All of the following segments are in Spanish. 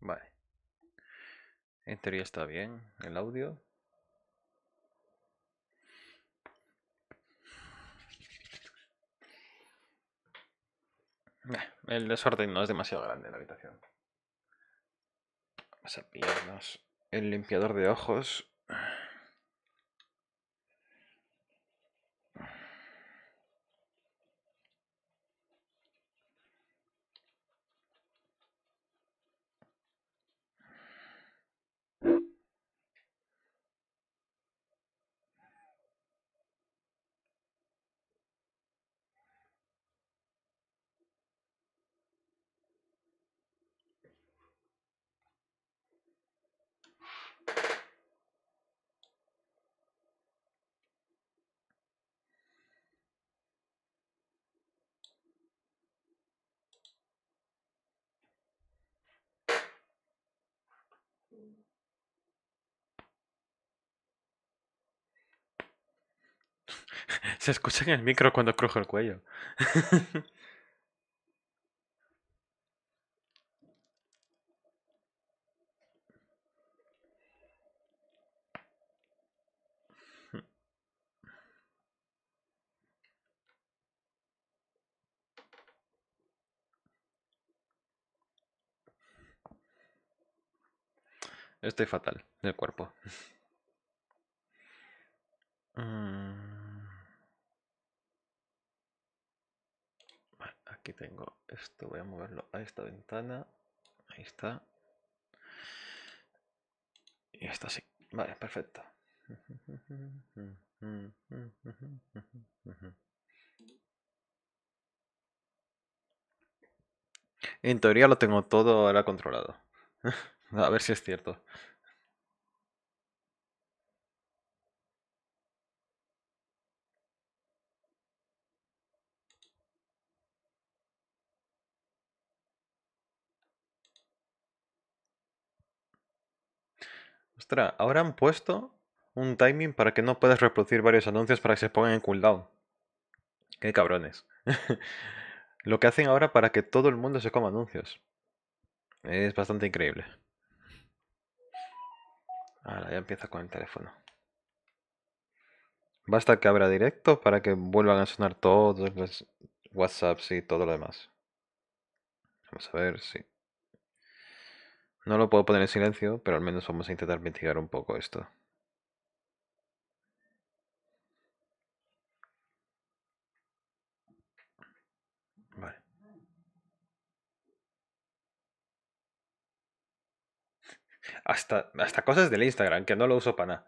Vale. En teoría está bien el audio. El desorden no es demasiado grande en la habitación. Vamos a pillarnos el limpiador de ojos. Se escucha en el micro cuando crujo el cuello. Estoy fatal el cuerpo. Mm. Aquí tengo esto, voy a moverlo a esta ventana. Ahí está. Y está así. Vale, perfecto. En teoría lo tengo todo ahora controlado. A ver si es cierto. Ostras, ahora han puesto un timing para que no puedas reproducir varios anuncios para que se pongan en cooldown. Qué cabrones. Lo que hacen ahora para que todo el mundo se coma anuncios. Es bastante increíble. Ahora ya empieza con el teléfono. Basta que abra directo para que vuelvan a sonar todos los WhatsApps y todo lo demás. Vamos a ver si... No lo puedo poner en silencio, pero al menos vamos a intentar mitigar un poco esto. Hasta, cosas del Instagram, que no lo uso para nada.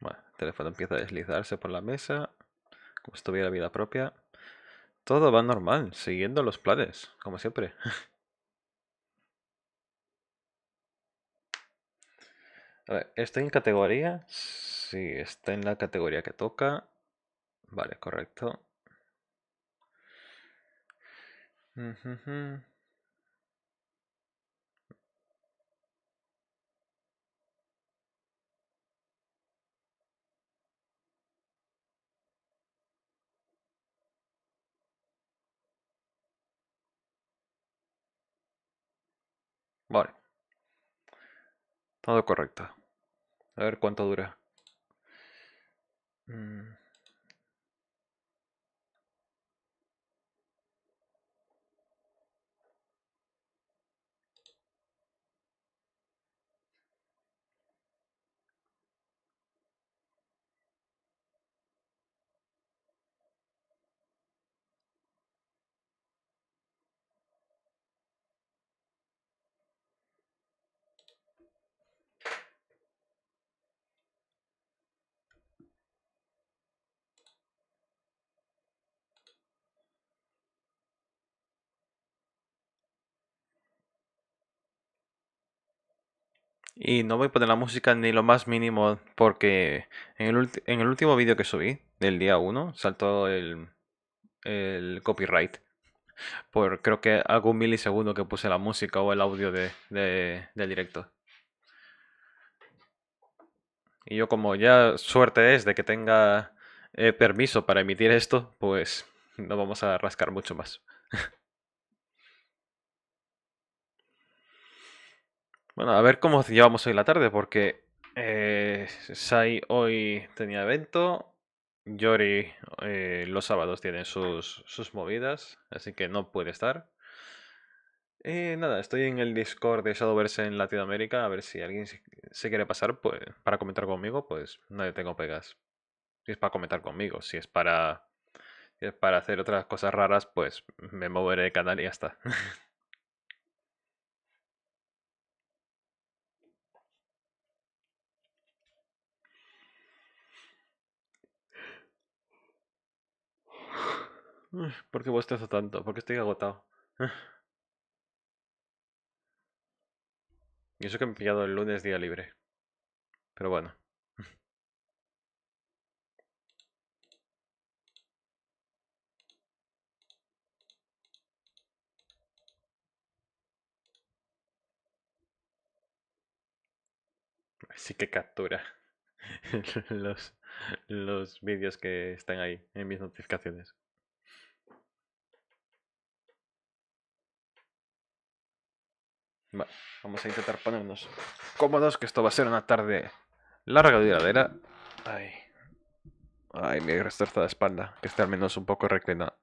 Bueno, el teléfono empieza a deslizarse por la mesa, como si tuviera vida propia. Todo va normal, siguiendo los planes, como siempre. A estoy en categoría. Sí, está en la categoría que toca. Vale, correcto. Vale. Todo correcto. A ver cuánto dura. Mm. Y no voy a poner la música ni lo más mínimo porque en el, último vídeo que subí, del día 1, saltó el, copyright. Por creo que algún milisegundo que puse la música o el audio de, del directo. Y yo como ya suerte es de que tenga eh, permiso para emitir esto, pues no vamos a rascar mucho más. Bueno, a ver cómo llevamos hoy la tarde, porque eh, Sai hoy tenía evento, Yori eh, los sábados tiene sus, sus, movidas, así que no puede estar. Eh, nada, estoy en el Discord de Shadowverse en Latinoamérica, a ver si alguien se, quiere pasar pues, para comentar conmigo, pues no tengo pegas. Si es para comentar conmigo, si es para, si es para hacer otras cosas raras, pues me moveré de canal y ya está. ¿Por qué bostezo tanto? ¿Por qué estoy agotado? Y eso que me he pillado el lunes día libre. Pero bueno. Así que captura los, los vídeos que están ahí en mis notificaciones. vamos a intentar ponernos cómodos, que esto va a ser una tarde larga y duradera. Ay. Ay, mi de espalda, que esté al menos un poco reclinada.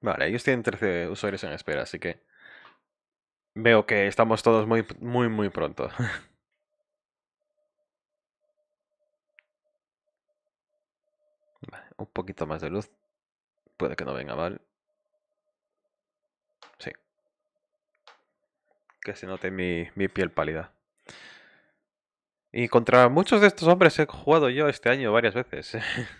Vale, ellos tienen 13 usuarios en espera, así que veo que estamos todos muy, muy, muy pronto. un poquito más de luz. Puede que no venga mal. Sí. Que se note mi, piel pálida. Y contra muchos de estos hombres he jugado yo este año varias veces.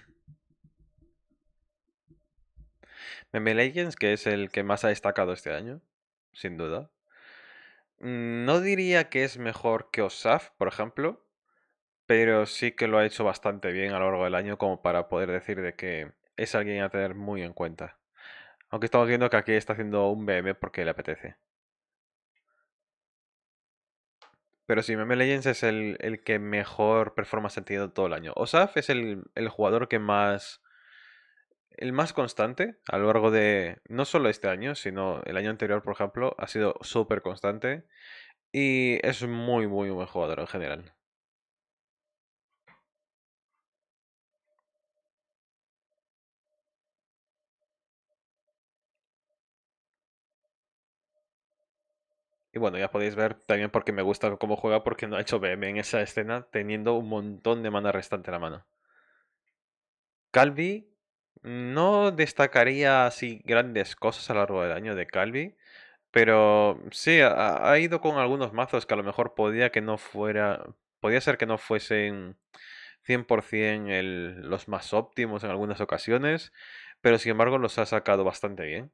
Meme Legends, que es el que más ha destacado este año, sin duda. Mm, no diría que es mejor que Osaf, por ejemplo pero sí que lo ha hecho bastante bien a lo largo del año como para poder decir de que es alguien a tener muy en cuenta. Aunque estamos viendo que aquí está haciendo un BM porque le apetece. Pero sí, Meme Legends es el, que mejor performance ha tenido todo el año. Osaf es el, el, jugador que más. El más constante a lo largo de. No solo este año, sino el año anterior, por ejemplo, ha sido súper constante. Y es muy, muy buen jugador en general. Y bueno, ya podéis ver también porque me gusta cómo juega, porque no ha hecho BM en esa escena, teniendo un montón de mana restante en la mano. Calvi, no destacaría así grandes cosas a lo largo del año de Calvi, pero sí, ha, ido con algunos mazos que a lo mejor podía que no fuera, podía ser que no fuesen 100% los más óptimos en algunas ocasiones, pero sin embargo los ha sacado bastante bien.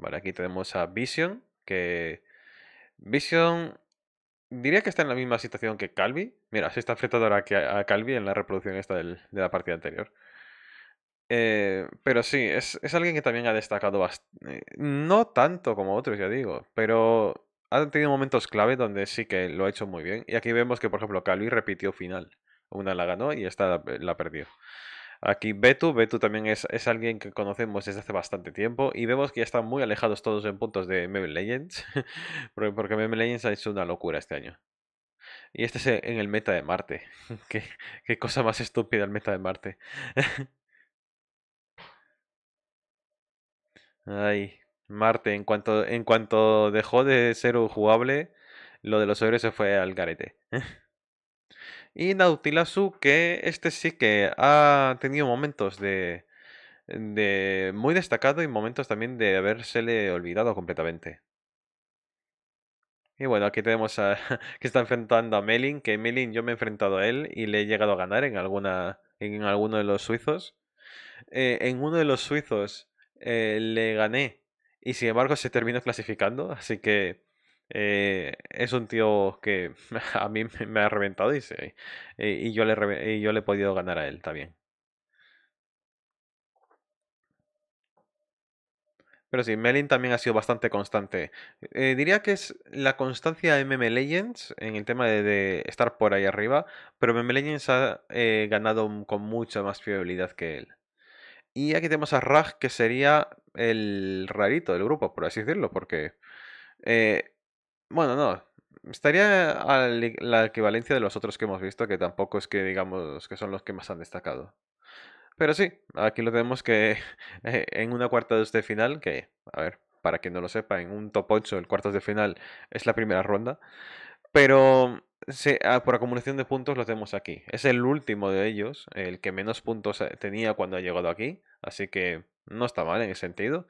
Vale, aquí tenemos a Vision, que Vision diría que está en la misma situación que Calvi. Mira, se está enfrentando ahora a Calvi en la reproducción esta de la partida anterior. Eh, pero sí, es, alguien que también ha destacado bastante. Eh, no tanto como otros, ya digo, pero ha tenido momentos clave donde sí que lo ha hecho muy bien. Y aquí vemos que, por ejemplo, Calvi repitió final. Una la ganó y esta la perdió. Aquí Betu, Betu también es, es, alguien que conocemos desde hace bastante tiempo y vemos que ya están muy alejados todos en puntos de Meme Legends, porque Meme Legends ha hecho una locura este año. Y este es e, en el meta de Marte. qué, qué cosa más estúpida el meta de Marte. Ay, Marte, en cuanto, en cuanto dejó de ser un jugable, lo de los héroes se fue al garete. Y Nautilasu, que este sí que ha tenido momentos de, de muy destacado y momentos también de habérsele olvidado completamente. Y bueno, aquí tenemos a que está enfrentando a Melin, que Melin yo me he enfrentado a él y le he llegado a ganar en alguna en alguno de los suizos. Eh, en uno de los suizos eh, le gané y sin embargo se terminó clasificando, así que eh, es un tío que a mí me ha reventado y, y, yo le, he podido ganar a él también. Pero sí, Melin también ha sido bastante constante. Eh, diría que es la constancia de MM Legends en el tema de, estar por ahí arriba, pero MM Legends ha eh, ganado con mucha más fiabilidad que él. Y aquí tenemos a Raj, que sería el rarito del grupo, por así decirlo, porque bueno, no. Estaría e, la equivalencia de los otros que hemos visto, que tampoco es que digamos que son los que más han destacado. Pero sí, aquí lo tenemos que eh, en una cuarta de este final, que, a ver, para quien no lo sepa, en un top 8 el cuartos de final es la primera ronda. Pero ah, por acumulación de puntos lo tenemos aquí. Es el último de ellos, el que menos puntos eh, tenía cuando ha llegado aquí. Así que no está mal en ese sentido.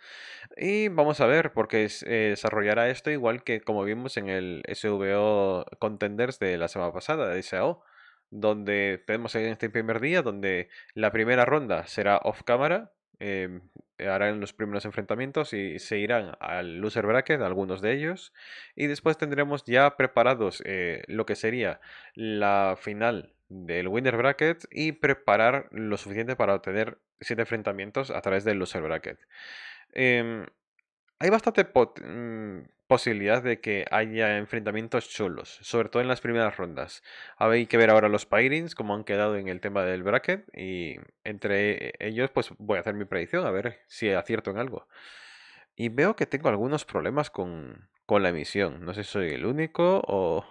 Y vamos a ver, porque eh, desarrollará esto igual que como vimos en el SVO Contenders de la semana pasada, de SAO, donde tenemos en este primer día, donde la primera ronda será off cámara, em, harán los primeros enfrentamientos y se irán al loser bracket, algunos de ellos, y después tendremos ya preparados eh, lo que sería la final del winner bracket y preparar lo suficiente para obtener siete enfrentamientos a través del loser bracket. Em, hay bastante mm, posibilidad de que haya enfrentamientos chulos, sobre todo en las primeras rondas. Habéis que ver ahora los pairings, cómo han quedado en el tema del bracket, y entre eh, ellos pues voy a hacer mi predicción, a ver si acierto en algo. Y veo que tengo algunos problemas con, con la emisión. No sé si soy el único o...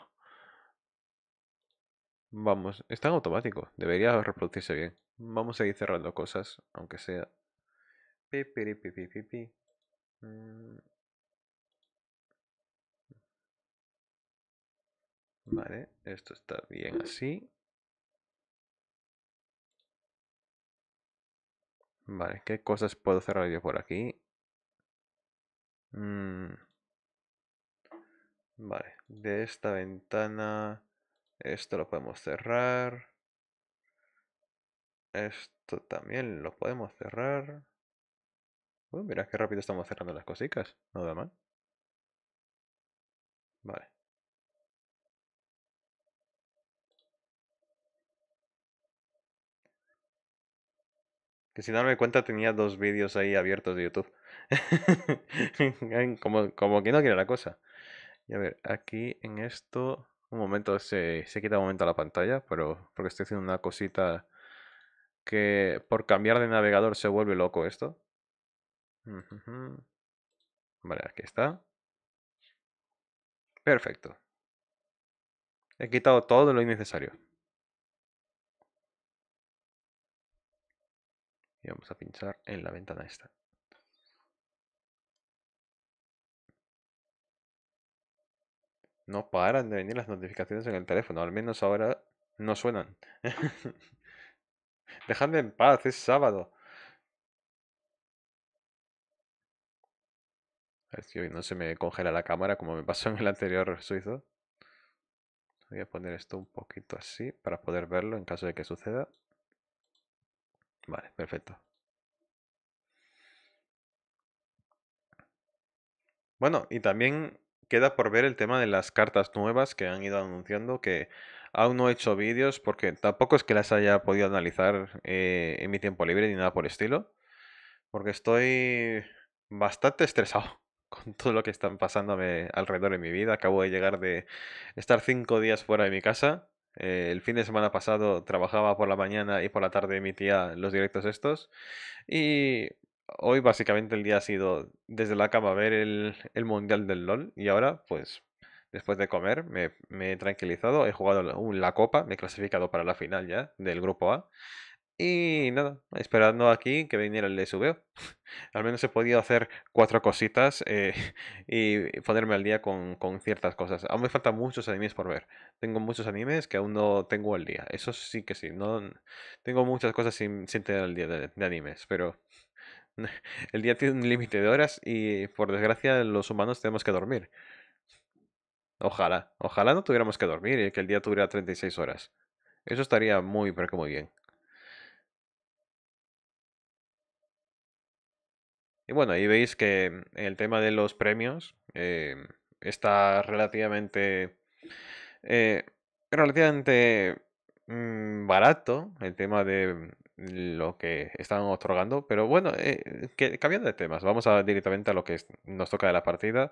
Vamos, está en automático, debería reproducirse bien. Vamos a ir cerrando cosas, aunque sea. Pi, pi, pi, mm. Vale, esto está bien así. Vale, ¿qué cosas puedo cerrar yo por aquí? Mm. Vale, de esta ventana esto lo podemos cerrar. Esto también lo podemos cerrar. Uy, mirad qué rápido estamos cerrando las cositas. nada da mal. Vale. Que si no me cuenta tenía dos vídeos ahí abiertos de YouTube. como, como que no quiere la cosa. Y a ver, aquí en esto... Un momento, se, se quita un momento la pantalla, pero porque estoy haciendo una cosita que por cambiar de navegador se vuelve loco esto. Mm, vale, aquí está. Perfecto. He quitado todo lo innecesario. Y vamos a pinchar en la ventana esta. No paran de venir las notificaciones en el teléfono, al menos ahora no suenan. Dejadme en paz, es sábado. A ver si hoy no se me congela la cámara como me pasó en el anterior suizo. Voy a poner esto un poquito así para poder verlo en caso de que suceda. Vale, perfecto. Bueno, y también queda por ver el tema de las cartas nuevas que han ido anunciando que Aún no he hecho vídeos porque tampoco es que las haya podido analizar eh, en mi tiempo libre ni nada por estilo. Porque estoy bastante estresado con todo lo que está pasándome alrededor de mi vida. Acabo de llegar de estar cinco días fuera de mi casa. Eh, el fin de semana pasado trabajaba por la mañana y por la tarde emitía los directos estos. Y hoy básicamente el día ha sido desde la cama ver el, el Mundial del LOL y ahora pues después de comer, me, he tranquilizado, he jugado la, copa, me he clasificado para la final ya del grupo A. Y nada, esperando aquí que viniera el DSV al menos he podido hacer cuatro cositas eh, y ponerme al día con, ciertas cosas. Aún me faltan muchos animes por ver. Tengo muchos animes que aún no tengo al día. Eso sí que sí. No, tengo muchas cosas sin, sin tener al día de, de animes, pero el día tiene un límite de horas y por desgracia los humanos tenemos que dormir. Ojalá, ojalá no tuviéramos que dormir y que el día tuviera 36 horas. Eso estaría muy, pero que muy bien. Y bueno, ahí veis que el tema de los premios eh, está relativamente, eh, relativamente mm, barato, el tema de lo que están otorgando, pero bueno, eh, cambiando de temas, vamos a, directamente a lo que nos toca de la partida.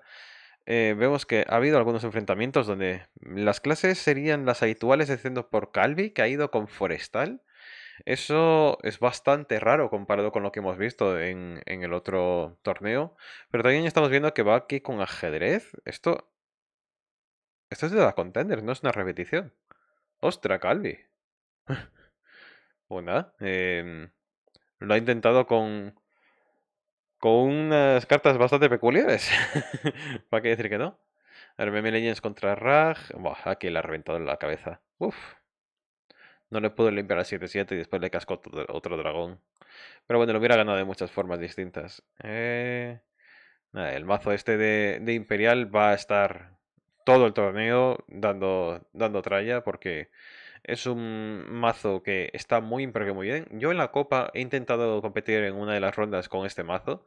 Eh, vemos que ha habido algunos enfrentamientos donde las clases serían las habituales, haciendo por Calvi, que ha ido con Forestal. Eso es bastante raro comparado con lo que hemos visto en, el otro torneo. Pero también estamos viendo que va aquí con ajedrez. Esto, esto es de la contender, no es una repetición. ¡Ostra, Calvi! Una. Pues em, lo ha intentado con, con unas cartas bastante peculiares. ¿Para qué decir que no? Armé Legends contra Raj. aquí le ha reventado en la cabeza. Uf. No le puedo limpiar al 7-7 y después le cascó otro dragón. Pero bueno, lo hubiera ganado de muchas formas distintas. Eh... Nada, el mazo este de, de, Imperial va a estar todo el torneo dando, dando tralla porque es un mazo que está muy, pero muy bien. Yo en la copa he intentado competir en una de las rondas con este mazo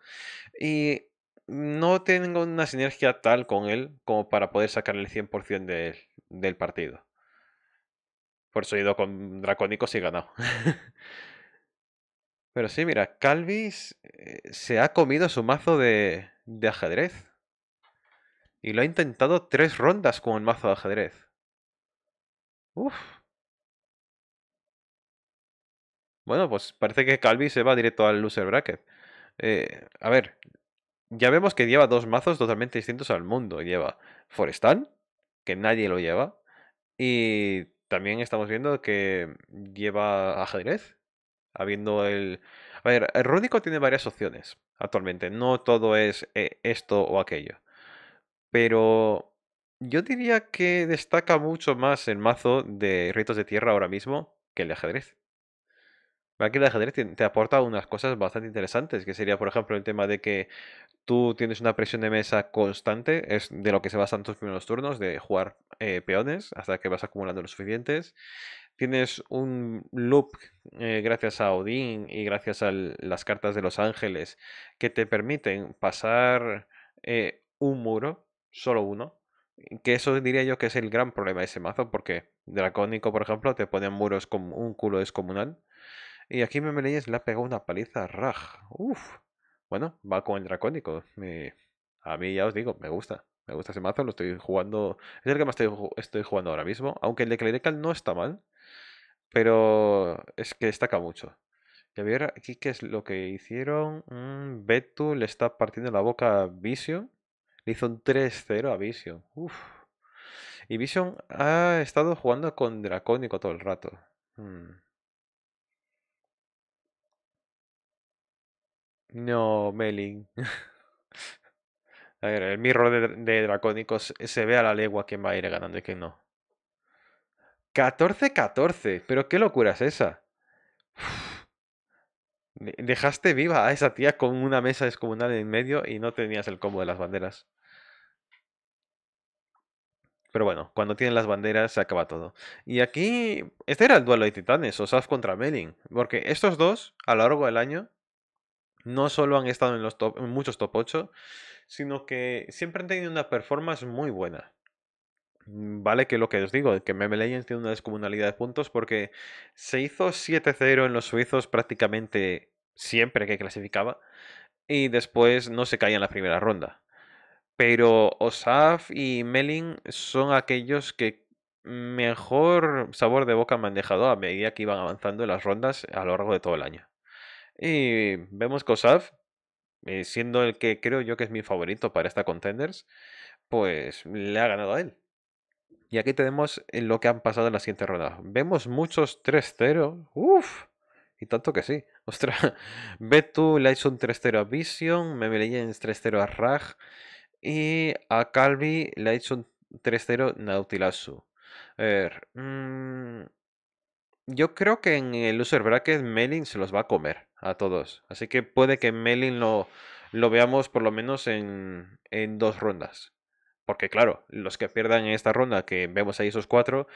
y no tengo una sinergia tal con él como para poder sacarle el 100% del partido. Por eso he ido con Dracónicos y he ganado. Pero sí, mira, Calvis eh, se ha comido su mazo de, de ajedrez. Y lo ha intentado tres rondas con el mazo de ajedrez. Uf. Bueno, pues parece que Calvi se va directo al loser bracket. Eh, a ver, ya vemos que lleva dos mazos totalmente distintos al mundo. Lleva Forestal, que nadie lo lleva, y también estamos viendo que lleva ajedrez, habiendo el... A ver, el eh, tiene varias opciones actualmente, no todo es eh, esto o aquello. Pero yo diría que destaca mucho más el mazo de ritos de tierra ahora mismo que el de ajedrez que el ajedrez te, aporta unas cosas bastante interesantes, que sería, por ejemplo, el tema de que tú tienes una presión de mesa constante, es de lo que se basan tus primeros turnos, de jugar eh, peones hasta que vas acumulando los suficientes. Tienes un loop eh, gracias a Odín y gracias a las cartas de los ángeles que te permiten pasar eh, un muro, solo uno, que eso diría yo que es el gran problema de ese mazo, porque Dracónico, por ejemplo, te ponen muros con un culo descomunal. Y aquí Memeleyes le ha pegado una paliza a Raj. Uf. Bueno, va con el dracónico. a mí ya os digo, me gusta. Me gusta ese mazo, lo estoy jugando. Es el que más estoy, estoy jugando ahora mismo. Aunque el de Clerical no está mal. Pero es que destaca mucho. Y a ver aquí qué es lo que hicieron. Mm, Betu le está partiendo la boca a Vision. Le hizo un 3-0 a Vision. Uf. Y Vision ha estado jugando con Dracónico todo el rato. Hmm. No, Melin. a ver, el mirror de, Dracónicos se ve a la legua quién va a ir ganando y quién no. 14-14, pero qué locura es esa. Dejaste viva a esa tía con una mesa descomunal en medio y no tenías el combo de las banderas. Pero bueno, cuando tienen las banderas se acaba todo. Y aquí, este era el duelo de titanes, Osas contra Melin. Porque estos dos, a lo largo del año, no solo han estado en, los top, muchos top 8, sino que siempre han tenido una performance muy buena. Mm, vale que lo que os digo, que Meme Legends tiene una descomunalidad de puntos porque se hizo 7-0 en los suizos prácticamente siempre que clasificaba y después no se caía en la primera ronda. Pero Osaf y Melin son aquellos que mejor sabor de boca me han dejado a medida que iban avanzando en las rondas a lo largo de todo el año. Y vemos que eh, siendo el que creo yo que es mi favorito para esta Contenders, pues le ha ganado a él. Y aquí tenemos eh, lo que han pasado en la siguiente ronda. Vemos muchos 3-0. Uf. Y tanto que sí. Ostras. Betu le ha hecho un 3-0 a Vision. Meme 3-0 a Raj. Y a Calvi le ha hecho un 3-0 Nautilazu. A ver. Mm, yo creo que en el user bracket Melin se los va a comer a todos. Así que puede que Melin lo, lo veamos por lo menos en, dos rondas. Porque claro, los que pierdan en esta ronda, que vemos ahí esos cuatro,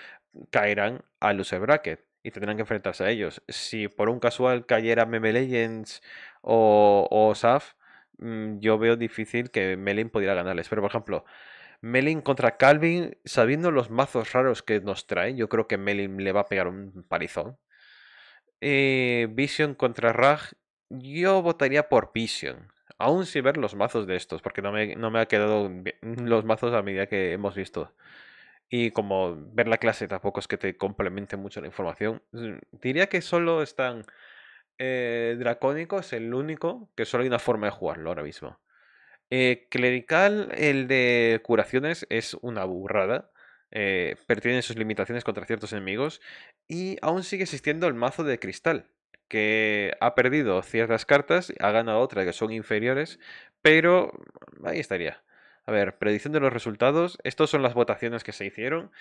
caerán a Loser Bracket y tendrán que enfrentarse a ellos. Si por un casual cayera Meme Legends o, o SAF, mm, yo veo difícil que Melin pudiera ganarles. Pero por ejemplo, Melin contra Calvin, sabiendo los mazos raros que nos trae, yo creo que Melin le va a pegar un palizón. Eh, Vision contra RAG, Yo votaría por Vision. Aún sin ver los mazos de estos, porque no me, no ha quedado los mazos a medida que hemos visto. Y como ver la clase tampoco es que te complemente mucho la información. Mm, diría que solo están eh, Dracónico, es el único que solo hay una forma de jugarlo ahora mismo. Eh, clerical, el de curaciones, es una burrada eh, sus limitaciones contra ciertos enemigos. Y aún sigue existiendo el mazo de cristal, que ha perdido ciertas cartas, ha ganado otras que son inferiores, pero ahí estaría. A ver, predicción de los resultados. Estas son las votaciones que se hicieron.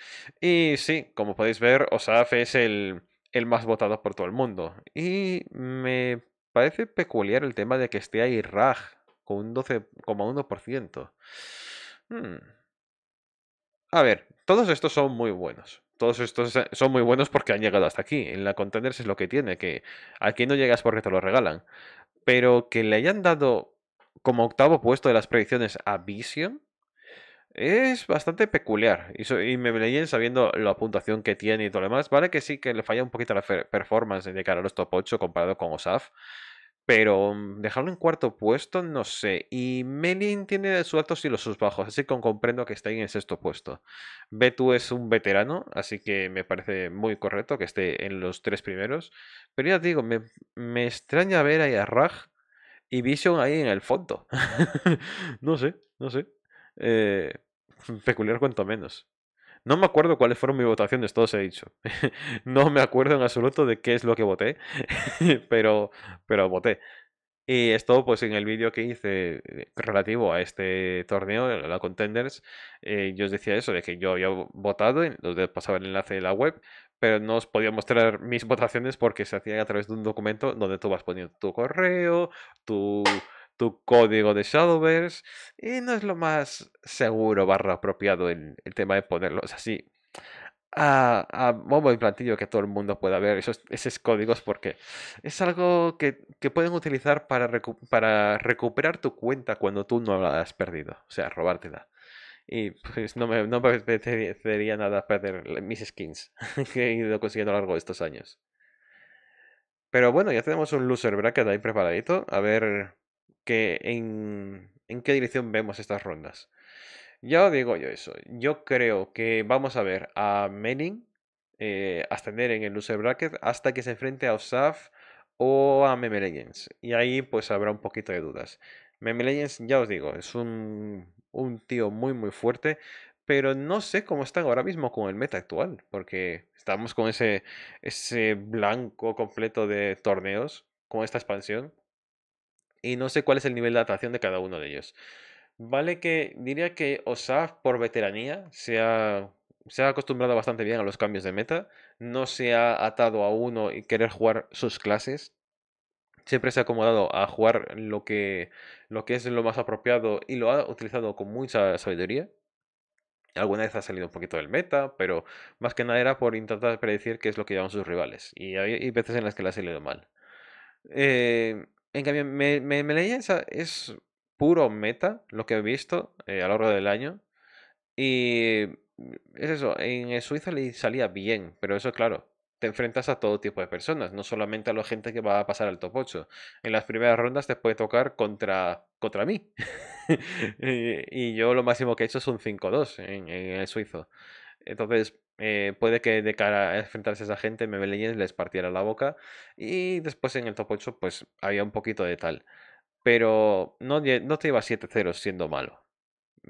Y sí, como podéis ver, OSAF es el, más votado por todo el mundo. Y me parece peculiar el tema de que esté ahí Raj con un 12,1%. Hmm. A ver, todos estos son muy buenos. Todos estos eh, son muy buenos porque han llegado hasta aquí. En la Contenders es lo que tiene, que aquí no llegas porque te lo regalan. Pero que le hayan dado como octavo puesto de las predicciones a Vision es bastante peculiar. Y, me leíen sabiendo la puntuación que tiene y todo lo demás. Vale que sí que le falla un poquito la performance de cara a los top 8 comparado con OSAF. Pero mm, dejarlo en cuarto puesto, no sé. Y Melin tiene sus altos y los sus bajos, así que comprendo que está ahí en el sexto puesto. Betu es un veterano, así que me parece muy correcto que esté en los tres primeros. Pero ya digo, me, extraña ver ahí a Raj y Vision ahí en el fondo. no sé, no sé. Eh, peculiar cuanto menos. No me acuerdo cuáles fueron mis votaciones, se he dicho. no me acuerdo en absoluto de qué es lo que voté, pero, pero voté. Y esto, pues en el vídeo que hice eh, relativo a este torneo, la Contenders, eh, yo os decía eso, de que yo había votado, os pasaba el enlace de la web, pero no os podía mostrar mis votaciones porque se hacía a través de un documento donde tú vas poniendo tu correo, tu tu código de Shadowverse y no es lo más seguro barra apropiado el, tema de ponerlos así a, a modo y plantillo que todo el mundo pueda ver esos, códigos porque es algo que, pueden utilizar para, para recuperar tu cuenta cuando tú no la has perdido, o sea, robártela. Y pues no me, no nada perder mis skins que he ido consiguiendo a lo largo de estos años. Pero bueno, ya tenemos un loser bracket ahí preparadito. A ver en, qué dirección vemos estas rondas. Ya os digo yo eso. Yo creo que vamos a ver a Menin eh, ascender en el loser bracket hasta que se enfrente a Osaf o a Meme Y ahí pues habrá un poquito de dudas. Meme ya os digo, es un, tío muy muy fuerte. Pero no sé cómo están ahora mismo con el meta actual. Porque estamos con ese, ese blanco completo de torneos. Con esta expansión y no sé cuál es el nivel de atracción de cada uno de ellos. Vale que diría que Osaf por veteranía se ha, acostumbrado bastante bien a los cambios de meta, no se ha atado a uno y querer jugar sus clases, siempre se ha acomodado a jugar lo que, lo que es lo más apropiado y lo ha utilizado con mucha sabiduría. Alguna vez ha salido un poquito del meta, pero más que nada era por intentar predecir qué es lo que llevan sus rivales. Y hay, veces en las que le ha salido mal. Eh, en cambio, me, me, leía es puro meta lo que he visto eh, a lo largo del año. Y mm, es eso, en Suiza le salía bien, pero eso claro, te enfrentas a todo tipo de personas, no solamente a la gente que va a pasar al top 8. En las primeras rondas te puede tocar contra, contra mí. y, yo lo máximo que he hecho es un 5-2 en, el suizo. Entonces, eh, puede que de cara a enfrentarse a esa gente Meme Legends les partiera la boca y después en el top 8 pues había un poquito de tal. Pero no, no te iba 7-0 siendo malo.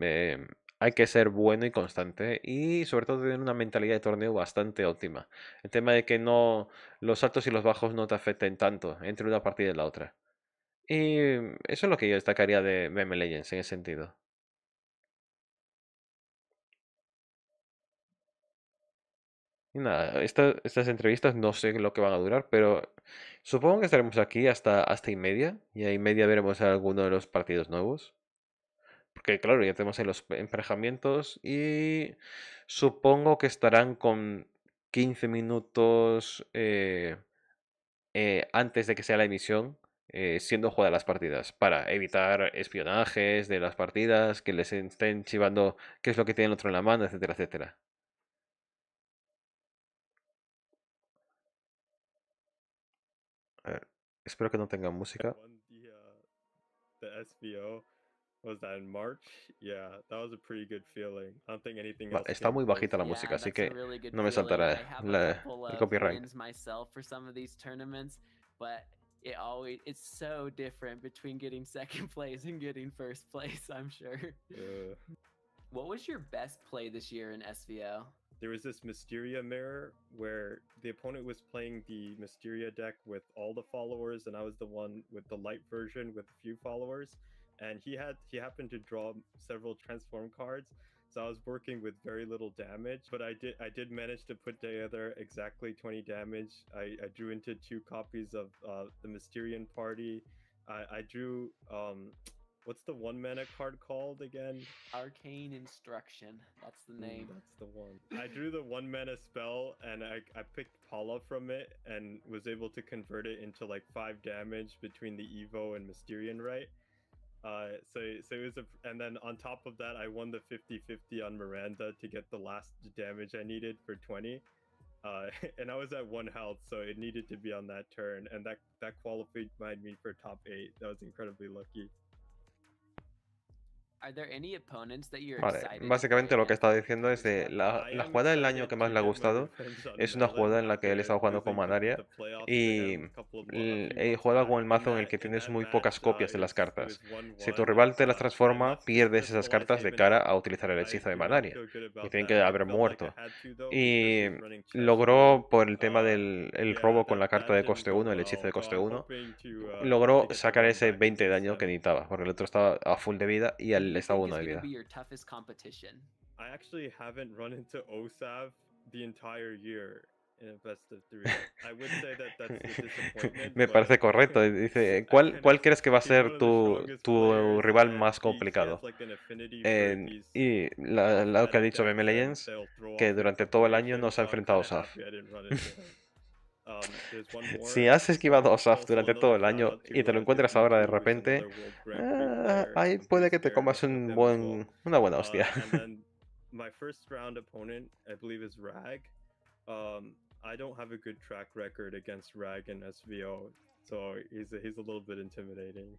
Eh, hay que ser bueno y constante y sobre todo tener una mentalidad de torneo bastante óptima. El tema de que no los altos y los bajos no te afecten tanto entre una partida y la otra. Y eso es lo que yo destacaría de Meme Legends en ese sentido. Y nada, estas entrevistas no sé lo que van a durar, pero supongo que estaremos aquí hasta, hasta y media. Y y media veremos alguno de los partidos nuevos. Porque claro, ya tenemos en los emparejamientos y supongo que estarán con 15 minutos eh, eh, antes de que sea la emisión eh, siendo jugadas las partidas para evitar espionajes de las partidas, que les estén chivando qué es lo que tiene el otro en la mano, etcétera, etcétera. Espero que no tenga música. Uh, Va, está muy bajita la música, así que no me saltará la, el copyright. it always it's so different between getting second place and getting first place i'm sure yeah. what was your best play this year in svo there was this Mysteria mirror where the opponent was playing the Mysteria deck with all the followers, and I was the one with the light version with a few followers. And he had he happened to draw several transform cards, so I was working with very little damage. But I did I did manage to put together exactly 20 damage. I, I drew into two copies of uh, the Mysterian Party. I, I drew um, What's the one mana card called again? Arcane Instruction. That's the name. that's the one. I drew the one mana spell and I, I picked Paula from it and was able to convert it into like five damage between the Evo and Mysterian right. Uh, so so it was a, and then on top of that I won the 50-50 on Miranda to get the last damage I needed for 20. Uh, and I was at one health, so it needed to be on that turn, and that that qualified me for top eight. That was incredibly lucky. básicamente lo que estaba diciendo es de la, jugada del año que más le ha gustado es una jugada en la que él estaba jugando con Manaria y eh, juega con el mazo en el que tienes muy pocas copias de las cartas. Si tu rival te las transforma, pierdes esas cartas de cara a utilizar el hechizo de Manaria y tienen que haber muerto. Y logró, por el tema um, del robo con la carta de coste 1, el hechizo de coste 1, uh, logró sacar ese 20 de daño que necesitaba, porque el otro estaba a full de vida y al le está uno de vida. I actually haven't run into OSAV the entire year in a best of three. I would say that that's the disappointment, Me parece correcto. Dice, ¿cuál, cuál crees que va a ser tu, tu rival más e complicado? Eh, y la, lo que ha dicho Meme Legends, que durante todo el año no se ha enfrentado a OSAF. Um, si has esquivado OSAF durante todo el año y te lo encuentras ahora de repente, eh, ahí puede que te comas un buen, una buena uh, hostia. I don't have a good track record against Rag and SVO, so he's a, he's a little bit intimidating.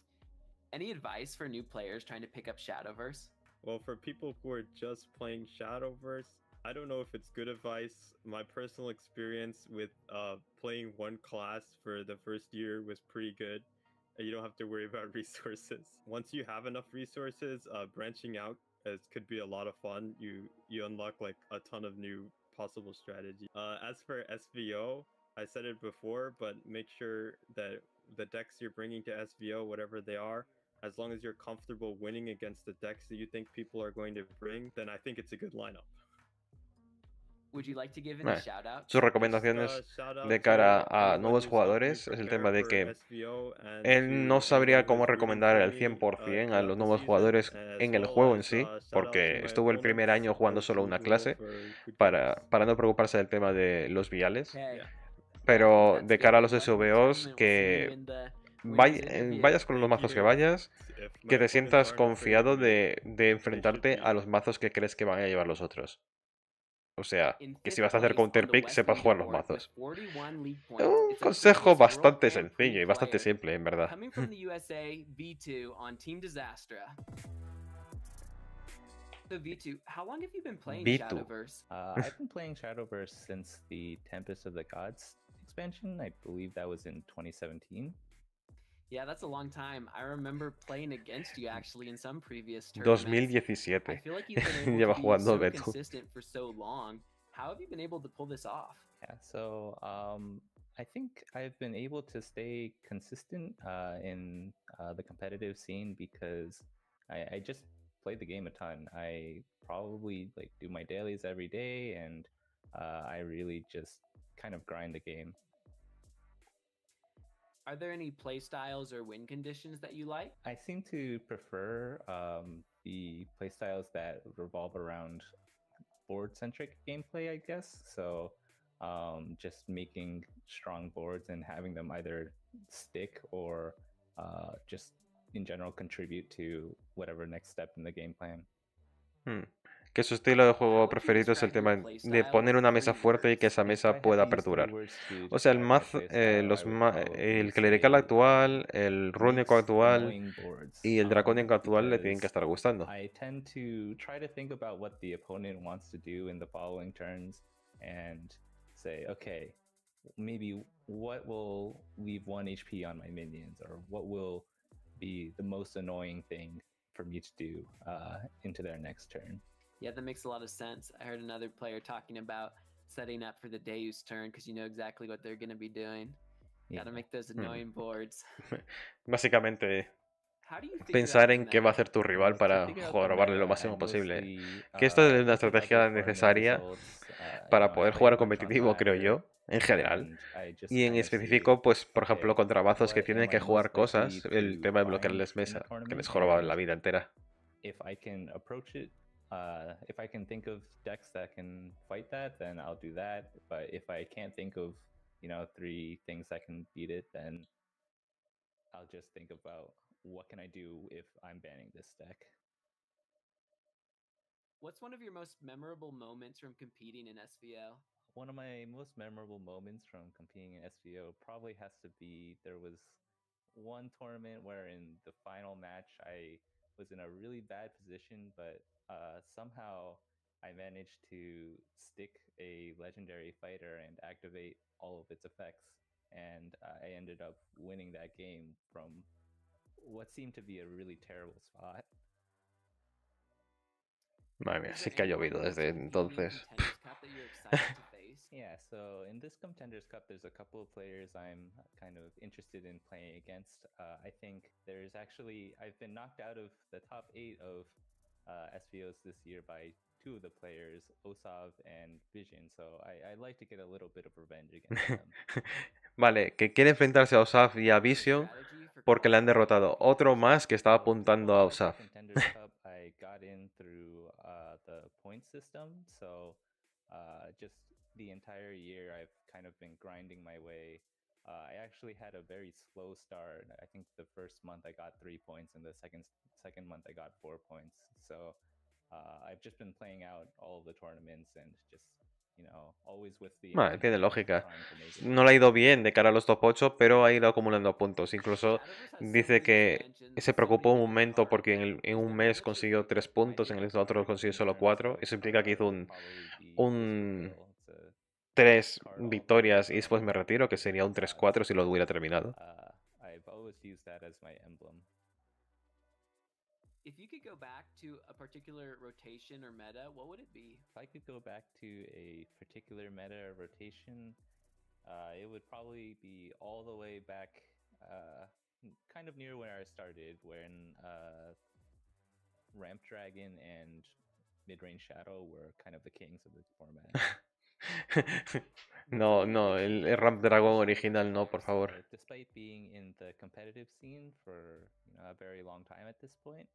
Any advice for new players trying to pick up Shadowverse? Well, for people who are just playing Shadowverse, I don't know if it's good advice. My personal experience with uh, playing one class for the first year was pretty good. You don't have to worry about resources. Once you have enough resources, uh, branching out as could be a lot of fun. You you unlock like a ton of new possible strategies. Uh, as for SVO, I said it before, but make sure that the decks you're bringing to SVO, whatever they are, as long as you're comfortable winning against the decks that you think people are going to bring, then I think it's a good lineup. sus recomendaciones uh, de cara a nuevos jugadores es el tema de que él no sabría cómo recomendar al 100% uh, a los nuevos jugadores en el juego en sí, uh, porque estuvo el primer año jugando solo una clase para, no preocuparse del tema de los viales. Pero de cara a los SVOs, que eh, vayas con los mazos que vayas, que te sientas confiado de enfrentarte a los mazos que crees que van a llevar los otros. O sea, que si vas a hacer counterpick, pick, sepas jugar los mazos. Un consejo bastante sencillo y bastante simple, en verdad. V2, how long have you been playing Shadowverse? Uh, I've been playing Shadowverse since the Tempest of the Gods expansion. I believe that was in 2017. Yeah, that's a long time. I remember playing against you actually in some previous 2017. I feel like you've been so consistent for so long. How have you been able to pull this off? Yeah, so um, I think I've been able to stay consistent uh, in uh, the competitive scene because I, I just play the game a ton. I probably like do my dailies every day, and uh, I really just kind of grind the game. Are there any play styles or win conditions that you like? I seem to prefer um, the play styles that revolve around board centric gameplay, I guess. So um, just making strong boards and having them either stick or uh, just in general contribute to whatever next step in the game plan. Hmm. que su estilo de juego preferido es el tema de poner una mesa fuerte y que esa mesa pueda perdurar. O sea, el, eh, los eh, el clerical actual, el rúnico actual y el um, dracónico actual le tienen que estar gustando. maybe what will leave one HP on my minions, or what will be the most annoying thing for me to do uh, into their next turn yeah, that makes a lot of sense. I heard another player talking about setting up for the Deus turn because you know exactly what they're going to be doing. Yeah. Gotta make those hmm. annoying mm. boards. Básicamente, pensar en qué va a hacer tu rival para jorobarle lo máximo posible. Que esto uh, es una estrategia necesaria uh, para poder jugar competitivo, creo yo, en general. Y en específico, pues, por ejemplo, contra bazos que tienen que jugar cosas, el tema de bloquearles mesa, que les joroba la vida entera. Uh, if I can think of decks that can fight that, then I'll do that. But if I can't think of, you know, three things that can beat it, then I'll just think about what can I do if I'm banning this deck. What's one of your most memorable moments from competing in SVO? One of my most memorable moments from competing in SVO probably has to be there was one tournament where in the final match I was in a really bad position, but uh, somehow I managed to stick a legendary fighter and activate all of its effects. And uh, I ended up winning that game from what seemed to be a really terrible spot. Madre mía, sí que ha llovido desde entonces. series. Yeah, so in this Contenders Cup, there's a couple of players I'm kind of interested in playing against. Uh, I think there's actually, I've been knocked out of the top eight of uh, SVOs this year by two of the players, Osav and Vision. So I, I like to get a little bit of revenge against them. vale, que quiere enfrentarse a Osav y a Vision porque le han derrotado. Otro más que estaba apuntando a Osav. I got in through uh, the point system, so uh, just the entire year, I've kind of been grinding my way. Uh, I actually had a very slow start. I think the first month I got three points, and the second second month I got four points. So uh, I've just been playing out all the tournaments and just Bueno, tiene lógica. No le ha ido bien de cara a los top 8, pero ha ido acumulando puntos. Incluso dice que se preocupó un momento porque en, el, en un mes consiguió 3 puntos, en el otro consiguió solo 4. Eso implica que hizo un, un tres victorias y después me retiro, que sería un 3-4 si lo hubiera terminado. Uh, if you could go back to a particular rotation or meta, what would it be? If I could go back to a particular meta or rotation, uh, it would probably be all the way back, uh, kind of near where I started, when uh, Ramp Dragon and Mid Range Shadow were kind of the kings of the format. No, no, el, el Rap Dragon original no, por favor. despite being in the competitive scene for you know, a very long time at this point,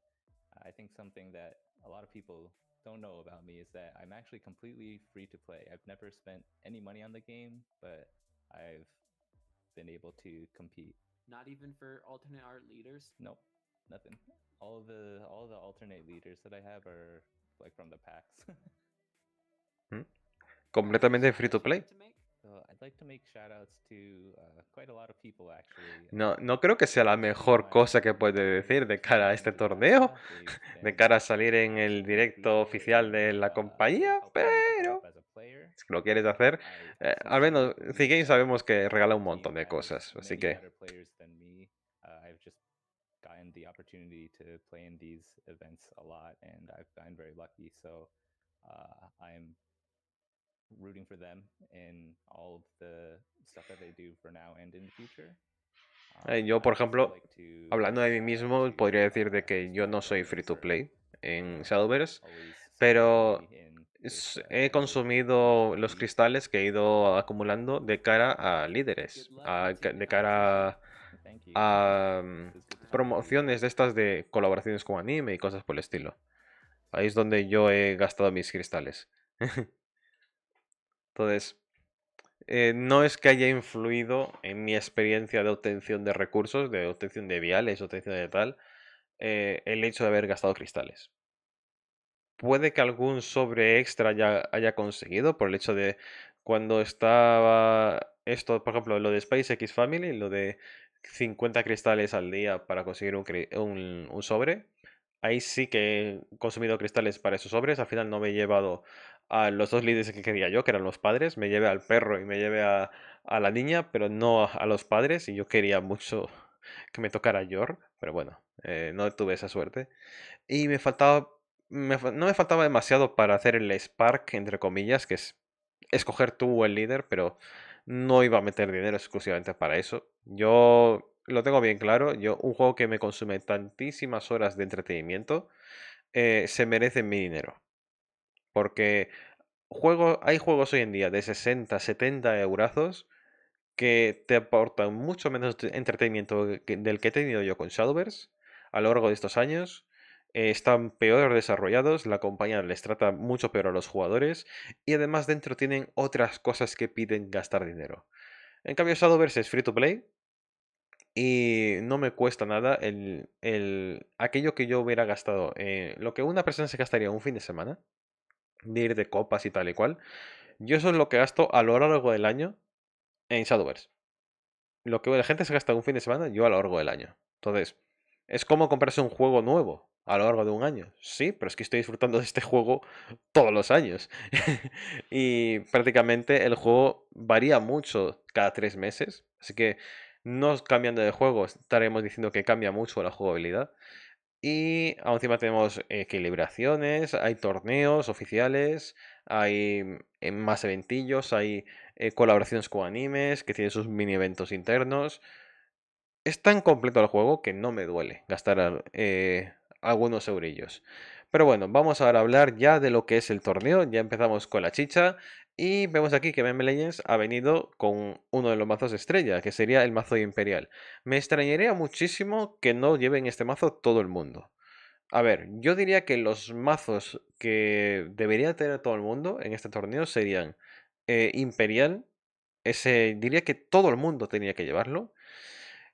I think something that a lot of people don't know about me is that I'm actually completely free to play. I've never spent any money on the game, but I've been able to compete. Not even for alternate art leaders? Nope, nothing. All the all the alternate leaders that I have are like from the packs. completamente free to play. No, no creo que sea la mejor cosa que puede uh, decir de cara a este torneo, de cara a salir en el directo uh, oficial de la uh, compañía, pero si lo quieres hacer, eh, al menos c sabemos que regala un montón de cosas, así que yo, por ejemplo, hablando de mí mismo, podría decir de que yo no soy free to play en Shadowverse, pero uh, he consumido los cristales que he ido acumulando de cara a líderes, de cara a, a um, promociones de estas de colaboraciones con anime y cosas por el estilo. Ahí es donde yo he gastado mis cristales. Entonces, eh, no es que haya influido en mi experiencia de obtención de recursos, de obtención de viales, obtención de tal, eh, el hecho de haber gastado cristales. Puede que algún sobre extra haya conseguido por el hecho de cuando estaba esto, por ejemplo, lo de SpaceX Family, lo de 50 cristales al día para conseguir un sobre ahí sí que he consumido cristales para esos sobres. Al final no me he llevado a los dos líderes que quería yo, que eran los padres. Me llevé al perro y me llevé a, la niña, pero no a, los padres. Y yo quería mucho que me tocara Yor, pero bueno, eh, no tuve esa suerte. Y me faltaba. no me faltaba demasiado para hacer el Spark, entre comillas, que es escoger tú el líder, pero no iba a meter dinero exclusivamente para eso. Yo lo tengo bien claro. Yo, un juego que me consume tantísimas horas de entretenimiento, eh, se merece mi dinero. Porque hay juegos hoy en día de 60, 70 eurazos que te aportan mucho menos entretenimiento del que he tenido yo con Shadowverse a lo largo de estos años. Eh, están peor desarrollados, la compañía les trata mucho peor a los jugadores y además dentro tienen otras cosas que piden gastar dinero. En cambio, Shadowverse es free to play, y no me cuesta nada el, el, aquello que yo hubiera gastado, eh, lo que una persona se gastaría un fin de semana, de ir de copas y tal y cual, yo eso es lo que gasto a lo largo del año en Shadowverse. Lo que la gente se gasta un fin de semana, yo a lo largo del año. Entonces, es como comprarse un juego nuevo a lo largo de un año. Sí, pero es que estoy disfrutando de este juego todos los años. y prácticamente el juego varía mucho cada tres meses. Así que no cambiando de juego, estaremos diciendo que cambia mucho la jugabilidad. Y encima tenemos equilibraciones, hay torneos oficiales, hay mm, eh, más eventillos, hay eh, colaboraciones con animes que tienen sus mini eventos internos. Es tan completo el juego que no me duele gastar eh, algunos eurillos. Pero bueno, vamos a hablar ya de lo que es el torneo. Ya empezamos con la chicha. Y vemos aquí que MemeLegends ha venido con uno de los mazos estrella, que sería el mazo imperial. Me extrañaría muchísimo que no lleven este mazo todo el mundo. A ver, yo diría que los mazos que debería tener todo el mundo en este torneo serían eh, Imperial, ese diría que todo el mundo tenía que llevarlo.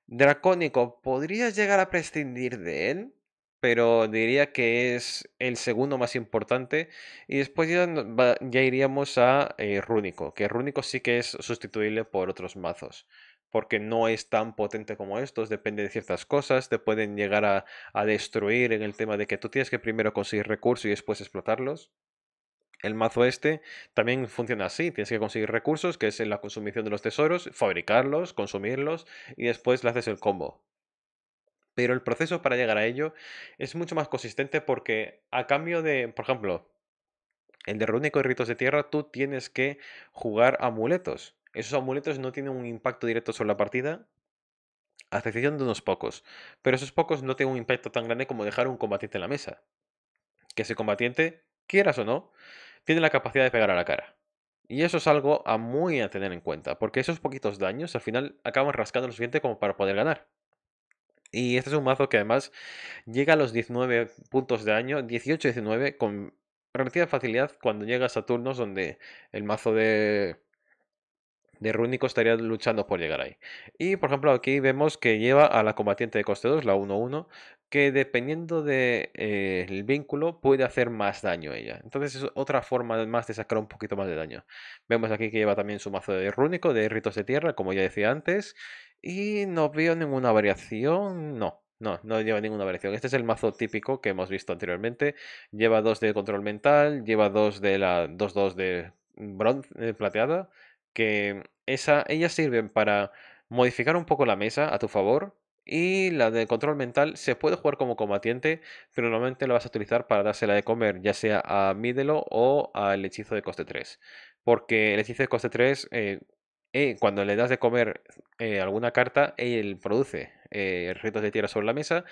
Dracónico, podrías llegar a prescindir de él, pero diría que es el segundo más importante. Y después ya, iríamos a eh, Rúnico, que Rúnico sí que es sustituible por otros mazos porque no es tan potente como estos, depende de ciertas cosas, te pueden llegar a, a, destruir en el tema de que tú tienes que primero conseguir recursos y después explotarlos. El mazo este también funciona así, tienes que conseguir recursos, que es en la consumición de los tesoros, fabricarlos, consumirlos y después le haces el combo. Pero el proceso para llegar a ello es mucho más consistente porque a cambio de, por ejemplo, el de Rúnico y Ritos de Tierra, tú tienes que jugar amuletos. Esos amuletos no tienen un impacto directo sobre la partida, a excepción de unos pocos. Pero esos pocos no tienen un impacto tan grande como dejar un combatiente en la mesa. Que ese combatiente, quieras o no, tiene la capacidad de pegar a la cara. Y eso es algo a muy a tener en cuenta, porque esos poquitos daños al final acaban rascando lo suficiente como para poder ganar. Y este es un mazo que además llega a los 19 puntos de daño, 18-19, con relativa facilidad cuando llega a turnos donde el mazo de de Rúnico estaría luchando por llegar ahí. Y por ejemplo aquí vemos que lleva a la combatiente de coste 2, la 1-1, que dependiendo del eh, vínculo puede hacer más daño a ella. Entonces es otra forma además de sacar un poquito más de daño. Vemos aquí que lleva también su mazo de Rúnico, de ritos de tierra, como ya decía antes, y no veo ninguna variación. No, no, no lleva ninguna variación. Este es el mazo típico que hemos visto anteriormente. Lleva dos de control mental, lleva dos de la 2-2 de bronce eh, plateada. Que esa, ellas sirven para modificar un poco la mesa a tu favor. Y la de control mental se puede jugar como combatiente, pero normalmente la vas a utilizar para dársela de comer, ya sea a mídelo o al hechizo de coste 3. Porque el hechizo de coste 3, eh, cuando le das de comer eh, alguna carta, él produce retos eh, ritos de tierra sobre la mesa.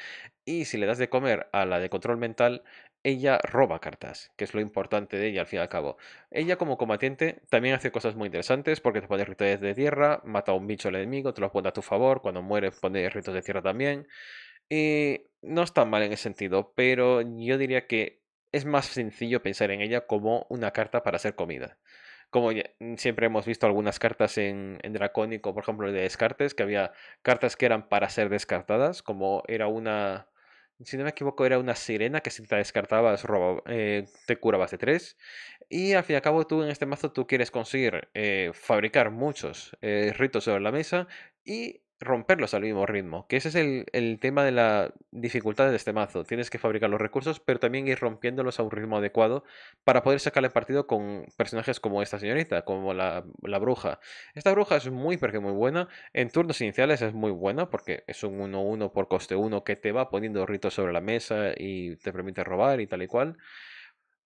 Y si le das de comer a la de control mental, ella roba cartas, que es lo importante de ella al fin y al cabo. Ella como combatiente también hace cosas muy interesantes porque te pone ritos de tierra, mata a un bicho al enemigo, te los pone a tu favor, cuando muere pone ritos de tierra también. Y no tan mal en ese sentido, pero yo diría que es más sencillo pensar en ella como una carta para hacer comida como mm, siempre hemos visto algunas cartas en, Dracónico, por ejemplo, de descartes, que había cartas que eran para ser descartadas, como era una, si no me equivoco, era una sirena que si te descartabas eh, te curabas de tres Y al fin y al cabo tú en este mazo tú quieres conseguir eh, fabricar muchos eh, ritos sobre la mesa y romperlos al mismo ritmo. Que ese es el, tema de la dificultad de este mazo. Tienes que fabricar los recursos, pero también ir rompiéndolos a un ritmo adecuado para poder sacarle partido con personajes como esta señorita, como la, la bruja. Esta bruja es muy, porque muy buena. En turnos iniciales es muy buena porque es un 1-1 por coste 1 que te va poniendo ritos sobre la mesa y te permite robar y tal y cual.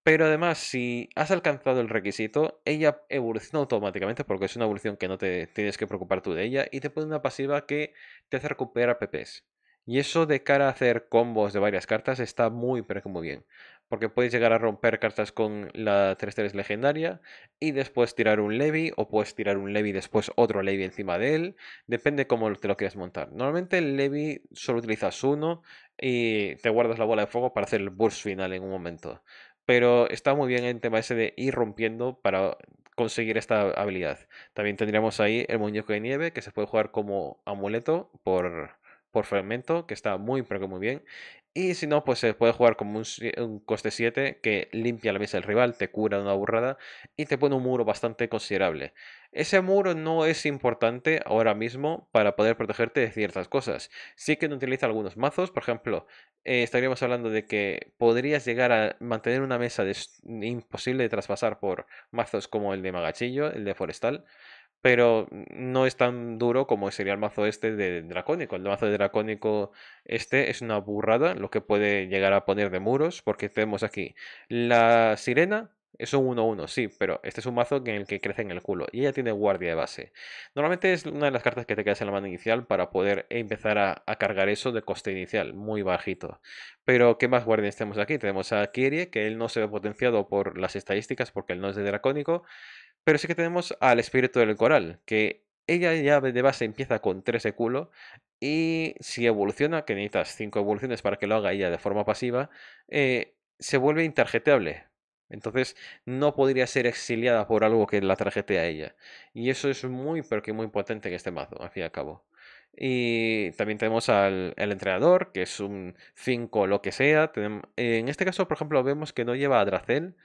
Pero además, si has alcanzado el requisito, ella evoluciona automáticamente porque es una evolución que no te tienes que preocupar tú de ella y te pone una pasiva que te hace recuperar PPs. Y eso de cara a hacer combos de varias cartas está muy pero que muy bien. Porque puedes llegar a romper cartas con la 3-3 legendaria y después tirar un Levy o puedes tirar un Levy y después otro Levy encima de él. Depende cómo te lo quieras montar. Normalmente el Levy solo utilizas uno y te guardas la bola de fuego para hacer el burst final en un momento pero está muy bien el tema ese de ir rompiendo para conseguir esta habilidad. También tendríamos ahí el muñeco de nieve que se puede jugar como amuleto por por fragmento, que está muy, pero muy bien. Y si no, pues se puede jugar como un, coste 7 que limpia la mesa del rival, te cura de una burrada y te pone un muro bastante considerable. Ese muro no es importante ahora mismo para poder protegerte de ciertas cosas. Sí que no utiliza algunos mazos, por ejemplo, eh, estaríamos hablando de que podrías llegar a mantener una mesa de, imposible de traspasar por mazos como el de Magachillo, el de Forestal pero no es tan duro como sería el mazo este de dracónico. El mazo de dracónico este es una burrada lo que puede llegar a poner de muros, porque tenemos aquí la sirena. Es un 1-1, sí, pero este es un mazo en el que crece en el culo y ella tiene guardia de base. Normalmente es una de las cartas que te quedas en la mano inicial para poder empezar a, cargar eso de coste inicial, muy bajito. Pero, ¿qué más guardias tenemos aquí? Tenemos a Kirie, que él no se ve potenciado por las estadísticas porque él no es de dracónico. Pero sí que tenemos al espíritu del coral, que ella ya de base empieza con 3 de culo y si evoluciona, que necesitas 5 evoluciones para que lo haga ella de forma pasiva, eh, se vuelve intargeteable. Entonces no podría ser exiliada por algo que la tarjete a ella. Y eso es muy, pero que muy potente en este mazo, al fin y al cabo. Y también tenemos al el entrenador, que es un 5 lo que sea. en este caso, por ejemplo, vemos que no lleva a Dracel.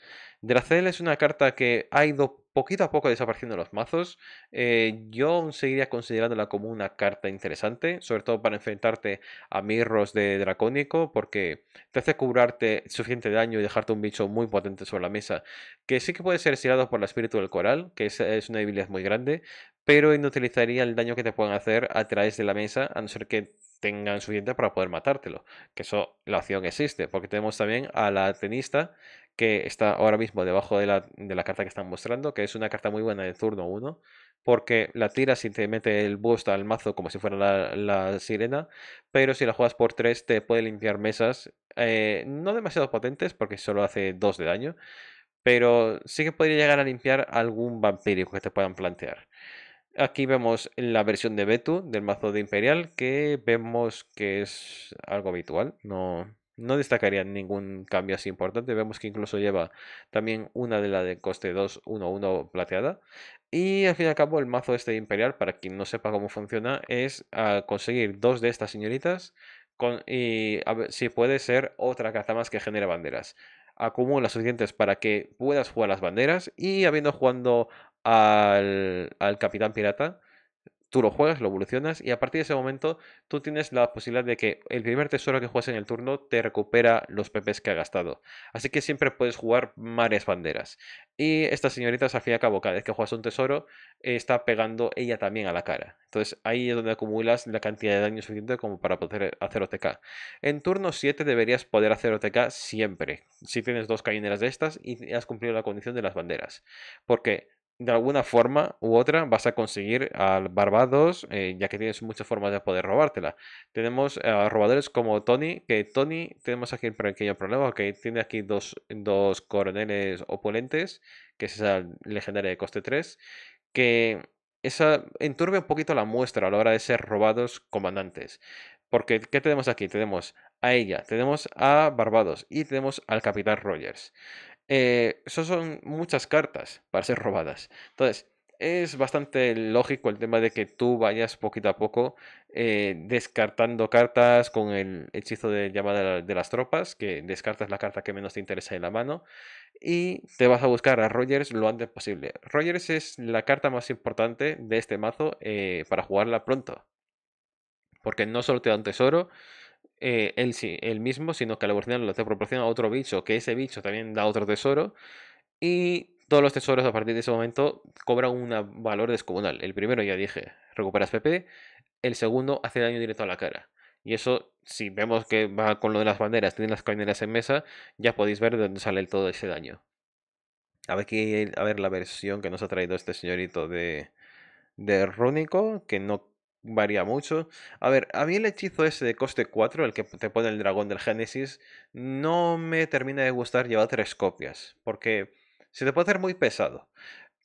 Dracel es una carta que ha ido poquito a poco desapareciendo en los mazos. Eh, yo aún seguiría considerándola como una carta interesante, sobre todo para enfrentarte a mirros de dracónico, porque te hace cubrarte suficiente daño y dejarte un bicho muy potente sobre la mesa, que sí que puede ser estirado por la espíritu del coral, que es, es una debilidad muy grande, pero inutilizaría el daño que te pueden hacer a través de la mesa, a no ser que tengan suficiente para poder matártelo. Que eso, la opción existe, porque tenemos también a la tenista que está ahora mismo debajo de la, carta que están mostrando, que es una carta muy buena de turno 1, porque la tira simplemente te mete el boost al mazo como si fuera la, sirena, pero si la juegas por 3 te puede limpiar mesas, eh, no demasiado potentes, porque solo hace 2 de daño, pero sí que podría llegar a limpiar algún vampírico que te puedan plantear. Aquí vemos la versión de Betu del mazo de Imperial que vemos que es algo habitual, no, no destacaría ningún cambio así importante. Vemos que incluso lleva también una de la de coste 2, 1, 1 plateada. Y al fin y al cabo el mazo este de Imperial, para quien no sepa cómo funciona, es ah, conseguir dos de estas señoritas con, y a ver, si puede ser otra caza más que genera banderas acumula suficientes para que puedas jugar las banderas y habiendo jugando al, Capitán Pirata, tú lo juegas, lo evolucionas y a partir de ese momento tú tienes la posibilidad de que el primer tesoro que juegas en el turno te recupera los PPs que ha gastado. Así que siempre puedes jugar varias banderas. Y esta señorita al fin y cada vez que juegas un tesoro, está pegando ella también a la cara. Entonces ahí es donde acumulas la cantidad de daño suficiente como para poder hacer OTK. En turno 7 deberías poder hacer OTK siempre, si tienes dos cañoneras de estas y has cumplido la condición de las banderas. Porque de alguna forma u otra vas a conseguir al Barbados, eh, ya que tienes muchas formas de poder robártela. Tenemos a eh, robadores como Tony, que Tony, tenemos aquí un pequeño problema, que tiene aquí dos, coroneles opulentes, que es esa legendaria de coste 3, que esa enturbe un poquito la muestra a la hora de ser robados comandantes. Porque, ¿qué tenemos aquí? Tenemos a ella, tenemos a Barbados y tenemos al Capitán Rogers. Eh, eso son muchas cartas para ser robadas. Entonces, es bastante lógico el tema de que tú vayas poquito a poco eh, descartando cartas con el hechizo de llamada de las tropas, que descartas la carta que menos te interesa en la mano, y te vas a buscar a Rogers lo antes posible. Rogers es la carta más importante de este mazo eh, para jugarla pronto, porque no solo te da un tesoro, eh, él sí, él mismo, sino que al lo te proporciona otro bicho, que ese bicho también da otro tesoro. Y todos los tesoros a partir de ese momento cobran un valor descomunal. El primero, ya dije, recuperas PP. El segundo, hace daño directo a la cara. Y eso, si vemos que va con lo de las banderas, tiene las cabineras en mesa, ya podéis ver de dónde sale todo ese daño. A ver, aquí a ver la versión que nos ha traído este señorito de, de Rúnico, que no varía mucho. A ver, a mí el hechizo ese de coste 4, el que te pone el dragón del Génesis, no me termina de gustar llevar tres copias, porque se te puede hacer muy pesado.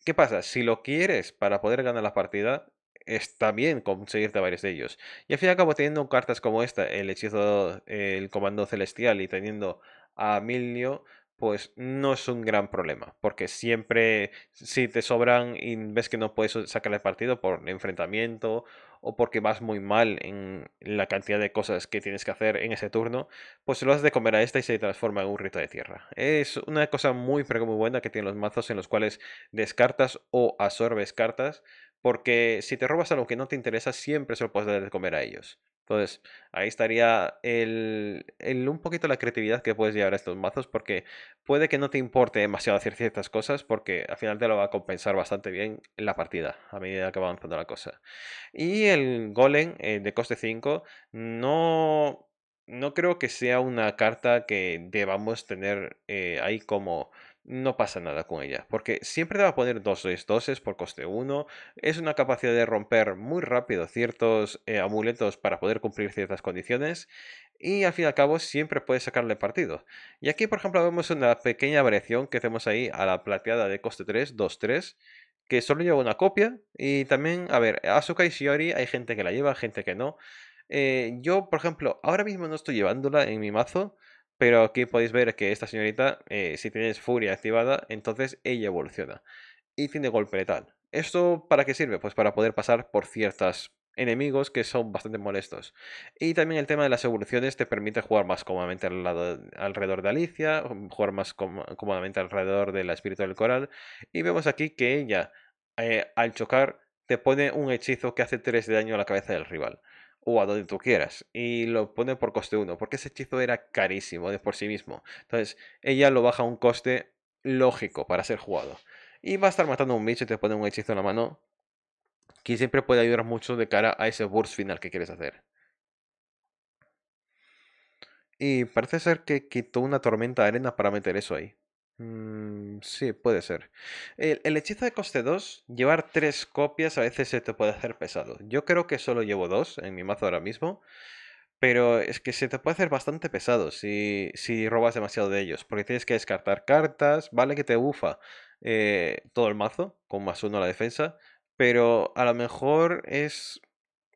¿Qué pasa? Si lo quieres para poder ganar la partida, está bien conseguirte varios de ellos. Y al fin y al cabo, teniendo cartas como esta, el hechizo, el comando celestial y teniendo a Milnio, pues no es un gran problema, porque siempre si te sobran y ves que no puedes sacar el partido por enfrentamiento o porque vas muy mal en la cantidad de cosas que tienes que hacer en ese turno, pues se lo haces de comer a esta y se transforma en un rito de tierra. Es una cosa muy pero muy buena que tienen los mazos en los cuales descartas o absorbes cartas porque si te robas algo que no te interesa, siempre se lo puedes dar de comer a ellos. Entonces, ahí estaría el, un poquito la creatividad que puedes llevar a estos mazos, porque puede que no te importe demasiado hacer ciertas cosas, porque al final te lo va a compensar bastante bien en la partida, a medida que va avanzando la cosa. Y el golem eh, de coste 5 no, no creo que sea una carta que debamos tener eh, ahí como no pasa nada con ella, porque siempre te va a poner dos 6 doses por coste 1, es una capacidad de romper muy rápido ciertos eh, amuletos para poder cumplir ciertas condiciones y al fin y al cabo siempre puedes sacarle partido. Y aquí por ejemplo vemos una pequeña variación que hacemos ahí a la plateada de coste 3, 2, 3, que solo lleva una copia y también, a ver, Asuka y Shiori hay gente que la lleva, gente que no. Eh, yo por ejemplo ahora mismo no estoy llevándola en mi mazo pero aquí podéis ver que esta señorita, eh, si tienes furia activada, entonces ella evoluciona. Y tiene golpe letal. ¿Esto para qué sirve? Pues para poder pasar por ciertos enemigos que son bastante molestos. Y también el tema de las evoluciones te permite jugar más cómodamente alrededor de Alicia, mm, jugar más cómodamente alrededor del espíritu del coral. Y vemos aquí que ella, eh, al chocar, te pone un hechizo que hace 3 de daño a la cabeza del rival o a donde tú quieras. Y lo pone por coste 1, porque ese hechizo era carísimo de por sí mismo. Entonces, ella lo baja a un coste lógico para ser jugado. Y va a estar matando a un bicho y te pone un hechizo en la mano, que siempre puede ayudar mucho de cara a ese burst final que quieres hacer. Y parece ser que quitó una tormenta de arena para meter eso ahí. Mm, sí, puede ser. El, hechizo de coste 2, llevar tres copias a veces se te puede hacer pesado. Yo creo que solo llevo dos en mi mazo ahora mismo. Pero es que se te puede hacer bastante pesado si, si robas demasiado de ellos. Porque tienes que descartar cartas. Vale que te bufa eh, todo el mazo, con más uno a la defensa. Pero a lo mejor es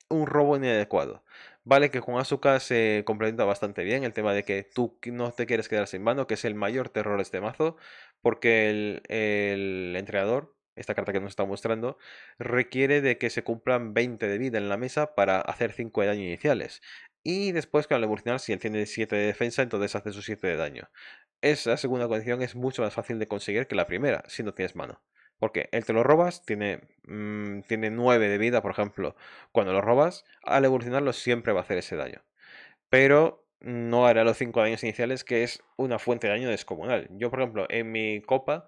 un robo inadecuado. Vale que con Asuka se complementa bastante bien el tema de que tú no te quieres quedar sin mano, que es el mayor terror de este mazo, porque el, entrenador, esta carta que nos está mostrando, requiere de que se cumplan 20 de vida en la mesa para hacer 5 de daño iniciales. Y después claro, al evolucionar, si él tiene 7 de defensa, entonces hace su 7 de daño. Esa segunda condición es mucho más fácil de conseguir que la primera, si no tienes mano. Porque él te lo robas, tiene, mm, tiene 9 de vida, por ejemplo. Cuando lo robas, al evolucionarlo siempre va a hacer ese daño. Pero no hará los 5 daños iniciales, que es una fuente de daño descomunal. Yo, por ejemplo, en mi copa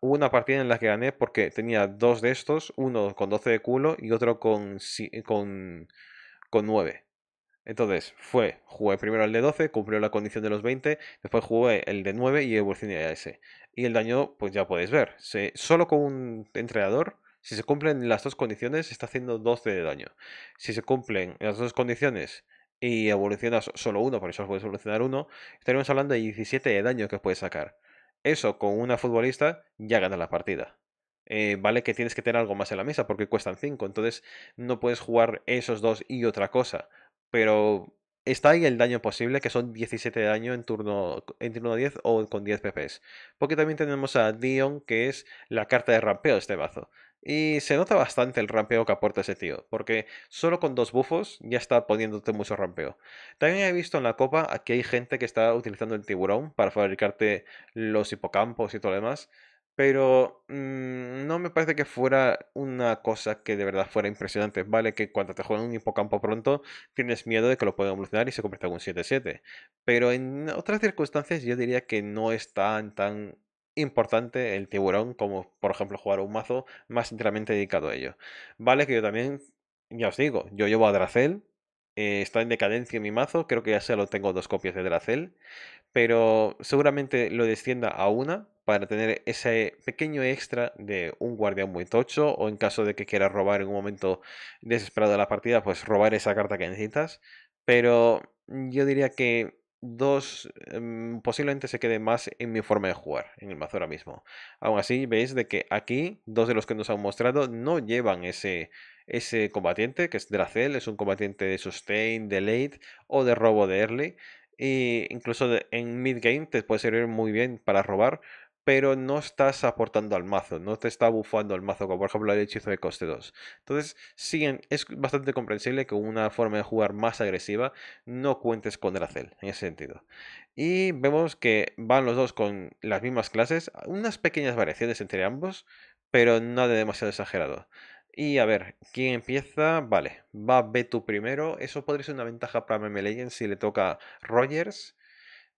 hubo una partida en la que gané porque tenía dos de estos, uno con 12 de culo y otro con, con, con 9. Entonces, fue, jugué primero el de 12, cumplió la condición de los 20, después jugué el de 9 y evolucioné a ese. Y el daño, pues ya podéis ver, solo con un entrenador, si se cumplen las dos condiciones, está haciendo 12 de daño. Si se cumplen las dos condiciones y evolucionas solo uno, por eso puedes evolucionar uno, Estaríamos hablando de 17 de daño que puedes sacar. Eso con una futbolista ya gana la partida. Eh, vale que tienes que tener algo más en la mesa porque cuestan 5, entonces no puedes jugar esos dos y otra cosa. Pero está ahí el daño posible, que son 17 de daño en turno, en 10 o con 10 PPs. Porque también tenemos a Dion, que es la carta de rampeo de este bazo Y se nota bastante el rampeo que aporta ese tío, porque solo con dos bufos ya está poniéndote mucho rampeo. También he visto en la copa que hay gente que está utilizando el tiburón para fabricarte los hipocampos y todo lo demás. Pero mm, no me parece que fuera una cosa que de verdad fuera impresionante. Vale, que cuando te juegan un hipocampo pronto, tienes miedo de que lo puedan evolucionar y se convierta en un 7-7. Pero en otras circunstancias, yo diría que no es tan, tan importante el tiburón como, por ejemplo, jugar un mazo más enteramente dedicado a ello. Vale, que yo también, ya os digo, yo llevo a Dracel, eh, está en decadencia mi mazo, creo que ya solo tengo dos copias de Dracel, pero seguramente lo descienda a una para tener ese pequeño extra de un guardián muy tocho o en caso de que quieras robar en un momento desesperado de la partida, pues robar esa carta que necesitas. Pero yo diría que dos em, posiblemente se quede más en mi forma de jugar en el mazo ahora mismo. Aún así, veis de que aquí dos de los que nos han mostrado no llevan ese, ese combatiente, que es Dracel, es un combatiente de sustain, de late o de robo de early incluso en mid-game te puede servir muy bien para robar, pero no estás aportando al mazo, no te está bufando al mazo, como por ejemplo el hechizo de coste 2. Entonces, sí, es bastante comprensible que una forma de jugar más agresiva no cuentes con Dracel, en ese sentido. Y vemos que van los dos con las mismas clases, unas pequeñas variaciones entre ambos, pero nada demasiado exagerado. Y a ver, ¿quién empieza? Vale, va Betu primero. Eso podría ser una ventaja para Meme Legends si le toca Rogers,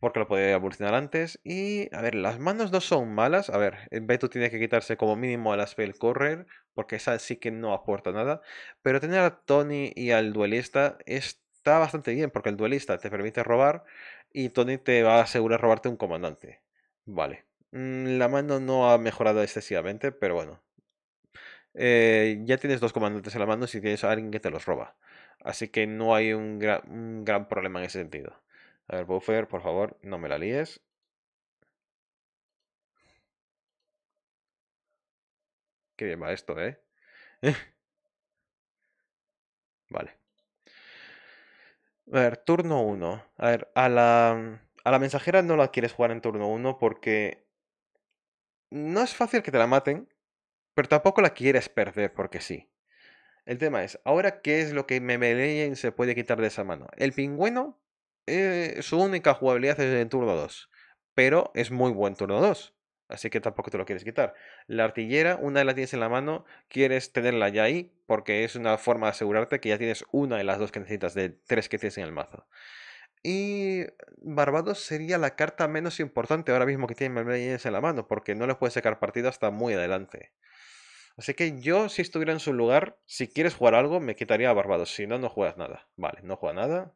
porque lo podría evolucionar antes. Y a ver, las manos no son malas. A ver, beto tiene que quitarse como mínimo a la Spell Correr, porque esa sí que no aporta nada. Pero tener a Tony y al duelista está bastante bien, porque el duelista te permite robar y Tony te va a asegurar robarte un comandante. Vale. Mm, la mano no ha mejorado excesivamente, pero bueno, eh, ya tienes dos comandantes en la mano si tienes a alguien que te los roba. Así que no hay un, gran problema en ese sentido. A ver, Buffer, por favor, no me la líes. Qué bien va esto, ¿eh? vale. A ver, turno 1. A ver, la, a la mensajera no la quieres jugar en turno 1 porque no es fácil que te la maten. Pero tampoco la quieres perder porque sí. El tema es, ahora, ¿qué es lo que Memeleyen se puede quitar de esa mano? El pingüino, eh, su única jugabilidad es en turno 2, pero es muy buen turno 2, así que tampoco te lo quieres quitar. La artillera, una de las tienes en la mano, quieres tenerla ya ahí, porque es una forma de asegurarte que ya tienes una de las dos que necesitas, de tres que tienes en el mazo. Y Barbados sería la carta menos importante ahora mismo que tiene Memelien en la mano, porque no le puedes sacar partido hasta muy adelante. Así que yo, si estuviera en su lugar, si quieres jugar algo, me quitaría a Barbados. Si no, no juegas nada. Vale, no juega nada.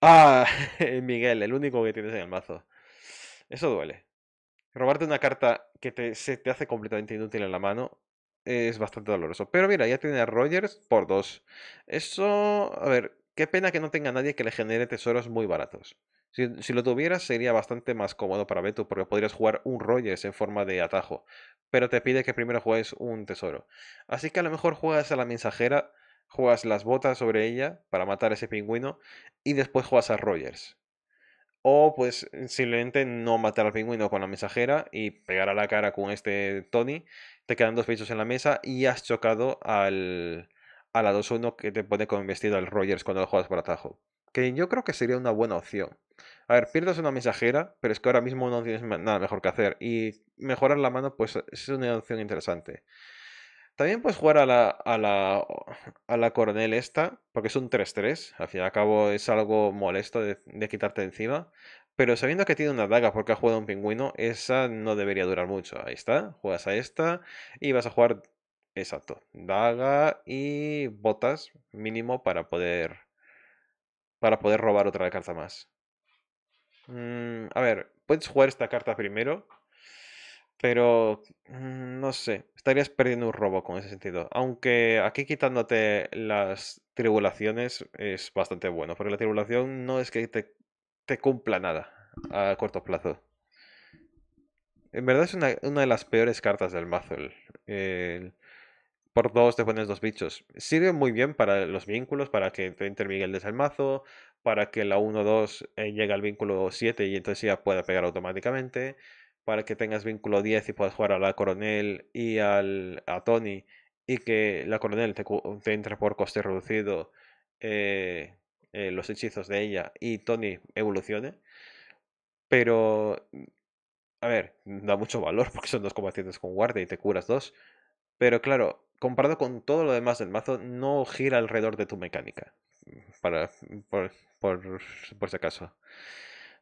Ah, Miguel, el único que tienes en el mazo. Eso duele. Robarte una carta que te, se te hace completamente inútil en la mano es bastante doloroso. Pero mira, ya tiene a Rogers por dos. Eso, a ver, qué pena que no tenga nadie que le genere tesoros muy baratos. Si, lo tuvieras sería bastante más cómodo para Beto porque podrías jugar un Rogers en forma de atajo, pero te pide que primero juegues un tesoro. Así que a lo mejor juegas a la mensajera, juegas las botas sobre ella para matar a ese pingüino y después juegas a Rogers. O pues simplemente no matar al pingüino con la mensajera y pegar a la cara con este Tony. Te quedan dos pechos en la mesa y has chocado al, a la 2-1 que te pone con vestido al Rogers cuando lo juegas por atajo. Que yo creo que sería una buena opción. A ver, pierdas una mensajera, pero es que ahora mismo no tienes nada mejor que hacer. Y mejorar la mano, pues es una opción interesante. También puedes jugar a la, coronel esta, porque es un 3-3. Al fin y al cabo es algo molesto de, quitarte encima. Pero sabiendo que tiene una daga porque ha jugado un pingüino, esa no debería durar mucho. Ahí está, juegas a esta y vas a jugar, exacto, daga y botas mínimo para poder, para poder robar otra calza más. Mm, a ver, puedes jugar esta carta primero, pero mm, no sé, estarías perdiendo un robo con ese sentido. Aunque aquí quitándote las tribulaciones es bastante bueno, porque la tribulación no es que te, cumpla nada a corto plazo. En verdad es una, de las peores cartas del mazo. por dos te pones dos bichos. Sirve muy bien para los vínculos, para que te entre desde el mazo, para que la 1-2 eh, llegue al vínculo 7 y entonces ya pueda pegar automáticamente. Para que tengas vínculo 10 y puedas jugar a la coronel y al, a Tony y que la coronel te, entre por coste reducido eh, eh, los hechizos de ella y Tony evolucione. Pero, mm, a ver, da mucho valor porque son dos combatientes con guardia y te curas dos. Pero claro, comparado con todo lo demás del mazo, no gira alrededor de tu mecánica. Mm, para, mm, por, si acaso.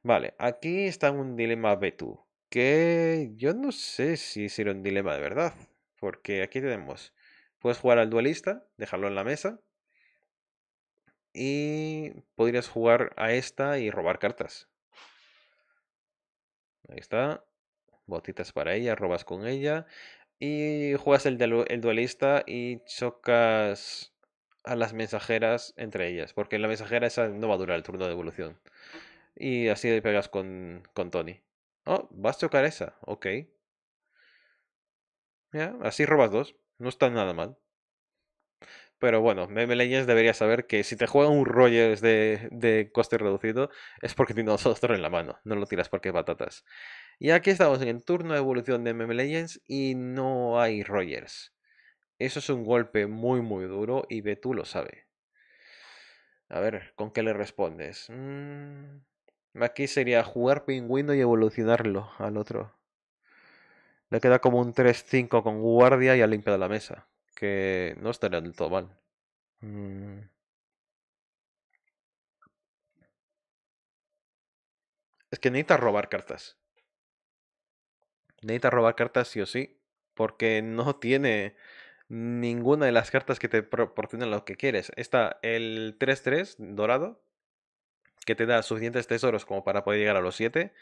Vale, aquí está un dilema Betu, que yo no sé si será un dilema de verdad, porque aquí tenemos, puedes jugar al duelista, dejarlo en la mesa, y podrías jugar a esta y robar cartas. Ahí está, botitas para ella, robas con ella, y juegas el, el duelista y chocas a las mensajeras entre ellas, porque la mensajera esa no va a durar el turno de evolución. Y así le pegas con, con Tony. Oh, vas a chocar esa, ok. Ya, así robas dos, no está nada mal. Pero bueno, Meme Legends debería saber que si te juega un Rogers de, de coste reducido es porque tiene torres en la mano, no lo tiras porque es patatas. Y aquí estamos en el turno de evolución de Meme Legends y no hay Rogers. Eso es un golpe muy muy duro y Betú lo sabe. A ver, ¿con qué le respondes? Mm, aquí sería jugar pingüino y evolucionarlo al otro. Le queda como un 3-5 con guardia y a limpiar la mesa. Que no estaría del todo mal. Mm. Es que necesita robar cartas. Necesita robar cartas sí o sí. Porque no tiene ninguna de las cartas que te proporcionan lo que quieres. Está el 3-3 dorado, que te da suficientes tesoros como para poder llegar a los 7.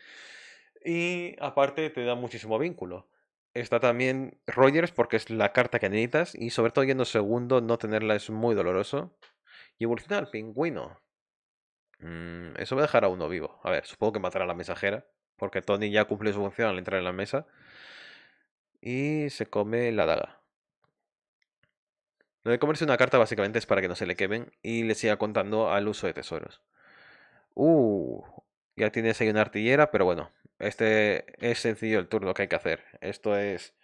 Y aparte te da muchísimo vínculo. Está también Rogers porque es la carta que necesitas y sobre todo yendo segundo no tenerla es muy doloroso. Y evoluciona al pingüino. Mm, eso va a dejar a uno vivo. A ver, supongo que matará a la mensajera porque Tony ya cumple su función al entrar en la mesa. Y se come la daga. Lo de comerse una carta básicamente es para que no se le quemen y le siga contando al uso de tesoros. Uh, ya tienes ahí una artillera, pero bueno, este es sencillo el turno que hay que hacer. Esto es,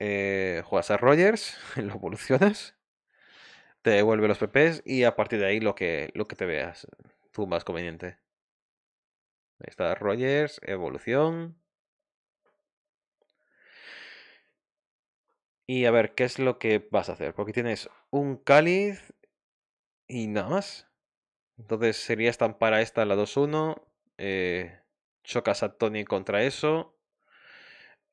eh, juegas a Rogers, lo evolucionas, te devuelve los PPs y a partir de ahí lo que, lo que te veas, tú más conveniente. Ahí está Rogers, evolución. Y a ver, ¿qué es lo que vas a hacer? Porque tienes un cáliz y nada más. Entonces sería estampar a esta la 2-1. chocas a Tony contra eso.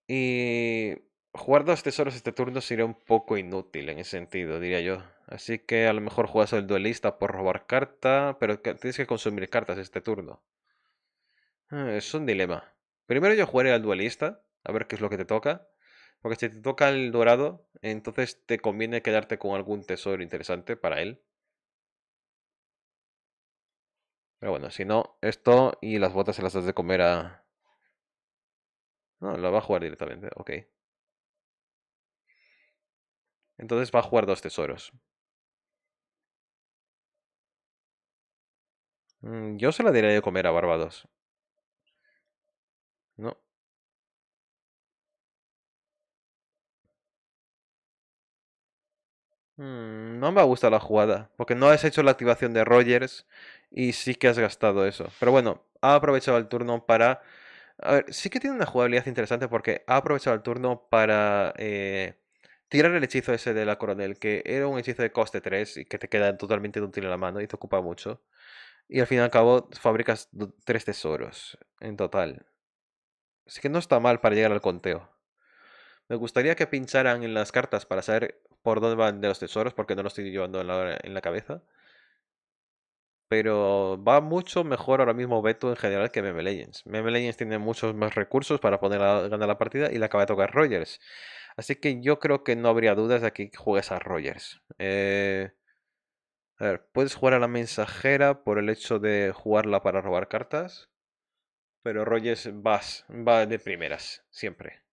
Y jugar dos tesoros este turno sería un poco inútil en ese sentido, diría yo. Así que a lo mejor juegas al duelista por robar carta, pero tienes que consumir cartas este turno. Ah, es un dilema. Primero yo jugaré al duelista, a ver qué es lo que te toca. Porque si te toca el dorado, entonces te conviene quedarte con algún tesoro interesante para él. Pero bueno, si no, esto y las botas se las das de comer a... No, lo va a jugar directamente, ok. Entonces va a jugar dos tesoros. Mm, yo se la diré de comer a Barbados. No, Mm, no me ha gustado la jugada, porque no has hecho la activación de Rogers y sí que has gastado eso. Pero bueno, ha aprovechado el turno para... A ver, sí que tiene una jugabilidad interesante porque ha aprovechado el turno para eh, tirar el hechizo ese de la coronel, que era un hechizo de coste 3 y que te queda totalmente inútil en la mano y te ocupa mucho. Y al fin y al cabo fabricas 3 tesoros en total. Así que no está mal para llegar al conteo. Me gustaría que pincharan en las cartas para saber por dónde van de los tesoros, porque no lo estoy llevando en la, cabeza. Pero va mucho mejor ahora mismo Beto en general que Meme Legends. Meme Legends tiene muchos más recursos para poder ganar la partida y la acaba de tocar Rogers. Así que yo creo que no habría dudas de aquí que juegues a Rogers. Eh, a ver, puedes jugar a la mensajera por el hecho de jugarla para robar cartas. Pero Rogers vas, va de primeras, siempre.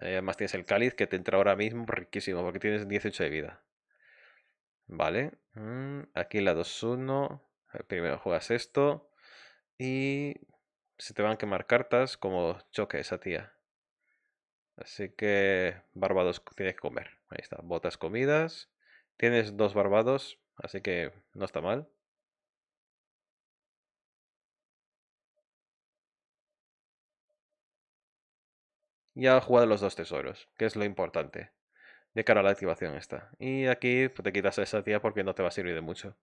Eh, además tienes el cáliz que te entra ahora mismo riquísimo porque tienes 18 de vida. Vale. Mm, aquí la 2-1. Primero juegas esto. Y se te van a quemar cartas como choque esa tía. Así que barbados tienes que comer. Ahí está. Botas comidas. Tienes dos barbados. Así que no está mal. ya ha jugado los dos tesoros, que es lo importante. De cara a la activación esta. Y aquí pues, te quitas a esa tía porque no te va a servir de mucho.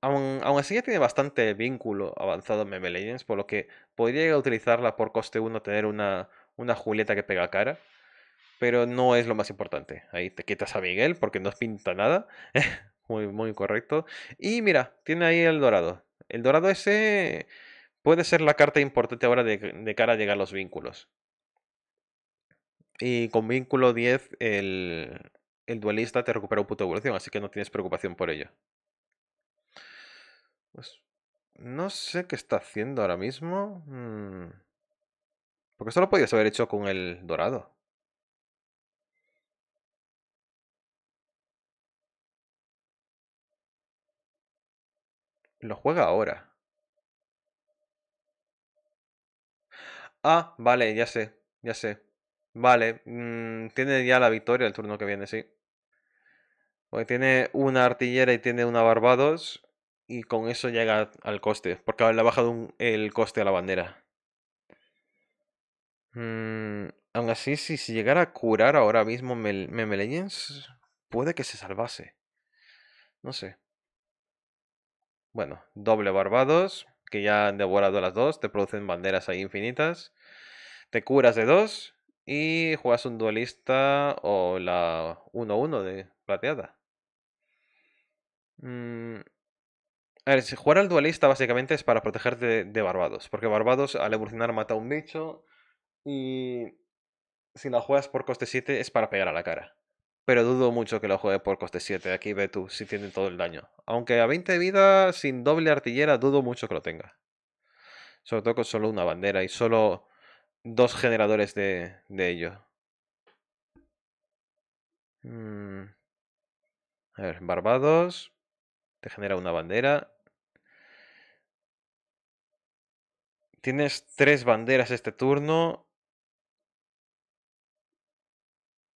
aún, mm, así ya tiene bastante vínculo avanzado en Meme por lo que podría utilizarla por coste 1 tener una, una Julieta que pega cara. Pero no es lo más importante. Ahí te quitas a Miguel porque no pinta nada. muy, muy correcto. Y mira, tiene ahí el dorado. El dorado ese puede ser la carta importante ahora de, cara a llegar a los vínculos. Y con vínculo 10, el, duelista te recupera un punto evolución, así que no tienes preocupación por ello. Pues no sé qué está haciendo ahora mismo. Mm, porque solo lo podías haber hecho con el dorado. Lo juega ahora. Ah, vale, ya sé, ya sé. Vale, mm, tiene ya la victoria el turno que viene, sí. Porque tiene una artillera y tiene una Barbados. Y con eso llega al coste. Porque le ha bajado el coste a la bandera. Mm, aún así, si, llegara a curar ahora mismo me Memeleyens, puede que se salvase. No sé. Bueno, doble Barbados que ya han devorado las dos, te producen banderas ahí infinitas, te curas de dos y juegas un duelista o la 1-1 de plateada. Mm, a ver, si jugar al duelista básicamente es para protegerte de, de, Barbados, porque Barbados al evolucionar mata a un bicho y si la juegas por coste 7 es para pegar a la cara pero dudo mucho que lo juegue por coste 7. Aquí ve tú si tiene todo el daño. Aunque a 20 vida sin doble artillera, dudo mucho que lo tenga. Sobre todo con solo una bandera y solo dos generadores de, ello. Mm. A ver, Barbados. Te genera una bandera. Tienes tres banderas este turno.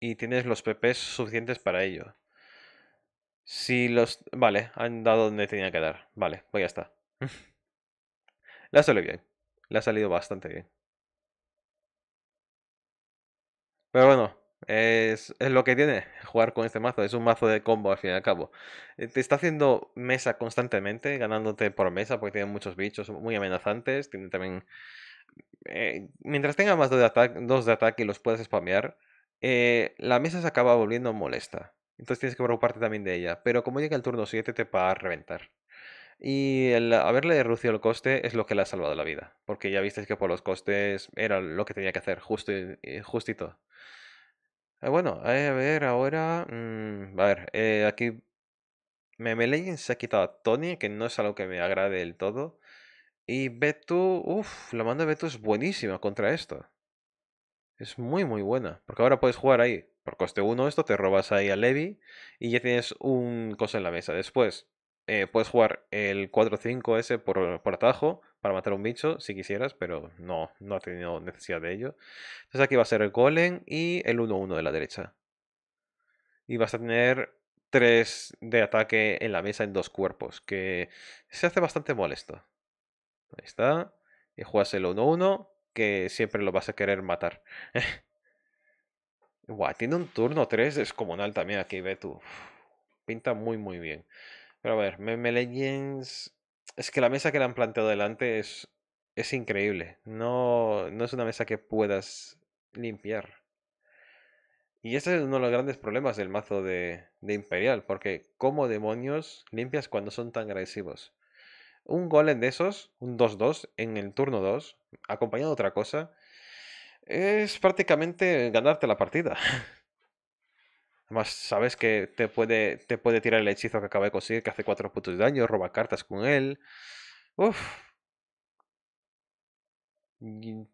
y tienes los PPs suficientes para ello. Si los... Vale, han dado donde tenía que dar. Vale, pues ya está. Le ha salido bien. Le ha salido bastante bien. Pero bueno, es, es, lo que tiene jugar con este mazo. Es un mazo de combo al fin y al cabo. Eh, te está haciendo mesa constantemente, ganándote por mesa porque tiene muchos bichos muy amenazantes. Tiene también... Eh, mientras tenga más dos de, dos de ataque y los puedes spamear, eh, la mesa se acaba volviendo molesta. Entonces tienes que preocuparte también de ella. Pero como llega el turno 7 te va a reventar. Y el haberle reducido el coste es lo que le ha salvado la vida. Porque ya visteis que por los costes era lo que tenía que hacer, justo y, eh, justito. Ah, bueno, a ver, ahora. Mm, a ver, eh, aquí. Meme se ha quitado a Tony, que no es algo que me agrade del todo. Y Betu. Uff, la mano de Betu es buenísima contra esto. Es muy, muy buena. Porque ahora puedes jugar ahí. Por coste 1 esto, te robas ahí a Levi y ya tienes un cosa en la mesa. Después, eh, puedes jugar el 4-5 ese por, por, atajo para matar a un bicho si quisieras, pero no, no ha tenido necesidad de ello. Entonces aquí va a ser el golem y el 1-1 de la derecha. Y vas a tener 3 de ataque en la mesa en dos cuerpos, que se hace bastante molesto. Ahí está. Y juegas el 1-1 que siempre lo vas a querer matar. tiene un turno 3 descomunal también aquí, ve tú. Pinta muy, muy bien. Pero a ver, Meme Legends. Es que la mesa que le han planteado delante es, es increíble. No, no es una mesa que puedas limpiar. Y este es uno de los grandes problemas del mazo de, Imperial, porque como demonios limpias cuando son tan agresivos? un gol de esos, un 2-2 en el turno 2, acompañado de otra cosa, es prácticamente ganarte la partida. Además, sabes que te puede, te puede tirar el hechizo que acaba de conseguir, que hace 4 puntos de daño, roba cartas con él.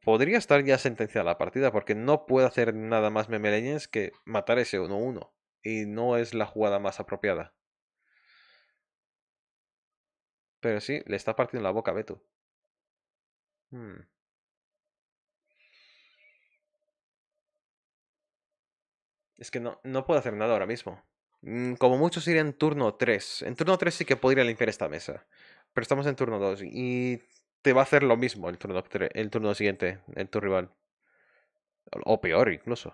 Podría estar ya sentenciada la partida, porque no puede hacer nada más Memeleñes que matar ese 1-1. Y no es la jugada más apropiada. Pero sí, le está partiendo la boca a Beto. Mm. Es que no, puedo hacer nada ahora mismo. Mm, como muchos sería en turno 3. En turno 3 sí que podría limpiar esta mesa. Pero estamos en turno 2 y te va a hacer lo mismo el turno, el turno siguiente, en tu rival. O peor incluso.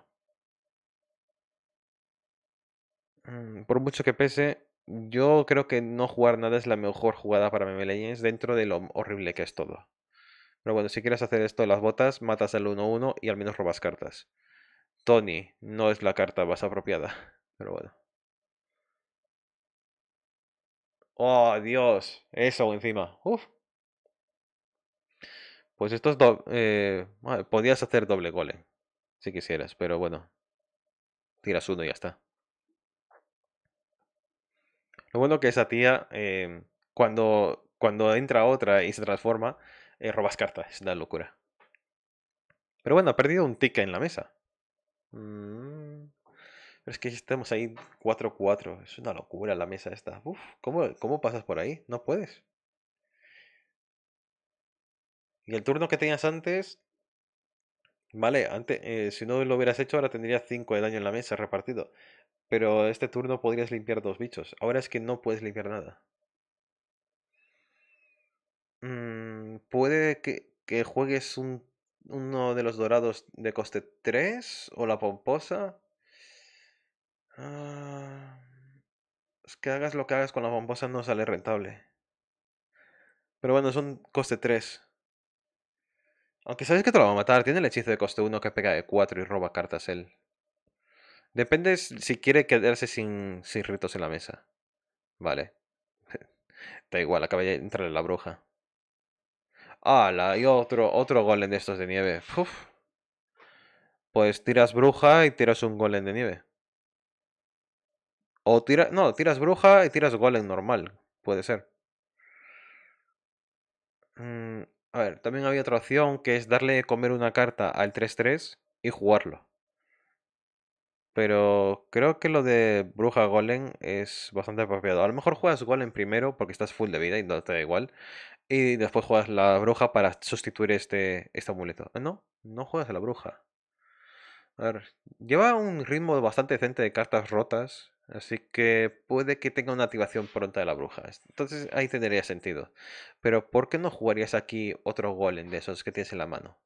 Mm, por mucho que pese, yo creo que no jugar nada es la mejor jugada para Meme dentro de lo horrible que es todo. Pero bueno, si quieres hacer esto las botas, matas al 1-1 y al menos robas cartas. Tony, no es la carta más apropiada. Pero bueno. Oh, Dios. Eso encima. Uf. Pues esto es... Eh, ah, podías hacer doble gole. Si quisieras, pero bueno. Tiras uno y ya está. Lo bueno que esa tía, em, cuando, cuando entra otra y se transforma, eh, robas cartas. Es una locura. Pero bueno, ha perdido un ticket en la mesa. Mm, es que estamos ahí 4-4. Es una locura la mesa esta. Uf, ¿cómo, pasas por ahí? No puedes. Y el turno que tenías antes. Vale, antes, eh, si no lo hubieras hecho, ahora tendrías 5 de daño en la mesa repartido. Pero este turno podrías limpiar dos bichos. Ahora es que no puedes limpiar nada. Mm, puede que, juegues uno de los dorados de coste 3 o la pomposa. Ah, es que hagas lo que hagas con la pomposa no sale rentable. Pero bueno, son coste 3. Aunque sabes que te lo va a matar, tiene el hechizo de coste 1 que pega de 4 y roba cartas él. Depende si quiere quedarse sin, ritos en la mesa. Vale. da igual, acaba de entrar la bruja. ¡Hala! Y otro, otro golem de estos de nieve. Pues tiras bruja y tiras un golem de nieve. O tiras... No, tiras bruja y tiras golem normal. Puede ser. Mm, a ver, también había otra opción que es darle comer una carta al 3-3 y jugarlo. Pero creo que lo de Bruja Golem es bastante apropiado. A lo mejor juegas Golem primero porque estás full de vida y no te da igual. Y después juegas la bruja para sustituir este, este amuleto. Ah, no, no juegas a la bruja. A ver, lleva un ritmo bastante decente de cartas rotas. Así que puede que tenga una activación pronta de la bruja. Entonces ahí tendría sentido. Pero ¿por qué no jugarías aquí otro golem de esos que tienes en la mano?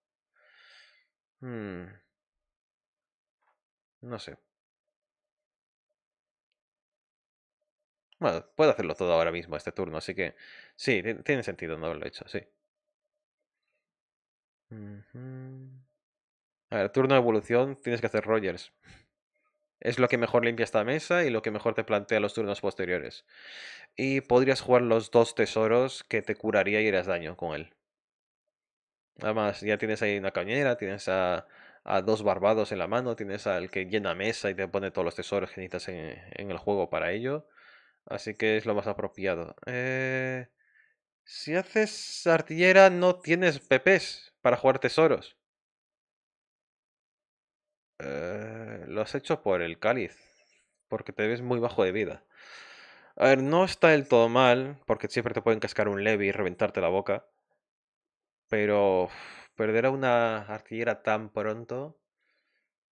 Hmm. No sé. Bueno, puedo hacerlo todo ahora mismo, este turno, así que sí, tiene sentido no haberlo hecho, sí. A ver, turno de evolución tienes que hacer Rogers. Es lo que mejor limpia esta mesa y lo que mejor te plantea los turnos posteriores. Y podrías jugar los dos tesoros que te curaría y harías daño con él. Además, ya tienes ahí una cañera, tienes a a dos barbados en la mano, tienes al que llena mesa y te pone todos los tesoros que necesitas en, el juego para ello. Así que es lo más apropiado. Eh, si haces artillera no tienes PPs para jugar tesoros. Eh, lo has hecho por el cáliz, porque te ves muy bajo de vida. A ver, no está del todo mal, porque siempre te pueden cascar un leve y reventarte la boca. Pero perder a una artillera tan pronto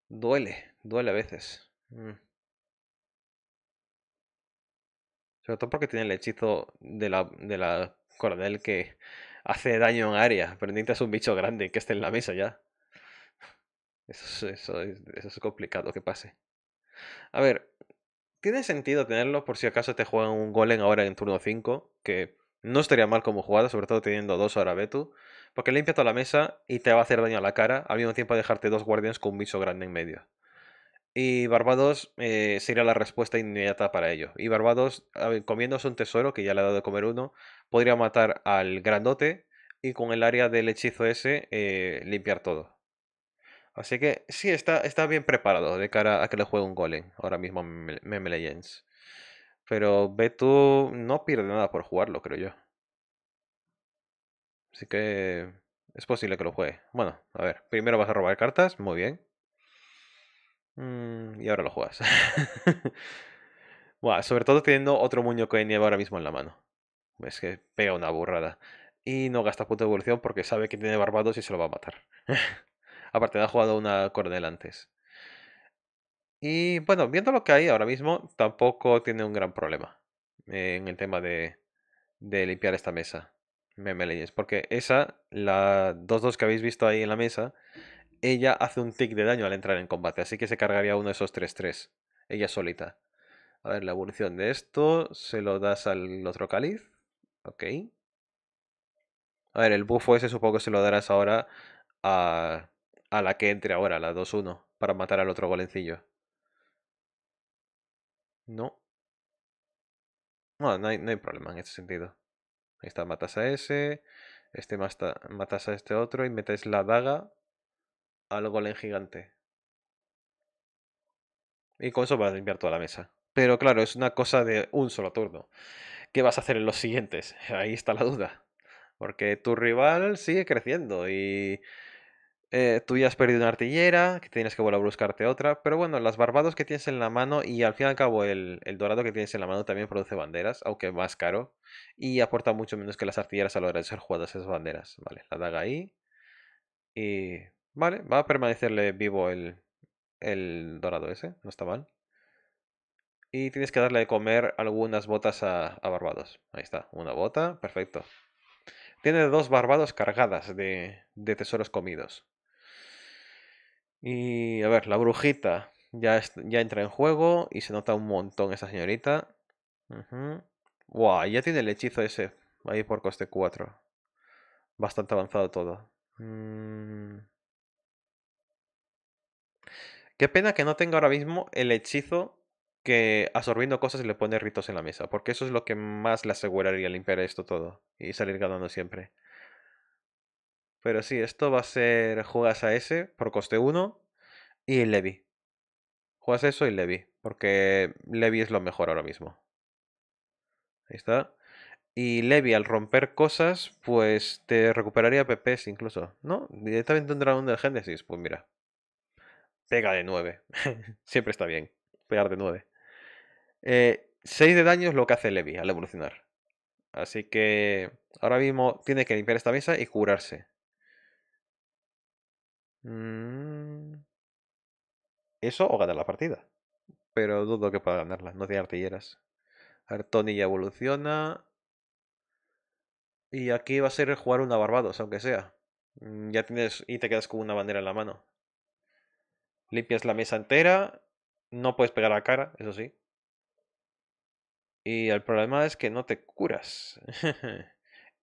duele, duele a veces. Mm. Sobre todo porque tiene el hechizo de la, de la coronel que hace daño en área, pero necesitas un bicho grande que esté en la mesa ya. Eso, eso, eso es complicado que pase. A ver, tiene sentido tenerlo por si acaso te juegan un golem ahora en turno 5, que no estaría mal como jugada, sobre todo teniendo dos ahora Betu. Porque limpia toda la mesa y te va a hacer daño a la cara, al mismo tiempo dejarte dos guardians con un bicho grande en medio. Y Barbados eh, sería la respuesta inmediata para ello. Y Barbados, comiéndose un tesoro, que ya le ha dado de comer uno, podría matar al grandote y con el área del hechizo ese eh, limpiar todo. Así que sí, está, está bien preparado de cara a que le juegue un golem ahora mismo Meme Legends. Pero Betu no pierde nada por jugarlo, creo yo. Así que es posible que lo juegue. Bueno, a ver, primero vas a robar cartas, muy bien. Mm, y ahora lo juegas. sobre todo teniendo otro muñeco de nieve ahora mismo en la mano. Es que pega una burrada. Y no gasta punto de evolución porque sabe que tiene barbados y se lo va a matar. Aparte, ha jugado una cornel antes. Y bueno, viendo lo que hay ahora mismo, tampoco tiene un gran problema eh, en el tema de limpiar esta mesa leyes, porque esa, la 2-2 que habéis visto ahí en la mesa, ella hace un tick de daño al entrar en combate, así que se cargaría uno de esos 3-3, ella solita. A ver, la evolución de esto, se lo das al otro cáliz, ok. A ver, el buffo ese supongo que se lo darás ahora a, a la que entre ahora, la 2-1, para matar al otro golencillo. No. Bueno, no hay, no hay problema en ese sentido está, matas a ese, este matas a este otro y metes la daga al golem gigante. Y con eso vas a limpiar toda la mesa. Pero claro, es una cosa de un solo turno. ¿Qué vas a hacer en los siguientes? Ahí está la duda. Porque tu rival sigue creciendo y eh, tú ya has perdido una artillera, que tienes que volver a buscarte otra, pero bueno, las barbados que tienes en la mano y al fin y al cabo el, dorado que tienes en la mano también produce banderas, aunque más caro, y aporta mucho menos que las artilleras a la hora de ser jugadas esas banderas, ¿vale? La daga ahí y... Vale, va a permanecerle vivo el, dorado ese, no está mal. Y tienes que darle de comer algunas botas a, a Barbados. Ahí está, una bota, perfecto. Tiene dos Barbados cargadas de, de tesoros comidos. Y a ver, la brujita ya, ya entra en juego y se nota un montón esa señorita. Uh ya tiene el hechizo ese. Ahí por coste 4. Bastante avanzado todo. Mm. Qué pena que no tenga ahora mismo el hechizo que absorbiendo cosas le pone ritos en la mesa. Porque eso es lo que más le aseguraría limpiar esto todo. Y salir ganando siempre. Pero sí, esto va a ser juegas a ese por coste 1 y Levi. Juegas eso y Levi, porque Levi es lo mejor ahora mismo. Ahí está. Y Levi al romper cosas, pues te recuperaría PPs incluso. ¿No? Directamente un dragón del Génesis. Pues mira. Pega de 9. Siempre está bien. Pegar de 9. 6 eh, de daño es lo que hace Levi al evolucionar. Así que ahora mismo tiene que limpiar esta mesa y curarse. Mm. Eso o ganar la partida. Pero dudo que pueda ganarla, no tiene artilleras. A ya evoluciona. Y aquí va a ser jugar una Barbados, aunque sea. Mm, ya tienes y te quedas con una bandera en la mano. Limpias la mesa entera. No puedes pegar la cara, eso sí. Y el problema es que no te curas.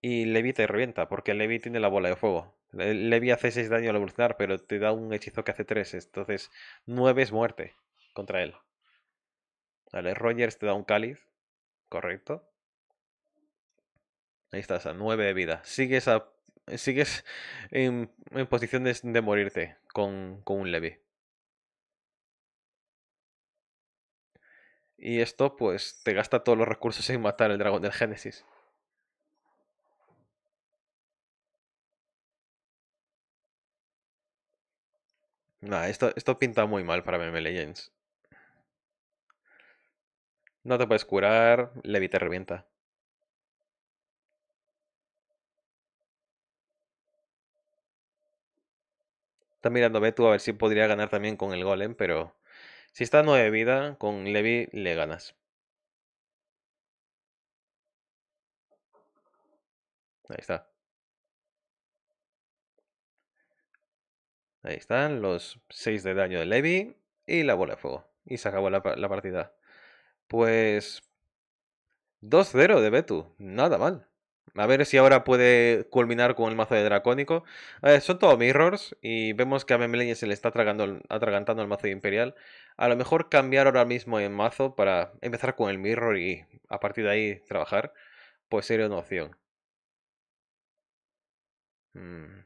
y Levi te revienta, porque Levi tiene la bola de fuego. Levi hace 6 daño al evolucionar, pero te da un hechizo que hace 3. Entonces, 9 es muerte contra él. Vale, Rogers te da un cáliz. Correcto. Ahí estás, a 9 de vida. Sigues, sigues en, posición de, morirte con, con un Levi. Y esto, pues, te gasta todos los recursos en matar el dragón del Génesis. No, esto, esto pinta muy mal para Meme Legends. No te puedes curar, Levi te revienta. Está mirando Betu a ver si podría ganar también con el golem, pero si está a vida, con Levi le ganas. Ahí está. Ahí están los 6 de daño de Levi y la bola de fuego. Y se acabó la, partida. Pues 2-0 de Betu. Nada mal. A ver si ahora puede culminar con el mazo de Dracónico. Eh, son todos mirrors y vemos que a Memeleñe se le está tragando, atragantando el mazo de Imperial. A lo mejor cambiar ahora mismo el mazo para empezar con el mirror y a partir de ahí trabajar, pues sería una opción. Mm.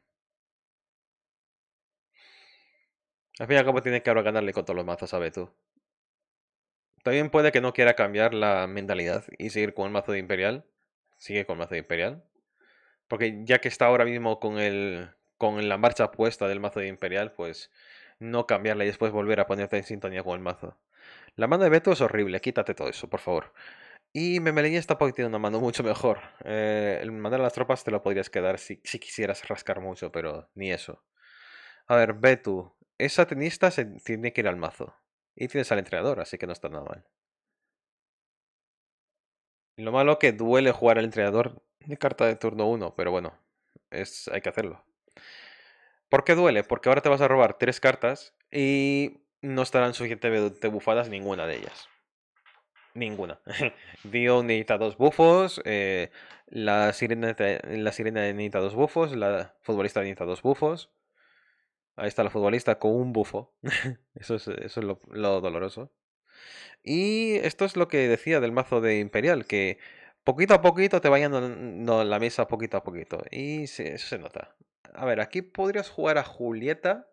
Al fin y al que ahora ganarle con todos los mazos, ¿sabes tú? También puede que no quiera cambiar la mentalidad y seguir con el mazo de Imperial. Sigue con el mazo de Imperial. Porque ya que está ahora mismo con el. con la marcha puesta del mazo de Imperial, pues no cambiarla y después volver a ponerte en sintonía con el mazo. La mano de Beto es horrible, quítate todo eso, por favor. Y Memeleña está tiene una mano mucho mejor. Eh, el mandar a las tropas te lo podrías quedar si, si quisieras rascar mucho, pero ni eso. A ver, Betu, esa tenista se tiene que ir al mazo. Y tienes al entrenador, así que no está nada mal. Lo malo que duele jugar al entrenador de carta de turno 1, pero bueno, es, hay que hacerlo. ¿Por qué duele? Porque ahora te vas a robar tres cartas y no estarán suficientemente bufadas ninguna de ellas. Ninguna. Dio necesita dos bufos, eh, la, sirena, la sirena necesita dos bufos, la futbolista necesita dos bufos. Ahí está la futbolista con un bufo. eso es, lo, doloroso. Y esto es lo que decía del mazo de Imperial, que poquito a poquito te vayan dando la mesa poquito a poquito. Y eso se nota. A ver, aquí podrías jugar a Julieta.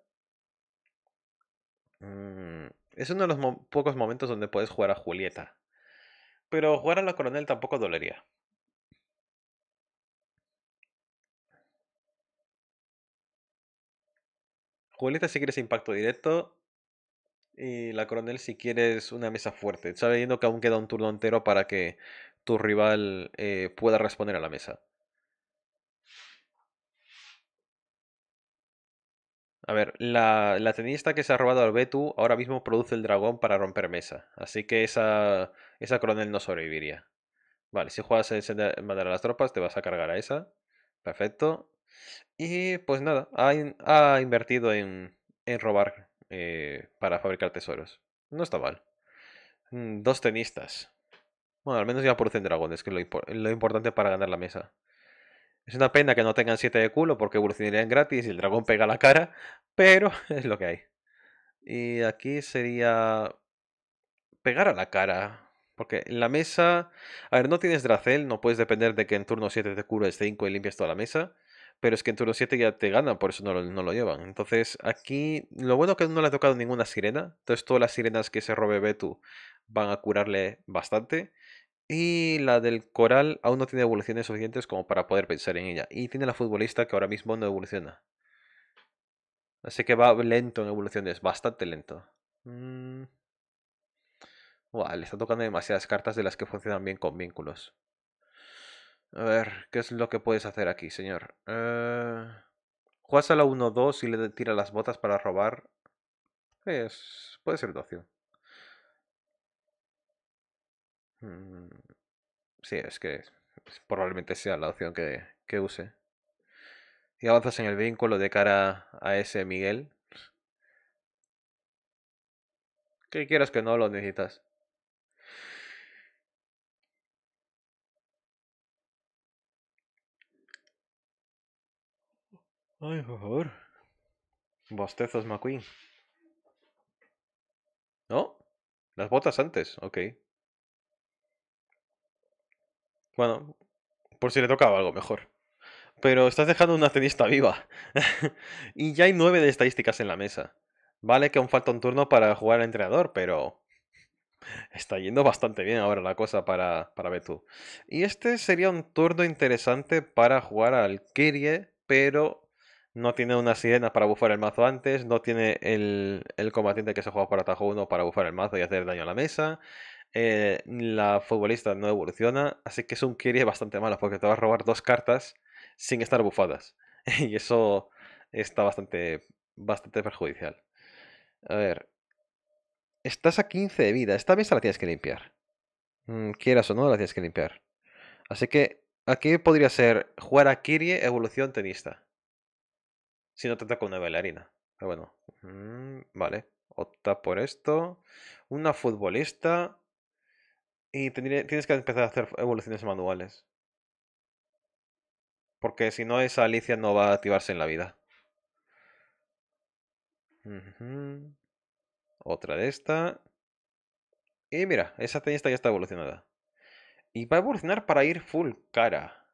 Mm, es uno de los pocos momentos donde puedes jugar a Julieta. Pero jugar a la coronel tampoco dolería. Julieta si quieres impacto directo. Y la coronel si quieres una mesa fuerte. viendo que aún queda un turno entero para que tu rival eh, pueda responder a la mesa. A ver, la, tenista que se ha robado al Betu ahora mismo produce el dragón para romper mesa. Así que esa, esa coronel no sobreviviría. Vale, si juegas en mandar a las tropas, te vas a cargar a esa. Perfecto. Y pues nada, ha, ha invertido en, en robar eh, para fabricar tesoros. No está mal. Mm, dos tenistas. Bueno, al menos ya producen dragones, que es lo, lo importante para ganar la mesa. Es una pena que no tengan siete de culo porque evolucionarían gratis y el dragón pega la cara, pero es lo que hay. Y aquí sería pegar a la cara. Porque en la mesa. A ver, no tienes Dracel, no puedes depender de que en turno 7 te cures 5 y limpias toda la mesa pero es que en turno 7 ya te ganan, por eso no lo, llevan. Entonces, aquí lo bueno es que no le ha tocado ninguna sirena, entonces todas las sirenas que se robe Betu van a curarle bastante. Y la del coral aún no tiene evoluciones suficientes como para poder pensar en ella. Y tiene la futbolista que ahora mismo no evoluciona. Así que va lento en evoluciones, bastante lento. Mm. le está tocando demasiadas cartas de las que funcionan bien con vínculos. A ver, ¿qué es lo que puedes hacer aquí, señor? Ah, juegas a la 1-2 y le tira las botas para robar. Es... Puede ser tu opción. Mm, sí, es que probablemente sea la opción que, que use. Y avanzas en el vínculo de cara a ese Miguel. ¿Qué quieres que no, lo necesitas. Ay, por favor. Bostezos McQueen. ¿No? Las botas antes, ok. Bueno, por si le tocaba algo mejor. Pero estás dejando una tenista viva. y ya hay nueve de estadísticas en la mesa. Vale que aún falta un turno para jugar al entrenador, pero... Está yendo bastante bien ahora la cosa para, para Betu. Y este sería un turno interesante para jugar al Kirie, pero no tiene una sirena para bufar el mazo antes, no tiene el, el combatiente que se juega para atajo 1 para bufar el mazo y hacer daño a la mesa. Eh, la futbolista no evoluciona, así que es un Kirie bastante malo porque te va a robar dos cartas sin estar bufadas. y eso está bastante, bastante perjudicial. A ver. Estás a 15 de vida. Esta mesa la tienes que limpiar. Mm, quieras o no, la tienes que limpiar. Así que aquí podría ser jugar a Kirie, evolución tenista. Si no trata con una bailarina. Pero bueno. Mm, vale. Opta por esto. Una futbolista. Y tienes que empezar a hacer evoluciones manuales. Porque si no, esa Alicia no va a activarse en la vida. Otra de esta. Y mira, esa tenista ya está evolucionada. Y va a evolucionar para ir full cara.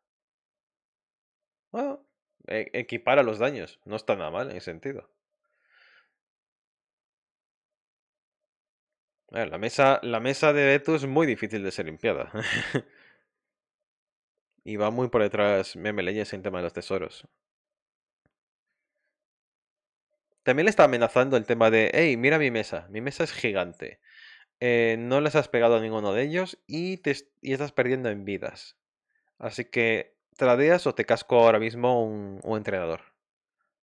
E-, equipara los daños. No está nada mal en ese sentido. la mesa, la mesa de Beto es muy difícil de ser limpiada. y va muy por detrás Memeleyes en tema de los tesoros. También le está amenazando el tema de, hey, mira mi mesa, mi mesa es gigante. Eh, no les has pegado a ninguno de ellos y, te, y estás perdiendo en vidas. Así que deas o te casco ahora mismo un, entrenador?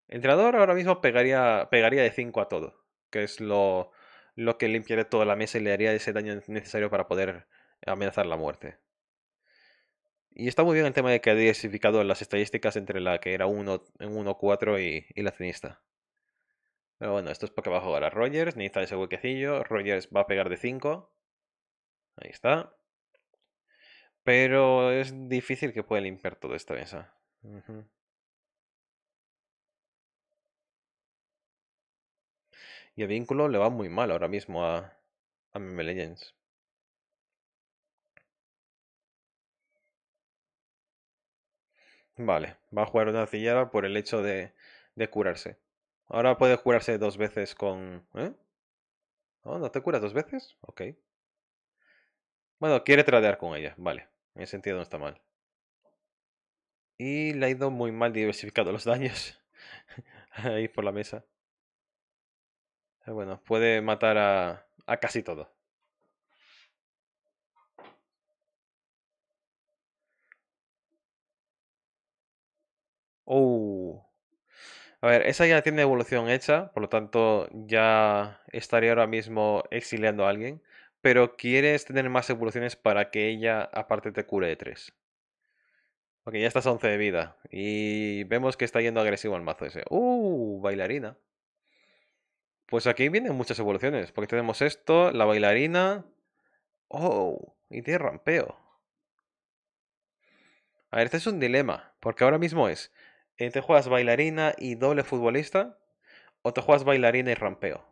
entrenador ahora mismo pegaría, pegaría de 5 a todo, que es lo, lo que limpiaría toda la mesa y le haría ese daño necesario para poder amenazar la muerte. Y está muy bien el tema de que ha diversificado las estadísticas entre la que era 1-4 y, y, la tenista. Pero bueno, esto es porque va a jugar a Rogers, necesita ese huequecillo. Rogers va a pegar de 5. Ahí está. Pero es difícil que pueda limpiar toda esta mesa. Y el Vínculo le va muy mal ahora mismo a, a Meme Legends. Vale, va a jugar una arcillera por el hecho de, de curarse. Ahora puede curarse dos veces con... ¿Eh? ¿Oh, ¿No te curas dos veces? Ok. Bueno, quiere tradear con ella, vale. En ese sentido no está mal. Y le ha ido muy mal diversificado los daños. Ahí por la mesa. Ah, bueno, puede matar a, a casi todo. Oh. A ver, esa ya tiene evolución hecha, por lo tanto ya estaría ahora mismo exiliando a alguien pero quieres tener más evoluciones para que ella aparte te cure de 3. Ok, ya estás 11 de vida. Y vemos que está yendo agresivo el mazo ese. ¡Uh! Bailarina. Pues aquí vienen muchas evoluciones. Porque tenemos esto, la bailarina. ¡Oh! Y de rampeo. A ver, este es un dilema. Porque ahora mismo es. Eh, ¿Te juegas bailarina y doble futbolista? ¿O te juegas bailarina y rampeo?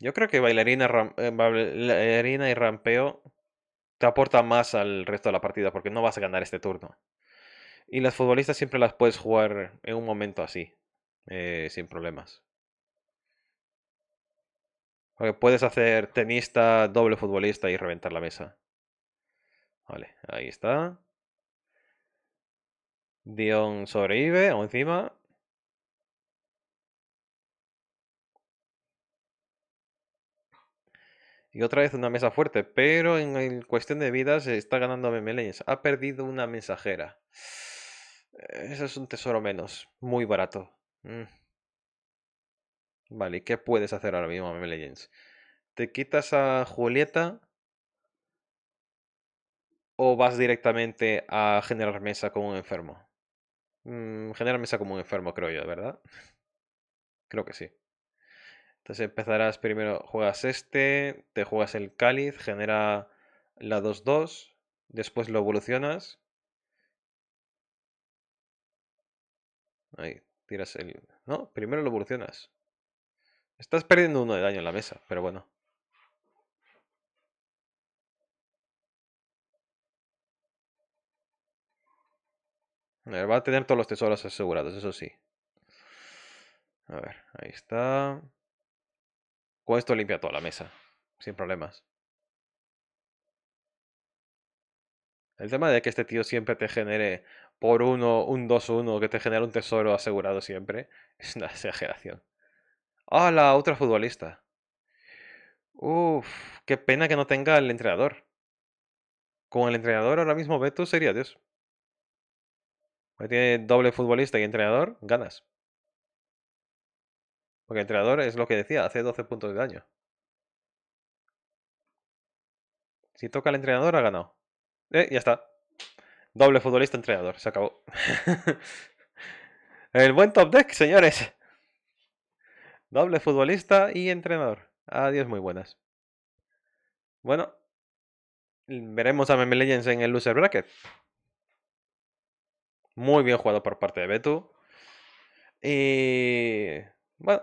Yo creo que eh, bailarina, y rampeo te aporta más al resto de la partida porque no vas a ganar este turno. Y las futbolistas siempre las puedes jugar en un momento así, eh, sin problemas. Porque puedes hacer tenista, doble futbolista y reventar la mesa. Vale, ahí está. Dion sobrevive, o encima. y otra vez una mesa fuerte, pero en, cuestión de vidas eh, está ganando Legends. Ha perdido una mensajera. Eh, eso es un tesoro menos, muy barato. Mm. Vale, ¿y qué puedes hacer ahora mismo, Meme Legends? ¿Te quitas a Julieta? ¿O vas directamente a generar mesa como un enfermo? Mm, generar mesa como un enfermo, creo yo, ¿verdad? creo que sí. Entonces empezarás primero, juegas este, te juegas el cáliz, genera la 2-2, después lo evolucionas. Ahí, tiras el... No, primero lo evolucionas. Estás perdiendo uno de daño en la mesa, pero bueno. A va a tener todos los tesoros asegurados, eso sí. A ver, ahí está. Con esto limpia toda la mesa, sin problemas. El tema de que este tío siempre te genere por uno, un 2-1, que te genere un tesoro asegurado siempre, es una exageración. ¡Ah, la otra futbolista! Uf, qué pena que no tenga el entrenador. Con el entrenador ahora mismo Beto sería Dios. tiene doble futbolista y entrenador, ganas. Porque el entrenador es lo que decía, hace 12 puntos de daño. Si toca al entrenador, ha ganado. Eh, ya está. Doble futbolista entrenador, se acabó. el buen top deck, señores. Doble futbolista y entrenador. Adiós, muy buenas. Bueno, veremos a Meme Legends en el loser bracket. Muy bien jugado por parte de Beto. Y bueno,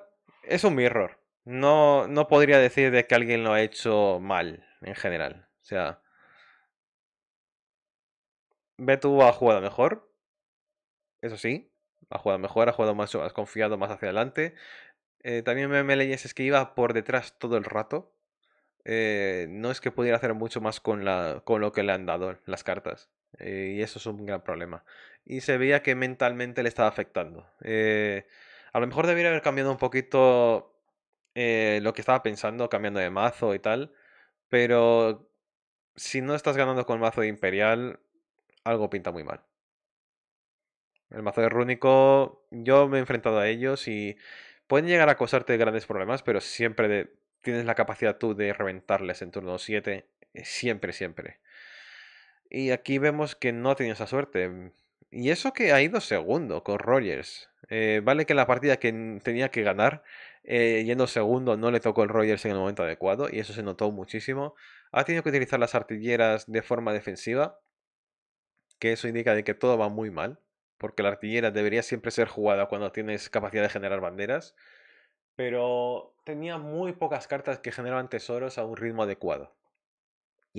es un mirror. No, no podría decir de que alguien lo ha hecho mal en general. O sea, Betu ha jugado mejor. Eso sí, ha jugado mejor, ha jugado más, has confiado más hacia adelante. Eh, también me, es que iba por detrás todo el rato. Eh, no es que pudiera hacer mucho más con, la, con lo que le han dado las cartas. Eh, y eso es un gran problema. Y se veía que mentalmente le estaba afectando. Eh, a lo mejor debería haber cambiado un poquito eh, lo que estaba pensando, cambiando de mazo y tal. Pero si no estás ganando con mazo de Imperial, algo pinta muy mal. El mazo de Rúnico, yo me he enfrentado a ellos y pueden llegar a causarte grandes problemas, pero siempre tienes la capacidad tú de reventarles en turno 7. Eh, siempre, siempre. Y aquí vemos que no ha tenido esa suerte. Y eso que ha ido segundo con Rogers. Eh, vale que la partida que tenía que ganar, eh, yendo segundo, no le tocó el Rogers en el momento adecuado y eso se notó muchísimo. Ha tenido que utilizar las artilleras de forma defensiva, que eso indica de que todo va muy mal, porque la artillera debería siempre ser jugada cuando tienes capacidad de generar banderas, pero tenía muy pocas cartas que generaban tesoros a un ritmo adecuado.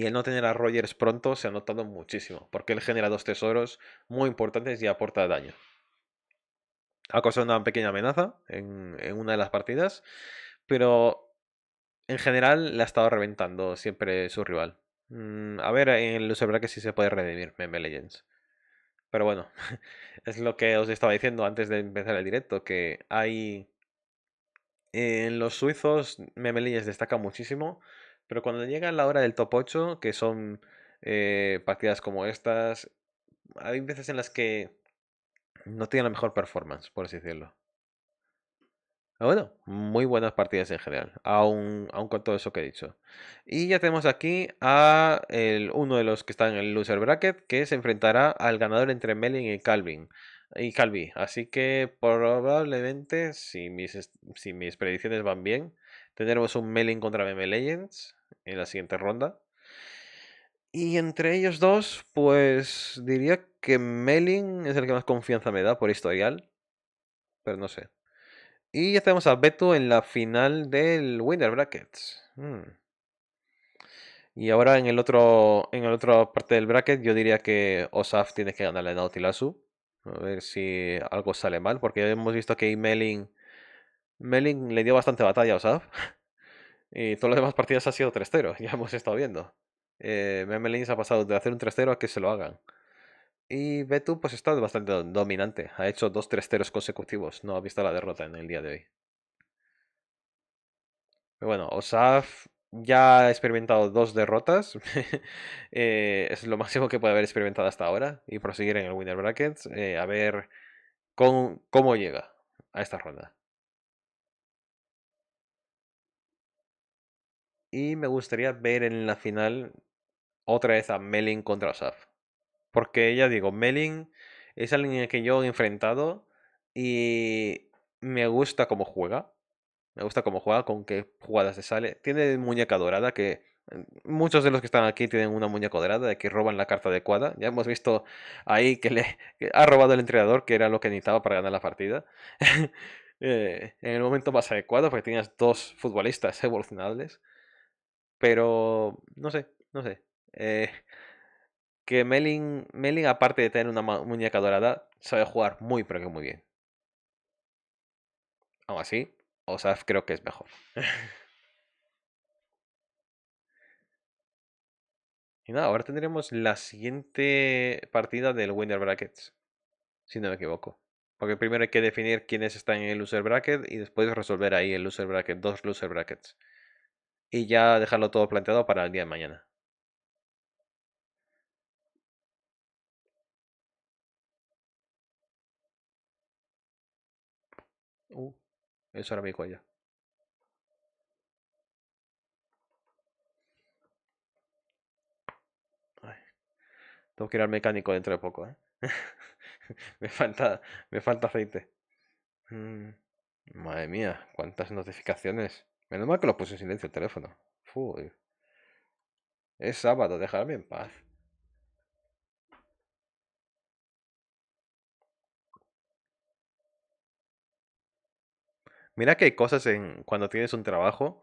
Y el no tener a Rogers pronto se ha notado muchísimo, porque él genera dos tesoros muy importantes y aporta daño. Ha causado una pequeña amenaza en, una de las partidas, pero en general le ha estado reventando siempre su rival. Mm, a ver, en los que sí se puede redimir Meme Legends. Pero bueno, es lo que os estaba diciendo antes de empezar el directo, que hay... En los suizos, Meme Legends destaca muchísimo pero cuando llega la hora del top 8, que son eh, partidas como estas, hay veces en las que no tienen la mejor performance, por así decirlo. Ah, bueno, muy buenas partidas en general, aún, con todo eso que he dicho. Y ya tenemos aquí a uno de los que está en el loser bracket, que se enfrentará al ganador entre Melin y Calvin. Y Calvi, así que probablemente, si mis, si mis predicciones van bien, tendremos un Melin contra meme Legends en la siguiente ronda. Y entre ellos dos, pues diría que Melin es el que más confianza me da por historial. Pero no sé. Y ya tenemos a Beto en la final del Winner Brackets. Mm. Y ahora en el otro. En la otra parte del bracket, yo diría que Osaf tiene que ganarle a Nautilasu. A ver si algo sale mal. Porque hemos visto que Melin. Melin le dio bastante batalla a Osaf. Y todas las demás partidas ha sido 3-0, ya hemos estado viendo. Eh, Memelins ha pasado de hacer un 3-0 a que se lo hagan. Y Betu pues está bastante dominante, ha hecho dos 3-0 consecutivos, no ha visto la derrota en el día de hoy. Pero bueno, Osaf ya ha experimentado dos derrotas. Eh, es lo máximo que puede haber experimentado hasta ahora. Y proseguir en el Winner Brackets. Eh, a ver cómo llega a esta ronda. Y me gustaría ver en la final otra vez a Melin contra Saf. Porque ya digo, Melin es alguien que yo he enfrentado y me gusta cómo juega. Me gusta cómo juega, con qué jugadas se sale. Tiene muñeca dorada que mm, Muchos de los que están aquí tienen una muñeca dorada de que roban la carta adecuada. Ya hemos visto ahí que le ha robado el entrenador, que era lo que necesitaba para ganar la partida. Eh, en el momento más adecuado, porque tenías dos futbolistas evolucionables. Pero, no sé, no sé. Eh, que Melin, Melin, aparte de tener una muñeca dorada, sabe jugar muy, pero que muy bien. Aún así, Osaf creo que es mejor. y nada, ahora tendremos la siguiente partida del Winner Brackets. Si no me equivoco. Porque primero hay que definir quiénes están en el loser bracket y después resolver ahí el loser bracket, dos loser brackets y ya dejarlo todo planteado para el día de mañana. Uh, eso era mi cuello. tengo que ir al mecánico dentro de poco, ¿eh? me falta, me falta aceite. Mm, madre mía, cuántas notificaciones. Menos mal que lo puse en silencio el teléfono. Es sábado, dejadme en paz. Mira que hay cosas en cuando tienes un trabajo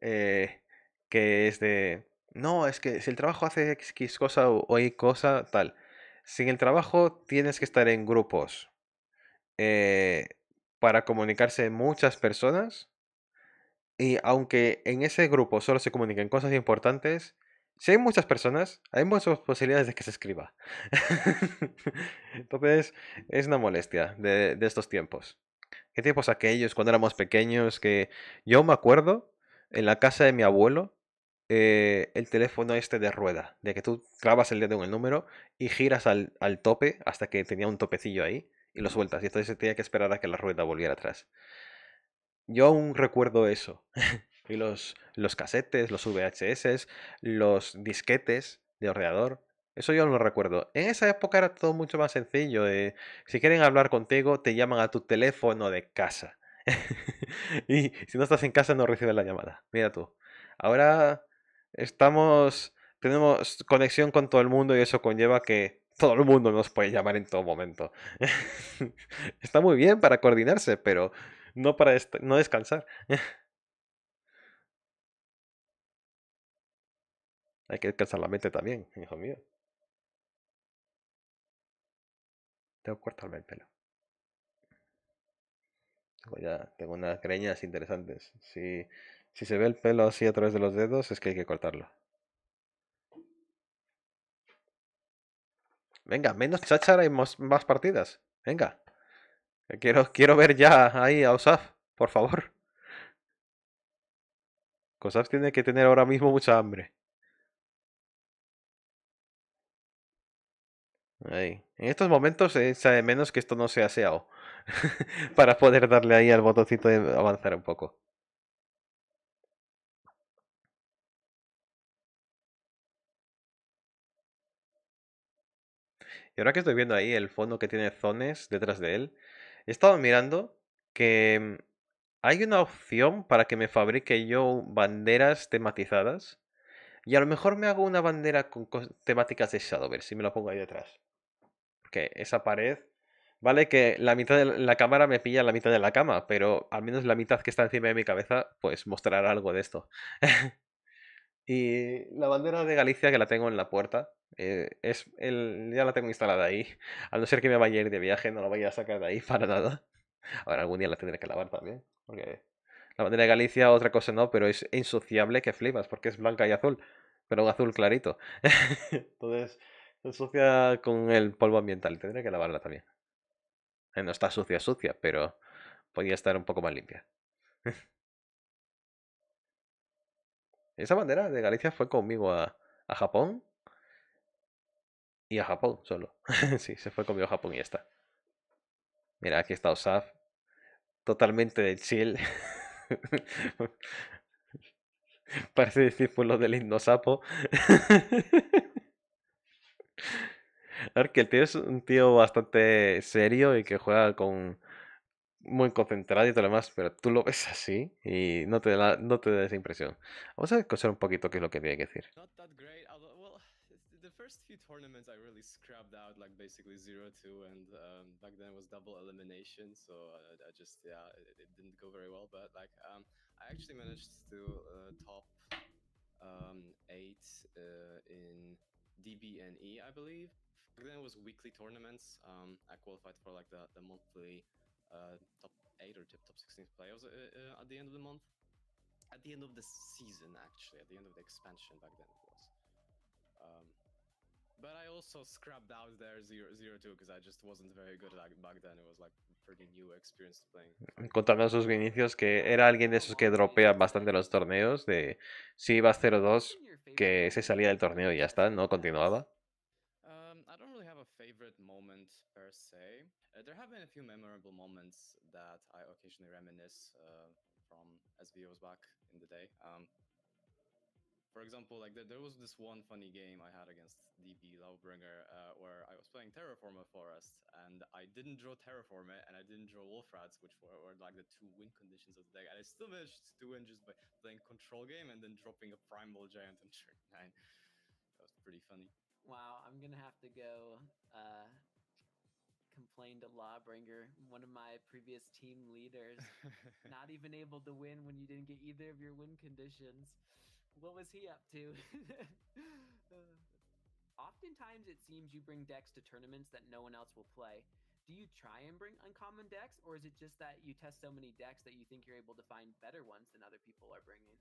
eh, que es de. No, es que si el trabajo hace X cosa o Y cosa, tal. Sin el trabajo tienes que estar en grupos eh, para comunicarse muchas personas, y aunque en ese grupo solo se comuniquen cosas importantes, si hay muchas personas, hay muchas posibilidades de que se escriba. Entonces, es una molestia de, estos tiempos. ¿Qué tiempos aquellos cuando éramos pequeños? Que yo me acuerdo, en la casa de mi abuelo, eh, el teléfono este de rueda, de que tú clavas el dedo en el número y giras al, al tope hasta que tenía un topecillo ahí y lo sueltas. Y entonces se tenía que esperar a que la rueda volviera atrás. Yo aún recuerdo eso. y los, los casetes, los VHS, los disquetes de ordenador. Eso yo no lo recuerdo. En esa época era todo mucho más sencillo. Eh, si quieren hablar contigo, te llaman a tu teléfono de casa. y si no estás en casa, no recibes la llamada. Mira tú. Ahora estamos. Tenemos conexión con todo el mundo y eso conlleva que todo el mundo nos puede llamar en todo momento. Está muy bien para coordinarse, pero no para no descansar. Hay que descansar la mente también, hijo mío. Tengo cortarme el pelo. Tengo ya, tengo unas greñas interesantes. Si, si se ve el pelo así a través de los dedos, es que hay que cortarlo. Venga, menos cháchara y más partidas. Venga. Eh, quiero, quiero ver ya ahí a Osaf, por favor. Osaf tiene que tener ahora mismo mucha hambre. Ahí. En estos momentos eh, se menos que esto no sea Seao para poder darle ahí al botoncito de avanzar un poco. Y ahora que estoy viendo ahí el fondo que tiene zones detrás de él, He estado mirando que mm, hay una opción para que me fabrique yo banderas tematizadas. Y a lo mejor me hago una bandera con temáticas de Shadowverse si me la pongo ahí detrás. Porque esa pared, vale que la mitad de la cámara me pilla la mitad de la cama, pero al menos la mitad que está encima de mi cabeza, pues mostrará algo de esto. Y la bandera de Galicia que la tengo en la puerta, eh, es el, ya la tengo instalada ahí. A no ser que me vaya a ir de viaje, no la vaya a sacar de ahí para nada. Ahora algún día la tendré que lavar también. Porque la bandera de Galicia, otra cosa no, pero es insociable que flipas, porque es blanca y azul. Pero un azul clarito. Entonces, se sucia con el polvo ambiental y tendré que lavarla también. Eh, no está sucia, sucia, pero podría estar un poco más limpia. Esa bandera de Galicia fue conmigo a, Japón y a Japón solo. sí, se fue conmigo a Japón y ya está. Mira, aquí está Osaf. Totalmente de chill. Parece discípulo del himno sapo. A ver, que el tío es un tío bastante serio y que juega con, muy concentrada y todo lo demás, pero tú lo ves así y no te da, no te da esa impresión. Vamos a escuchar un poquito qué es lo que tiene que decir. the first few tournaments I really scrubbed out like basically zero two, and um, back then it was double elimination, so I, I just yeah it, it, didn't go very well. But like um, I actually managed to uh, top um, eight uh, in DBNE, I believe. Back then it was weekly tournaments. um I qualified for like the, the monthly uh, top 8 or top 16 players uh, at the end of the month. At the end of the season, actually, at the end of the expansion back then it was. Um, but I also scrapped out there zero zero two because I just wasn't very good like, back then. It was like pretty new experience playing. Contando sus inicios que era alguien de esos que dropea bastante los torneos de si ibas 0-2 que se salía del torneo y ya está, no continuaba. Um, I don't really have a favorite moment per se. Uh, there have been a few memorable moments that I occasionally reminisce uh, from SBOs back in the day. Um, for example, like there, there, was this one funny game I had against DB Lovebringer uh, where I was playing Terraforma Forest and I didn't draw Terraforma and I didn't draw Wolf Rats, which were, were, like the two win conditions of the deck. And I still managed to win just by playing Control Game and then dropping a Primal Giant on turn 9. That was pretty funny. Wow, I'm gonna have to go uh, complained to Lawbringer, one of my previous team leaders, not even able to win when you didn't get either of your win conditions. What was he up to? oftentimes, it seems you bring decks to tournaments that no one else will play. Do you try and bring uncommon decks, or is it just that you test so many decks that you think you're able to find better ones than other people are bringing?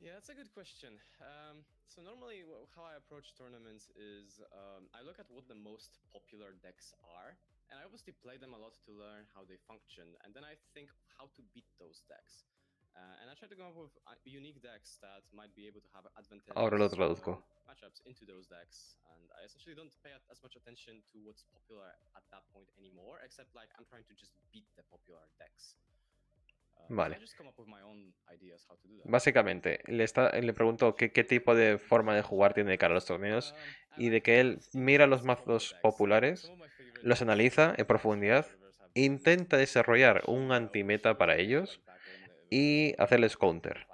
Yeah, that's a good question. Um, so normally, how I approach tournaments is um, I look at what the most popular decks are, and I obviously play them a lot to learn how they function, and then I think how to beat those decks. Uh, and I try to come up with uh, unique decks that might be able to have advantage oh, matchups into those decks. And I essentially don't pay as much attention to what's popular at that point anymore, except like I'm trying to just beat the popular decks. Ah, vale. Básicamente, le, pregunto qué, qué, tipo de forma de jugar tiene de cara a los torneos um, y de que él mira los mazos populares, los analiza en profundidad, intenta desarrollar un anti-meta para ellos y hacerles counter.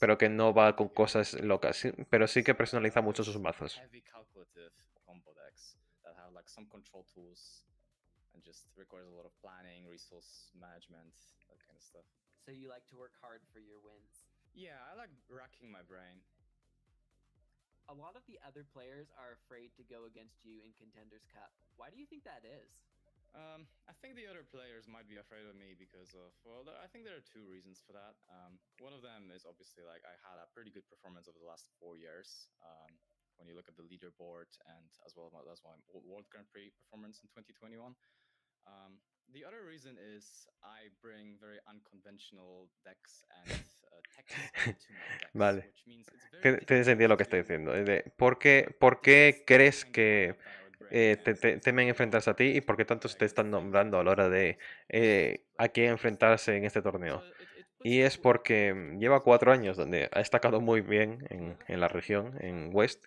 Pero que no va con cosas locas, pero sí que personaliza mucho sus mazos. that kind of stuff. So you like to work hard for your wins? Yeah, I like racking my brain. A lot of the other players are afraid to go against you in Contenders Cup. Why do you think that is? Um, I think the other players might be afraid of me because of, well, I think there are two reasons for that. Um, one of them is obviously like I had a pretty good performance over the last four years. Um, when you look at the leaderboard and as well as my World Grand Prix performance in 2021. Um, The other reason is I bring very unconventional decks and uh, Vale. Tiene sentido lo que estoy diciendo. ¿Por qué, por qué crees que eh, te, temen enfrentarse a ti y por qué tantos te están nombrando a la hora de eh, a quién enfrentarse en este torneo? Y es porque mm, lleva cuatro años donde ha destacado muy bien en, en la región, en West,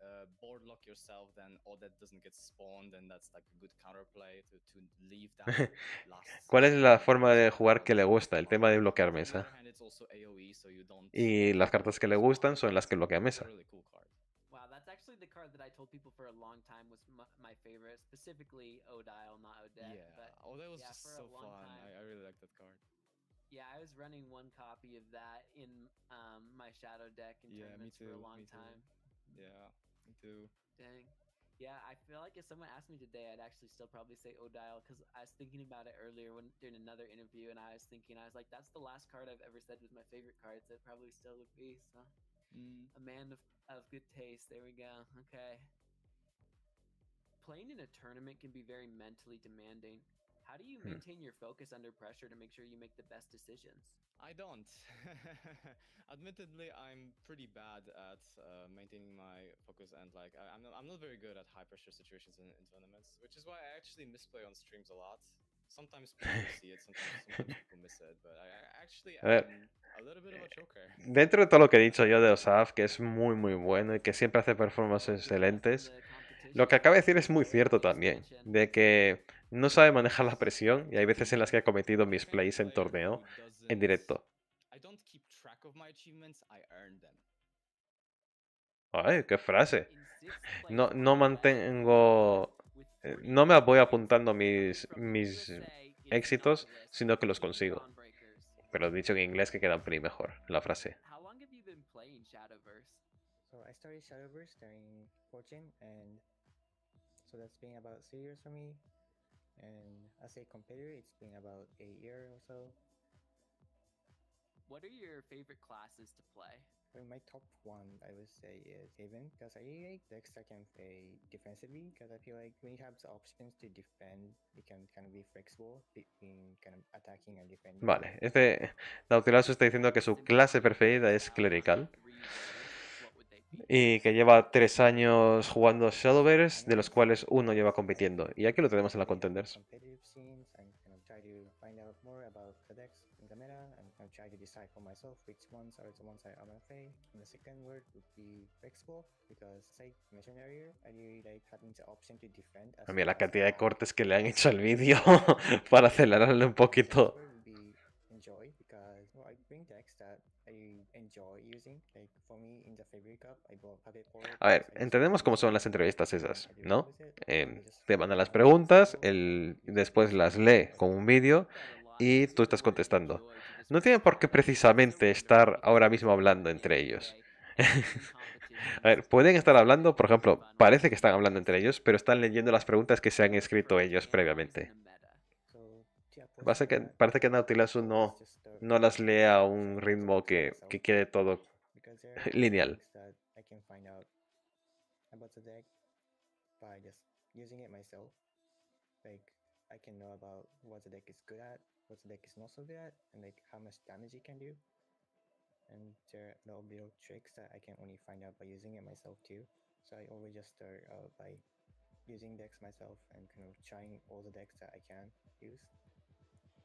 uh, board lock yourself, then all that doesn't get spawned, and that's like a good counterplay to, to leave that last. ¿Cuál es la forma de jugar que le gusta? El tema de bloquear mesa. E, y las cartas que le gustan son las que bloquea mesa. Wow, that's actually the card that I told people for a long time was my favorite, specifically Odile, not Odette. Yeah, but Odile was just so fun. I, I really like that card. Yeah, I was running one copy of that in um, my shadow deck in tournaments for a long time. Yeah. Me too. Dang. Yeah, I feel like if someone asked me today, I'd actually still probably say Odile because I was thinking about it earlier when during another interview, and I was thinking I was like, that's the last card I've ever said was my favorite card. So it probably still would be. So mm. a man of, of good taste. There we go. Okay. Playing in a tournament can be very mentally demanding. How do you hmm. maintain your focus under pressure to make sure you make the best decisions? I don't. Admittedly, I'm pretty bad at uh, maintaining my focus and like I, I'm not very good at high pressure situations in, tournaments, which is why I actually misplay on streams a lot. Sometimes people see it, sometimes, sometimes people miss it, but I, I actually am a little bit of a choker. Dentro de todo lo que he dicho yo de Osaf, que es muy muy bueno y que siempre hace performances excelentes. Lo que acaba de decir es muy cierto también, de que no sabe manejar la presión y hay veces en las que ha cometido mis plays en torneo en directo. Ay, qué frase. No, no mantengo... Eh, no me voy apuntando mis, mis éxitos, sino que los consigo. Pero dicho en inglés que quedan pretty mejor la frase that's been about three years for me. And as a competitor, it's been about a year or so. What are your favorite classes to play? my top one, I would say, is Haven because I really like the can play defensively because I feel like when you have the options to defend, you can kind of be flexible between kind of attacking and defending. Vale, este Nautilus está diciendo que su clase preferida es clerical y eh, que lleva tres años jugando Shadowverse, de los cuales uno lleva compitiendo. Y aquí lo tenemos en la Contenders. también la cantidad de cortes que le han hecho al vídeo para acelerarle un poquito a ver, entendemos cómo son las entrevistas esas, ¿no? Eh, te mandan las preguntas, después las lee con un vídeo y tú estás contestando. No tienen por qué precisamente estar ahora mismo hablando entre ellos. A ver, pueden estar hablando, por ejemplo, parece que están hablando entre ellos, pero están leyendo las preguntas que se han escrito ellos previamente. Parece que, parece que Nautilus no, no las lee a un ritmo que, que quede todo lineal. I can know about what the deck is good at, what the deck is not so good at, and like how much damage it can do. And there are little little tricks that I can only find out by using it myself too. So I always just start out by using decks myself and kind of trying all the decks that I can use.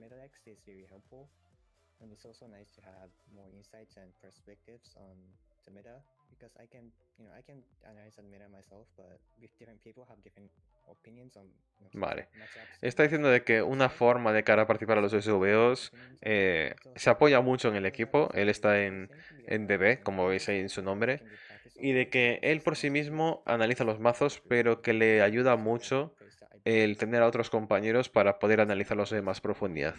MetaX is very helpful. And it's also nice to have more insights and perspectives on the meta because I can, you know, I can analyze the meta myself, but different people have different opinions on. You know, vale. Está diciendo de que una forma de cara a participar a los SVOs eh, se apoya mucho en el equipo. Él está en, en DB, como veis ahí en su nombre, y de que él por sí mismo analiza los mazos, pero que le ayuda mucho el tener a otros compañeros para poder analizarlos en más profundidad.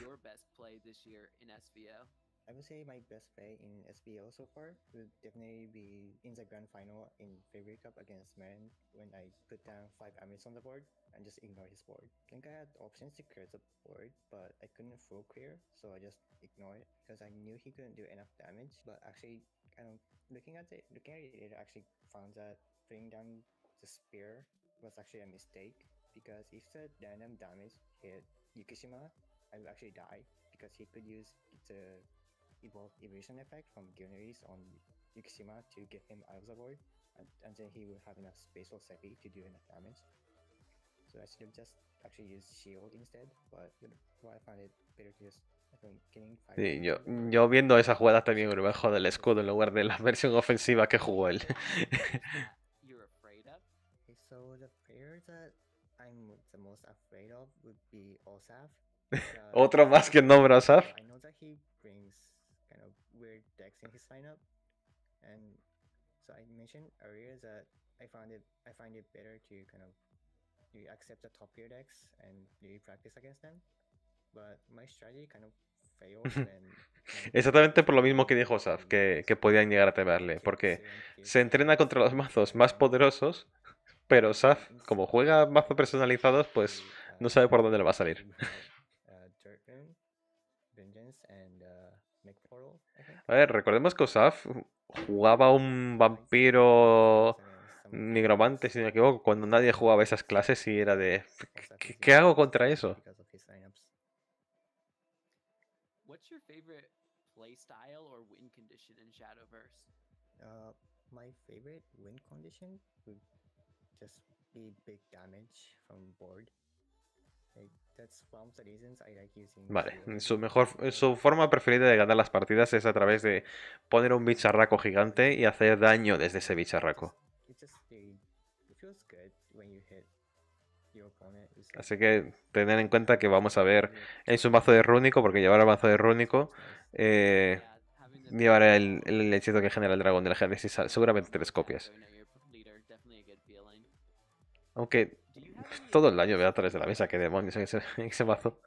I would say my best play in SBL so far would definitely be in the grand final in February Cup against Marin when I put down five on the board and just ignore his board. I think I had options to clear the board, but I couldn't full clear, so I just it because I knew he couldn't do enough damage. But actually, kind of looking at it, looking at it, I actually found that putting down the spear was actually a mistake because if the random damage hit Yukishima, I will actually die because he could use the evolve evasion effect from Gilneris on Yukishima to get him out of the void, and, and then he will have enough space for Seppi to do enough damage. So I should have just actually used shield instead, but well, I find it better to just Sí, yo, yo viendo esa jugada también me bajo del escudo en lugar de la versión ofensiva que jugó él. I'm the most afraid of would be Osaf. Otro más que nombra Osaf. I know that he brings kind of weird decks in his lineup, and so I mentioned earlier that I found it I find it better to kind of you accept the top tier decks and you practice against them, but my strategy kind of Exactamente por lo mismo que dijo Saf, que, que podían llegar a temerle, porque se entrena contra los mazos más poderosos pero Saf, como juega mazos personalizados, pues no sabe por dónde le va a salir. A ver, recordemos que Saf jugaba un vampiro nigromante, si no me equivoco, cuando nadie jugaba esas clases y era de... ¿Qué, hago contra eso? Vale, su, mejor, su forma preferida de ganar las partidas es a través de poner un bicharraco gigante y hacer daño desde ese bicharraco. Así que tener en cuenta que vamos a ver, es un mazo de rúnico, porque llevar el bazo de rúnico, eh, llevará el, el, hechizo que genera el dragón del ejército, seguramente tres copias. Aunque todo el año veo a través de la mesa, que demonios en ese, en ese mazo.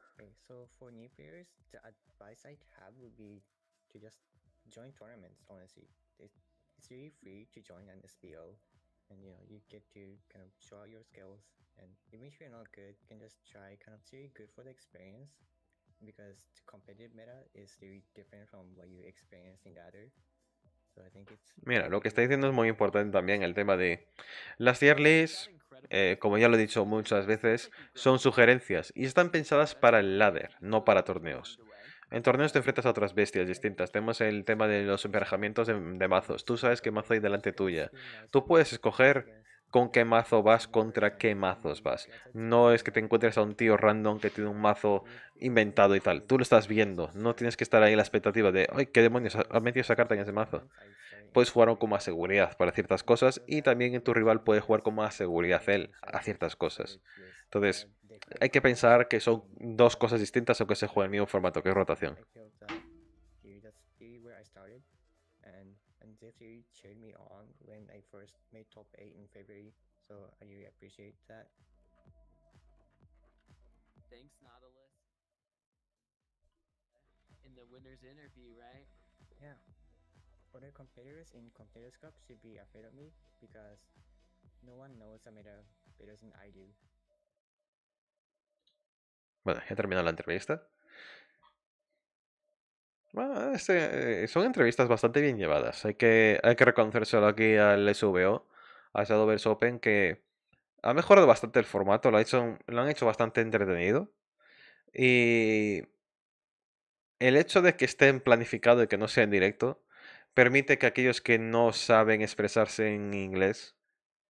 and you know you get to kind of show out your skills and even if you're not good you can just try kind of see good for the experience because the competitive meta is really different from what you experience in the other Mira, lo que está diciendo es muy importante también el tema de las tier lists, eh, como ya lo he dicho muchas veces, son sugerencias y están pensadas para el ladder, no para torneos. En torneos te enfrentas a otras bestias distintas. Tenemos el tema de los emparejamientos de, de mazos. Tú sabes qué mazo hay delante tuya. Tú puedes escoger con qué mazo vas contra qué mazos vas. No es que te encuentres a un tío random que tiene un mazo inventado y tal. Tú lo estás viendo. No tienes que estar ahí en la expectativa de, ay, qué demonios, ha metido esa carta en ese mazo. Puedes jugar con más seguridad para ciertas cosas y también tu rival puede jugar con más seguridad él a ciertas cosas. Entonces, hay que pensar que son dos cosas distintas que se juega en el mismo formato, que es rotación. actually cheered me on when I first made top 8 in February, so I really appreciate that. Thanks, Nautilus. In the winner's interview, right? Yeah. Other competitors in Competitors Cup should be afraid of me because no one knows I'm better than I do. Bueno, ya terminó la entrevista. Bueno, este, son entrevistas bastante bien llevadas. Hay que, hay que reconocérselo aquí al SVO, a Shadowverse Open, que ha mejorado bastante el formato, lo, han hecho bastante entretenido. Y el hecho de que estén planificados y que no sea en directo permite que aquellos que no saben expresarse en inglés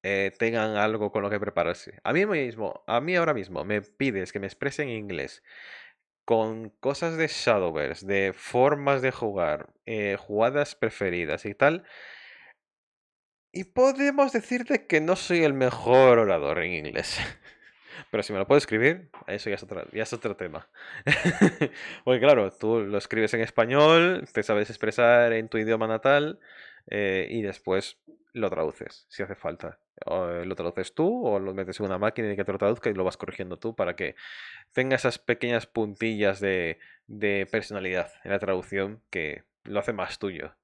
eh, tengan algo con lo que prepararse. A mí mismo, a mí ahora mismo me pides que me exprese en inglés con cosas de Shadowverse, de formas de jugar, eh, jugadas preferidas y tal. Y podemos decirte que no soy el mejor orador en inglés. Pero si me lo puedo escribir, eso ya es otro, ya es otro tema. Porque claro, tú lo escribes en español, te sabes expresar en tu idioma natal eh, y después lo traduces, si hace falta. Eh, lo traduces tú o lo metes en una máquina y que te lo traduzca y lo vas corrigiendo tú para que tenga esas pequeñas puntillas de, personalidad en la traducción que lo hace más tuyo.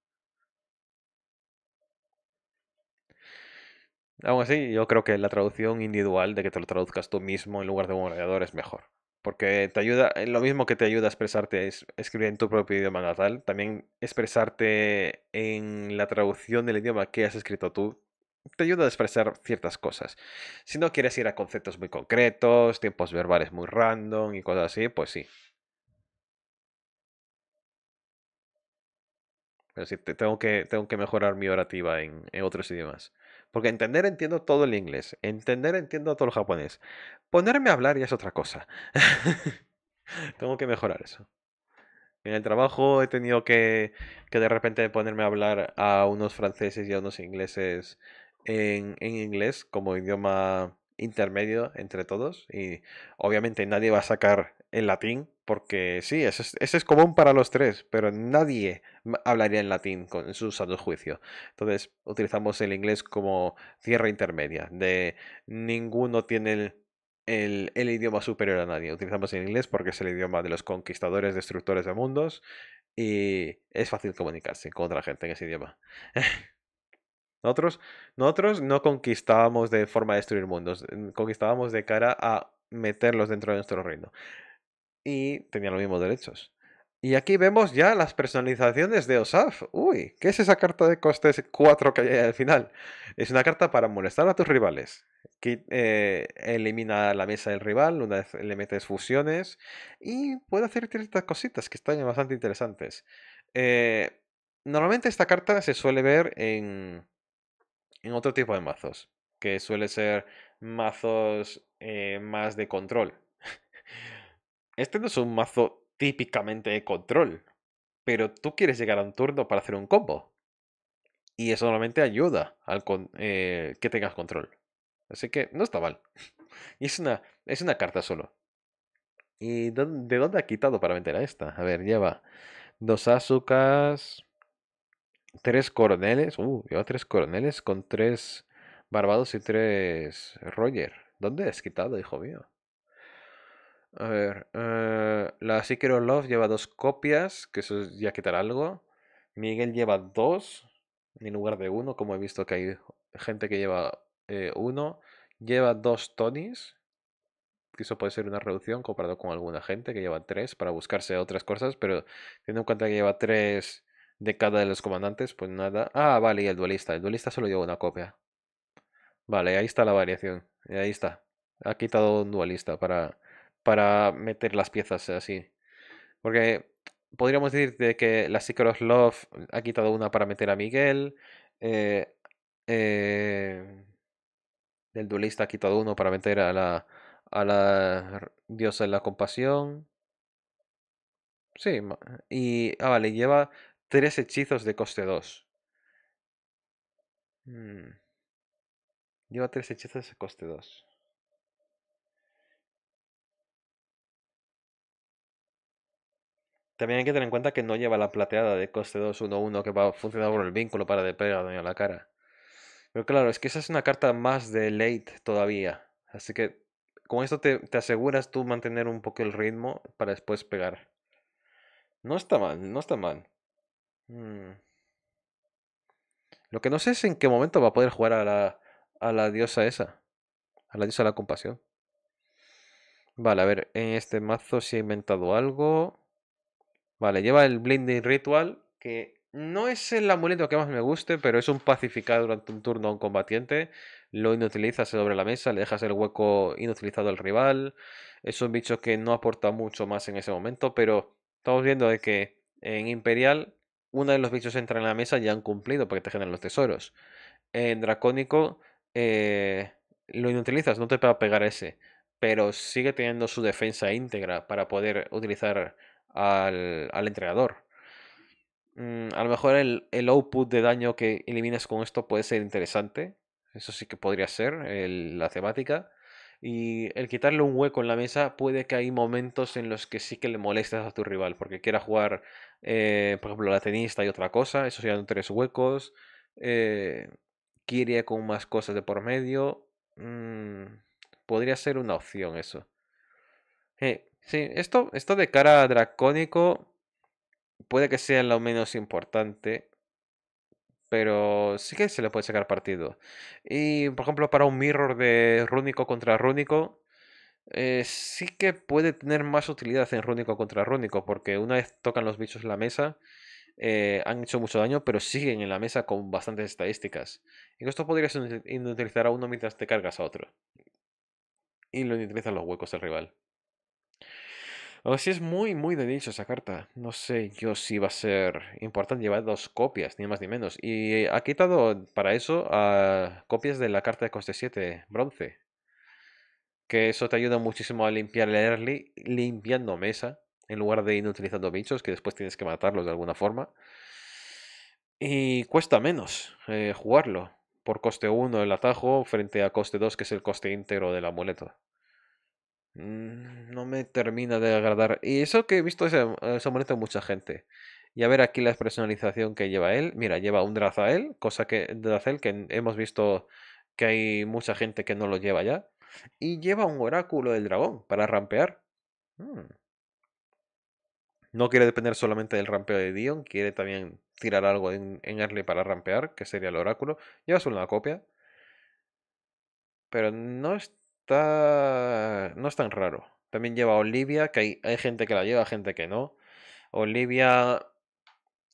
Aún así, yo creo que la traducción individual de que te lo traduzcas tú mismo en lugar de un ordenador es mejor. Porque te ayuda, eh, lo mismo que te ayuda a expresarte es escribir en tu propio idioma natal, también expresarte en la traducción del idioma que has escrito tú te ayuda a expresar ciertas cosas. Si no quieres ir a conceptos muy concretos, tiempos verbales muy random y cosas así, pues sí. Pero sí, tengo, que, tengo que mejorar mi orativa en, otros idiomas. Porque entender entiendo todo el inglés, entender entiendo todo el japonés. Ponerme a hablar ya es otra cosa. tengo que mejorar eso. En el trabajo he tenido que, que de repente ponerme a hablar a unos franceses y a unos ingleses en, inglés como idioma intermedio entre todos y obviamente nadie va a sacar el latín porque sí, ese es, es, común para los tres, pero nadie hablaría en latín con en su santo juicio. Entonces utilizamos el inglés como cierre intermedia, de ninguno tiene el, el, idioma superior a nadie. Utilizamos el inglés porque es el idioma de los conquistadores, destructores de mundos y es fácil comunicarse con otra gente en ese idioma. Nosotros, nosotros no conquistábamos de forma de destruir mundos, mm, conquistábamos de cara a meterlos dentro de nuestro reino. Y tenían los mismos derechos. Y aquí vemos ya las personalizaciones de Osaf. Uy, ¿qué es esa carta de costes 4 que hay al final? Es una carta para molestar a tus rivales. Que, eh, elimina la mesa del rival, una vez le metes fusiones. Y puede hacer ciertas cositas que están bastante interesantes. Eh, normalmente esta carta se suele ver en en otro tipo de mazos, que suele ser mazos eh, más de control. este no es un mazo típicamente de control, pero tú quieres llegar a un turno para hacer un combo. Y eso normalmente ayuda al eh, que tengas control. Así que no está mal. y es una, es una carta solo. ¿Y de dónde ha quitado para meter a esta? A ver, lleva dos azúcas tres coroneles, uh, lleva tres coroneles con tres Barbados y tres Roger. ¿Dónde es quitado, hijo mío? A ver, eh, la Sikero Love lleva dos copias, que eso ya quitar algo. Miguel lleva dos, en lugar de uno, como he visto que hay gente que lleva eh, uno. Lleva dos tonis que eso puede ser una reducción comparado con alguna gente que lleva tres para buscarse otras cosas, pero teniendo en cuenta que lleva tres de cada de los comandantes, pues nada. Ah, vale, y el duelista. El duelista solo lleva una copia. Vale, ahí está la variación. Ahí está. Ha quitado un duelista para, para meter las piezas así. Porque podríamos decir de que la Secret of Love ha quitado una para meter a Miguel. Eh, eh, el duelista ha quitado uno para meter a la, a la diosa de la compasión. Sí, y ah, vale, lleva tres hechizos de coste 2. Mm. Lleva tres hechizos de coste 2. También hay que tener en cuenta que no lleva la plateada de coste 2-1-1 que va a funcionar por el vínculo para de pega daño a la cara. Pero claro, es que esa es una carta más de late todavía. Así que con esto te aseguras tú mantener un poco el ritmo para después pegar. No está mal, no está mal. Mm. Lo que no sé es en qué momento va a poder jugar a la, diosa esa. A la diosa de la compasión. Vale, a ver, en este mazo se ha inventado algo. Vale, lleva el Blinding Ritual, que no es el amuleto que más me guste, pero es un pacificado durante un turno a un combatiente. Lo inutilizas sobre la mesa, le dejas el hueco inutilizado al rival. Es un bicho que no aporta mucho más en ese momento, pero estamos viendo de que en Imperial una de los bichos entra en la mesa y han cumplido porque te generan los tesoros. En Dracónico eh, lo inutilizas, no te va a pegar ese, pero sigue teniendo su defensa íntegra para poder utilizar al, al entrenador. Mm, a lo mejor el, output de daño que eliminas con esto puede ser interesante. Eso sí que podría ser la temática. Y el quitarle un hueco en la mesa puede que hay momentos en los que sí que le molestes a tu rival, porque quiera jugar eh, por ejemplo, la tenista y otra cosa, eso serían tres huecos. Eh, con más cosas de por medio? Mm, podría ser una opción eso. Eh, sí, esto, esto de cara a dracónico puede que sea lo menos importante. Pero sí que se le puede sacar partido. Y por ejemplo, para un mirror de rúnico contra rúnico, eh, sí que puede tener más utilidad en Rúnico contra Rúnico, porque una vez tocan los bichos en la mesa, eh, han hecho mucho daño, pero siguen en la mesa con bastantes estadísticas. Y esto podrías inutilizar a uno mientras te cargas a otro. Y lo inutilizan los huecos del rival. O si es muy, muy de dicho esa carta. No sé yo si va a ser importante llevar dos copias, ni más ni menos. Y eh, ha quitado para eso a copias de la carta de coste 7, bronce que eso te ayuda muchísimo a limpiar el early, limpiando mesa, en lugar de ir utilizando bichos, que después tienes que matarlos de alguna forma. Y cuesta menos eh, jugarlo. Por coste 1 el atajo, frente a coste 2, que es el coste íntegro del amuleto. Mm, no me termina de agradar. Y eso que he visto ese, amuleto mucha gente. Y a ver aquí la personalización que lleva él. Mira, lleva un Drazael, cosa que, Drazael que hemos visto que hay mucha gente que no lo lleva ya y lleva un oráculo del dragón para rampear. Mm. No quiere depender solamente del rampeo de Dion, quiere también tirar algo en, en para rampear, que sería el oráculo. Lleva solo una copia. Pero no está. No es tan raro. También lleva Olivia, que hay gente que la lleva, gente que no. Olivia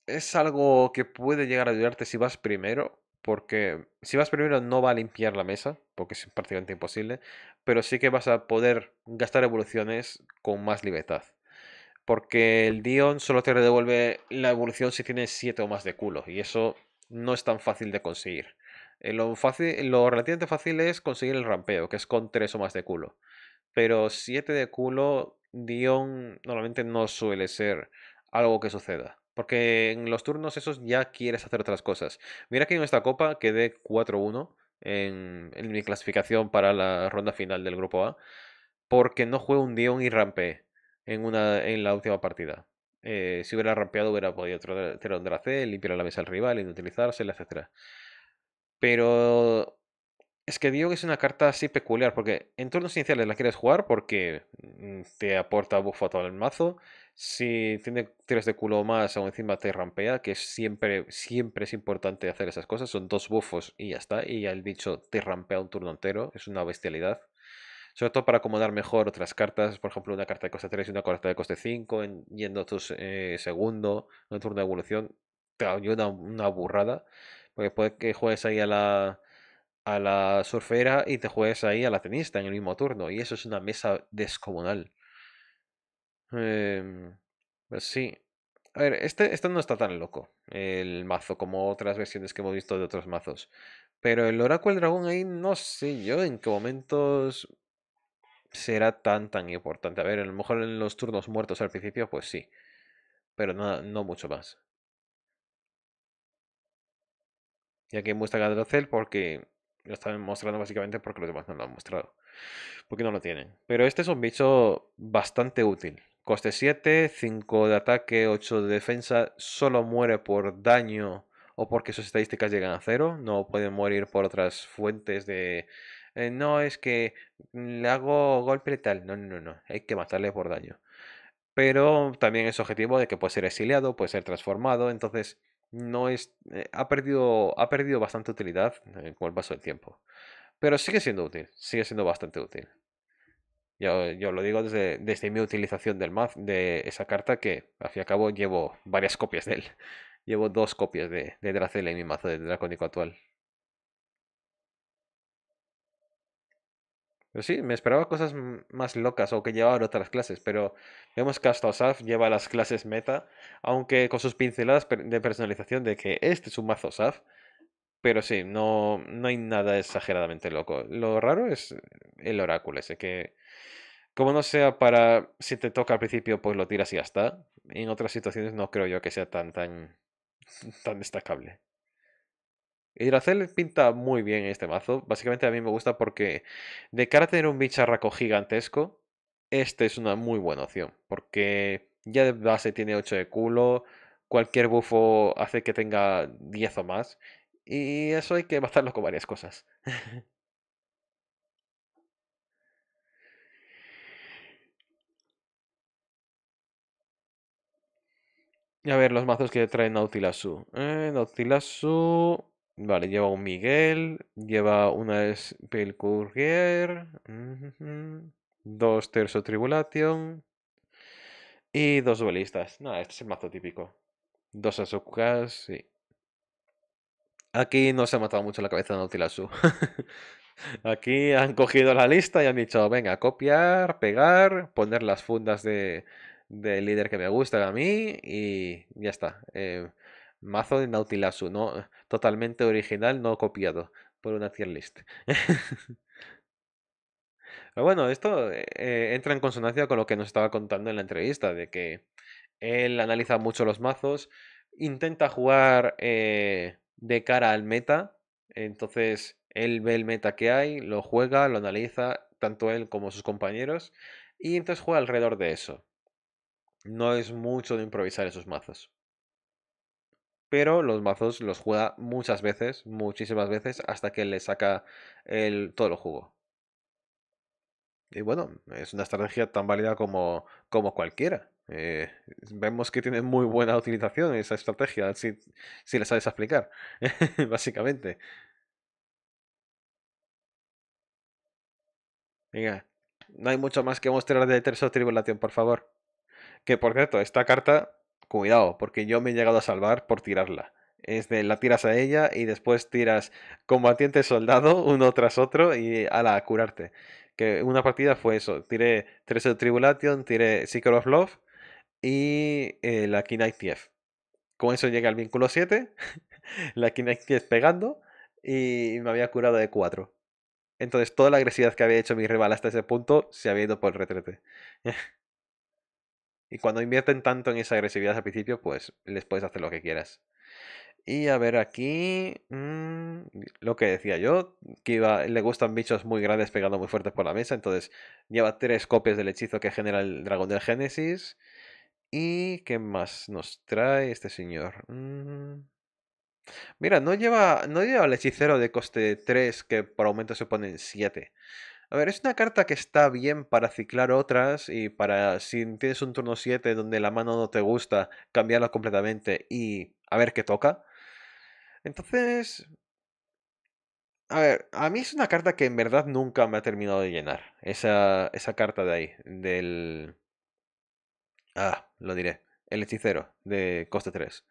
es algo que puede llegar a ayudarte si vas primero, porque si vas primero no va a limpiar la mesa, porque es prácticamente imposible, pero sí que vas a poder gastar evoluciones con más libertad. Porque el Dion solo te devuelve la evolución si tienes 7 o más de culo, y eso no es tan fácil de conseguir. Eh, lo, fácil, lo relativamente fácil es conseguir el rampeo, que es con 3 o más de culo. Pero 7 de culo, Dion normalmente no suele ser algo que suceda. Porque en los turnos esos ya quieres hacer otras cosas. Mira que en esta copa quedé 4-1 en, mi clasificación para la ronda final del grupo A. Porque no jugué un Dion y rampé en, una, en la última partida. Eh, si hubiera rampeado hubiera podido tener un dracé, limpiar la mesa al rival, inutilizársela, etc. Pero es que digo que es una carta así peculiar, porque en turnos iniciales la quieres jugar porque mm, te aporta buff a todo el mazo. Si tiene tres de culo más o encima te rampea, que siempre, siempre es importante hacer esas cosas. Son dos buffos y ya está. Y ya el dicho te rampea un turno entero. Es una bestialidad. Sobre todo para acomodar mejor otras cartas. Por ejemplo, una carta de coste 3 y una carta de coste 5. yendo a tu eh, segundo, en turno de evolución. Te ayuda una burrada. Porque puede que juegues ahí a la a la surfera y te juegues ahí a la tenista en el mismo turno. Y eso es una mesa descomunal. Em, pues sí. A ver, este, este, no está tan loco, el mazo, como otras versiones que hemos visto de otros mazos. Pero el Oráculo Dragón ahí no sé yo en qué momentos será tan tan importante. A ver, a lo mejor en los turnos muertos al principio, pues sí. Pero no, no mucho más. Y aquí muestra Gadrocel porque lo están mostrando básicamente porque los demás no lo han mostrado. Porque no lo tienen. Pero este es un bicho bastante útil. Coste 7, 5 de ataque, 8 de defensa. Solo muere por daño o porque sus estadísticas llegan a cero. No pueden morir por otras fuentes de... Eh, no, es que le hago golpe tal. No, no, no. Hay que matarle por daño. Pero también es objetivo de que puede ser exiliado, puede ser transformado. Entonces no es, eh, ha, perdido, ha perdido bastante utilidad eh, con el paso del tiempo. Pero sigue siendo útil, sigue siendo bastante útil. Yo, yo lo digo desde, desde, mi utilización del math, de esa carta que, al fin cabo, llevo varias copias de él. Llevo dos copias de, de Dracela en mi mazo de Dracónico actual. Pero pues sí, me esperaba cosas más locas o que llevaban otras clases, pero vemos que hasta Osaf lleva las clases meta, aunque con sus pinceladas de personalización de que este es un mazo Osaf, pero sí, no, no hay nada exageradamente loco. Lo raro es el oráculo ese, que como no sea para si te toca al principio, pues lo tiras y ya está. En otras situaciones no creo yo que sea tan, tan, tan destacable. Hidracel pinta muy bien este mazo. Básicamente a mí me gusta porque de cara a tener un bicharraco gigantesco, este es una muy buena opción. Porque ya de base tiene 8 de culo, cualquier bufo hace que tenga 10 o más. Y eso hay que bastarlo con varias cosas. a ver, los mazos que trae Nautilasu. Eh, Nautilasu Vale, lleva un Miguel, lleva una Spell dos Terzo Tribulation y dos duelistas. Nada, este es el mazo típico. Dos Asukas, sí. Aquí no se ha matado mucho la cabeza de Nautilasu. Aquí han cogido la lista y han dicho, venga, copiar, pegar, poner las fundas de, del líder que me gusta a mí y ya está. Eh, Mazo de Nautilasu, no, totalmente original, no copiado por una tier list. bueno, esto eh, eh, entra en consonancia con lo que nos estaba contando en la entrevista, de que él analiza mucho los mazos, intenta jugar eh, de cara al meta, entonces él ve el meta que hay, lo juega, lo analiza, tanto él como sus compañeros, y entonces juega alrededor de eso. No es mucho de improvisar esos mazos pero los mazos los juega muchas veces, muchísimas veces, hasta que le saca el, todo el jugo. Y bueno, es una estrategia tan válida como, como cualquiera. Eh, vemos que tiene muy buena utilización esa estrategia, si, si la sabes aplicar, básicamente. Venga, no hay mucho más que mostrar de Terzo Tribulación, por favor. Que por cierto, esta carta Cuidado, porque yo me he llegado a salvar por tirarla. Es de la tiras a ella y después tiras combatiente soldado uno tras otro y a la curarte. Que una partida fue eso. Tiré 3 de Tribulation, tiré Seeker of Love y eh, la Knight TF. Con eso llegué al vínculo 7, la Knight TF pegando y me había curado de 4. Entonces toda la agresividad que había hecho mi rival hasta ese punto se había ido por el retrete. Y cuando invierten tanto en esa agresividad al principio, pues les puedes hacer lo que quieras. Y a ver aquí, mm, lo que decía yo, que iba, le gustan bichos muy grandes pegando muy fuertes por la mesa, entonces lleva tres copias del hechizo que genera el dragón del Génesis. ¿Y qué más nos trae este señor? Mm. Mira, no lleva, no lleva el hechicero de coste 3 que por aumento se pone en 7. A ver, es una carta que está bien para ciclar otras y para si tienes un turno 7 donde la mano no te gusta, cambiarla completamente y a ver qué toca. Entonces... A ver, a mí es una carta que en verdad nunca me ha terminado de llenar. Esa, esa carta de ahí, del... Ah, lo diré. El hechicero de coste 3.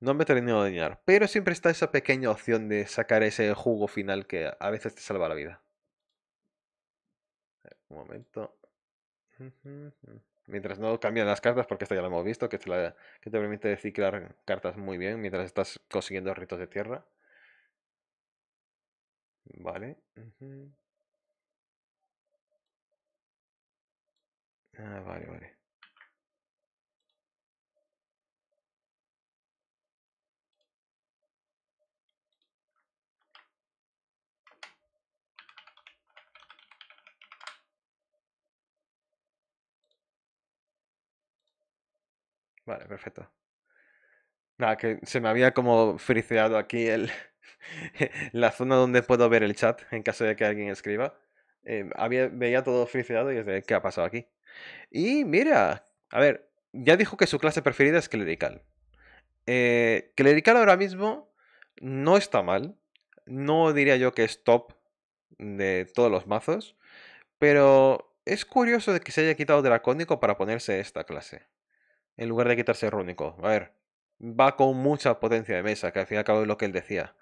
No me ha terminado de llenar. Pero siempre está esa pequeña opción de sacar ese jugo final que a veces te salva la vida momento. Mientras no cambian las cartas, porque esto ya lo hemos visto, que te, permite ciclar cartas muy bien mientras estás consiguiendo ritos de tierra. Vale. Ah, vale, vale. Vale, perfecto. Nada, que se me había como friceado aquí el, la zona donde puedo ver el chat en caso de que alguien escriba. Eh, había, veía todo friceado y de ¿qué ha pasado aquí? Y mira, a ver, ya dijo que su clase preferida es clerical. Eh, clerical ahora mismo no está mal. No diría yo que es top de todos los mazos. Pero es curioso de que se haya quitado dracónico para ponerse esta clase en lugar de quitarse rúnico. A ver, va con mucha potencia de mesa, que al fin y al cabo es lo que él decía.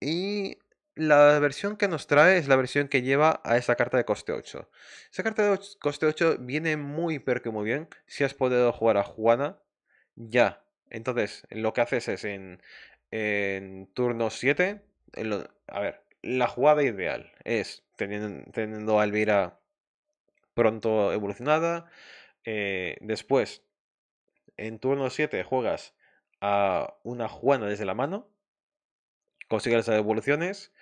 Y la versión que nos trae es la versión que lleva a esa carta de coste 8. Esa carta de coste 8 viene muy pero que muy bien si has podido jugar a Juana ya. Entonces, lo que haces es en, turno 7, a ver, la jugada ideal es teniendo, teniendo a Elvira pronto evolucionada, eh, después en turno 7 juegas a una Juana desde la mano, consigues las evoluciones,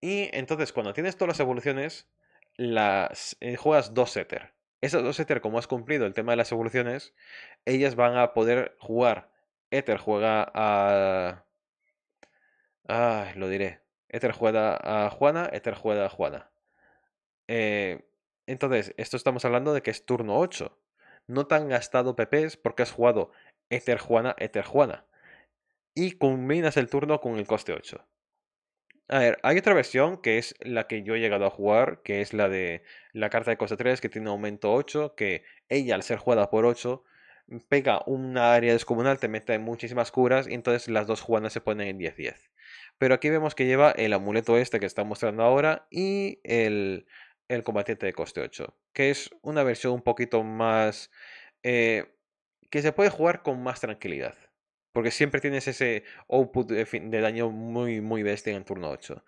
y entonces cuando tienes todas las evoluciones, las, eh, juegas dos Ether. Esas dos Ether, como has cumplido el tema de las evoluciones, ellas van a poder jugar. Ether juega a. lo diré. Ether juega a Juana, Ether juega a Juana. Eh, entonces, esto estamos hablando de que es turno 8 no te han gastado PPs porque has jugado Ether Juana, Ether Juana. Y combinas el turno con el coste 8. A ver, hay otra versión que es la que yo he llegado a jugar, que es la de la carta de coste 3 que tiene aumento 8, que ella al ser jugada por 8 pega una área descomunal, te mete muchísimas curas y entonces las dos Juanas se ponen en 10-10. Pero aquí vemos que lleva el amuleto este que está mostrando ahora y el, el combatiente de coste 8, que es una versión un poquito más... Eh, que se puede jugar con más tranquilidad. Porque siempre tienes ese output de, daño muy, muy bestia en el turno 8.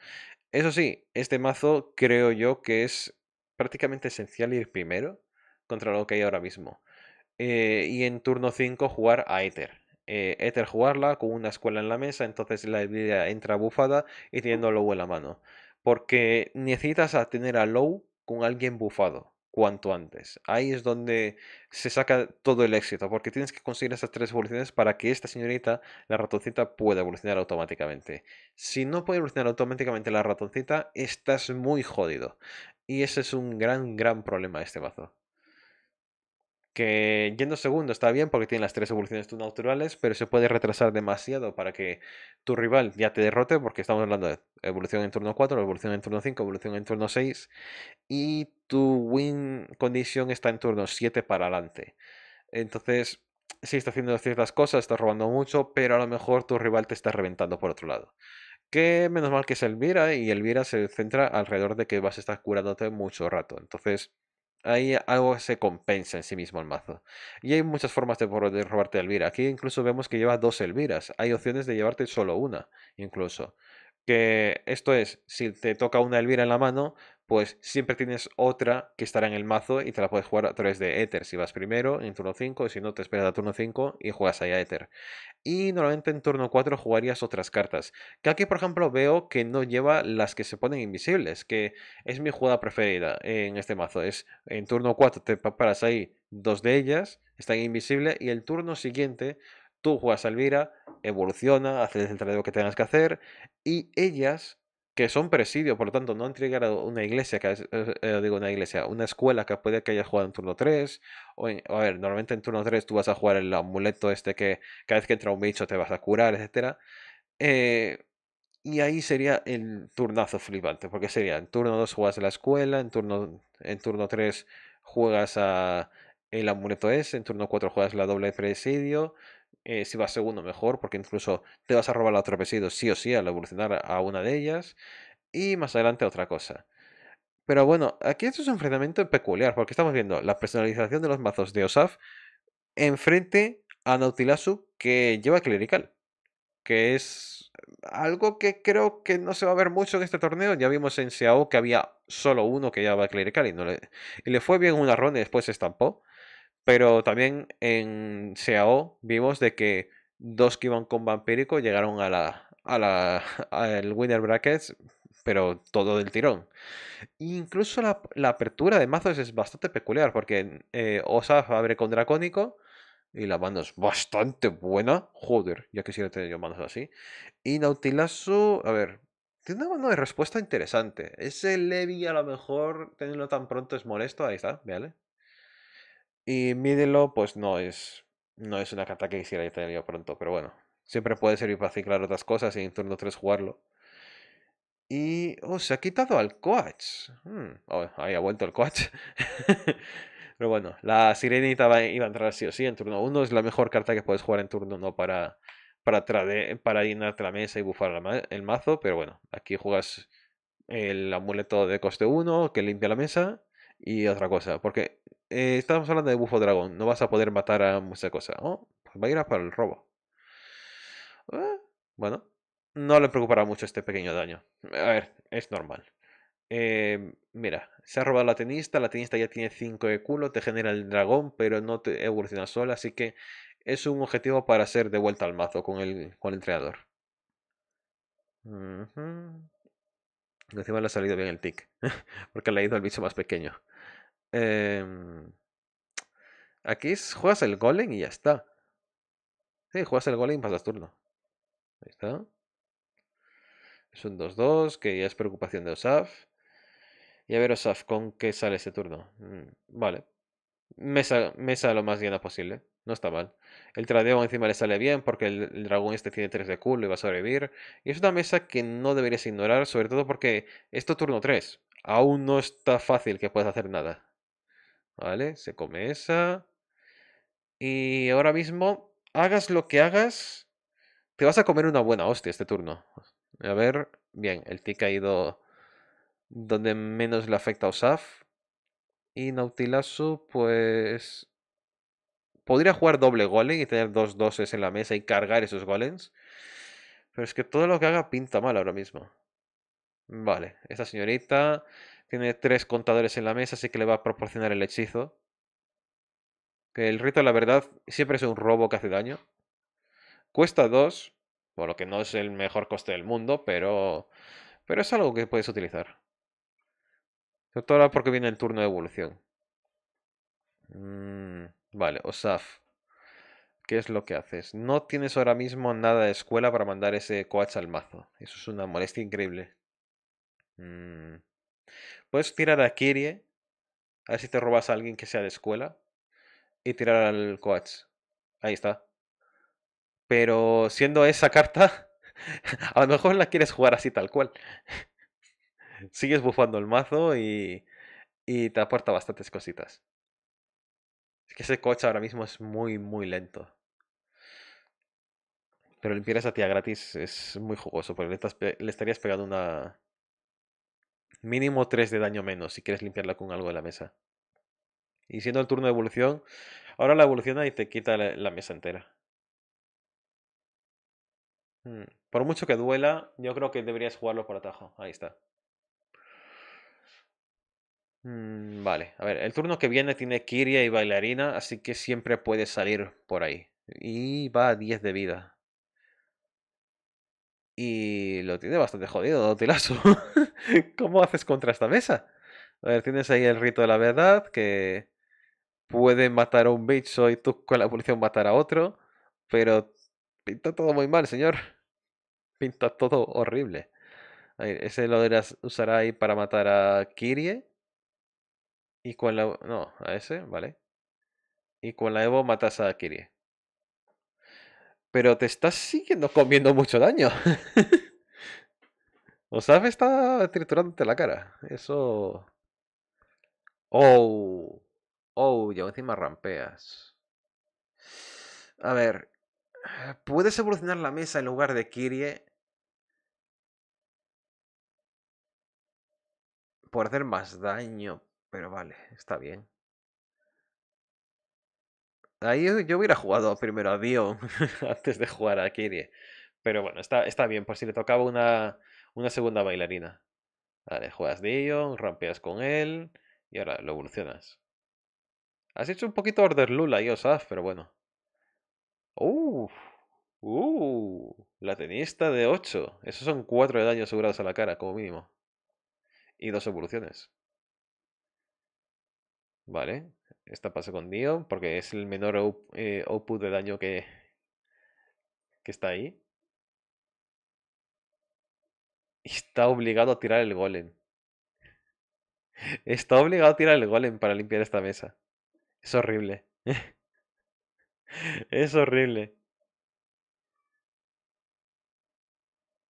Eso sí, este mazo creo yo que es prácticamente esencial ir primero contra lo que hay ahora mismo. Eh, y en turno 5 jugar a Ether. Eh, Ether jugarla con una escuela en la mesa, entonces la idea entra bufada y teniendo Low en la mano. Porque necesitas tener a Low con alguien bufado cuanto antes. Ahí es donde se saca todo el éxito, porque tienes que conseguir esas tres evoluciones para que esta señorita, la ratoncita, pueda evolucionar automáticamente. Si no puede evolucionar automáticamente la ratoncita, estás muy jodido. Y ese es un gran, gran problema de este mazo que yendo segundo está bien porque tiene las tres evoluciones naturales, pero se puede retrasar demasiado para que tu rival ya te derrote, porque estamos hablando de evolución en turno 4, evolución en turno 5, evolución en turno 6, y tu win condition está en turno 7 para adelante. Entonces, si está haciendo ciertas cosas, está robando mucho, pero a lo mejor tu rival te está reventando por otro lado. Que menos mal que es Elvira y Elvira se centra alrededor de que vas a estar curándote mucho rato. Entonces, Ahí algo se compensa en sí mismo el mazo. Y hay muchas formas de, de robarte Elvira. Aquí incluso vemos que lleva dos Elviras. Hay opciones de llevarte solo una, incluso. Que esto es, si te toca una Elvira en la mano, pues siempre tienes otra que estará en el mazo y te la puedes jugar a través de Ether. Si vas primero en turno 5 y si no te esperas a turno 5 y juegas ahí a Ether. Y normalmente en turno 4 jugarías otras cartas. Que aquí por ejemplo veo que no lleva las que se ponen invisibles, que es mi jugada preferida en este mazo. Es en turno 4 te paras ahí dos de ellas, están invisibles y el turno siguiente Tú juegas a Elvira, evoluciona, haces el tradeo que tengas que hacer y ellas que son presidio, por lo tanto no entregar una iglesia, que eh, eh, eh, digo una iglesia, una escuela que puede que haya jugado en turno 3, o a ver, normalmente en turno 3 tú vas a jugar el amuleto este que cada vez que entra un bicho te vas a curar, etc. y ahí sería el turnazo flipante, porque sería en turno 2 juegas a la escuela, en turno, en turno 3 juegas a el amuleto S, en turno 4 juegas la doble presidio, eh, si vas segundo mejor, porque incluso te vas a robar la atropellidos sí o sí al evolucionar a una de ellas, y más adelante otra cosa. Pero bueno, aquí esto es un enfrentamiento peculiar, porque estamos viendo la personalización de los mazos de Osaf enfrente a Nautilasu que lleva clerical, que es algo que creo que no se va a ver mucho en este torneo. Ya vimos en Seao que había solo uno que llevaba clerical y, no le, fue bien un ronda y después se estampó. Pero también en Seao vimos de que dos que iban con vampírico llegaron a la, a al winner brackets, pero todo del tirón. Incluso la, apertura de mazos es bastante peculiar, porque eh, Osaf abre con dracónico. Y la mano es bastante buena. Joder, ya quisiera tener yo manos así. Y Nautilazo, a ver, tiene una mano de respuesta interesante. Ese Levi a lo mejor tenerlo tan pronto es molesto. Ahí está, ¿vale? Y mídelo, pues no es, no es una carta que quisiera tener yo pronto, pero bueno. Siempre puede servir para ciclar otras cosas y en turno 3 jugarlo. Y. Oh, se ha quitado al coach. Hmm, oh, ahí ha vuelto el coach. pero bueno, la sirenita va, iba a entrar sí o sí en turno 1. Es la mejor carta que puedes jugar en turno 1 para, para, trade, para llenarte la mesa y bufar el mazo. Pero bueno, aquí juegas el amuleto de coste 1 que limpia la mesa y otra cosa. Porque eh, estamos hablando de Bufo Dragón, no vas a poder matar a mucha cosa. Oh, va a ir a para el robo. Eh, bueno, no le preocupará mucho este pequeño daño. A ver, es normal. Em, mira, se ha robado la tenista, la tenista ya tiene 5 de culo, te genera el dragón, pero no te evoluciona sola, así que es un objetivo para ser de vuelta al mazo con el, con el entrenador. Encima le ha salido bien el tic, porque le ha ido al bicho más pequeño. Em, aquí juegas el golem y ya está. Sí, juegas el golem y pasas turno. Ahí está. Es un 2-2, que ya es preocupación de Osaf. Y a ver, Osaf, ¿con qué sale este turno? Mm, vale. Mesa, mesa lo más llena posible. No está mal. El tradeo encima le sale bien porque el, dragón este tiene 3 de culo y va a sobrevivir. Y es una mesa que no deberías ignorar, sobre todo porque esto turno 3. Aún no está fácil que puedas hacer nada. ¿Vale? Se come esa. Y ahora mismo, hagas lo que hagas, te vas a comer una buena hostia este turno. A ver, bien, el tick ha ido donde menos le afecta a Osaf. Y Nautilasu, pues... Podría jugar doble golem y tener dos doses en la mesa y cargar esos golems. Pero es que todo lo que haga pinta mal ahora mismo. Vale, esta señorita tiene tres contadores en la mesa, así que le va a proporcionar el hechizo. Que el rito la verdad siempre es un robo que hace daño. Cuesta dos, por lo que no es el mejor coste del mundo, pero, pero es algo que puedes utilizar. Doctora, todo ahora porque viene el turno de evolución. Mm, vale, Osaf. ¿Qué es lo que haces? No tienes ahora mismo nada de escuela para mandar ese coach al mazo. Eso es una molestia increíble. Mm. Puedes tirar a Kirie, a ver si te robas a alguien que sea de escuela, y tirar al coach. Ahí está. Pero siendo esa carta, a lo mejor la quieres jugar así tal cual. Sigues bufando el mazo y, y te aporta bastantes cositas. Es que ese coach ahora mismo es muy, muy lento. Pero limpiar esa tía gratis es muy jugoso, porque le estarías pegando una, mínimo 3 de daño menos si quieres limpiarla con algo de la mesa. Y siendo el turno de evolución, ahora la evoluciona y te quita la, mesa entera. Mm, por mucho que duela, yo creo que deberías jugarlo por atajo. Ahí está. Mm, vale, a ver, el turno que viene tiene Kiria y Bailarina, así que siempre puedes salir por ahí. Y va a 10 de vida. Y lo tiene bastante jodido, Dotilazo. ¿Cómo haces contra esta mesa? A ver, tienes ahí el rito de la verdad que puede matar a un bicho y tú con la evolución matar a otro, pero pinta todo muy mal, señor. Pinta todo horrible. ese lo usarás usará ahí para matar a Kirie. Y con la... No, a ese, vale. Y con la Evo matas a Kirie. Pero te estás siguiendo comiendo mucho daño. Osaf está triturándote la cara. Eso. Oh. Oh, ya encima rampeas. A ver. ¿Puedes evolucionar la mesa en lugar de Kirie? Por hacer más daño. Pero vale, está bien. Ahí yo hubiera jugado primero a Dion antes de jugar a Kirie. Pero bueno, está, está bien. Por si le tocaba una una segunda bailarina. Vale, juegas Dion, rampeas con él y ahora lo evolucionas. Has hecho un poquito Order Lula y Osaf, pero bueno. ¡Uh! ¡Uh! La tenista de 8. Esos son 4 de daño asegurados a la cara, como mínimo. Y dos evoluciones. Vale. Esta pasa con Dion porque es el menor eh, output de daño que, que está ahí está obligado a tirar el golem. Está obligado a tirar el golem para limpiar esta mesa. Es horrible. es horrible.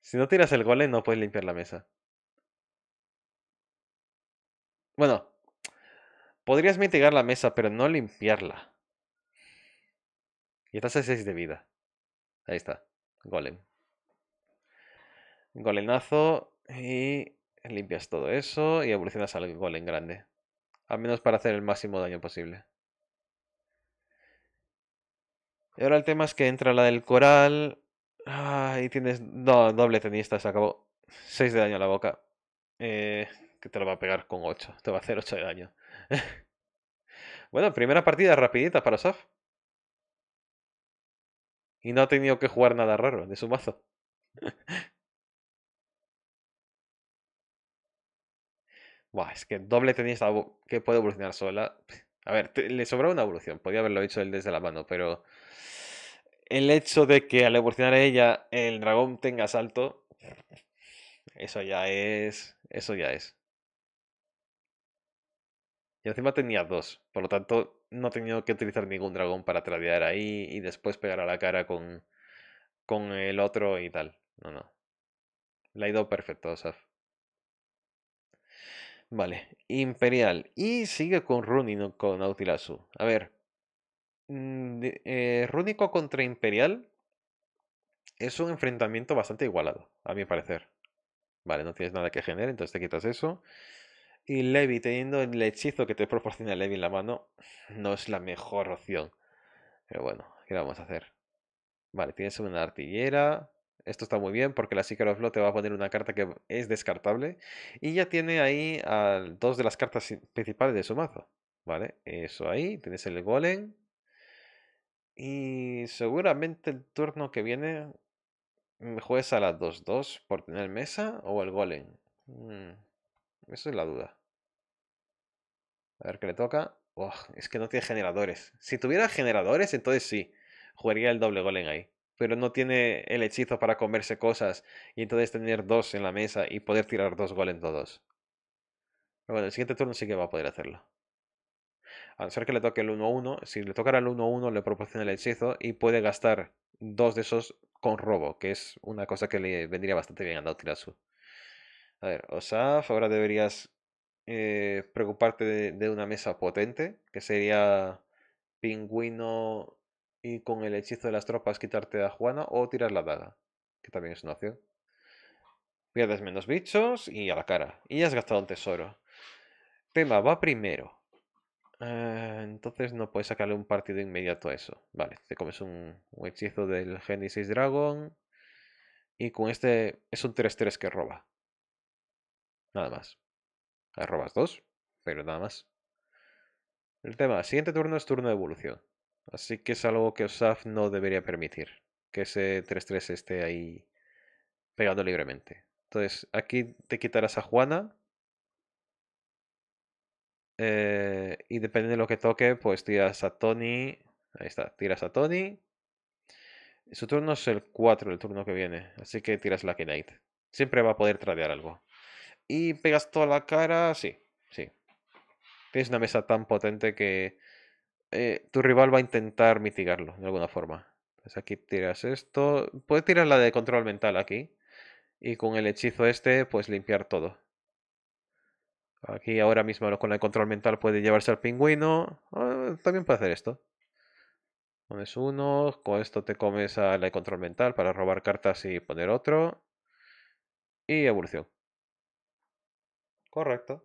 Si no tiras el golem no puedes limpiar la mesa. Bueno, podrías mitigar la mesa, pero no limpiarla. Y estás a seis de vida. Ahí está, golem. Golenazo y limpias todo eso y evolucionas al gol en grande. Al menos para hacer el máximo daño posible. Y ahora el tema es que entra la del coral. y tienes no, doble tenista, se acabó. 6 de daño a la boca. Eh, que te lo va a pegar con 8. Te va a hacer 8 de daño. bueno, primera partida rapidita para Saf. Y no ha tenido que jugar nada raro de su mazo. Buah, es que doble esta que puede evolucionar sola. A ver, le sobra una evolución, podía haberlo hecho él desde la mano, pero el hecho de que al evolucionar ella el dragón tenga salto, eso ya es. Eso ya es. Y encima tenía dos, por lo tanto no he tenido que utilizar ningún dragón para tradear ahí y después pegar a la cara con, con el otro y tal. No, no. La ha ido perfecto, Saf. Vale, Imperial. Y sigue con Runico con Autilazu. A ver. Mm, eh, contra Imperial es un enfrentamiento bastante igualado, a mi parecer. Vale, no tienes nada que generar, entonces te quitas eso. Y Levi, teniendo el hechizo que te proporciona Levi en la mano, no es la mejor opción. Pero bueno, ¿qué vamos a hacer? Vale, tienes una artillera. Esto está muy bien porque la Seeker of Law te va a poner una carta que es descartable y ya tiene ahí dos de las cartas principales de su mazo. Vale, eso ahí, tienes el golem. Y seguramente el turno que viene mm, juegues a las 2-2 por tener mesa o el golem. Eso mm, Esa es la duda. A ver qué le toca. es que no tiene generadores. Si tuviera generadores, entonces sí. Jugaría el doble golem ahí pero no tiene el hechizo para comerse cosas y entonces tener dos en la mesa y poder tirar dos en todos. Pero bueno, el siguiente turno sí que va a poder hacerlo. A no ser que le toque el 1-1, si le tocara el 1-1 le proporciona el hechizo y puede gastar dos de esos con robo, que es una cosa que le vendría bastante bien a Nautilasu. A ver, Osaf, ahora deberías eh, preocuparte de, una mesa potente, que sería pingüino y con el hechizo de las tropas quitarte a Juana o tirar la daga, que también es una opción. Pierdes menos bichos y a la cara. Y ya has gastado un tesoro. Tema va primero. Eh, entonces no puedes sacarle un partido inmediato a eso. Vale, te comes un, hechizo del Genesis Dragon. Y con este es un 3-3 que roba. Nada más. Robas dos, pero nada más. El tema, siguiente turno es turno de evolución. Así que es algo que OSAF no debería permitir, que ese 3-3 esté ahí pegando libremente. Entonces, aquí te quitarás a Juana. Eh, y depende de lo que toque, pues tiras a Tony. Ahí está, tiras a Tony. Su turno es el 4, el turno que viene. Así que tiras Lucky Knight. Siempre va a poder tradear algo. Y pegas toda la cara, sí, sí. Tienes una mesa tan potente que eh, tu rival va a intentar mitigarlo de alguna forma. Pues aquí tiras esto. Puedes tirar la de control mental aquí. Y con el hechizo este, pues limpiar todo. Aquí ahora mismo con el control mental puede llevarse al pingüino. Ah, también puede hacer esto. Pones uno, con esto te comes a la de control mental para robar cartas y poner otro. Y evolución. Correcto.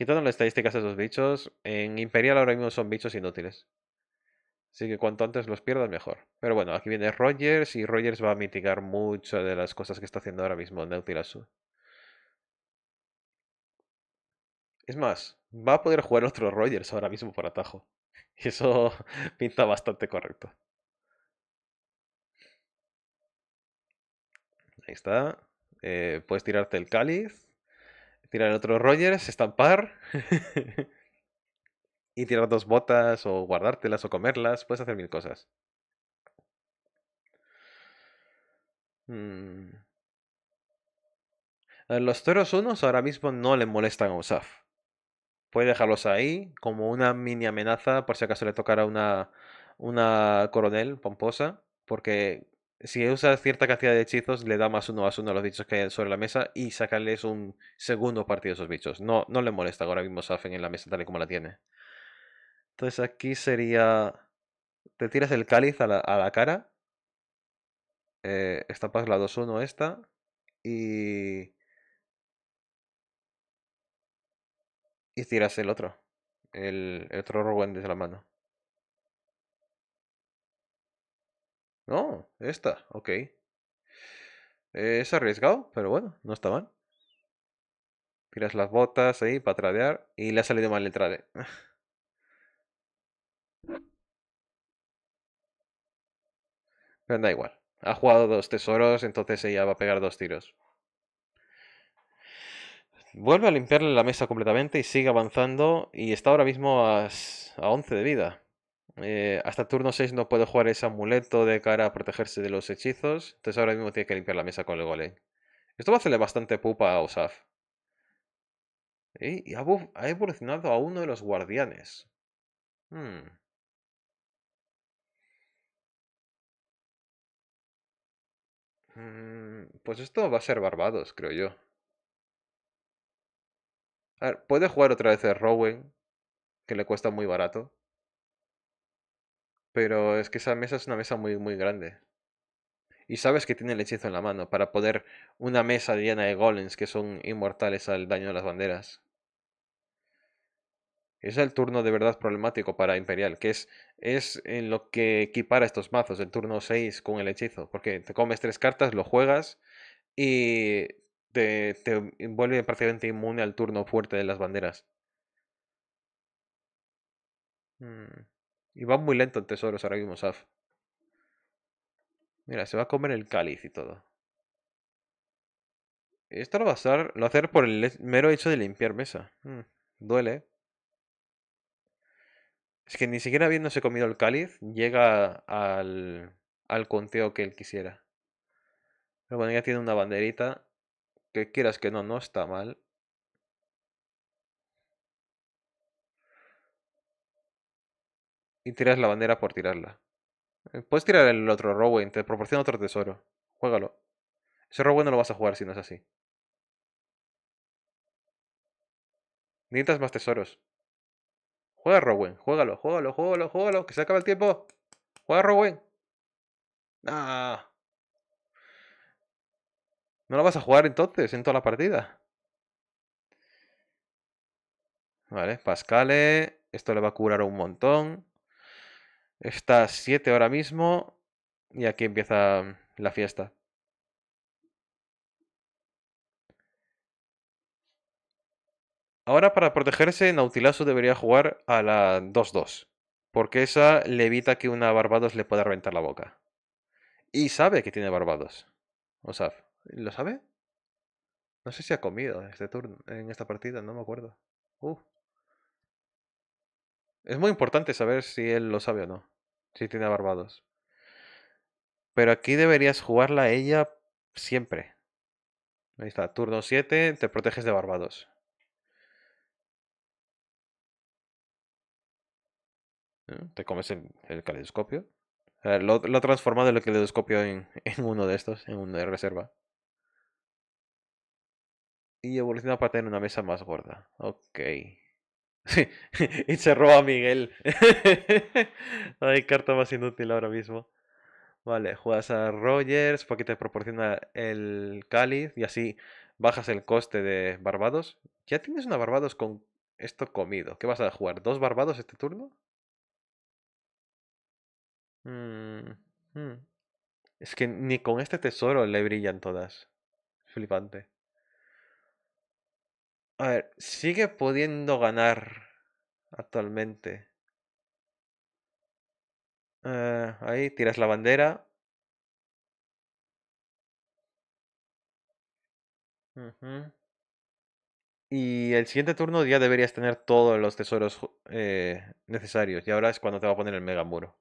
Quitando las estadísticas de esos bichos, en Imperial ahora mismo son bichos inútiles. Así que cuanto antes los pierdas, mejor. Pero bueno, aquí viene Rogers y Rogers va a mitigar mucho de las cosas que está haciendo ahora mismo Nautilus. Es más, va a poder jugar otro Rogers ahora mismo por atajo. Y eso pinta bastante correcto. Ahí está. Eh, puedes tirarte el cáliz tirar otro Rogers, estampar. y tirar dos botas, o guardártelas, o comerlas. Puedes hacer mil cosas. Mm. Los toros unos ahora mismo no le molestan a Usaf. Puede dejarlos ahí como una mini amenaza por si acaso le tocara una, una coronel pomposa. Porque si usa cierta cantidad de hechizos, le da más uno a uno a los bichos que hay sobre la mesa y sacarles un segundo partido a esos bichos. No, no le molesta ahora mismo Safen en la mesa tal y como la tiene. Entonces aquí sería... Te tiras el cáliz a la, cara. Eh, estapas la 2-1 esta. Y... Y tiras el otro. El, el otro Rowan desde la mano. No, esta, ok. es arriesgado, pero bueno, no está mal. Tiras las botas ahí para tradear y le ha salido mal el trade. Pero da igual. Ha jugado dos tesoros, entonces ella va a pegar dos tiros. Vuelve a limpiarle la mesa completamente y sigue avanzando y está ahora mismo a 11 de vida. Eh, hasta turno 6 no puede jugar ese amuleto de cara a protegerse de los hechizos. Entonces ahora mismo tiene que limpiar la mesa con el golem. Esto va a hacerle bastante pupa a Osaf. Eh, y ha, evolucionado a uno de los guardianes. Hmm. Mm, pues esto va a ser Barbados, creo yo. A ver, puede jugar otra vez el Rowen, que le cuesta muy barato. Pero es que esa mesa es una mesa muy, muy grande. Y sabes que tiene el hechizo en la mano para poder una mesa llena de golems que son inmortales al daño de las banderas. Es el turno de verdad problemático para Imperial, que es, es en lo que equipara estos mazos, el turno 6 con el hechizo, porque te comes tres cartas, lo juegas y te, te vuelve prácticamente inmune al turno fuerte de las banderas. Mm. Y va muy lento en tesoros ahora mismo, Saf. Mira, se va a comer el cáliz y todo. Esto lo va a hacer, lo hacer por el mero hecho de limpiar mesa. Mm, duele. Es que ni siquiera habiéndose comido el cáliz, llega al, al conteo que él quisiera. Pero bueno, ya tiene una banderita. Que quieras que no, no está mal. y tiras la bandera por tirarla. Eh, puedes tirar el otro Rowen. te proporciona otro tesoro. Juégalo. Ese Rowan no lo vas a jugar si no es así. Necesitas más tesoros. Juega Rowen, juégalo, juégalo, juégalo, juégalo, que se acaba el tiempo. Juega Rowen. No lo vas a jugar entonces, en toda la partida. Vale, Pascale. Esto le va a curar un montón. Está 7 ahora mismo y aquí empieza la fiesta. Ahora para protegerse, Nautilasu debería jugar a la 2-2, porque esa le evita que una Barbados le pueda reventar la boca. Y sabe que tiene Barbados. O ¿lo sabe? No sé si ha comido este turno, en esta partida, no me acuerdo. Uh. Es muy importante saber si él lo sabe o no. Si tiene Barbados. Pero aquí deberías jugarla ella siempre. Ahí está, turno 7, te proteges de Barbados. Te comes el, el caleidoscopio. lo, lo, ha transformado el caleidoscopio en, en, uno de estos, en una reserva. Y evoluciona para tener una mesa más gorda. Ok. y se roba a Miguel. hay carta más inútil ahora mismo. Vale, juegas a Rogers porque te proporciona el cáliz y así bajas el coste de Barbados. Ya tienes una Barbados con esto comido. ¿Qué vas a jugar? ¿Dos Barbados este turno? Mm, mm. Es que ni con este tesoro le brillan todas. Flipante. A ver, sigue pudiendo ganar actualmente. Ah, ahí tiras la bandera. Y el siguiente turno ya deberías tener todos los tesoros eh, necesarios. Y ahora es cuando te va a poner el mega muro.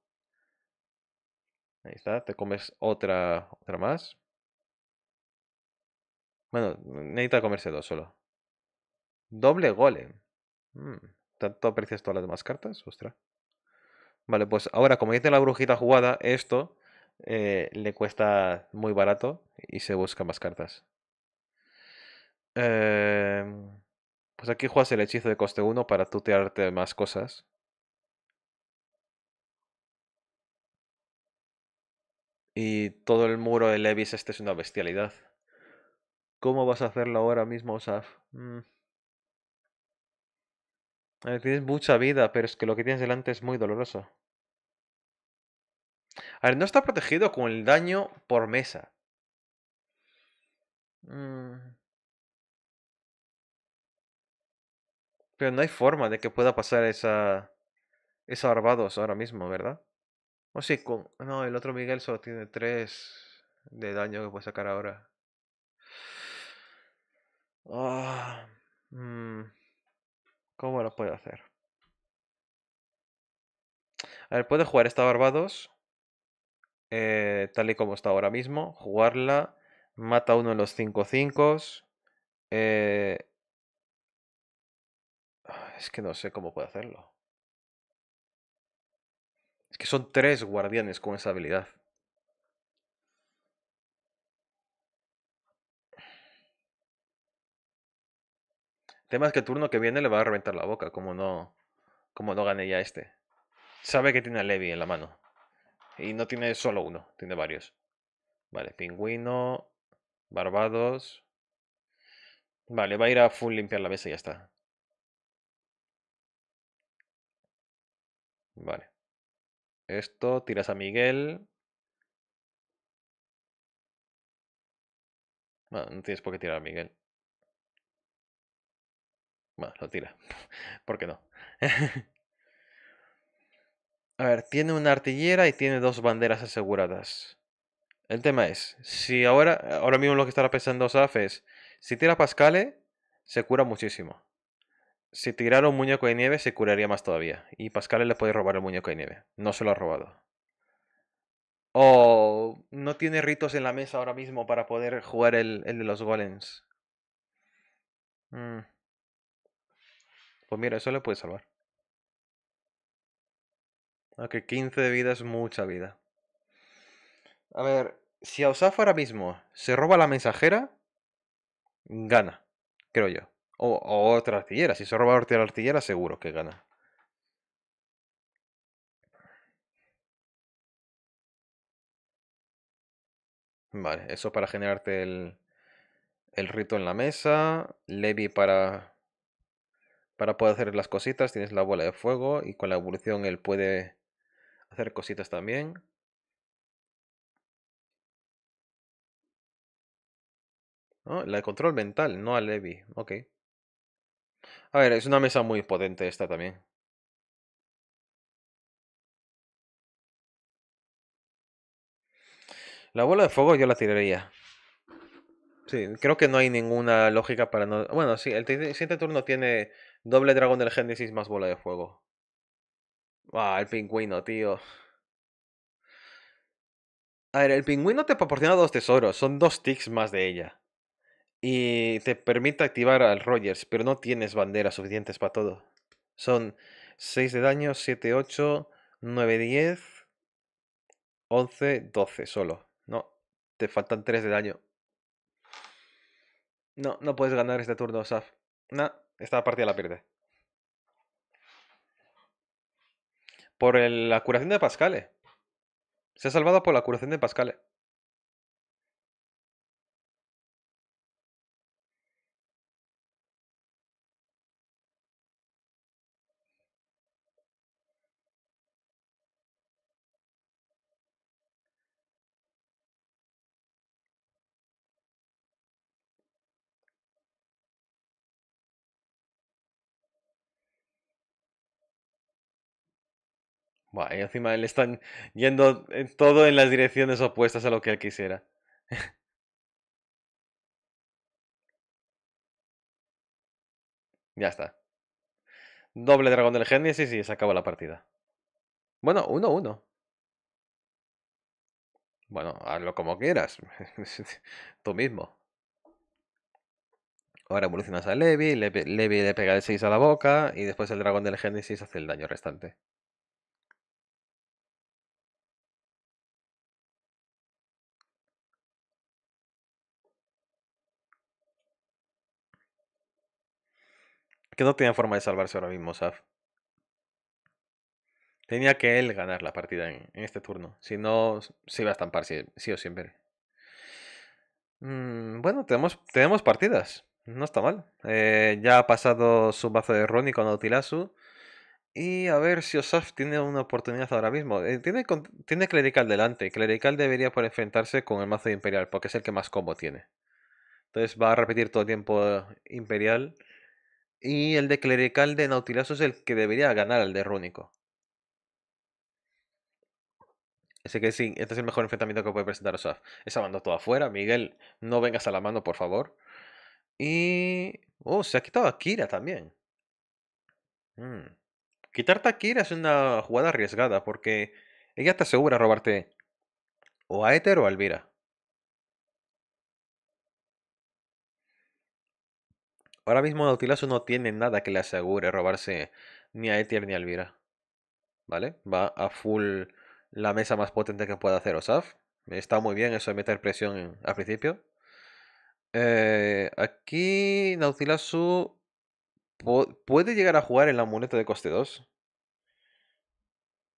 Ahí está, te comes otra, otra más. Bueno, necesita comerse dos solo. Doble golem. Mm, ¿Tanto aprecias todas las demás cartas? Ostras. Vale, pues ahora, como dice la brujita jugada, esto eh, le cuesta muy barato y se busca más cartas. Em, pues aquí juegas el hechizo de coste 1 para tutearte más cosas. Y todo el muro de Levis, este es una bestialidad. ¿Cómo vas a hacerlo ahora mismo, Saf? Mm. Ah, tienes mucha vida, pero es que lo que tienes delante es muy doloroso. A ver, no está protegido con el daño por mesa. Mm. Pero no hay forma de que pueda pasar esa... Esa Barbados ahora mismo, ¿verdad? O sí, con... No, el otro Miguel solo tiene tres de daño que puede sacar ahora. Ah... mmm. ¿Cómo lo puedo hacer? A ver, puede jugar esta Barbados. Eh, tal y como está ahora mismo. Jugarla. Mata uno de los 5 5 eh, ah, Es que no sé cómo puede hacerlo. Es que son tres guardianes con esa habilidad. tema es que el turno que viene le va a reventar la boca, como no, como no gane ya este. Sabe que tiene a Levi en la mano. Y no tiene solo uno, tiene varios. Vale, pingüino, barbados. Vale, va a ir a full limpiar la mesa y ya está. Vale. Esto, tiras a Miguel. Bueno, no tienes por qué tirar a Miguel. Bueno, lo tira. ¿Por qué no? A ver, tiene una artillera y tiene dos banderas aseguradas. El tema es, si ahora, ahora mismo lo que estará pensando Saf es, si tira Pascale, se cura muchísimo. Si tirara un muñeco de nieve, se curaría más todavía. Y Pascale le puede robar el muñeco de nieve. No se lo ha robado. O oh, no tiene ritos en la mesa ahora mismo para poder jugar el, de los golems. Mm. Pues mira, eso le puede salvar. Aunque ah, 15 de vida es mucha vida. A ver, si Ausaf ahora mismo se roba la mensajera, gana, creo yo. O, otra artillera. Si se roba la artillera, seguro que gana. Vale, eso para generarte el, el rito en la mesa. Levi para para poder hacer las cositas tienes la bola de fuego y con la evolución él puede hacer cositas también. la de control mental, no a Levi. Ok. A ver, es una mesa muy potente esta también. La bola de fuego yo la tiraría. Sí, creo que no hay ninguna lógica para no... Bueno, sí, el siguiente turno tiene Doble dragón del Génesis más bola de fuego. Ah, el pingüino, tío. A ver, el pingüino te proporciona dos tesoros, son dos ticks más de ella. Y te permite activar al Rogers, pero no tienes banderas suficientes para todo. Son 6 de daño, 7, 8, 9, 10, 11, 12 solo. No, te faltan 3 de daño. No, no puedes ganar este turno, Saf. No. Esta partida la pierde. Por la curación de Pascale. Se ha salvado por la curación de Pascale. y encima le están yendo todo en las direcciones opuestas a lo que él quisiera. ya está. Doble dragón del Génesis y se acaba la partida. Bueno, 1-1. Uno, uno. Bueno, hazlo como quieras. Tú mismo. Ahora evolucionas a Levi, Levi le pega el 6 a la boca y después el dragón del Génesis hace el daño restante. que no tenía forma de salvarse ahora mismo, Saf. Tenía que él ganar la partida en, este turno. Si no, se iba a estampar sí, o siempre. Mm, bueno, tenemos, tenemos partidas. No está mal. Eh, ya ha pasado su mazo de Ronnie con Autilasu. Y a ver si Osaf tiene una oportunidad ahora mismo. Eh, tiene, tiene Clerical delante. Clerical debería poder enfrentarse con el mazo de Imperial, porque es el que más combo tiene. Entonces va a repetir todo el tiempo eh, Imperial. Y el de clerical de Nautilazo es el que debería ganar al de Rúnico. Así que sí, este es el mejor enfrentamiento que puede presentar Osaf. Esa mando toda afuera. Miguel, no vengas a la mano, por favor. Y. Oh, se ha quitado a Kira también. Mm. Quitarte a Kira es una jugada arriesgada porque ella segura a robarte o a Ether o a Elvira. Ahora mismo Nautilasu no tiene nada que le asegure robarse ni a Etier ni a Elvira. ¿Vale? Va a full la mesa más potente que pueda hacer Osaf. Está muy bien eso de meter presión al principio. Eh, aquí Nautilasu puede llegar a jugar el amuleto de coste 2.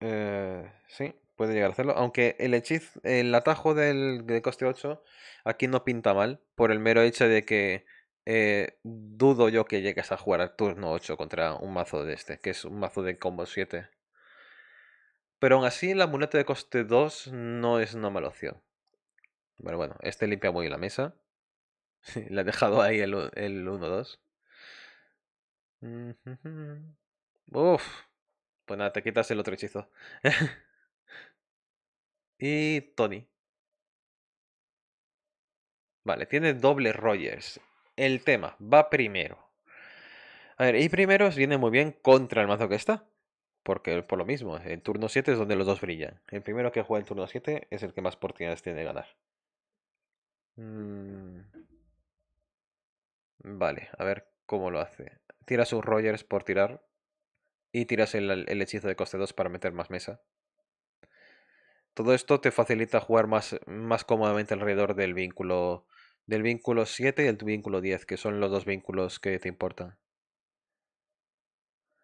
Eh, sí, puede llegar a hacerlo. Aunque el hechizo, el atajo del, de coste 8 aquí no pinta mal. Por el mero hecho de que eh, dudo yo que llegues a jugar al turno 8 contra un mazo de este, que es un mazo de combo 7. Pero aún así, la muleta de coste 2 no es una mala opción. Pero bueno, este limpia muy la mesa. Le ha dejado ahí el, el 1-2. Uf. Pues nada, te quitas el otro hechizo. y Tony. Vale, tiene doble Rogers el tema, va primero. A ver, y primeros viene muy bien contra el mazo que está. Porque por lo mismo, en turno 7 es donde los dos brillan. El primero que juega en turno 7 es el que más oportunidades tiene de ganar. Mm. Vale, a ver cómo lo hace. Tiras un Rogers por tirar. Y tiras el, hechizo de coste 2 para meter más mesa. Todo esto te facilita jugar más, más cómodamente alrededor del vínculo del vínculo 7 y del vínculo 10, que son los dos vínculos que te importan.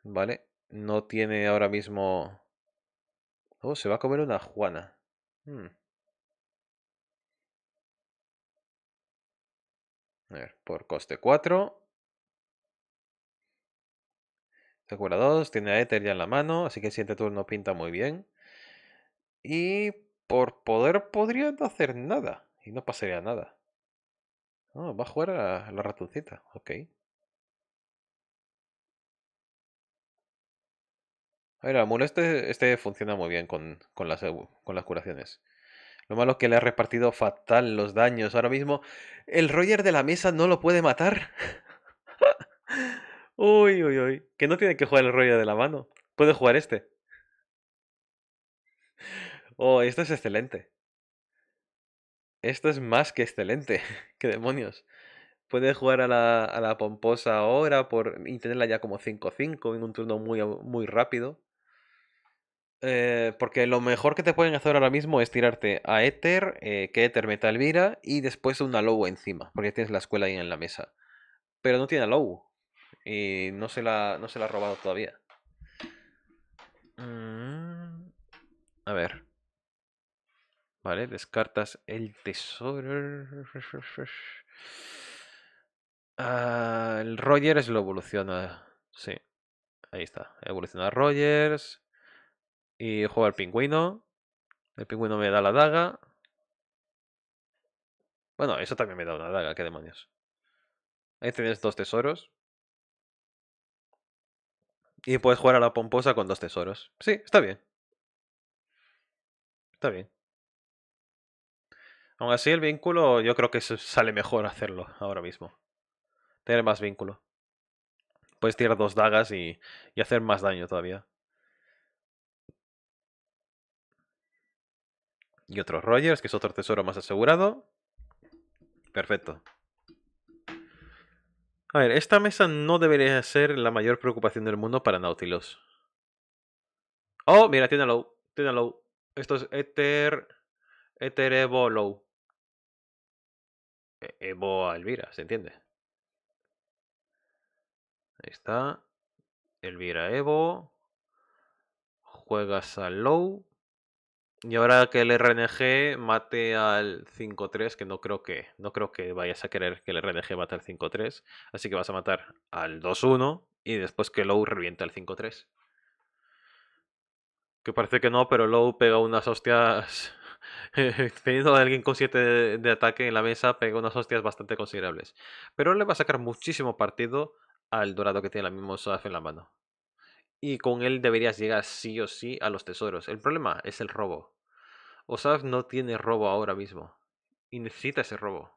¿Vale? No tiene ahora mismo... Oh, se va a comer una Juana. Hmm. A ver, por coste 4. Se cura 2, tiene a Ether ya en la mano, así que el siguiente turno pinta muy bien. Y por poder podría no hacer nada, y no pasaría nada. Ah, va a jugar a la ratoncita. Ok. A ver, este, este, funciona muy bien con, con, las, eh, con las curaciones. Lo malo es que le ha repartido fatal los daños. Ahora mismo, el roller de la mesa no lo puede matar. uy, uy, uy. Que no tiene que jugar el roller de la mano. Puede jugar este. Oh, esto es excelente. Esto es más que excelente. ¡Qué demonios! Puedes jugar a la, pomposa ahora por y tenerla ya como 5-5 en un turno muy, muy rápido. Eh, porque lo mejor que te pueden hacer ahora mismo es tirarte a Ether, eh, que Ether meta alvira y después una Low encima, porque tienes la escuela ahí en la mesa. Pero no tiene a Low. Y no se la, no se la ha robado todavía. Mm, a ver. Vale, descartas el tesoro. Ah, el Rogers lo evoluciona. Sí. Ahí está. Evoluciona Rogers. Y juega el pingüino. El pingüino me da la daga. Bueno, eso también me da una daga, qué demonios. Ahí tienes dos tesoros. Y puedes jugar a la pomposa con dos tesoros. Sí, está bien. Está bien. Aún así, el vínculo, yo creo que sale mejor hacerlo ahora mismo. Tener más vínculo. Puedes tirar dos dagas y, hacer más daño todavía. Y otro Rogers, que es otro tesoro más asegurado. Perfecto. A ver, esta mesa no debería ser la mayor preocupación del mundo para Nautilus. Oh, mira, tiene low. Tiene low. Esto es Ether... Ether Low. Evo a Elvira, ¿se entiende? Ahí está. Elvira Evo. Juegas al Low. Y ahora que el RNG mate al 5-3, que no creo que no creo que vayas a querer que el RNG mate al 5-3, así que vas a matar al 2-1 y después que Low revienta al 5-3. Que parece que no, pero Low pega unas hostias teniendo a alguien con de, de, ataque en la mesa, pega unas hostias bastante considerables. Pero le va a sacar muchísimo partido al dorado que tiene la misma osaf en la mano. Y con él deberías llegar sí o sí a los tesoros. El problema es el robo. Osaf no tiene robo ahora mismo. Y necesita ese robo.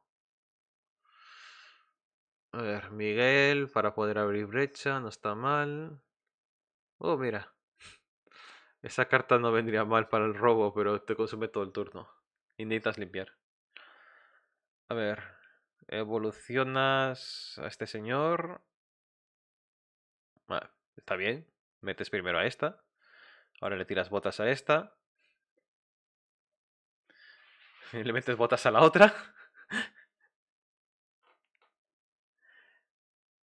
A ver, Miguel para poder abrir brecha, no está mal. Oh, mira. Esa carta no vendría mal para el robo, pero te consume todo el turno. Y necesitas limpiar. A ver. Evolucionas a este señor. Ah, está bien. Metes primero a esta. Ahora le tiras botas a esta. Y le metes botas a la otra.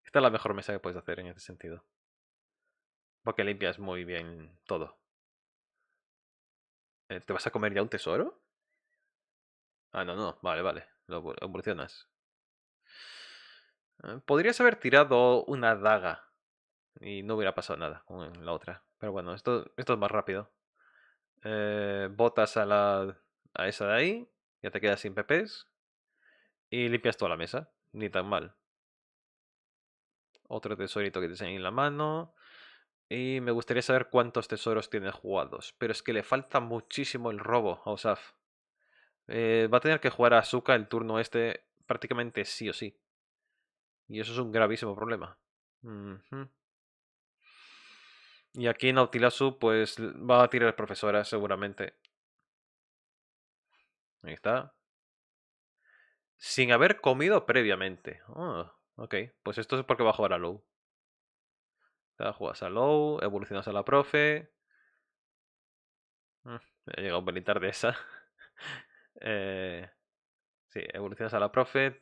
Esta es la mejor mesa que puedes hacer en este sentido. Porque limpias muy bien todo. Eh, ¿Te vas a comer ya un tesoro? Ah, no, no, vale, vale, lo evolucionas. Eh, podrías haber tirado una daga y no hubiera pasado nada con la otra. Pero bueno, esto, esto es más rápido. Eh, botas a, la, a esa de ahí, ya te quedas sin pepes y limpias toda la mesa. Ni tan mal. Otro tesorito que te sale en la mano. Y me gustaría saber cuántos tesoros tiene jugados. Pero es que le falta muchísimo el robo a Osaf. Eh, va a tener que jugar a Azuka el turno este prácticamente sí o sí. Y eso es un gravísimo problema. Y aquí Nautilasu pues va a tirar profesora seguramente. Ahí está. Sin haber comido previamente. Oh, ok, pues esto es porque va a jugar a Lou. Ahora juegas a low, evolucionas a la profe. Me mm, ha llegado un tarde esa. eh, sí, evolucionas a la profe.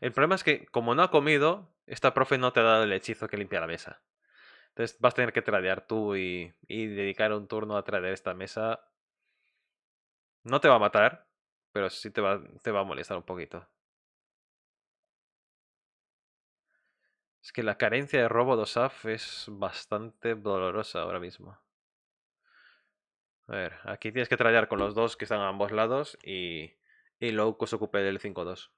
El problema es que, como no ha comido, esta profe no te ha dado el hechizo que limpia la mesa. Entonces vas a tener que tradear tú y, y dedicar un turno a tradear esta mesa. No te va a matar, pero sí te va, te va a molestar un poquito. Es que la carencia de robo dosaf es bastante dolorosa ahora mismo. A ver, aquí tienes que trallar con los dos que están a ambos lados y, y luego se ocupe del 5-2.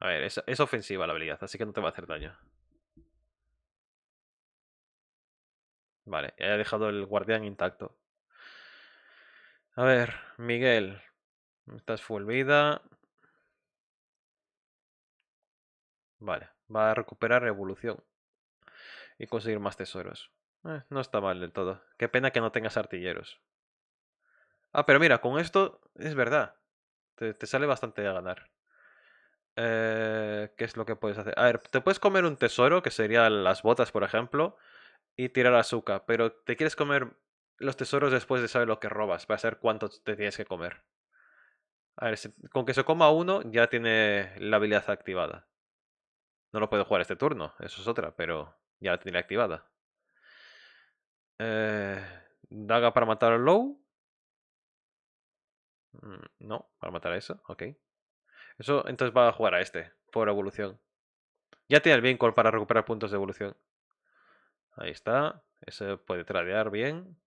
A ver, es, es, ofensiva la habilidad, así que no te va a hacer daño. Vale, he dejado el guardián intacto. A ver, Miguel, Estás full vida. Vale, va a recuperar evolución. Y conseguir más tesoros. Eh, no está mal del todo. Qué pena que no tengas artilleros. Ah, pero mira, con esto es verdad. Te, sale bastante a ganar. Eh, ¿Qué es lo que puedes hacer? A ver, te puedes comer un tesoro, que serían las botas, por ejemplo, y tirar azúcar. Pero te quieres comer los tesoros después de saber lo que robas, para saber cuánto te tienes que comer. A ver, con que se coma uno ya tiene la habilidad activada. No lo puedo jugar este turno, eso es otra, pero ya la tiene activada. Eh, daga para matar al Low. Mm, no, para matar a eso, ok. Eso entonces va a jugar a este, por evolución. Ya tiene el vínculo para recuperar puntos de evolución. Ahí está, ese puede tradear bien.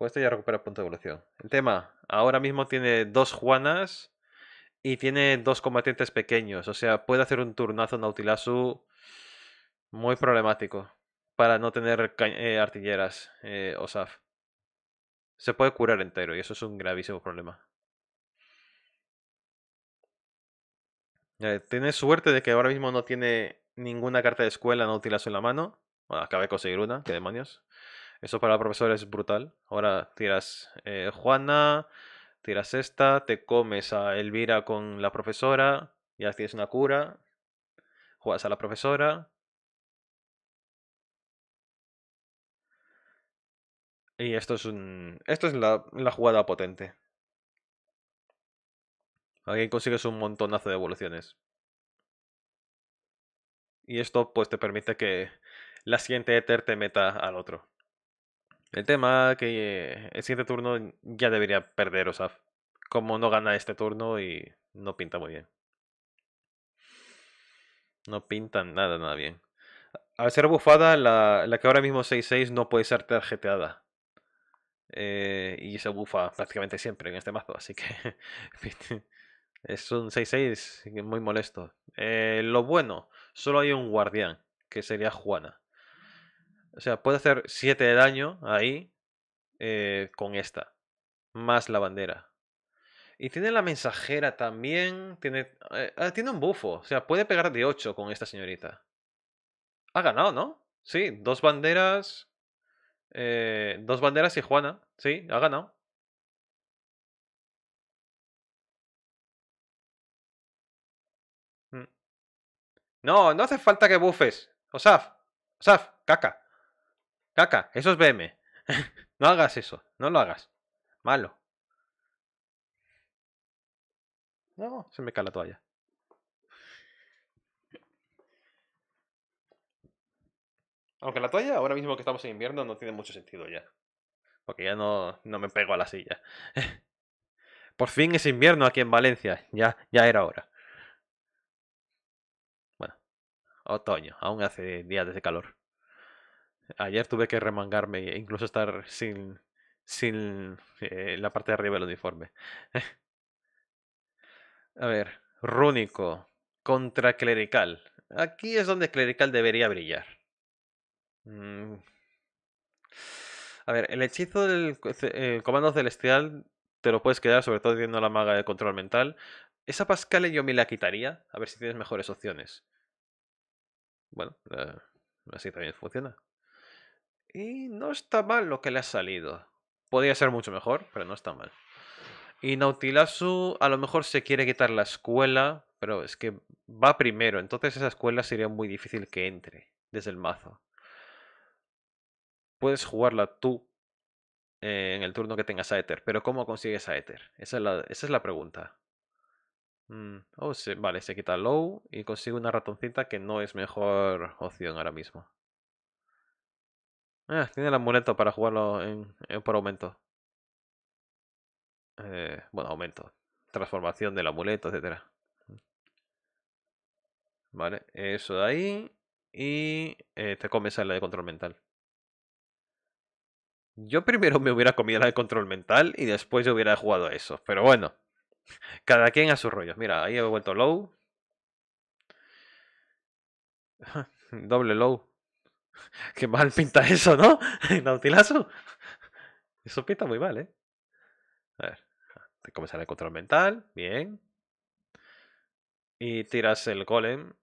Con ya recupera punto de evolución. El tema, ahora mismo tiene dos Juanas y tiene dos combatientes pequeños. O sea, puede hacer un turnazo Nautilasu muy problemático para no tener eh, artilleras o eh, Osaf. Se puede curar entero y eso es un gravísimo problema. Eh, tiene tienes suerte de que ahora mismo no tiene ninguna carta de escuela Nautilasu en la mano. Bueno, de conseguir una, qué demonios. Eso para la profesora es brutal. Ahora tiras eh, Juana, tiras esta, te comes a Elvira con la profesora, ya tienes una cura, juegas a la profesora. Y esto es un. Esto es la, jugada potente. alguien consigues un montonazo de evoluciones. Y esto pues te permite que la siguiente Ether te meta al otro. El tema que el siguiente turno ya debería perder Osaf. Como no gana este turno y no pinta muy bien. No pinta nada, nada bien. Al ser bufada, la, la que ahora mismo 6-6 no puede ser tarjeteada. Eh, y se bufa prácticamente siempre en este mazo, así que es un 6-6 muy molesto. Eh, lo bueno, solo hay un guardián, que sería Juana. O sea, puede hacer 7 de daño ahí eh, con esta. Más la bandera. Y tiene la mensajera también. Tiene, eh, ah, tiene un bufo. O sea, puede pegar de 8 con esta señorita. Ha ganado, ¿no? Sí, dos banderas. Eh, dos banderas y Juana. Sí, ha ganado. Mm. No, no hace falta que bufes. Osaf, Osaf, caca. Caca, eso es BM. no hagas eso, no lo hagas. Malo. No, se me cae la toalla. Aunque la toalla, ahora mismo que estamos en invierno, no tiene mucho sentido ya. Porque ya no, no me pego a la silla. Por fin es invierno aquí en Valencia. Ya, ya era hora. Bueno, otoño. Aún hace días de calor. Ayer tuve que remangarme e incluso estar sin, sin eh, la parte de arriba del uniforme. A ver, rúnico contra clerical. Aquí es donde clerical debería brillar. Mm. A ver, el hechizo del comando celestial te lo puedes quedar, sobre todo teniendo la maga de control mental. Esa Pascale yo me la quitaría, a ver si tienes mejores opciones. Bueno, eh, así también funciona. Y no está mal lo que le ha salido. Podría ser mucho mejor, pero no está mal. Y Nautilasu a lo mejor se quiere quitar la escuela, pero es que va primero. Entonces esa escuela sería muy difícil que entre desde el mazo. Puedes jugarla tú eh, en el turno que tengas a Ether, pero ¿cómo consigues a Ether? Esa es la, esa es la pregunta. Mm, oh, vale, se quita Low y consigue una ratoncita que no es mejor opción ahora mismo. Ah, tiene el amuleto para jugarlo en, eh, por aumento. Eh, bueno, aumento. Transformación del amuleto, etcétera. Vale, eso de ahí. Y eh, te comes la de control mental. Yo primero me hubiera comido la de control mental y después yo hubiera jugado a eso. Pero bueno, cada quien a sus rollos. Mira, ahí he vuelto low. Doble low. Qué mal pinta eso, ¿no? Nautilazo. Eso pinta muy mal, ¿eh? A ver. Ah, te comenzará el control mental. Bien. Y tiras el golem.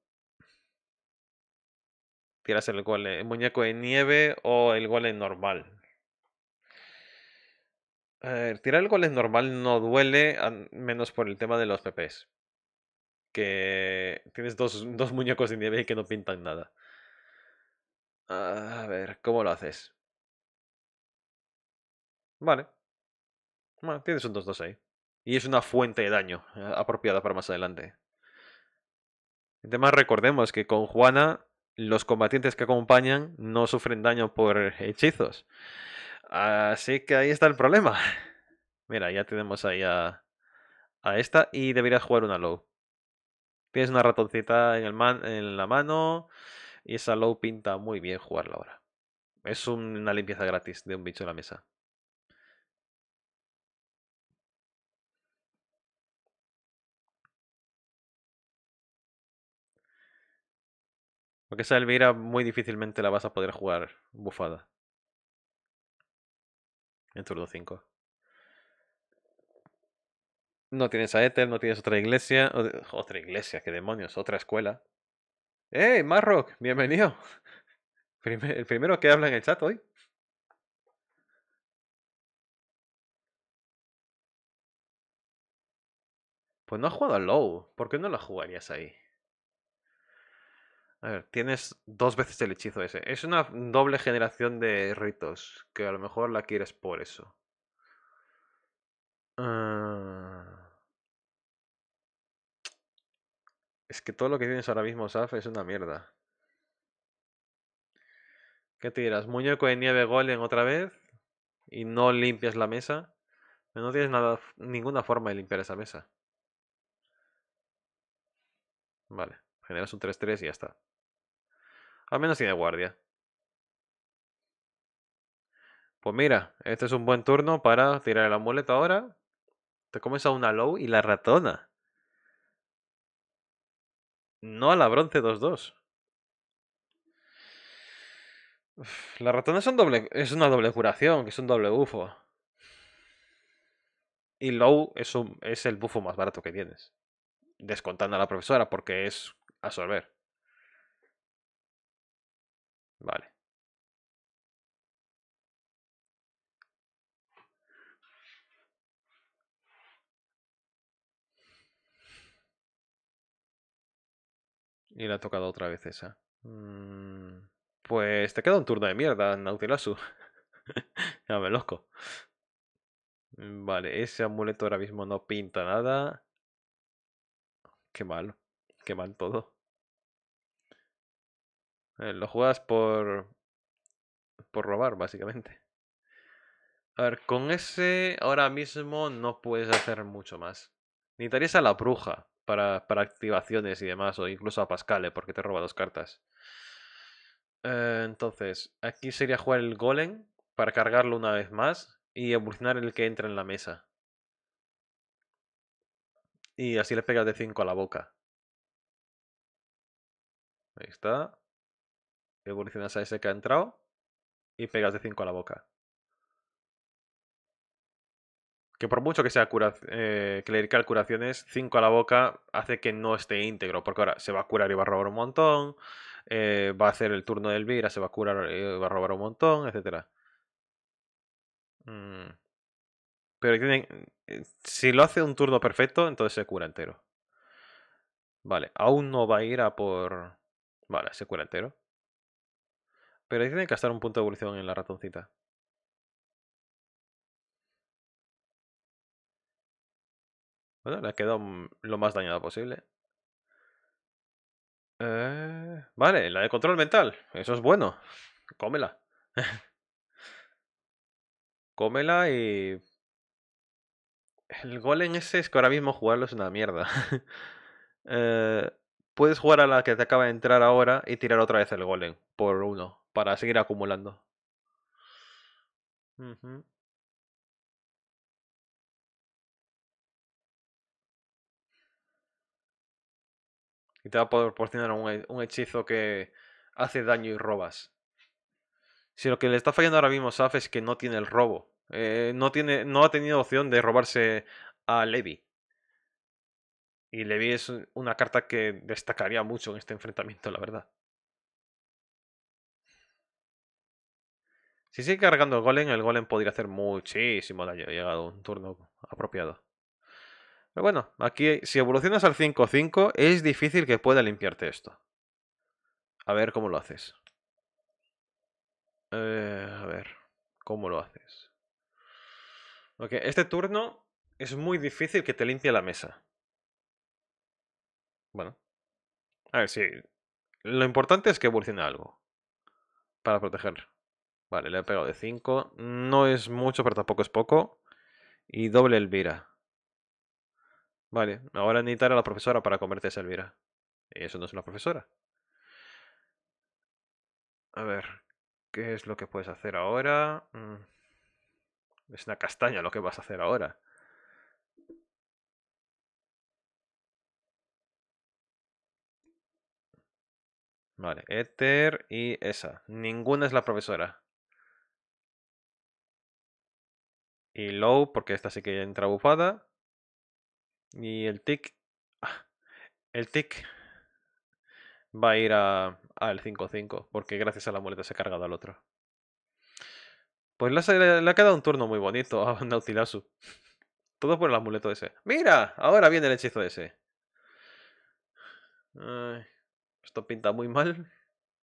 Tiras el golem. El muñeco de nieve o el golem normal. A ver, tirar el golem normal no duele, menos por el tema de los PPs. Que tienes dos, dos muñecos de nieve Y que no pintan nada. A ver, ¿cómo lo haces? Vale. Bueno, tienes un 2-2 ahí. Y es una fuente de daño eh, apropiada para más adelante. Además, recordemos que con Juana los combatientes que acompañan no sufren daño por hechizos. Así que ahí está el problema. Mira, ya tenemos ahí a, a esta y deberías jugar una low. Tienes una ratoncita en, el en la mano. Y esa low pinta muy bien jugarla ahora. Es una limpieza gratis de un bicho en la mesa. Porque esa Elvira muy difícilmente la vas a poder jugar bufada. En turno 5. No tienes a Ether, no tienes otra iglesia. Otra iglesia, qué demonios, otra escuela. ¡Hey, Marrock! Bienvenido. El primero que habla en el chat hoy. Pues no has jugado a Low. ¿Por qué no la jugarías ahí? A ver, tienes dos veces el hechizo ese. Es una doble generación de ritos. Que a lo mejor la quieres por eso. Ah. Es que todo lo que tienes ahora mismo, Saf, es una mierda. ¿Qué tiras? Muñeco de nieve golem otra vez y no limpias la mesa. No tienes nada, ninguna forma de limpiar esa mesa. Vale, generas un 3-3 y ya está. Al menos tiene guardia. Pues mira, este es un buen turno para tirar el amuleto ahora. Te comes a una low y la ratona. No a la bronce 2-2. La ratona son doble, es una doble curación, que es un doble bufo. Y Low es, un, es el bufo más barato que tienes. Descontando a la profesora porque es absorber. Vale. Y le ha tocado otra vez esa. Mm, pues te queda un turno de mierda, Nautilasu. ya me loco. Mm, vale, ese amuleto ahora mismo no pinta nada. Qué mal. Qué mal todo. Eh, lo juegas por... Por robar, básicamente. A ver, con ese ahora mismo no puedes hacer mucho más. Necesitarías a la bruja para, activaciones y demás, o incluso a Pascale, ¿eh? porque te roba dos cartas. Eh, entonces, aquí sería jugar el Golem para cargarlo una vez más y evolucionar el que entra en la mesa. Y así le pegas de 5 a la boca. Ahí está. Evolucionas a ese que ha entrado y pegas de 5 a la boca que por mucho que sea cura, eh, clerical curaciones, 5 a la boca hace que no esté íntegro, porque ahora se va a curar y va a robar un montón, eh, va a hacer el turno del vira, se va a curar y va a robar un montón, etc. Mm. Pero eh, si lo hace un turno perfecto, entonces se cura entero. Vale, aún no va a ir a por... Vale, se cura entero. Pero tiene que gastar un punto de evolución en la ratoncita. Bueno, le ha quedado lo más dañado posible. Eh, vale, la de control mental. Eso es bueno. Cómela. Cómela y... El golem ese es que ahora mismo jugarlo es una mierda. Eh, puedes jugar a la que te acaba de entrar ahora y tirar otra vez el golem por uno para seguir acumulando. y te va a proporcionar pues, un, hechizo que hace daño y robas. Si lo que le está fallando ahora mismo a Saf es que no tiene el robo. Eh, no, tiene, no ha tenido opción de robarse a Levi. Y Levi es una carta que destacaría mucho en este enfrentamiento, la verdad. Si sigue cargando el golem, el golem podría hacer muchísimo daño. Llegado un turno apropiado. Pero bueno, aquí si evolucionas al 5-5 es difícil que pueda limpiarte esto. A ver cómo lo haces. Eh, a ver, ¿cómo lo haces? Ok, este turno es muy difícil que te limpie la mesa. Bueno. A ver, sí. Lo importante es que evolucione algo. Para proteger. Vale, le he pegado de 5. No es mucho, pero tampoco es poco. Y doble Elvira. Vale, ahora necesitará a la profesora para convertirse a Elvira. eso no es una profesora. A ver, ¿qué es lo que puedes hacer ahora? Mm, es una castaña lo que vas a hacer ahora. Vale, Ether y esa. Ninguna es la profesora. Y Low, porque esta sí que entra bufada. Y el tic ah, El tic va a ir al 5-5, porque gracias a la muleta se ha cargado al otro. Pues le, ha quedado un turno muy bonito a Nautilasu. Todo por el amuleto ese. ¡Mira! Ahora viene el hechizo ese. esto pinta muy mal.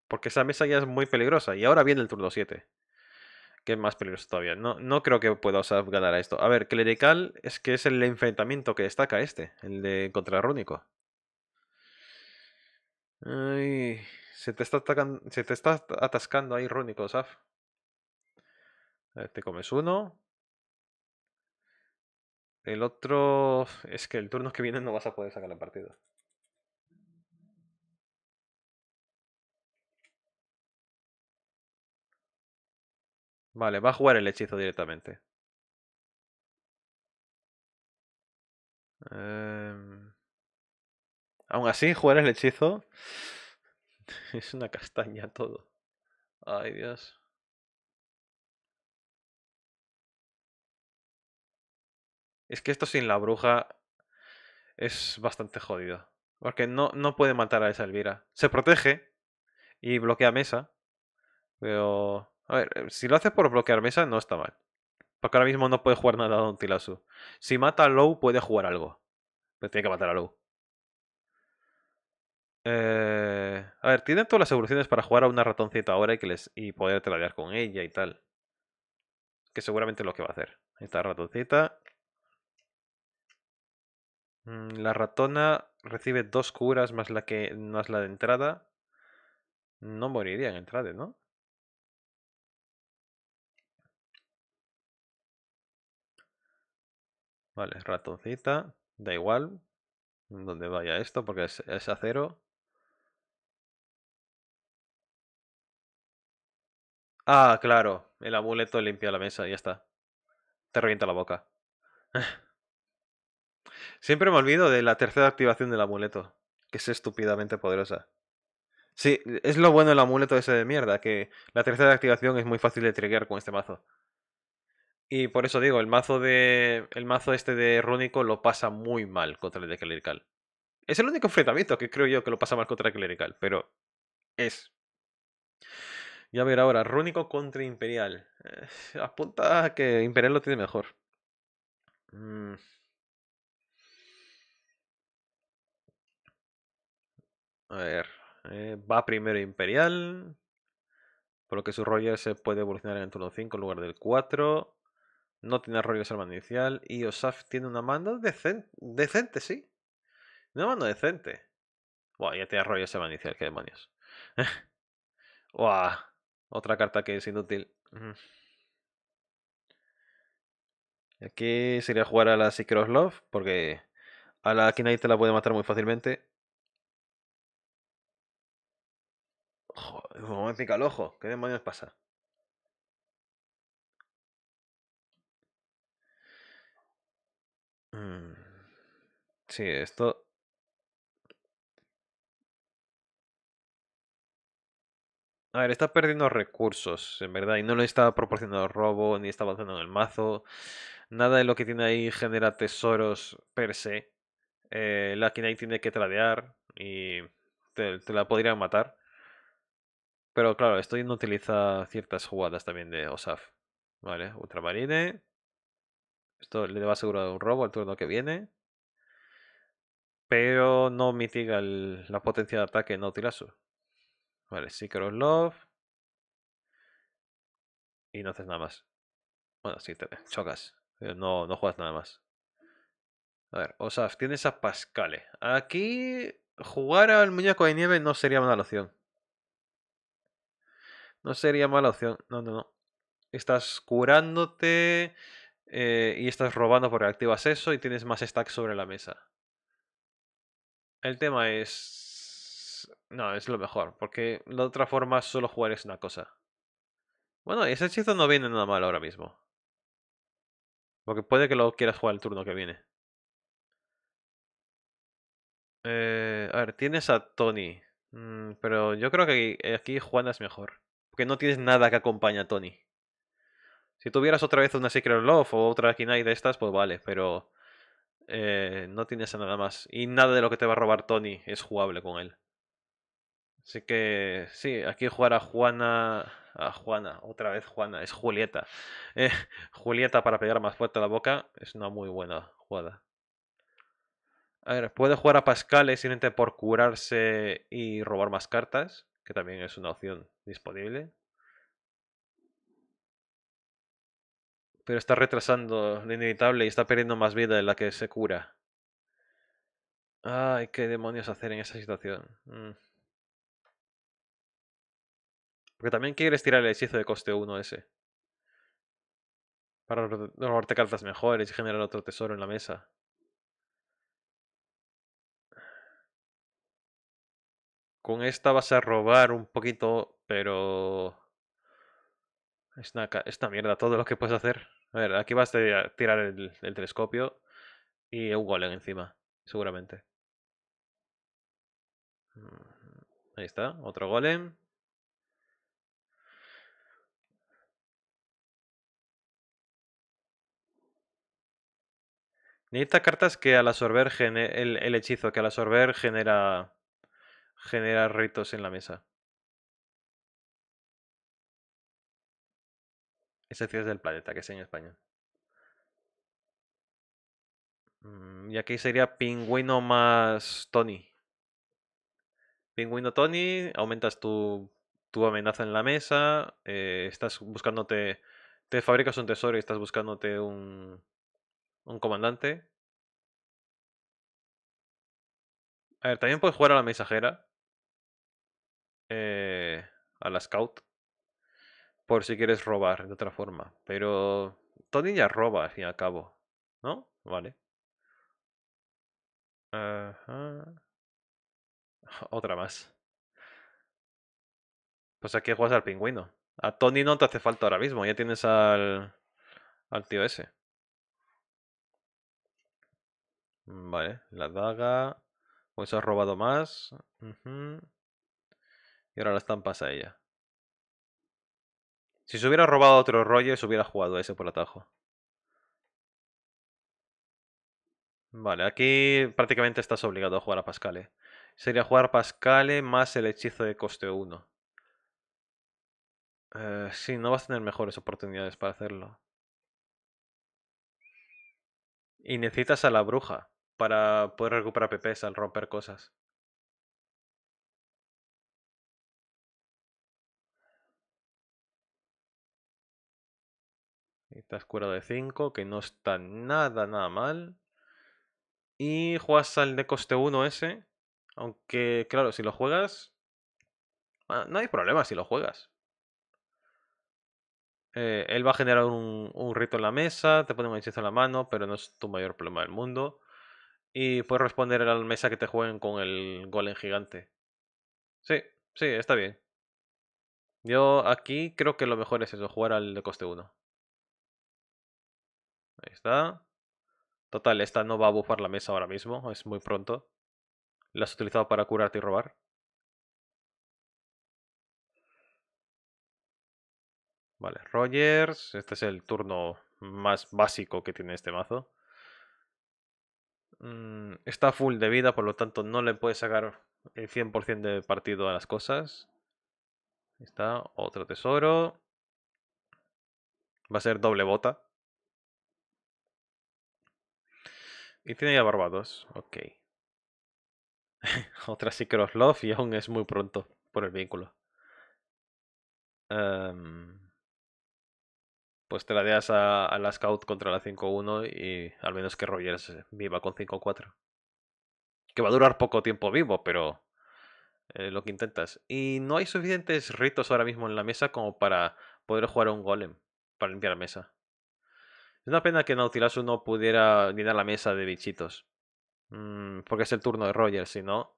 Porque esa mesa ya es muy peligrosa. Y ahora viene el turno 7 que es más peligroso todavía. No, no creo que pueda usar ganar a esto. A ver, Clerical es que es el enfrentamiento que destaca este, el de contra Rúnico. Ay, se te está te está atascando ahí Rúnico, Saf. A ver, te comes uno. El otro es que el turno que viene no vas a poder sacar el partido. Vale, va a jugar el hechizo directamente. Em, aún así, jugar el hechizo es una castaña todo. Ay, Dios. Es que esto sin la bruja es bastante jodido. Porque no, no puede matar a esa Elvira. Se protege y bloquea mesa. Pero a ver, eh, si lo hace por bloquear mesa, no está mal. Porque ahora mismo no puede jugar nada a Don Tilasu. Si mata a Low, puede jugar algo. Pero tiene que matar a Low. Eh, a ver, tienen todas las evoluciones para jugar a una ratoncita ahora y, que les, y poder tratar con ella y tal. Que seguramente es lo que va a hacer. Esta ratoncita. Mm, la ratona recibe dos curas más la, que, más la de entrada. No moriría en entrada, ¿no? Vale, ratoncita. Da igual donde vaya esto porque es, acero. Ah, claro. El amuleto limpia la mesa, ya está. Te revienta la boca. Siempre me olvido de la tercera activación del amuleto, que es estúpidamente poderosa. Sí, es lo bueno del amuleto ese de mierda, que la tercera activación es muy fácil de trigger con este mazo. Y por eso digo, el mazo de. El mazo este de Rúnico lo pasa muy mal contra el de Clerical. Es el único enfrentamiento que creo yo que lo pasa mal contra el Clerical, pero es. Y a ver ahora, Rúnico contra Imperial. Eh, apunta que Imperial lo tiene mejor. Mm. A ver, eh, va primero Imperial. Por lo que su Roger se puede evolucionar en el turno 5 en lugar del 4. No tiene rollo de inicial. Y Osaf tiene una mano decente, decente, sí. Una mano decente. Buah, ya tiene rollo ese mano inicial, qué demonios. Buah, otra carta que es inútil. Aquí sería jugar a la Secret Love, porque a la Knight te la puede matar muy fácilmente. Joder, me pica el ojo. ¿Qué demonios pasa? Mm, sí, esto. A ver, está perdiendo recursos, en verdad, y no le está proporcionando robo, ni está avanzando en el mazo. Nada de lo que tiene ahí genera tesoros per se. Eh, la Kinai tiene que tradear y te, te la podrían matar. Pero claro, esto no utiliza ciertas jugadas también de OSAF. Vale, Ultramarine. Esto le va a asegurar un robo al turno que viene. Pero no mitiga la potencia de ataque no su Vale, Seeker of Love. Y no haces nada más. Bueno, sí, te chocas. no, no juegas nada más. A ver, Osaf, tienes a Pascale. Aquí jugar al muñeco de nieve no sería mala opción. No sería mala opción. No, no, no. Estás curándote. Eh, y estás robando porque activas eso y tienes más stacks sobre la mesa. El tema es... No, es lo mejor, porque de otra forma solo jugar es una cosa. Bueno, ese hechizo no viene nada mal ahora mismo. Porque puede que lo quieras jugar el turno que viene. Eh, a ver, tienes a Tony. Mm, pero yo creo que aquí, aquí Juana es mejor. Porque no tienes nada que acompañe a Tony. Si tuvieras otra vez una Secret Love o otra Kinai de estas, pues vale, pero eh, no tienes nada más. Y nada de lo que te va a robar Tony es jugable con él. Así que sí, aquí jugar a Juana. A ah, Juana, otra vez Juana, es Julieta. Eh, Julieta para pegar más fuerte a la boca es una muy buena jugada. A ver, puede jugar a Pascal simplemente por curarse y robar más cartas, que también es una opción disponible. pero está retrasando lo inevitable y está perdiendo más vida de la que se cura. Ay, qué demonios hacer en esa situación. Mm. Porque también quieres tirar el hechizo de coste 1 ese. Para robarte cartas mejores y generar otro tesoro en la mesa. Con esta vas a robar un poquito, pero... Es una, mierda todo lo que puedes hacer. A ver, aquí vas a tirar el, telescopio y un golem encima, seguramente. Mm, ahí está, otro golem. Necesita cartas que al absorber el, el, hechizo, que al absorber genera, genera ritos en la mesa. es del planeta, que es en español. Mm, y aquí sería pingüino más Tony. Pingüino Tony, aumentas tu, amenaza en la mesa, eh, estás buscándote, te fabricas un tesoro y estás buscándote un, un comandante. A ver, también puedes jugar a la mensajera. Eh, a la scout. Por si quieres robar de otra forma. Pero Tony ya roba al fin y al cabo. ¿No? Vale. Otra más. Pues aquí juegas al pingüino. A Tony no te hace falta ahora mismo. Ya tienes al, al tío ese. Mm, vale, la daga. Pues has robado más. Y ahora la estampas a ella. Si se hubiera robado otro rollo, se hubiera jugado ese por atajo. Vale, aquí prácticamente estás obligado a jugar a Pascale. Eh. Sería jugar Pascale más el hechizo de coste 1. Eh, sí, no vas a tener mejores oportunidades para hacerlo. Y necesitas a la bruja para poder recuperar PPs al romper cosas. Y te curado de 5, que no está nada, nada mal. Y juegas al de coste 1 ese. Aunque, claro, si lo juegas... Ah, no hay problema si lo juegas. Eh, él va a generar un, un, rito en la mesa, te pone un hechizo en la mano, pero no es tu mayor problema del mundo. Y puedes responder a la mesa que te jueguen con el golem gigante. Sí, sí, está bien. Yo aquí creo que lo mejor es eso, jugar al de coste 1. Ahí está. Total, esta no va a bufar la mesa ahora mismo, es muy pronto. La has utilizado para curarte y robar. Vale, Rogers. Este es el turno más básico que tiene este mazo. Mm, está full de vida, por lo tanto no le puede sacar el 100% de partido a las cosas. Ahí está, otro tesoro. Va a ser doble bota. Y tiene ya Barbados, ok. Otra los Love y aún es muy pronto por el vínculo. Em, pues te la deas a, la Scout contra la 5-1 y al menos que Rogers viva con 5-4. Que va a durar poco tiempo vivo, pero eh, lo que intentas. Y no hay suficientes ritos ahora mismo en la mesa como para poder jugar a un golem para limpiar la mesa. Es una pena que Nautilus no pudiera llenar la mesa de bichitos. Mm, porque es el turno de Rogers, si no.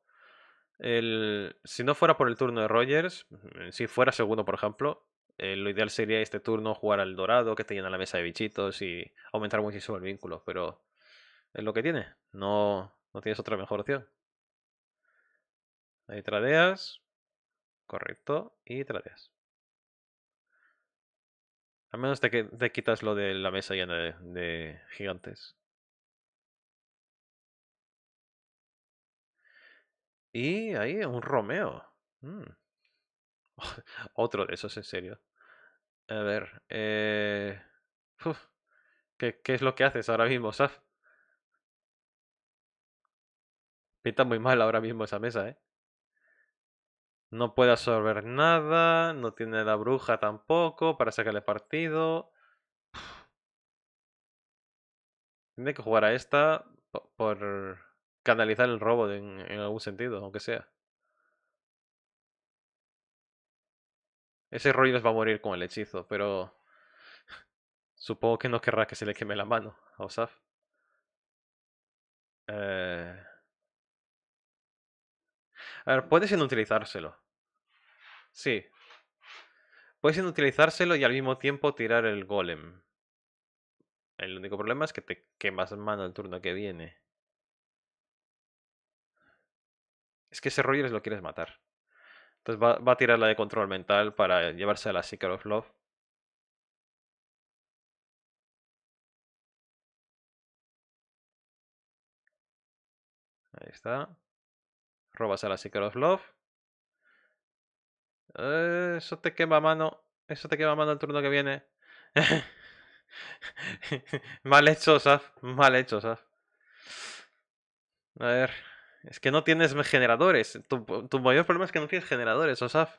si no fuera por el turno de Rogers, mm, si fuera segundo, por ejemplo, eh, lo ideal sería este turno jugar al dorado, que te llena la mesa de bichitos y aumentar muchísimo el vínculo, pero es lo que tiene. No, no tienes otra mejor opción. Ahí tradeas. Correcto. Y tradeas. Al menos te, te quitas lo de la mesa llena de, gigantes. Y ahí un Romeo. Mm. Otro de esos, en serio. A ver. Eh... ¿Qué, es lo que haces ahora mismo, Saf? Pinta muy mal ahora mismo esa mesa, ¿eh? No puede absorber nada. No tiene la bruja tampoco para sacarle partido. Tiene que jugar a esta por canalizar el robo en, algún sentido, aunque sea. Ese rollo va a morir con el hechizo, pero supongo que no querrá que se le queme la mano a Osaf. Eh... A ver, puedes inutilizárselo. Sí. Puedes inutilizárselo y al mismo tiempo tirar el golem. El único problema es que te quemas mano el turno que viene. Es que ese Rogers lo quieres matar. Entonces va, va a tirar la de control mental para llevarse a la Seeker of Love. Ahí está. Robas a la Secret of Love. Eh, eso te quema mano. Eso te quema mano el turno que viene. mal hecho, osaf. Mal hecho, Osaf. A ver. Es que no tienes generadores. Tu, mayor problema es que no tienes generadores, Osaf.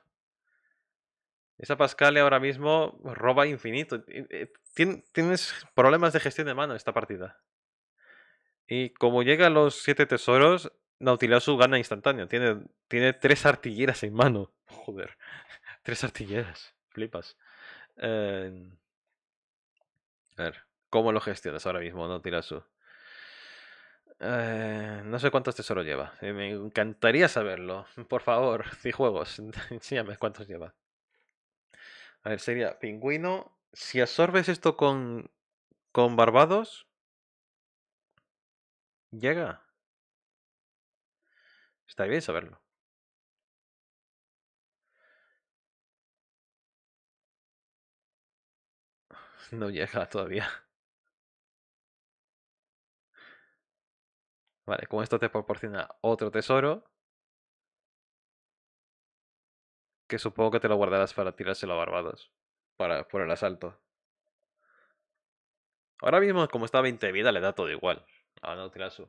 Esa Pascal ahora mismo roba infinito. Eh, eh, tienes problemas de gestión de mano esta partida. Y como llega los siete tesoros, su gana instantáneo. Tiene, tiene tres artilleras en mano. Joder. Tres artilleras. Flipas. Em, a ver. ¿Cómo lo gestionas ahora mismo, Nautilasu? Eh, no sé cuántos tesoros lleva. Eh, me encantaría saberlo. Por favor, juegos, enséñame cuántos lleva. A ver, sería pingüino. Si absorbes esto con, con Barbados, llega. Está bien saberlo. No llega todavía. Vale, con esto te proporciona otro tesoro. Que supongo que te lo guardarás para tirárselo a Barbados. Para, por el asalto. Ahora mismo, como está 20 de vida, le da todo igual. Ahora no tirar su.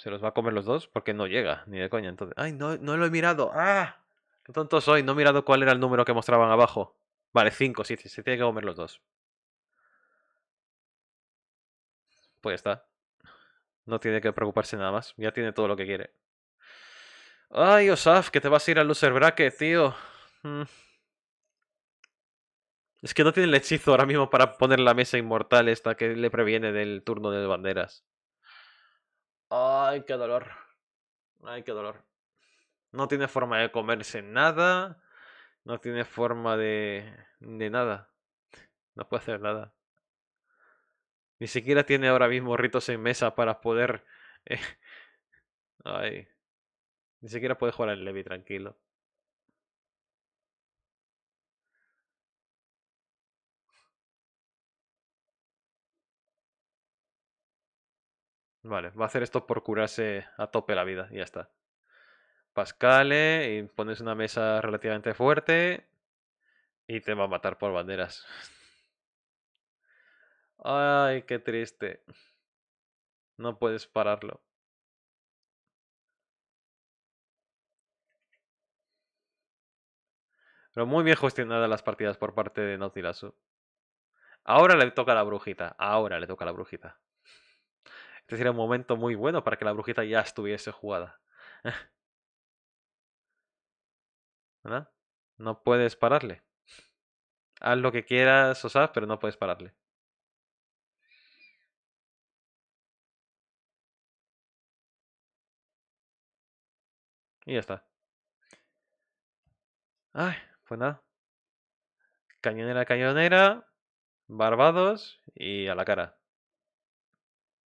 se los va a comer los dos porque no llega, ni de coña. Entonces, ay, no, no lo he mirado. ¡Ah! Qué tonto soy, no he mirado cuál era el número que mostraban abajo. Vale, 5, sí, sí. se tiene que comer los dos. Pues está. No tiene que preocuparse nada más. Ya tiene todo lo que quiere. Ay, Osaf, que te vas a ir al loser bracket, tío. Mm. Es que no tiene el hechizo ahora mismo para poner la mesa inmortal esta que le previene del turno de banderas. Ay, qué dolor. Ay, qué dolor. No tiene forma de comerse nada. No tiene forma de... de nada. No puede hacer nada. Ni siquiera tiene ahora mismo ritos en mesa para poder... Eh, ay. Ni siquiera puede jugar al Levi tranquilo. Vale, va a hacer esto por curarse a tope la vida y ya está. Pascale y pones una mesa relativamente fuerte y te va a matar por banderas. Ay, qué triste. No puedes pararlo. Pero muy bien gestionadas las partidas por parte de Nautilasu. Ahora le toca la brujita. Ahora le toca la brujita. Este sería un momento muy bueno para que la brujita ya estuviese jugada. ¿Verdad? No puedes pararle. Haz lo que quieras, Osaf, pero no puedes pararle. Y ya está. Ay, pues nada. Cañonera, cañonera. Barbados y a la cara.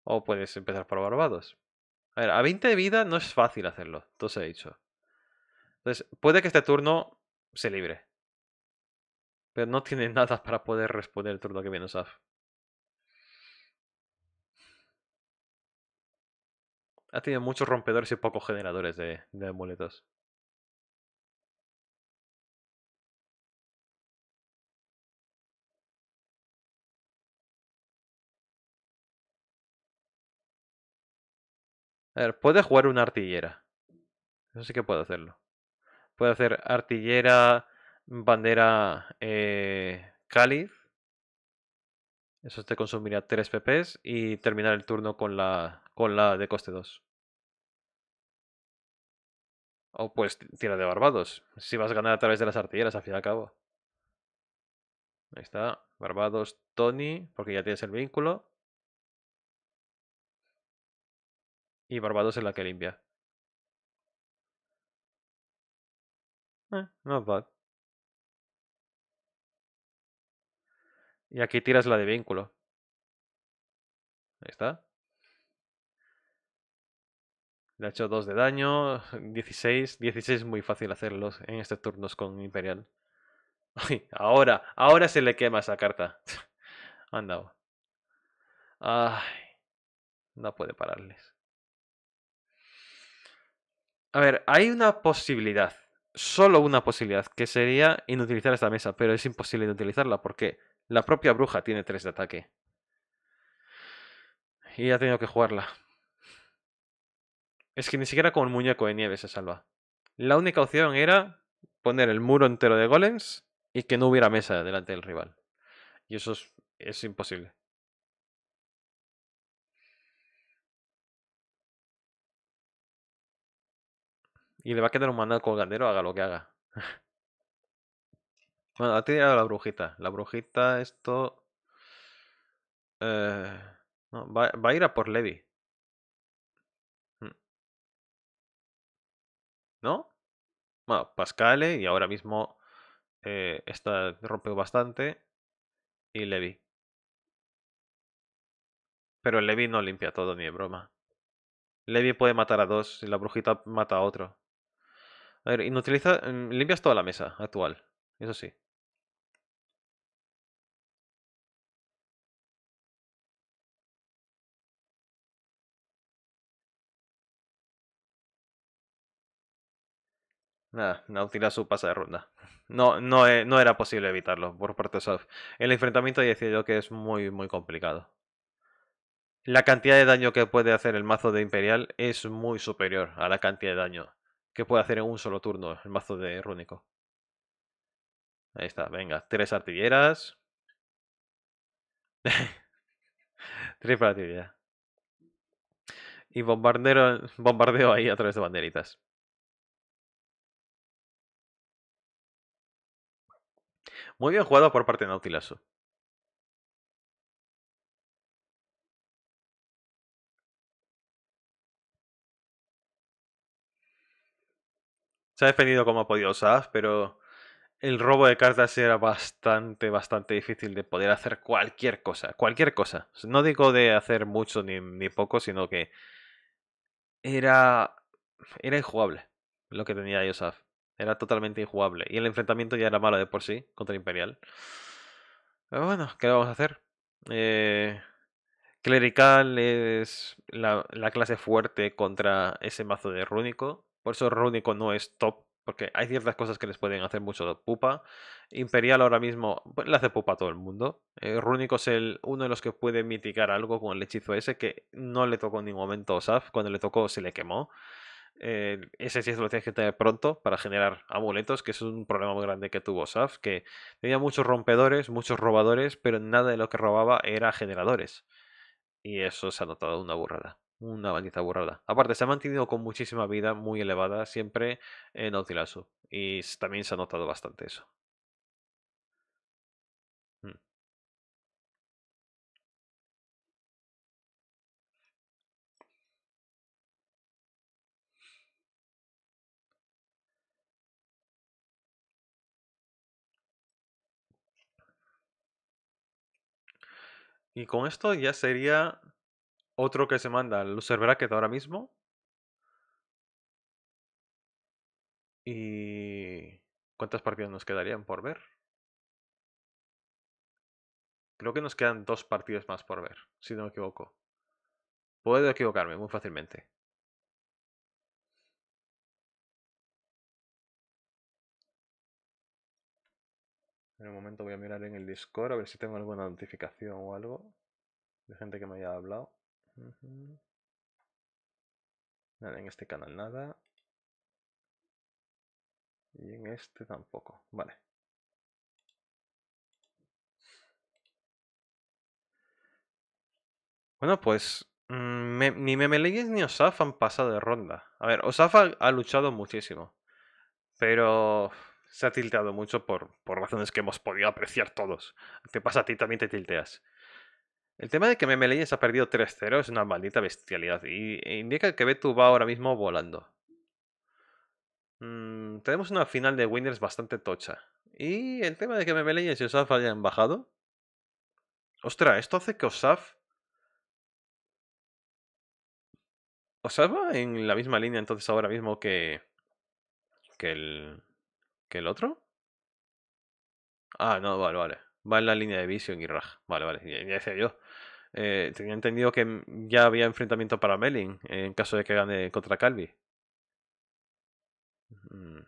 O puedes empezar por Barbados. A ver, a 20 de vida no es fácil hacerlo, todo se ha dicho. Entonces, puede que este turno se libre. Pero no tiene nada para poder responder el turno que viene Saf. Ha tenido muchos rompedores y pocos generadores de, de amuletos. A ver, puede jugar una artillera. Eso sí que puede hacerlo. Puede hacer artillera, bandera eh, cáliz. Eso te consumiría 3 PPs y terminar el turno con la, con la de coste 2. O pues tira de Barbados. Si vas a ganar a través de las artilleras, al fin y al cabo. Ahí está. Barbados, Tony, porque ya tienes el vínculo. Y Barbados es la que limpia. Eh, not bad. Y aquí tiras la de vínculo. Ahí está. Le ha hecho 2 de daño, 16. 16 es muy fácil hacerlos en estos turnos con Imperial. Ay, ahora, ahora se le quema esa carta. Anda. no puede pararles. A ver, hay una posibilidad, solo una posibilidad, que sería inutilizar esta mesa, pero es imposible inutilizarla porque la propia bruja tiene 3 de ataque. Y ha tenido que jugarla. Es que ni siquiera con el muñeco de nieve se salva. La única opción era poner el muro entero de golems y que no hubiera mesa delante del rival. Y eso es imposible. Y le va a quedar un el colgadero, haga lo que haga. bueno, a ti la brujita. La brujita, esto. Eh, va, a ir a por Levi. Mm. ¿No? Bueno, Pascale y ahora mismo está eh, esta rompe bastante. Y Levi. Pero el Levi no limpia todo ni de broma. Levi puede matar a dos y la brujita mata a otro. A ver, inutiliza, mm, limpias toda la mesa actual, eso sí. Nada, Nautilus su pasa de ronda. No, no, eh, no era posible evitarlo por parte de Soft. El enfrentamiento decía yo que es muy, muy complicado. La cantidad de daño que puede hacer el mazo de Imperial es muy superior a la cantidad de daño que puede hacer en un solo turno el mazo de Rúnico. Ahí está, venga, tres artilleras. tres Y bombardeo ahí a través de banderitas. Muy bien jugado por parte de Nautilaso. se ha defendido como ha podido Osaf, pero el robo de cartas era bastante, bastante difícil de poder hacer cualquier cosa. Cualquier cosa. No digo de hacer mucho ni, poco, sino que era, era injugable lo que tenía Yosaf. Era totalmente injugable. Y el enfrentamiento ya era malo de por sí contra el Imperial. Pero bueno, ¿qué vamos a hacer? Eh, clerical es la, la clase fuerte contra ese mazo de rúnico. Por eso Rúnico no es top, porque hay ciertas cosas que les pueden hacer mucho pupa. Imperial ahora mismo pues, le hace pupa a todo el mundo. Eh, Rúnico es el, uno de los que puede mitigar algo con el hechizo ese que no le tocó en ningún momento a Osaf. Cuando le tocó se le quemó. Eh, ese hechizo lo tienes que tener pronto para generar amuletos, que es un problema muy grande que tuvo Osaf. que tenía muchos rompedores, muchos robadores, pero nada de lo que robaba era generadores. Y eso se ha notado una burrada una bandita burrada. Aparte, se ha mantenido con muchísima vida muy elevada siempre en Nautilasu. Y también se ha notado bastante eso. Mm. Y con esto ya sería otro que se manda al loser bracket ahora mismo. Y... ¿Cuántas partidas nos quedarían por ver? Creo que nos quedan dos partidas más por ver, si no me equivoco. Puedo equivocarme muy fácilmente. En un momento voy a mirar en el Discord a ver si tengo alguna notificación o algo de gente que me haya hablado. Nada, en este canal nada. Y en este tampoco. Vale. Bueno, pues mm, ni Memeleyes ni Osaf han pasado de ronda. A ver, Osaf ha, luchado muchísimo. Pero se ha tilteado mucho por, por razones que hemos podido apreciar todos. Te pasa a ti, también te tilteas. El tema de que Memeleyes ha perdido 3-0 es una maldita bestialidad y e indica que Betu va ahora mismo volando. Mm, tenemos una final de winners bastante tocha. Y el tema de que Memeleyes y Osaf hayan bajado. Ostras, esto hace que Osaf... Osaf va en la misma línea entonces ahora mismo que... Que el... Que el otro. Ah, no, vale, vale. Va en la línea de Vision y Raj. Vale, vale. ya decía yo. Eh, tenía entendido que mm, ya había enfrentamiento para Melin en caso de que gane contra Calvi. Mm.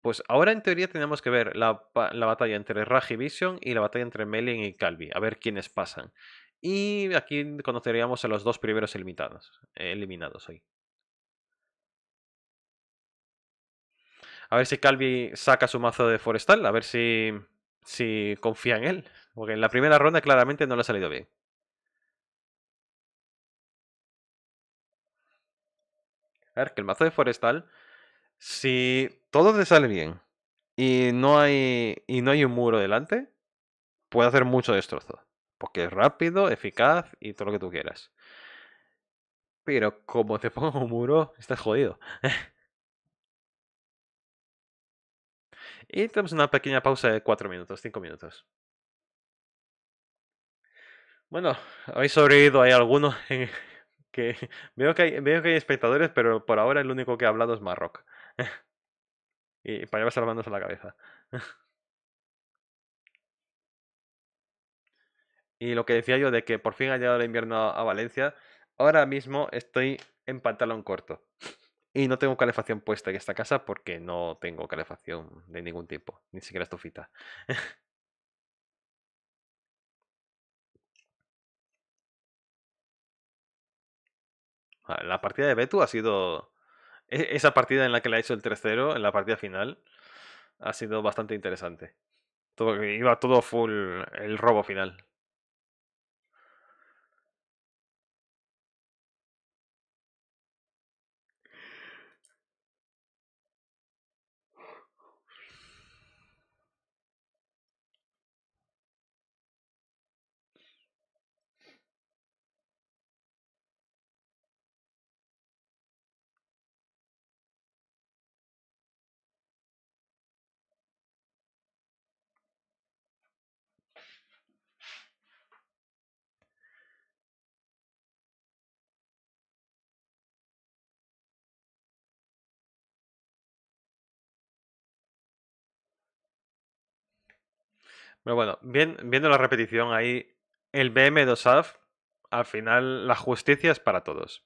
Pues ahora en teoría tenemos que ver la, batalla entre Raji Vision y la batalla entre Melin y Calvi, a ver quiénes pasan. Y aquí conoceríamos a los dos primeros eliminados, eliminados hoy. A ver si Calvi saca su mazo de Forestal, a ver si, si confía en él. Porque en la primera ronda claramente no le ha salido bien. A ver, que el mazo de forestal, si todo te sale bien y no hay, y no hay un muro delante, puede hacer mucho destrozo. Porque es rápido, eficaz y todo lo que tú quieras. Pero como te pongo un muro, estás jodido. y tenemos una pequeña pausa de 4 minutos, 5 minutos. Bueno, habéis sobrevivido hay algunos... en, veo que hay, veo que hay espectadores, pero por ahora el único que ha hablado es Marrock. y para llevarse las la cabeza. y lo que decía yo de que por fin ha llegado el invierno a Valencia, ahora mismo estoy en pantalón corto. Y no tengo calefacción puesta en esta casa porque no tengo calefacción de ningún tipo, ni siquiera estufita. Ah, la partida de Betu ha sido. E, esa partida en la que le ha hecho el 0 en la partida final, ha sido bastante interesante. Todo, iba todo full el robo final. Pero bueno, viendo la repetición ahí, el BM2AF, al final la justicia es para todos.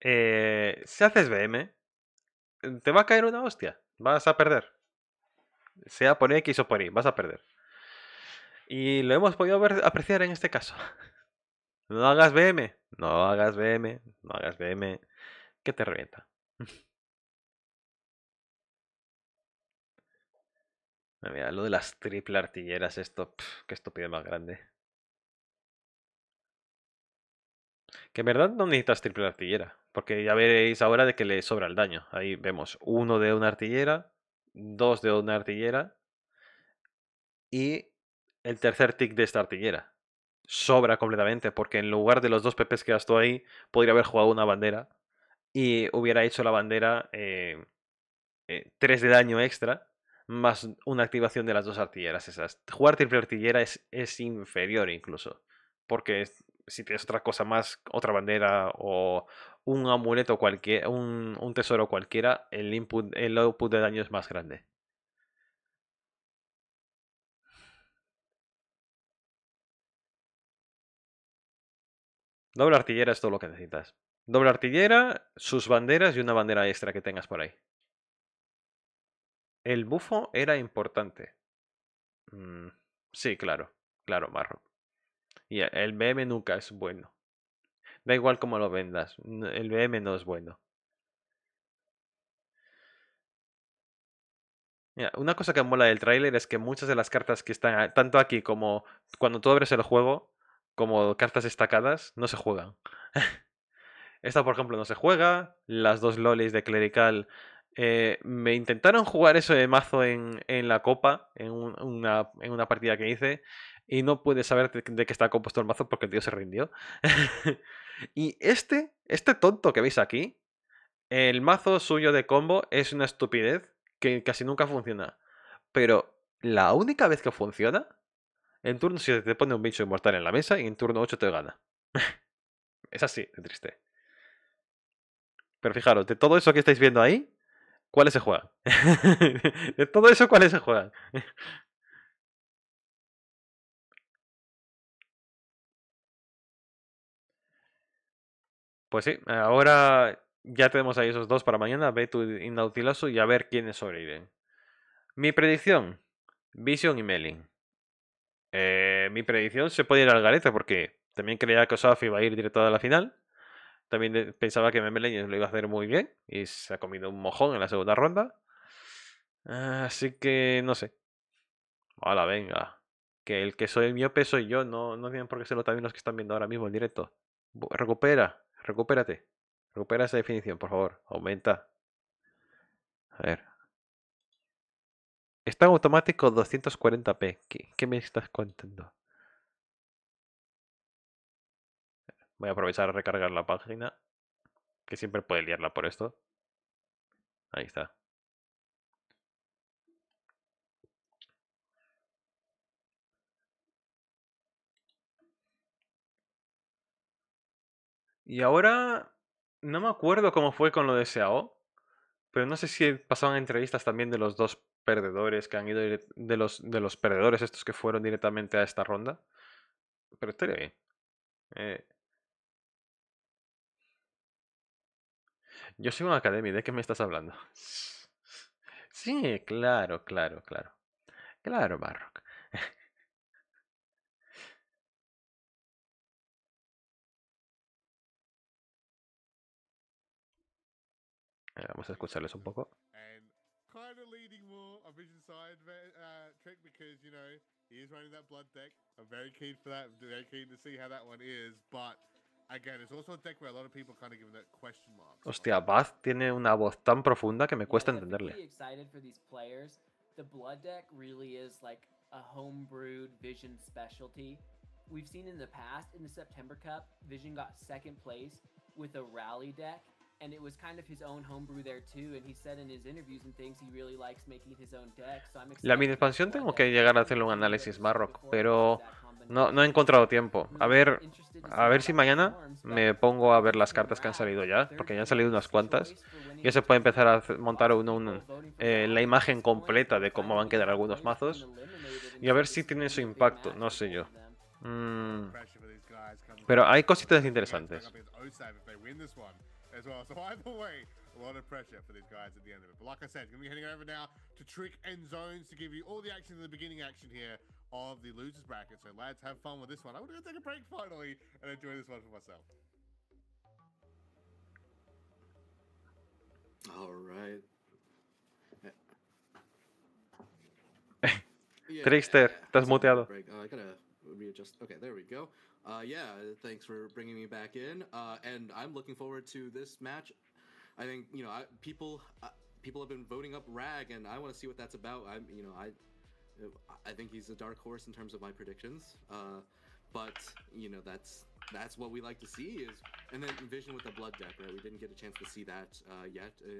Eh, si haces BM, te va a caer una hostia, vas a perder. Sea por X o por Y, vas a perder. Y lo hemos podido apreciar en este caso. No hagas BM, no hagas BM, no hagas BM, que te revienta. Ah, lo de las triple artilleras, esto, que qué estupidez más grande. Que en verdad no necesitas triple artillera, porque ya veréis ahora de que le sobra el daño. Ahí vemos uno de una artillera, dos de una artillera y el tercer tick de esta artillera. Sobra completamente, porque en lugar de los dos pepes que gastó ahí, podría haber jugado una bandera y hubiera hecho la bandera eh, eh, tres de daño extra más una activación de las dos artilleras esas. Jugar triple artillera es, es inferior incluso, porque si tienes otra cosa más, otra bandera o un amuleto cualquiera, un, un, tesoro cualquiera, el, input, el output de daño es más grande. Doble artillera es todo lo que necesitas. Doble artillera, sus banderas y una bandera extra que tengas por ahí. El bufo era importante. Mm, sí, claro, claro, Marro. Y e, el BM nunca es bueno. Da igual cómo lo vendas, el BM no es bueno. una cosa que mola del tráiler es que muchas de las cartas que están tanto aquí como cuando tú abres el juego, como cartas destacadas, no se juegan. Esta, por ejemplo, no se juega. Las dos lolis de clerical eh, me intentaron jugar eso de mazo en, la copa, en, una, partida que hice, y no puedes saber de, qué está compuesto el mazo porque el tío se rindió. y este, este tonto que veis aquí, el mazo suyo de combo es una estupidez que casi nunca funciona. Pero la única vez que funciona, en turno 7 te pone un bicho inmortal en la mesa y en turno 8 te gana. es así, de triste. Pero fijaros, de todo eso que estáis viendo ahí, ¿Cuáles se juegan? de todo eso, ¿cuáles se juegan? pues sí, ahora ya tenemos ahí esos dos para mañana, ve y inautilazo y a ver quiénes sobreviven. Mi predicción, Vision y Melin. Eh, mi predicción se puede ir al garete porque también creía que Osafi iba a ir directo a la final también pensaba que Memeleño lo iba a hacer muy bien y se ha comido un mojón en la segunda ronda. Ah, así que no sé. Hola, venga. Que el que soy el peso soy yo, no, no tienen por qué serlo también los que están viendo ahora mismo en directo. Recupera, recupérate. Recupera esa definición, por favor. Aumenta. A ver. Está en automático 240p. qué me estás contando? Voy a aprovechar a recargar la página. Que siempre puede liarla por esto. Ahí está. Y ahora no me acuerdo cómo fue con lo de SAO, pero no sé si pasaban entrevistas también de los dos perdedores que han ido de los de los perdedores estos que fueron directamente a esta ronda. Pero estaría bien. Eh, Yo soy un académico, ¿de qué me estás hablando? Sí, claro, claro, claro. Claro, Barrock. Eh, vamos a escucharles un poco. kind of leading more on Vision side uh, trick because you know he is running that blood deck. I'm very keen for that. I'm very keen to see how that one is, but Hostia, Bath tiene una voz tan profunda que me cuesta entenderle. The Blood really is like a homebrewed Vision specialty. We've seen in the past, in the September Cup, Vision got second place with a rally deck, and it was kind of his own homebrew there too. And he said in his interviews and things he really likes making his own deck. So I'm La mini expansión tengo que llegar a hacerle un análisis más pero no, no he encontrado tiempo. A ver, a ver si mañana me pongo a ver las cartas que han salido ya, porque ya han salido unas cuantas. y se puede empezar a montar uno, uno en eh, la imagen completa de cómo van a quedar algunos mazos. Y a ver si tiene su impacto, no sé yo. Mm. Pero hay cositas interesantes. all of the losers bracket. So lads, have fun with this one. I'm gonna go take a break finally and enjoy this one for myself. All right. yeah, Trickster, estás muteado. Uh, I gotta readjust. Okay, there we go. Uh, yeah, thanks for bringing me back in. Uh, and I'm looking forward to this match. I think you know I, people uh, people have been voting up Rag, and I want to see what that's about. I'm you know I I think he's a dark horse in terms of my predictions. Uh, but you know that's that's what we like to see is and then Vision with the blood deck, right? We didn't get a chance to see that uh, yet. Uh,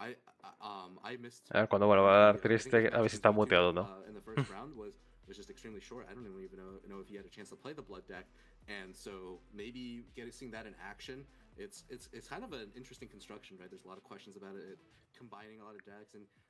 I, uh, um, I missed. A cuando vuelva a dar triste, a ver si está muteado, ¿no? Uh, in the first round was was just extremely short. I don't even know, know if he had a chance to play the blood deck, and so maybe getting seeing that in action it's it's it's kind of an interesting construction, right? There's a lot of questions about it, it combining a lot of decks, and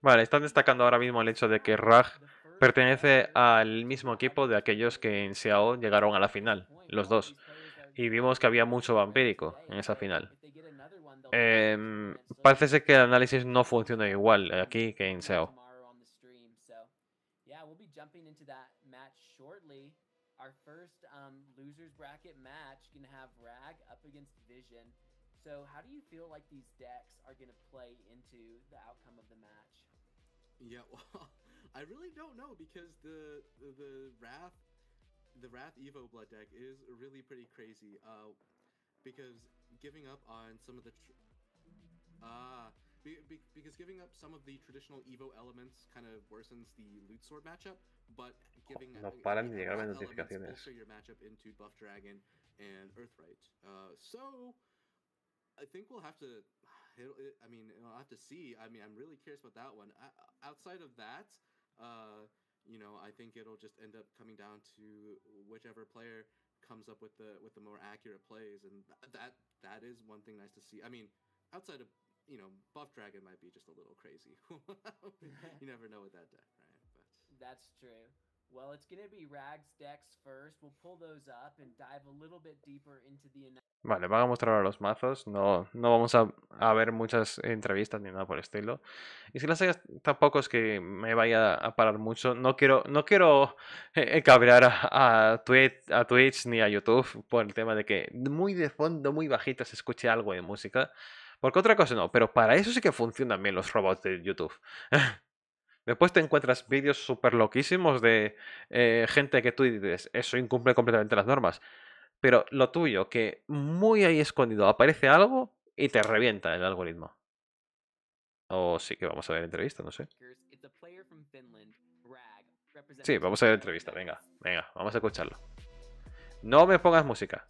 Vale, están destacando ahora mismo el hecho de que Raj pertenece al mismo equipo de aquellos que en Seattle llegaron a la final, los dos. Y vimos que había mucho vampírico en esa final. Em, parece ser que el análisis no funciona igual aquí que en Seattle. our first um, losers bracket match going to have Rag up against Vision. So, how do you feel like these decks are going to play into the outcome of the match? Yeah, well, I really don't know because the the, the Wrath, the Wrath Evo Blood deck is really pretty crazy. Uh, because giving up on some of the ah. Uh, be, be, because giving up some of the traditional Evo elements kind of worsens the loot sword matchup, but no paran de llegarme notificaciones. Uh, I think we'll have to. It, I mean, I'll have to see. I mean, I'm really curious about that one. I, uh, outside of that, uh, you know, I think it'll just end up coming down to whichever player comes up with the with the more accurate plays, and that that is one thing nice to see. I mean, outside of you know, Buff Dragon might be just a little crazy. you never know with that deck, right? But that's true. Vale, van a mostrar los mazos, no, no vamos a, a, ver muchas entrevistas ni nada por el estilo. Y si las hay, tampoco es que me vaya a parar mucho, no quiero, no quiero eh, eh, cabrear a, Twitch, a Twitch ni a YouTube por el tema de que muy de fondo, muy bajito se escuche algo de música. Porque otra cosa no, pero para eso sí que funcionan bien los robots de YouTube. Después te encuentras vídeos súper loquísimos de eh, gente que tú dices, eso incumple completamente las normas. Pero lo tuyo, que muy ahí escondido aparece algo y te revienta el algoritmo. O sí que vamos a ver entrevista, no sé. Sí, vamos a ver entrevista, venga, venga, vamos a escucharlo. No me pongas música.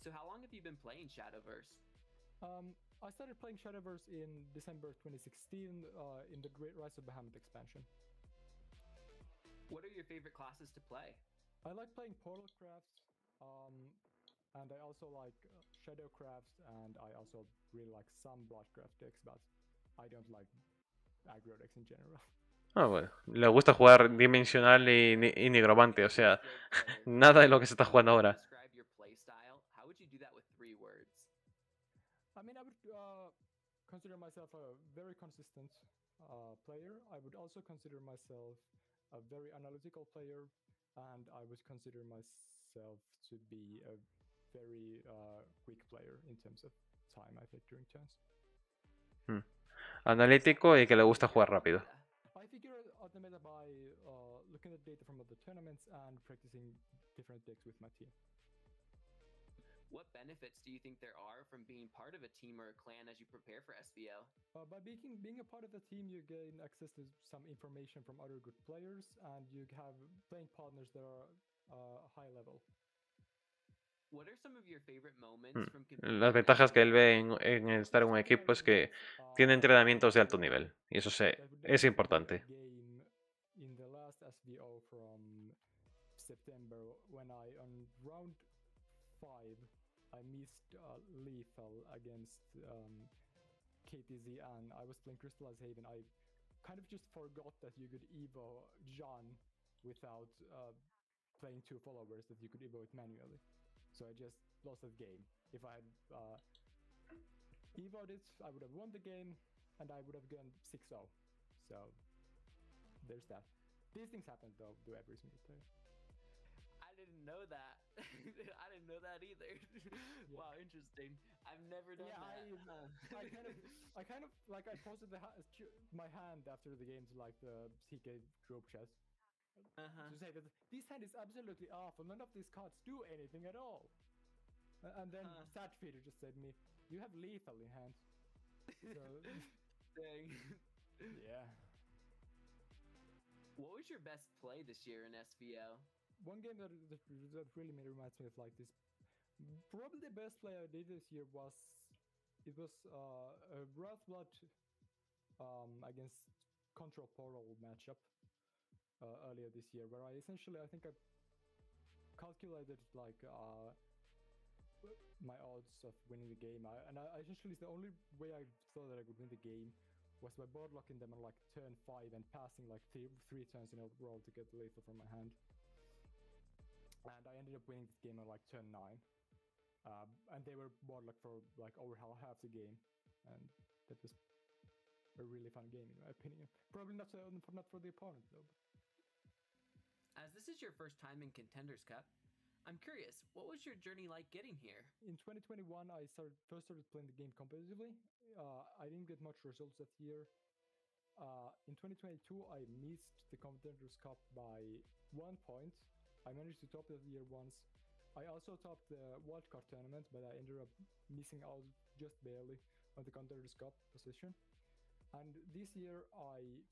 Um, I started playing Shadowverse in December 2016 uh, in the Rise of Bahamut expansion. What are your favorite classes to play? I like playing portal crafts, um, and I also like uh, shadow crafts, and I also really like some bloodcraft decks, but I don't like aggro decks in general. Ah, bueno. Le gusta jugar dimensional y, y nigromante, o sea, nada de lo que se está jugando ahora. I mean, I would uh, consider myself a very consistent uh, player. I would also consider myself a very analytical player, and I would consider myself to be a very uh, quick player in terms of time I think during turns. Hmm. Analítico y que le gusta jugar rápido. I figured out the meta by uh, looking at data from other tournaments and practicing different decks with my team. what benefits do you think there are from being part of a team or a clan as you prepare for SBL? Uh, by being, being a part of the team, you gain access to some information from other good players, and you have playing partners that are uh, high level. What are some of your favorite moments hmm. from Las ventajas que él ve en, en, estar en un equipo es que uh, tiene entrenamientos de alto nivel, y eso se, es importante. September when I on round 5 I missed uh, lethal against um, KTZ and I was playing Crystallize Haven. I kind of just forgot that you could Evo John without uh, playing two followers, that you could Evo it manually. So I just lost that game. If I had uh, Evoed it, I would have won the game and I would have gone 6 0. So there's that. These things happen though do every single time. I didn't know that. I didn't know that either. Yeah. Wow, interesting. I've never done yeah, that. I, uh, I kind of, I kind of like I posted the ha- my hand after the games like the CK drop chest uh-huh. to say that this hand is absolutely awful. None of these cards do anything at all. And then uh. Uh-huh. Stat just said me, "You have lethal in hand." So, Dang. Yeah. What was your best play this year in SVO? one game that, that, really really reminds me of like this. Probably the best play I did this year was it was uh, a Wrathblood um, against Control Portal matchup uh, earlier this year, where I essentially I think I calculated like uh, my odds of winning the game, I, and I, essentially the only way I thought that I could win the game was by board locking them on like turn five and passing like three, three turns in a row to get the lethal from my hand and I ended up winning this game on like turn nine. Um, and they were like for like over half the game, and that was a really fun game in my opinion. Probably not so, not for the opponent though. As this is your first time in Contenders Cup, I'm curious, what was your journey like getting here? In 2021, I started first started playing the game competitively. Uh, I didn't get much results that year. Uh, in 2022, I missed the Contenders Cup by one point, I managed to top the year once. I also topped the wildcard tournament, but I ended up missing out just barely on the Contenders Cup position. And this year, I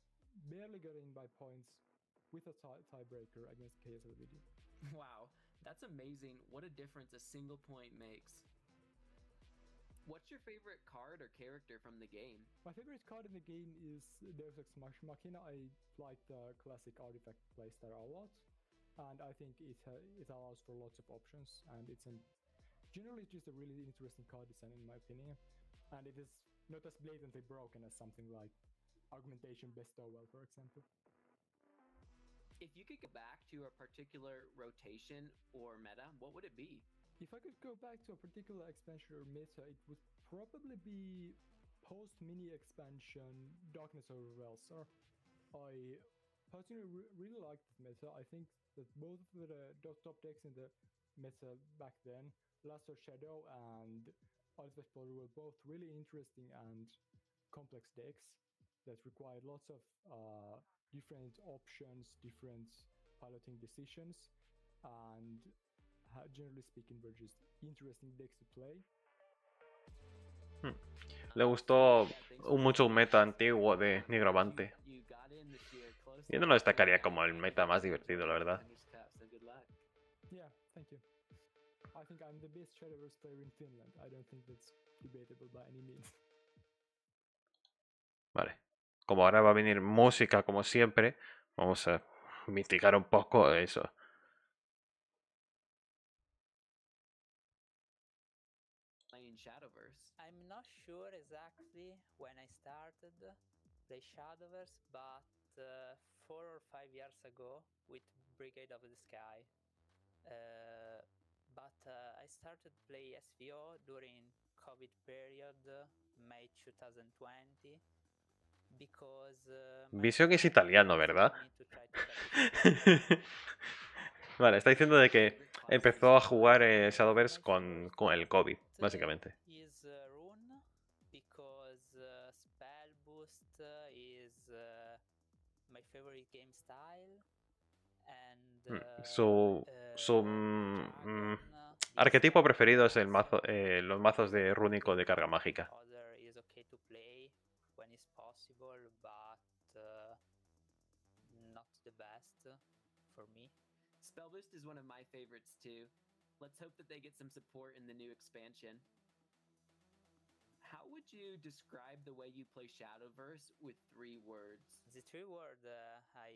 barely got in by points with a tiebreaker against KSLVD. Wow, that's amazing. What a difference a single point makes. What's your favorite card or character from the game? My favorite card in the game is Deus Ex Machina. I like the classic artifact playstyle a lot and I think it uh, it allows for lots of options, and it's an generally just a really interesting card design in my opinion, and it is not as blatantly broken as something like augmentation bestowal, for example. If you could go back to a particular rotation or meta, what would it be? If I could go back to a particular expansion or meta, it would probably be post mini expansion Darkness well. Velsar. I personally re- really liked this meta. I think that both of the top decks in the meta back then, Blaster Shadow and Ultimate Polar, were both really interesting and complex decks that required lots of uh, different options, different piloting decisions, and generally speaking, were just interesting decks to play. Hmm. Le gustó mucho meta antiguo de Nigromante. Pues Yo no lo destacaría como el meta más divertido, la verdad. Vale. Como ahora va a venir música como siempre, vamos a mitigar un poco eso. I'm not sure exactly when I started Shadowverse, but uh, four or five years ago with Brigade of the Sky. Uh, but uh, I started play SVO during COVID period, May 2020, because. Uh, Vision que es italiano, ¿verdad? vale, está diciendo de que empezó a jugar eh, Shadowverse con, con el COVID, básicamente. Mm, su, su eh, mm, mm arquetipo preferido es el mazo, eh, los mazos de rúnico de carga mágica. Uh, Spellboost is one of my favorites too. Let's hope that they get some support in the new expansion. How would you describe the way you play Shadowverse with three words? The three palabras? uh, I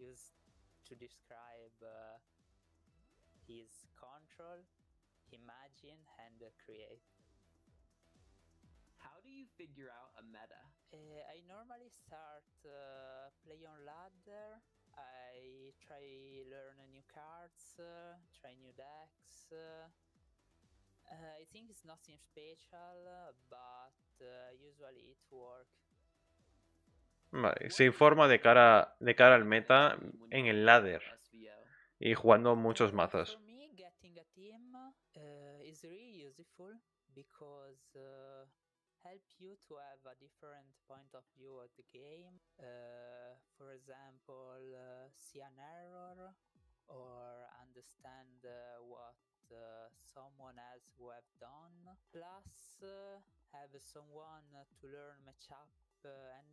use to describe uh, his control, imagine, and create. How do you figure out a meta? Uh, I normally start uh, play on ladder. I try learn new cards, uh, try new decks. Uh, uh, I think it's nothing special, but uh, usually it works. Vale, se informa de cara, de cara al meta en el ladder y jugando muchos mazos. help you to have a different point of view of the game uh, for example uh, see an error or understand uh, what uh, someone else who have done plus uh, have someone to learn matchup uh, and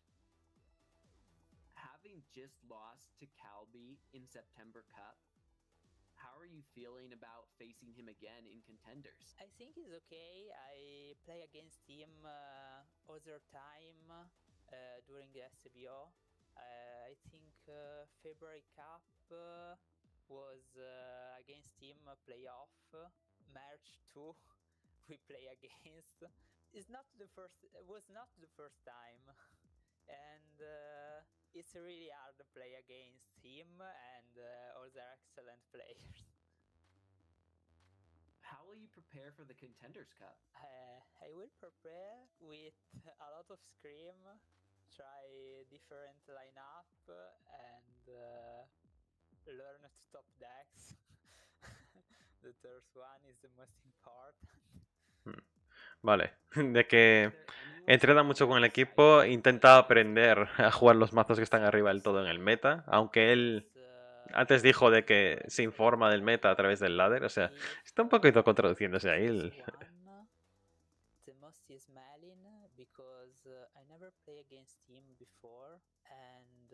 having just lost to Calby in September Cup, how are you feeling about facing him again in contenders? I think it's okay. I play against him uh, other time uh, during the SBO. Uh, I think uh, February Cup uh, was uh, against him playoff. March 2 we play against. It's not the first. It was not the first time, and it's really hard to play against him and uh, all their excellent players. How will you prepare for the Contenders Cup? Uh, I will prepare with a lot of scream, try different lineup, and uh, learn to top decks. the third one is the most important. Hmm. Vale, de que Entrena mucho con el equipo, intenta aprender a jugar los mazos que están arriba del todo en el meta, aunque él antes dijo de que se informa del meta a través del ladder, o sea, está un poquito contraduciéndose ahí.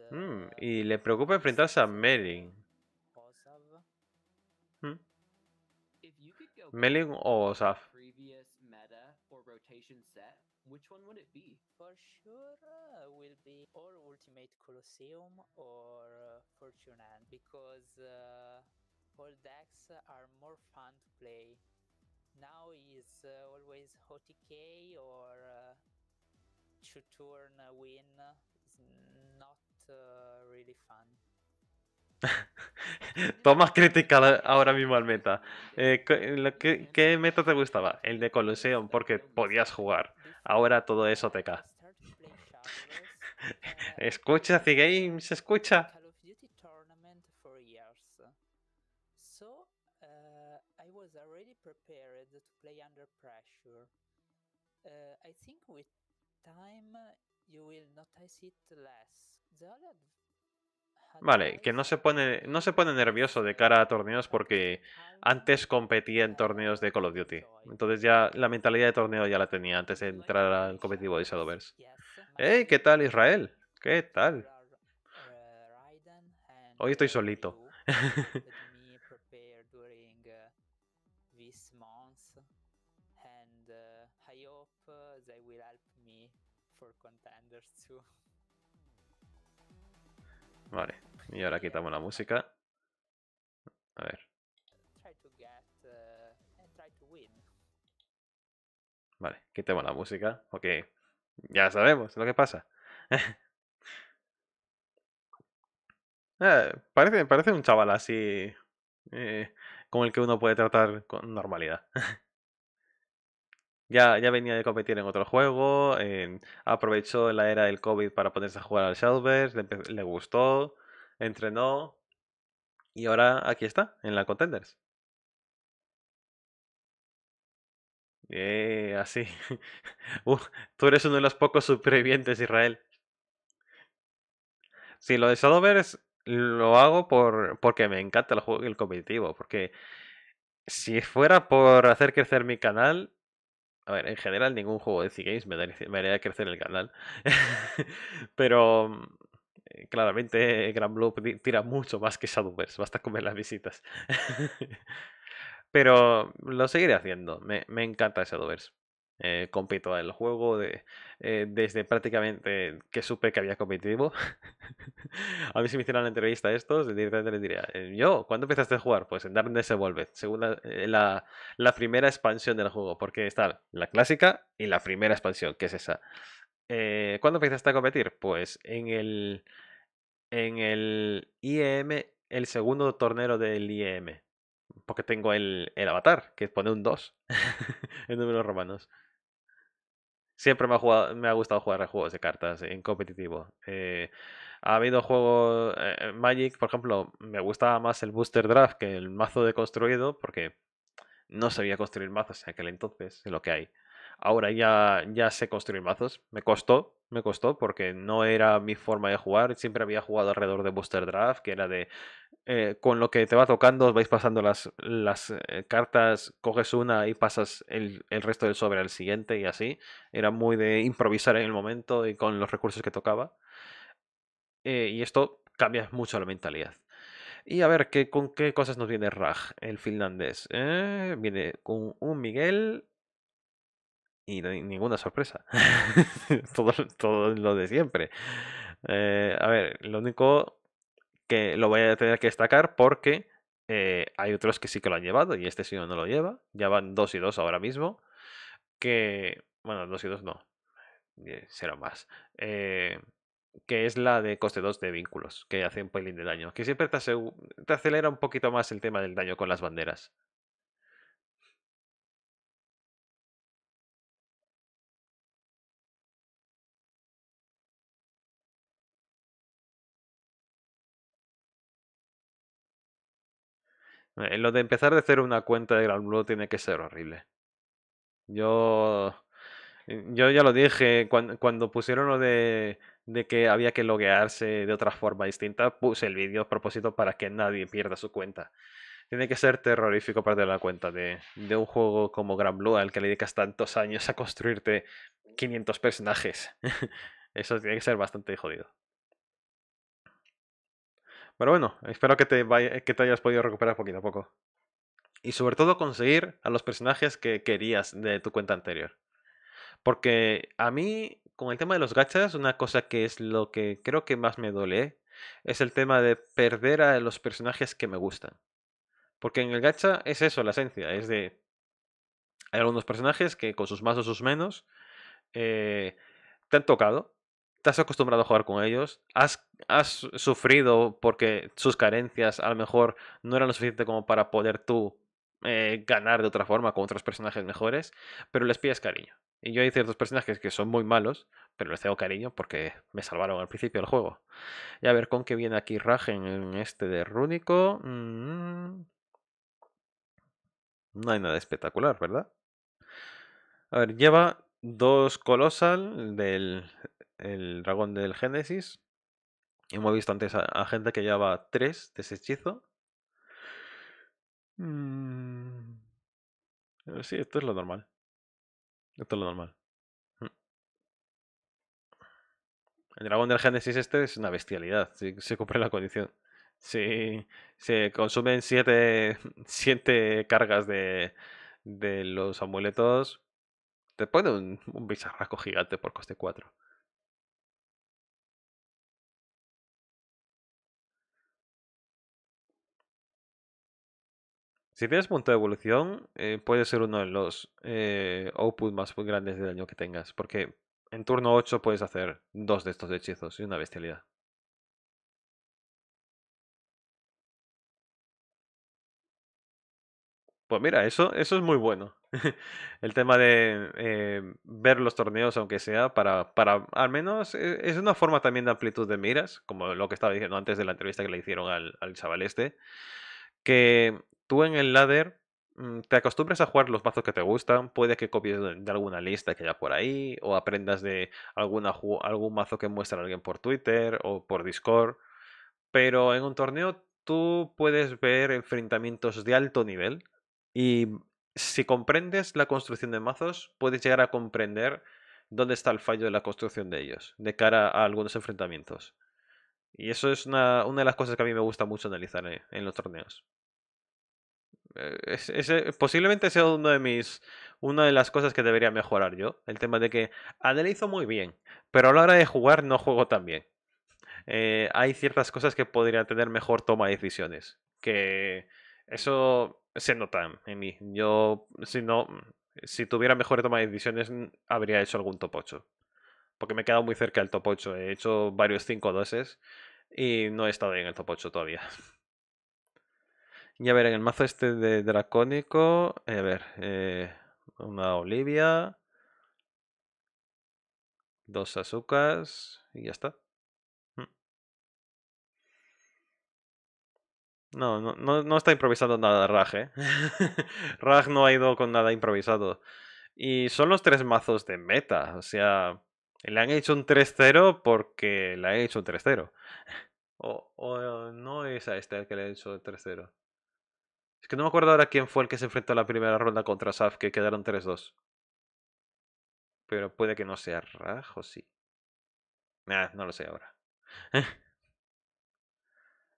Hmm, mm, y le preocupa enfrentarse a Melin. Hmm. o which one would it be? For sure uh, will be or Ultimate Colosseum or uh, because uh, all decks are more fun to play. Now is uh, always OTK or uh, two turn win is not uh, really fun. Tomas crítica ahora mismo al meta. Eh, ¿qué, qué, meta te gustaba? El de Colosseum, porque podías jugar. Ahora todo eso te cae. Escucha, Cigay, se escucha. So, uh, I was already prepared to play under pressure. Uh, I think with time you will notice it less. Vale, que no se pone, no se pone nervioso de cara a torneos porque antes competía en torneos de Call of Duty. Entonces ya la mentalidad de torneo ya la tenía antes de entrar al competitivo de Shadowverse. ¡Hey! ¿Qué tal Israel? ¿Qué tal? Hoy estoy solito. Vale. Y ahora quitamos la música. A ver. Uh, vale, quitemos la música, ok ya sabemos lo que pasa. Eh, parece, parece un chaval así eh, con el que uno puede tratar con normalidad. ya, ya venía de competir en otro juego, aprovechó la era del COVID para ponerse a jugar al Shelvers, le gustó, entrenó y ahora aquí está, en la Contenders. Eh, así. tú eres uno de los pocos supervivientes, Israel. Sí, lo de Shadowverse lo hago por, porque me encanta el juego y el competitivo. Porque si fuera por hacer crecer mi canal. A ver, en general ningún juego de c me, me, haría crecer el canal. Pero eh, claramente eh, Gran Blue tira mucho más que Shadowverse, basta ver las visitas. Pero lo seguiré haciendo, me, encanta Shadowverse. Eh, compito en el juego desde prácticamente que supe que había competitivo. a mí si me hicieran la entrevista estos, directamente les diría, yo, ¿cuándo empezaste a jugar? Pues en Darkness Evolved, segunda, la primera expansión del juego, porque está la clásica y la primera expansión, que es esa. Eh, ¿Cuándo empezaste a competir? Pues en el, en el IEM, el segundo torneo del IEM. Porque tengo el, el avatar, que pone un 2 en números romanos. Siempre me ha, me ha gustado jugar a juegos de cartas en competitivo. Eh, ha habido juegos eh, Magic, por ejemplo, me gustaba más el Booster Draft que el mazo de construido, porque no sabía construir mazos en aquel entonces, es lo que hay. Ahora ya, ya sé construir mazos. Me costó, me costó porque no era mi forma de jugar. Siempre había jugado alrededor de Booster Draft, que era de eh, con lo que te va tocando, os vais pasando las, las eh, cartas, coges una y pasas el, resto del sobre al siguiente y así. Era muy de improvisar en el momento y con los recursos que tocaba. Eh, y esto cambia mucho la mentalidad. Y a ver, ¿qué, ¿con qué cosas nos viene Raj, el finlandés? viene con un Miguel, y ninguna sorpresa. todo, todo lo de siempre. Eh, a ver, lo único que lo voy a tener que destacar porque eh, hay otros que sí que lo han llevado y este sí no lo lleva. Ya van 2 y 2 ahora mismo. Que, bueno, 2 y 2 no. Eh, Serán más. que es la de coste 2 de vínculos, que hace un pelín de daño. Que siempre te acelera un poquito más el tema del daño con las banderas. Eh, lo de empezar de hacer una cuenta de Gran Blue tiene que ser horrible. Yo. Mm, yo ya lo dije, cuando, pusieron lo de, de, que había que loguearse de otra forma distinta, puse el vídeo a propósito para que nadie pierda su cuenta. Tiene que ser terrorífico perder la cuenta de, de un juego como Gran Blue al que le dedicas tantos años a construirte 500 personajes. Eso tiene que ser bastante jodido. Pero bueno, espero que te, que te hayas podido recuperar poquito a poco. Y sobre todo conseguir a los personajes que querías de tu cuenta anterior. Porque a mí, con el tema de los gachas, una cosa que es lo que creo que más me dolé es el tema de perder a los personajes que me gustan. Porque en el gacha es eso la esencia, es de... Hay algunos personajes que con sus más o sus menos eh, te han tocado, Has acostumbrado a jugar con ellos, has, sufrido porque sus carencias a lo mejor no eran lo suficiente como para poder tú eh, ganar de otra forma con otros personajes mejores, pero les pides cariño. Y yo hay ciertos personajes que son muy malos, pero les tengo cariño porque me salvaron al principio del juego. Y a ver con qué viene aquí Ragen en este de Rúnico. Mm. No hay nada espectacular, ¿verdad? A ver, lleva dos Colossal del el dragón del Génesis. Hemos visto antes a, gente que llevaba 3 de ese hechizo. Mm, eh, sí, esto es lo normal. Esto es lo normal. Mm. El dragón del Génesis este es una bestialidad. Si se cumple la condición. Si se consumen 7 siete, siete cargas de, de los amuletos, te pone un, un, bizarraco gigante por coste 4. Si tienes punto de evolución, eh, puede ser uno de los eh, output más grandes de daño que tengas, porque en turno 8 puedes hacer dos de estos hechizos y una bestialidad. Pues mira, eso, eso es muy bueno. El tema de eh, ver los torneos, aunque sea, para, para al menos es una forma también de amplitud de miras, como lo que estaba diciendo antes de la entrevista que le hicieron al, al chaval este, que tú en el ladder mm, te acostumbres a jugar los mazos que te gustan, puede que copies de alguna lista que haya por ahí, o aprendas de algún mazo que muestra alguien por Twitter o por Discord, pero en un torneo tú puedes ver enfrentamientos de alto nivel y si comprendes la construcción de mazos, puedes llegar a comprender dónde está el fallo de la construcción de ellos, de cara a algunos enfrentamientos. Y eso es una, de las cosas que a mí me gusta mucho analizar eh, en los torneos posiblemente sea uno de mis, una de las cosas que debería mejorar yo. El tema de que hizo muy bien, pero a la hora de jugar no juego tan bien. Eh, hay ciertas cosas que podría tener mejor toma de decisiones. Que eso se nota en mí. Yo, si no, si tuviera mejor toma de decisiones, habría hecho algún top 8. Porque me he quedado muy cerca del top 8. He hecho varios 5 doses y no he estado en el top 8 todavía. Y a ver, en el mazo este de Dracónico, eh, a ver, eh, una Olivia, dos azúcares y ya está. Mm. No, no, está improvisando nada Raj, ¿eh? Raj no ha ido con nada improvisado. Y son los tres mazos de meta, o sea, le han hecho un 3-0 porque le han hecho un 3-0. O, no es a este el que le ha hecho el 3-0. Es que no me acuerdo ahora quién fue el que se enfrentó a la primera ronda contra Saf, que quedaron 3-2. Pero puede que no sea Raj o sí. Ah, no lo sé ahora.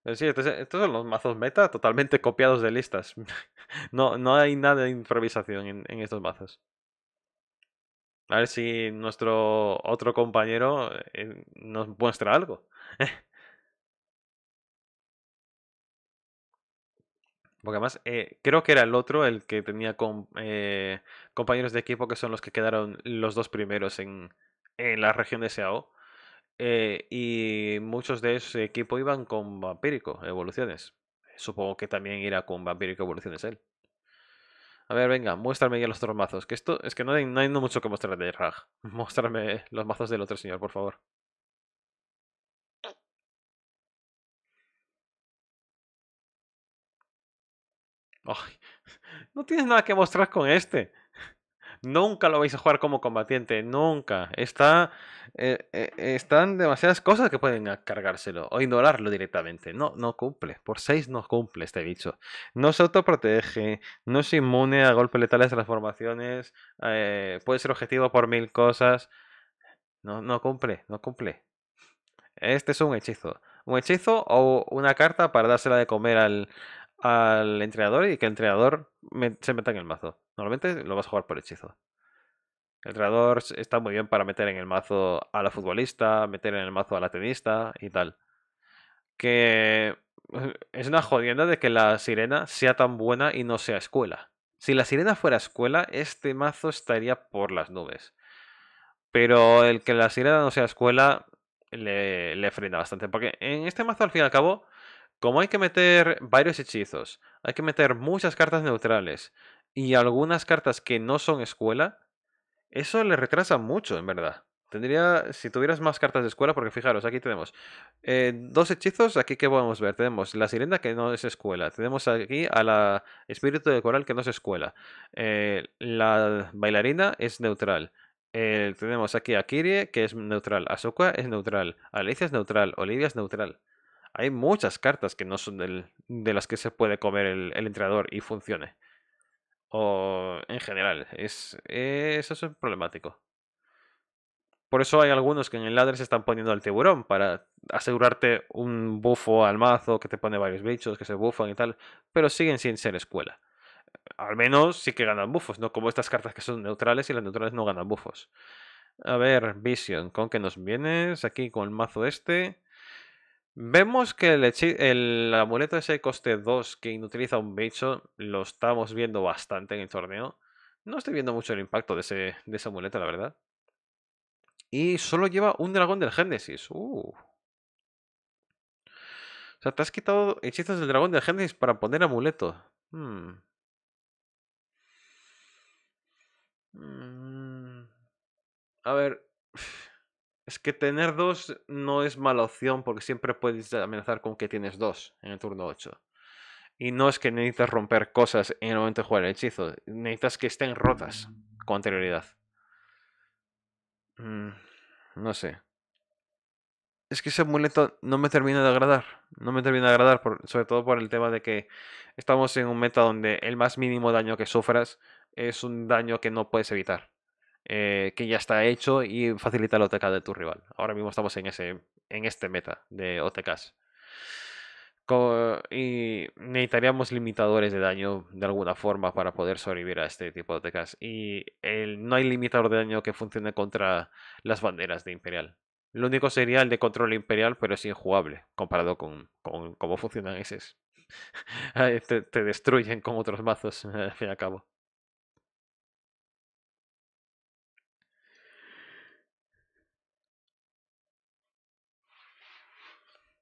Eh, sí, eh, estos, son los mazos meta totalmente copiados de listas. No, no hay nada de improvisación en, en estos mazos. A ver si nuestro otro compañero eh, nos muestra algo. Porque además eh, creo que era el otro el que tenía eh, compañeros de equipo que son los que quedaron los dos primeros en, la región de SAO. Eh, y muchos de ese equipo iban con Vampírico Evoluciones. Supongo que también irá con Vampírico Evoluciones él. A ver, venga, muéstrame ya los otros mazos. Que esto es que no hay, no hay mucho que mostrar de Rag. Muéstrame los mazos del otro señor, por favor. no tienes nada que mostrar con este. Nunca lo vais a jugar como combatiente, nunca. Está, eh, eh, están demasiadas cosas que pueden cargárselo o ignorarlo directamente. No, no cumple. Por 6 no cumple este bicho. No se autoprotege, no es inmune a golpes letales, De transformaciones, formaciones eh, puede ser objetivo por mil cosas. No, no cumple, no cumple. Este es un hechizo. Un hechizo o una carta para dársela de comer al, al entrenador y que el entrenador se meta en el mazo. Normalmente lo vas a jugar por hechizo. El entrenador está muy bien para meter en el mazo a la futbolista, meter en el mazo a la tenista y tal. Que eh, es una jodienda de que la sirena sea tan buena y no sea escuela. Si la sirena fuera escuela, este mazo estaría por las nubes. Pero el que la sirena no sea escuela le, le frena bastante. Porque en este mazo, al fin y al cabo, como hay que meter varios hechizos, hay que meter muchas cartas neutrales y algunas cartas que no son escuela, eso le retrasa mucho, en verdad. Tendría, si tuvieras más cartas de escuela, porque fijaros, aquí tenemos eh, dos hechizos, aquí que podemos ver, tenemos la sirena que no es escuela, tenemos aquí a la espíritu de coral que no es escuela, eh, la bailarina es neutral, eh, tenemos aquí a Kirie que es neutral, Asuka es neutral, Alicia es neutral, Olivia es neutral. Hay muchas cartas que no son de las que se puede comer el, entrenador y funcione. O en general, es, eso es problemático. Por eso hay algunos que en el ladder se están poniendo al tiburón para asegurarte un bufo al mazo que te pone varios bichos que se bufan y tal, pero siguen sin ser escuela. Al menos sí que ganan bufos, no como estas cartas que son neutrales y las neutrales no ganan bufos. A ver, Vision, ¿con qué nos vienes? Aquí con el mazo este. Vemos que el, el amuleto de ese coste 2 que inutiliza un bicho lo estamos viendo bastante en el torneo. No estoy viendo mucho el impacto de ese, de ese amuleto, la verdad. Y solo lleva un dragón del Génesis. Uh. O sea, te has quitado hechizos del dragón del Génesis para poner amuleto. Hmm. Mm. A ver. Es que tener dos no es mala opción porque siempre puedes amenazar con que tienes dos en el turno 8. Y no es que necesitas romper cosas en el momento de jugar el hechizo, necesitas que estén rotas mm. con anterioridad. Mm, no sé. Es que ese amuleto no me termina de agradar. No me termina de agradar, sobre todo por el tema de que estamos en un meta donde el más mínimo daño que sufras es un daño que no puedes evitar. Eh, que ya está hecho y facilita el OTK de tu rival. Ahora mismo estamos en, ese, en este meta de OTKs. y necesitaríamos limitadores de daño de alguna forma para poder sobrevivir a este tipo de OTKs. Y no hay limitador de daño que funcione contra las banderas de Imperial. Lo único sería el de control imperial, pero es injugable comparado con, cómo funcionan esos. te, destruyen con otros mazos, al fin y al cabo.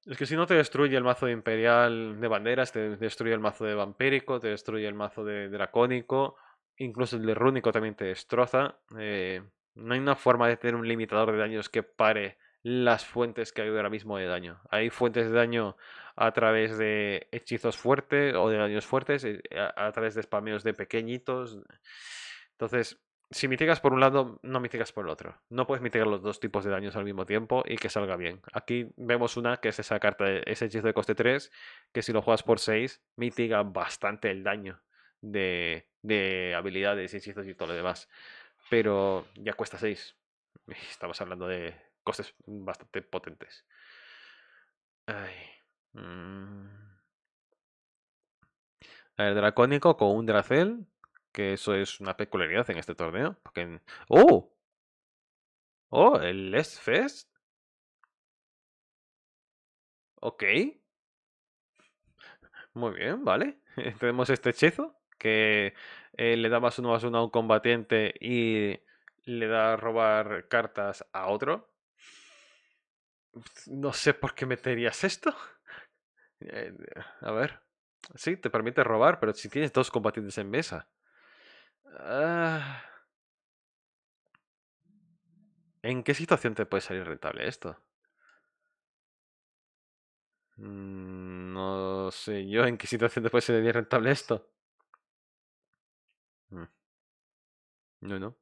Es que si no te destruye el mazo de imperial de banderas, te destruye el mazo de vampírico, te destruye el mazo de dracónico, incluso el de rúnico también te destroza. Eh, no hay una forma de tener un limitador de daños que pare las fuentes que hay ahora mismo de daño. Hay fuentes de daño a través de hechizos fuertes o de daños fuertes, eh, a, a través de spameos de pequeñitos. Entonces, si mitigas por un lado, no mitigas por el otro. No puedes mitigar los dos tipos de daños al mismo tiempo y que salga bien. Aquí vemos una que es esa carta, ese hechizo de coste 3, que si lo juegas por 6, mitiga bastante el daño de, de habilidades, hechizos y todo lo demás. Pero ya cuesta 6. Estamos hablando de costes bastante potentes. Ay. Mm. A Dracónico con un Dracel que eso es una peculiaridad en este torneo. Porque... ¡Oh! ¡Oh! ¿El Les Fest? Ok. Muy bien, vale. Tenemos este hechizo que eh, le da más uno más uno a un combatiente y le da robar cartas a otro. No sé por qué meterías esto. Eh, a ver. Sí, te permite robar, pero si tienes dos combatientes en mesa. Ah. ¿En qué situación te puede salir rentable esto? Mm, no sé yo en qué situación te puede salir rentable esto. Mm. No, no.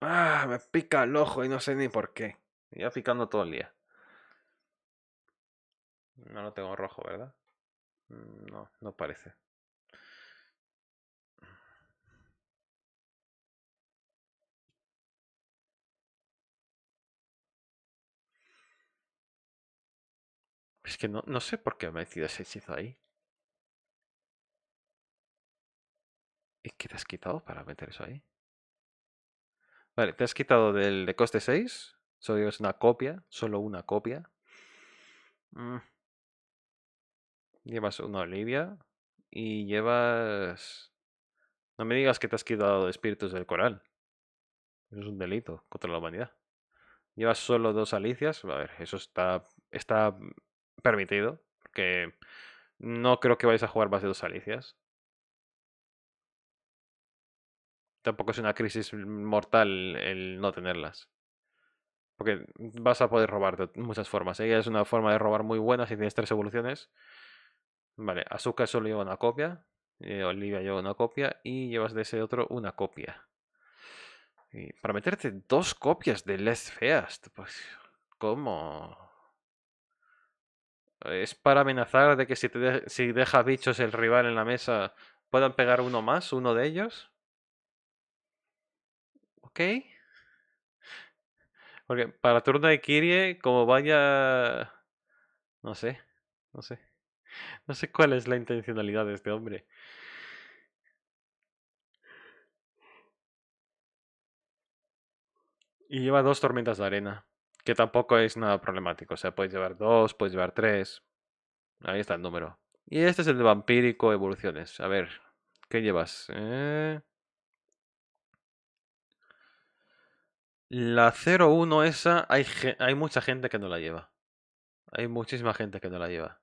Ah, me pica el ojo y no sé ni por qué. Me iba picando todo el día. No lo tengo rojo, ¿verdad? No, no parece. Es que no, no sé por qué me he metido ese hechizo ahí. ¿Y qué te has quitado para meter eso ahí? Vale, te has quitado del de coste 6. Solo es una copia, solo una copia. Mm. Llevas una Olivia y llevas... No me digas que te has quitado espíritus del coral. Eso es un delito contra la humanidad. Llevas solo dos alicias. A ver, eso está, está permitido. Porque no creo que vayas a jugar más de dos alicias. Tampoco es una crisis mortal el no tenerlas. Porque vas a poder robar de muchas formas. Ella ¿eh? es una forma de robar muy buena si tienes tres evoluciones. Vale, Azúcar solo lleva una copia, eh, Olivia lleva una copia y llevas de ese otro una copia. para meterte dos copias de Let's Feas, pues, ¿cómo? Es para amenazar de que si, te si deja bichos el rival en la mesa puedan pegar uno más, uno de ellos. Ok. Porque para turno de Kirie, como vaya... No sé, no sé. No sé cuál es la intencionalidad de este hombre. Y lleva dos tormentas de arena, que tampoco es nada problemático. O sea, puedes llevar dos, puedes llevar tres. Ahí está el número. Y este es el de vampírico evoluciones. A ver, ¿qué llevas? Eh... La 01 esa, hay, hay mucha gente que no la lleva. Hay muchísima gente que no la lleva.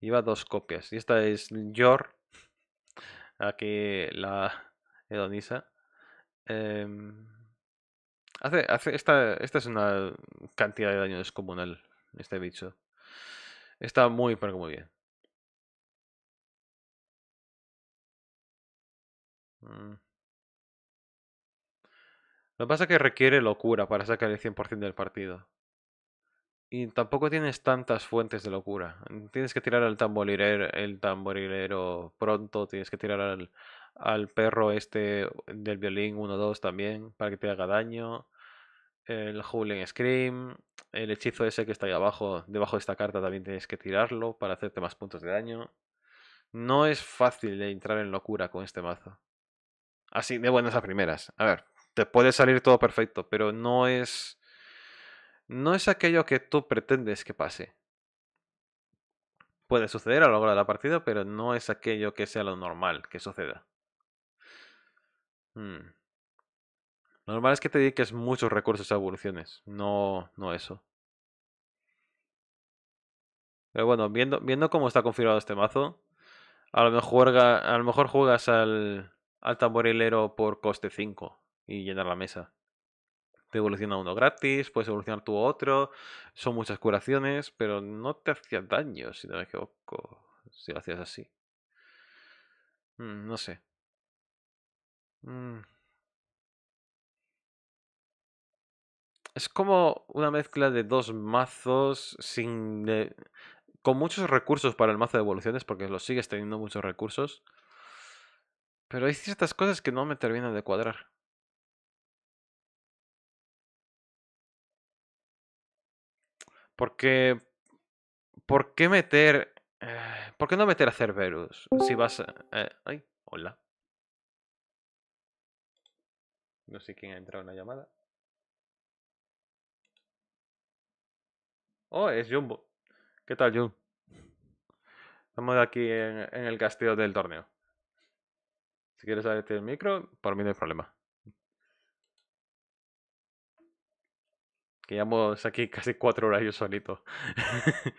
Iba dos copias. Y esta es Yor. Aquí la Edonisa. Eh, em, hace, hace, esta, esta es una cantidad de daño descomunal. Este bicho. Está muy, pero muy bien. Mm. Lo que pasa es que requiere locura para sacar el 100% del partido y tampoco tienes tantas fuentes de locura. Mm, tienes que tirar al tamborilero, el tamborilero pronto, tienes que tirar al, perro este del violín 1-2 también para que te haga daño. El Howling Scream, el hechizo ese que está ahí abajo, debajo de esta carta también tienes que tirarlo para hacerte más puntos de daño. No es fácil entrar en locura con este mazo. Así de buenas a primeras. A ver, te puede salir todo perfecto, pero no es no es aquello que tú pretendes que pase. Puede suceder a lo largo de la partida, pero no es aquello que sea lo normal que suceda. Mm. Lo normal es que te dediques muchos recursos a evoluciones, no, no eso. Pero bueno, viendo, viendo cómo está configurado este mazo, a lo mejor, juegas al, al tamborilero por coste 5 y llenar la mesa te evoluciona uno gratis, puedes evolucionar tú otro, son muchas curaciones, pero no te hacía daño, si no si lo hacías así. Mm, no sé. Mm. Es como una mezcla de dos mazos sin... Eh, con muchos recursos para el mazo de evoluciones, porque lo sigues teniendo muchos recursos. Pero hay ciertas cosas que no me terminan de cuadrar. Porque, ¿por qué meter... Eh, ¿Por qué no meter a Cerberus? Si vas eh, ay, hola. No sé quién ha entrado en la llamada. Oh, es Jumbo. ¿Qué tal, Jumbo? Estamos aquí en, el castillo del torneo. Si quieres abrirte el micro, por mí no hay problema. que llevamos aquí casi cuatro horas yo solito.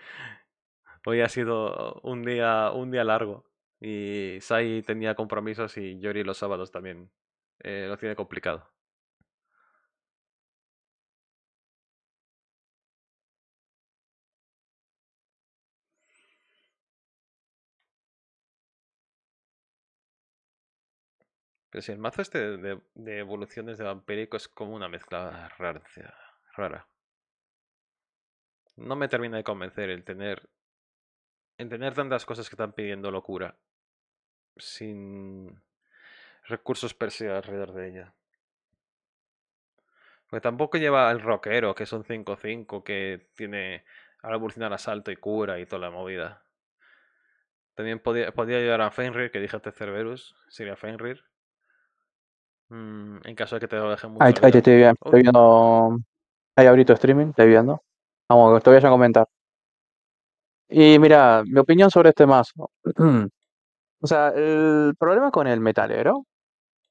Hoy ha sido un día, un día largo. Y Sai tenía compromisos y Yori los sábados también. Eh, lo tiene complicado. Pero si el mazo este de, evoluciones de vampírico es como una mezcla rancia rara. No me termina de convencer el tener. En tener tantas cosas que están pidiendo locura. Sin recursos per alrededor de ella. Porque tampoco lleva el rockero, que es un 5-5, que tiene al asalto y cura y toda la movida. También podría podía ayudar a Fenrir, que dijiste Cerberus, sería Fenrir. Mm, en caso de que te lo dejen Ahí, te estoy viendo. Ahí tu streaming, te viendo. Vamos, te voy a comentar. Y mira, mi opinión sobre este mazo. o sea, el problema con el metalero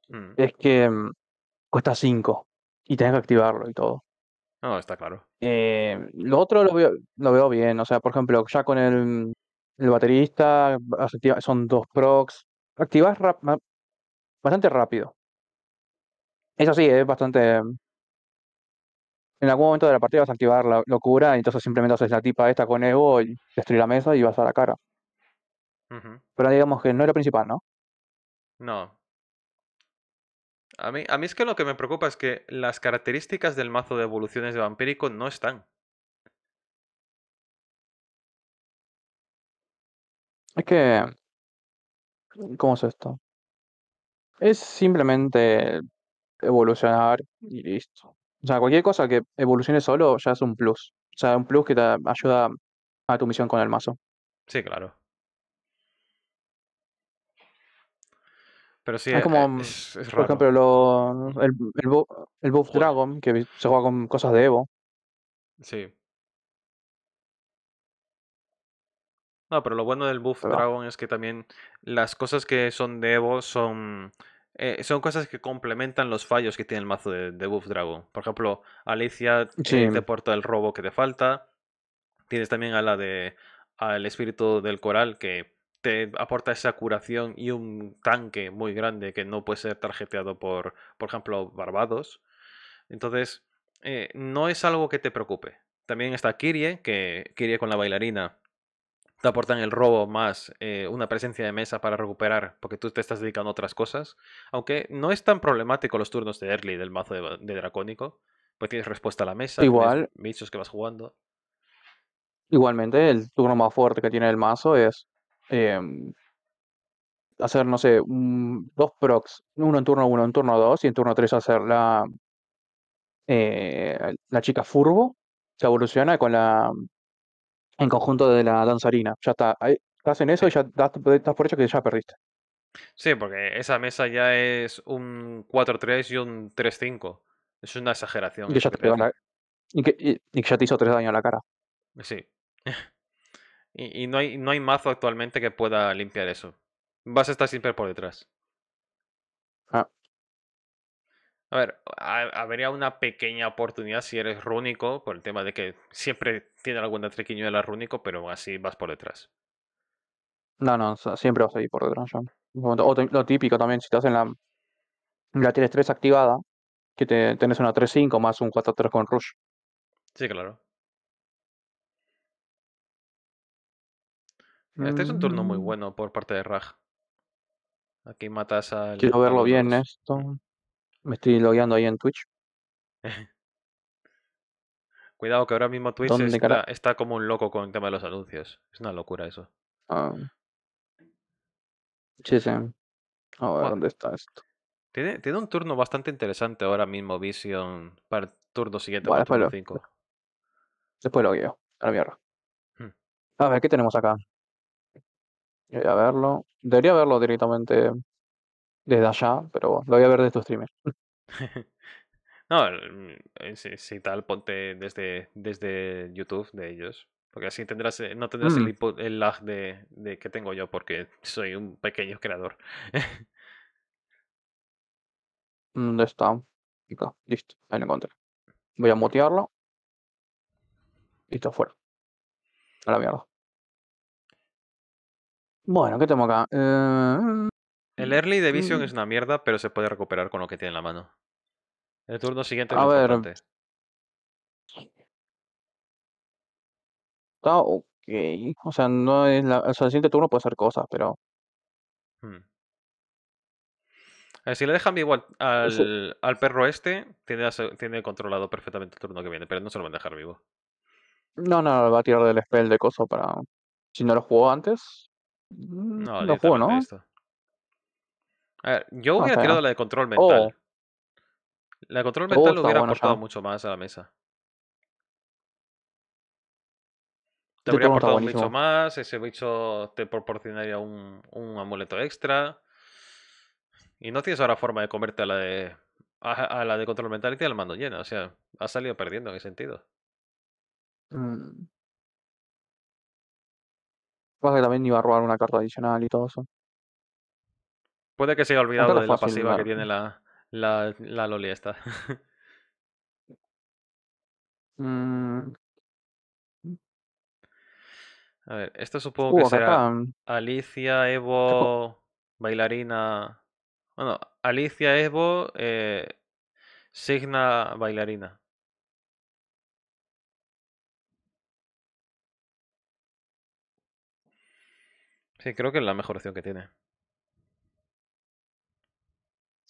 mm. es que mm, cuesta 5 y tenés que activarlo y todo. No, está claro. Eh, lo otro lo veo, lo veo bien. O sea, por ejemplo, ya con el, el baterista, son dos procs. Activas bastante rápido. Eso sí, es bastante en algún momento de la partida vas a activar la locura, y entonces simplemente haces la tipa esta con Evo y destruir la mesa y vas a la cara. Pero digamos que no es lo principal, ¿no? No. A mí, a mí es que lo que me preocupa es que las características del mazo de evoluciones de vampírico no están. Es que. ¿Cómo es esto? Es simplemente evolucionar y listo. O sea, cualquier cosa que evolucione solo ya es un plus. O sea, un plus que te ayuda a tu misión con el mazo. Sí, claro. Pero sí, es como, eh, mm, por ejemplo, mm, el, el, Buff Dragon, que se juega con cosas de Evo. Sí. No, pero lo bueno del Buff Dragon es que también las cosas que son de Evo son eh, son cosas que complementan los fallos que tiene el mazo de, Buff Dragon. Por ejemplo, Alicia eh, te porta el robo que te falta. Tienes también a la de al espíritu del coral que te aporta esa curación y un tanque muy grande que no puede ser tarjeteado por, por ejemplo, Barbados. Entonces, eh, no es algo que te preocupe. También está Kirie, que Kirie con la bailarina te aportan el robo más eh, una presencia de mesa para recuperar, porque tú te estás dedicando a otras cosas. Aunque no es tan problemático los turnos de early del mazo de, Dracónico, pues tienes respuesta a la mesa, Igual, bichos que vas jugando. Igualmente, el turno más fuerte que tiene el mazo es em, hacer, no sé, dos procs, uno en turno uno en turno dos y en turno 3 hacer la, eh, la chica furbo, Se evoluciona con la en conjunto de la danzarina. Ya está, estás en eso y ya das, por hecho que ya perdiste. Sí, porque esa mesa ya es un 4-3 y un 3-5. Es una exageración. Y que, ya te, ya te hizo tres daño a la cara. Sí. Y, no, hay, no hay mazo actualmente que pueda limpiar eso. Vas a estar siempre por detrás. Ah. A ver, habría una pequeña oportunidad si eres rúnico, por el tema de que siempre tiene alguna la rúnico, pero así vas por detrás. No, no, siempre vas a ir por detrás. O lo típico también, si te hacen la. La tienes 3 activada, que te, tenés una 3-5 más un 4-3 con Rush. Sí, claro. Este es un turno muy mm. bueno por parte de Raj. Aquí matas al. Quiero verlo bien esto. Me estoy logueando ahí en Twitch. Cuidado que ahora mismo Twitch está, como un loco con el tema de los anuncios. Es una locura eso. Ah. Sí, sí. A ver, ¿dónde está esto? Tiene, un turno bastante interesante ahora mismo, Vision, para el turno siguiente, para el turno 5. Después lo guío, a hmm. A ver, ¿qué tenemos acá? Voy a verlo. Debería verlo directamente desde allá, pero bueno, lo voy a ver de tu streamer. no, eh, si, tal, ponte desde, desde YouTube de ellos. Porque así tendrás, eh, no tendrás el, mm. lag de, que tengo yo, porque soy un pequeño creador. ¿Dónde está? Listo, ahí lo encontré. Voy a mutearlo. Listo, está fuera. A la mierda. Bueno, ¿qué tengo acá? Eh... El early de Vision es una mierda, pero se puede recuperar con lo que tiene en la mano. El turno siguiente es a ver. Importante. Ah, ok. O sea, no es el siguiente turno puede ser cosas, pero. Hmm. Eh, si le dejan vivo al, perro este, tiene, tiene controlado perfectamente el turno que viene, pero no se lo van a dejar vivo. No, no, le va a tirar del spell de coso para. Si no lo jugó antes. Mm, no, lo jugó, ¿no? yo hubiera tirado la de control mental. Oh. La de control oh, mental hubiera aportado mucho más a la mesa. Te hubiera aportado mucho más, ese bicho te proporcionaría un, un, amuleto extra. Y no tienes ahora forma de comerte a la de. a, la de control mental y te el mando llena. O sea, ha salido perdiendo en ese sentido. Mm. Pasa que también iba a robar una carta adicional y todo eso. Puede que se haya olvidado de la pasiva que tiene la, la, la Loli esta. Mm. A ver, esto supongo que será mm. Alicia, Evo, bailarina. Bueno, Alicia, Evo, eh, Signa, bailarina. Sí, creo que es la mejor opción que tiene.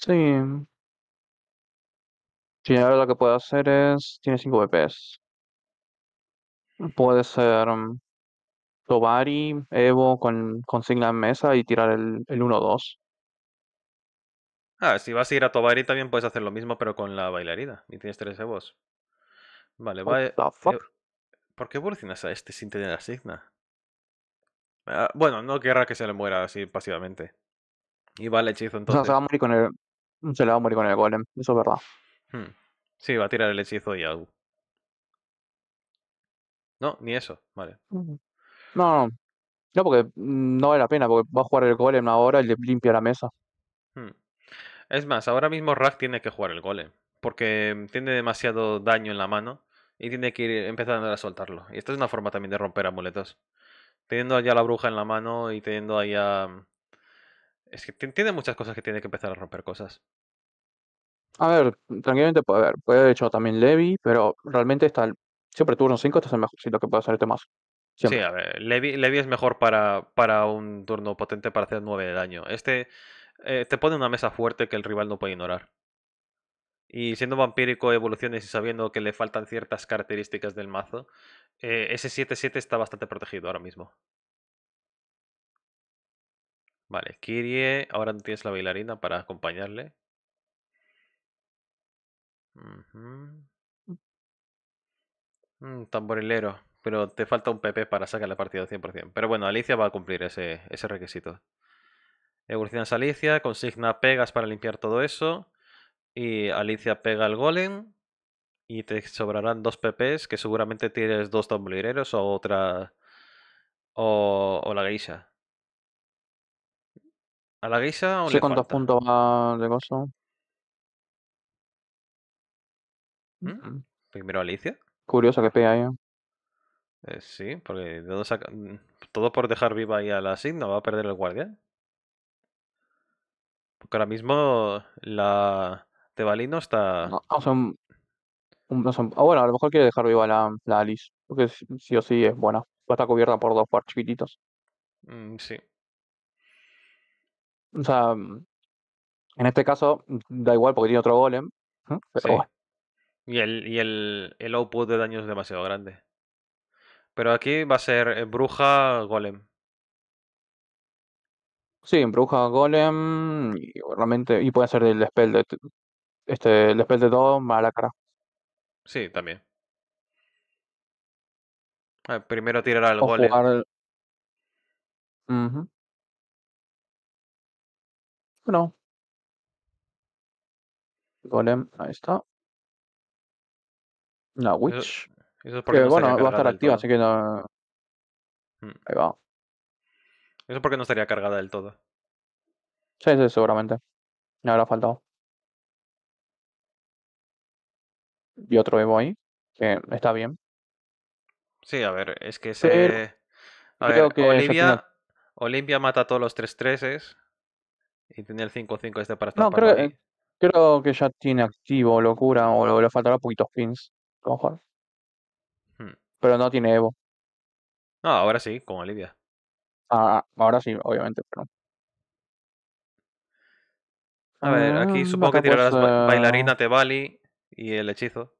Sí. Sí, ahora lo que puede hacer es. Tiene 5 BPs. Puede ser. Mm, Tobari, Evo con signa en mesa y tirar el, el 1-2. Ah, si vas a ir a Tobari también puedes hacer lo mismo, pero con la bailarina. Y tienes tres Evos. Vale, vale eh, eh, ¿Por qué evolucionas a este sin tener asigna? signa? Ah, bueno, no querrá que se le muera así pasivamente. Y va el hechizo O sea, se va a morir con el. Se le va a morir con el golem, eso es verdad. Hmm. Sí, va a tirar el hechizo y algo. No, ni eso, vale. No, no. No, porque mm, no vale la pena, porque va a jugar el golem ahora y le limpia la mesa. Hmm. Es más, ahora mismo Rack tiene que jugar el golem, porque mm, tiene demasiado daño en la mano y tiene que ir empezando a soltarlo. Y esta es una forma también de romper amuletos. Teniendo allá la bruja en la mano y teniendo allá mm, es que tiene muchas cosas que tiene que empezar a romper cosas. A ver, tranquilamente puede haber. Puede haber hecho también Levi, pero realmente está siempre turno 5 este es el lo que puede hacer este más. Sí, a ver, Levi, es mejor para, para, un turno potente para hacer 9 de daño. Este eh, te pone una mesa fuerte que el rival no puede ignorar. Y siendo vampírico, evoluciones y sabiendo que le faltan ciertas características del mazo, eh, ese 7-7 está bastante protegido ahora mismo. Vale, Kirie, ahora tienes la bailarina para acompañarle. Uh tamborilero, pero te falta un PP para sacar la partida al 100%. Pero bueno, Alicia va a cumplir ese, requisito. Evolucionas Alicia, consigna pegas para limpiar todo eso. Y Alicia pega el golem. Y te sobrarán dos PPs, que seguramente tienes dos tamborileros o otra... O, o la geisha. ¿A la guisa o ¿cuántos puntos va de gozo? Mm, mm. Primero Alicia. Curioso que pega ahí. Eh, sí, porque mm, todo por dejar viva ahí a la Signa va a perder el guardia. Porque ahora mismo la Tebalino está... No, son, un- ah, bueno, a lo mejor quiere dejar viva la, la Alice. Porque sí, o sí es buena. Va a estar cubierta por dos par chiquititos. sí. O sea, mm, en este caso mm, da igual porque tiene otro golem. Y, el, y el, el, output de daño es demasiado grande. Pero aquí va a ser eh, bruja golem. Sí, bruja golem. Y realmente. Y puede ser el spell de este, el spell de todo mala cara. Sí, también. Ah, primero tirar al golem. Golem, ahí está. La Witch. que bueno, va a estar activa, así que no... Mm. Ahí va. Eso porque no estaría cargada del todo. Sí, sí, seguramente. Me habrá faltado. Y otro Evo ahí, que está bien. Sí, a ver, es que se... A ver, Olivia, mata a todos los 3-3s. Y tenía el 5-5 este para estar. No, creo, creo, que ya tiene activo locura o, le faltará poquitos pins, hmm. Pero no tiene Evo. No, ahora sí, con Olivia. Ah, ah ahora sí, obviamente, pero. A ver, aquí mm, supongo que tirarás bailarina, Tebali y el hechizo.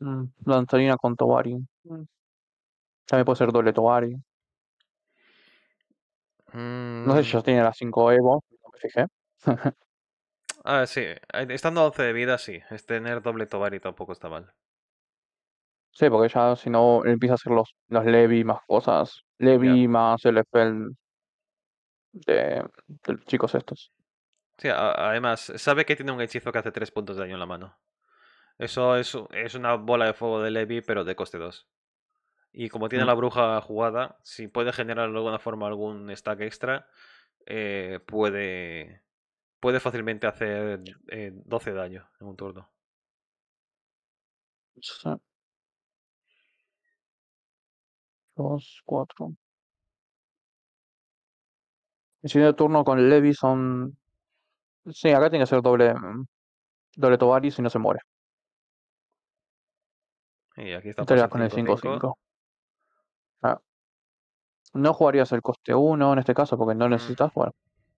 Mm, lanzarina con Tobari. Mm. También puede ser doble Tobari. Mm, no sé si mm. tiene las 5 Evo, no me fijé. ah, sí. Estando a 11 de vida, sí. Es tener doble Tobar y tampoco está mal. Sí, porque ya si no empieza a hacer los, Levi más cosas. Levi más el spell de, los chicos estos. Sí, además, sabe que tiene un hechizo que hace 3 puntos de daño en la mano. Eso es, es una bola de fuego de Levi, pero de coste 2. Y como tiene la bruja jugada, si puede generar de alguna forma algún stack extra, eh, puede, puede fácilmente hacer 12 eh, daño en un turno. Dos, cuatro. El siguiente turno con Levi son. Sí, acá tiene que ser doble. Mm, doble tovaris si no se muere. Y aquí está. Con el 5-5. Ah. No jugarías el coste 1 en este caso porque no mm. necesitas. jugar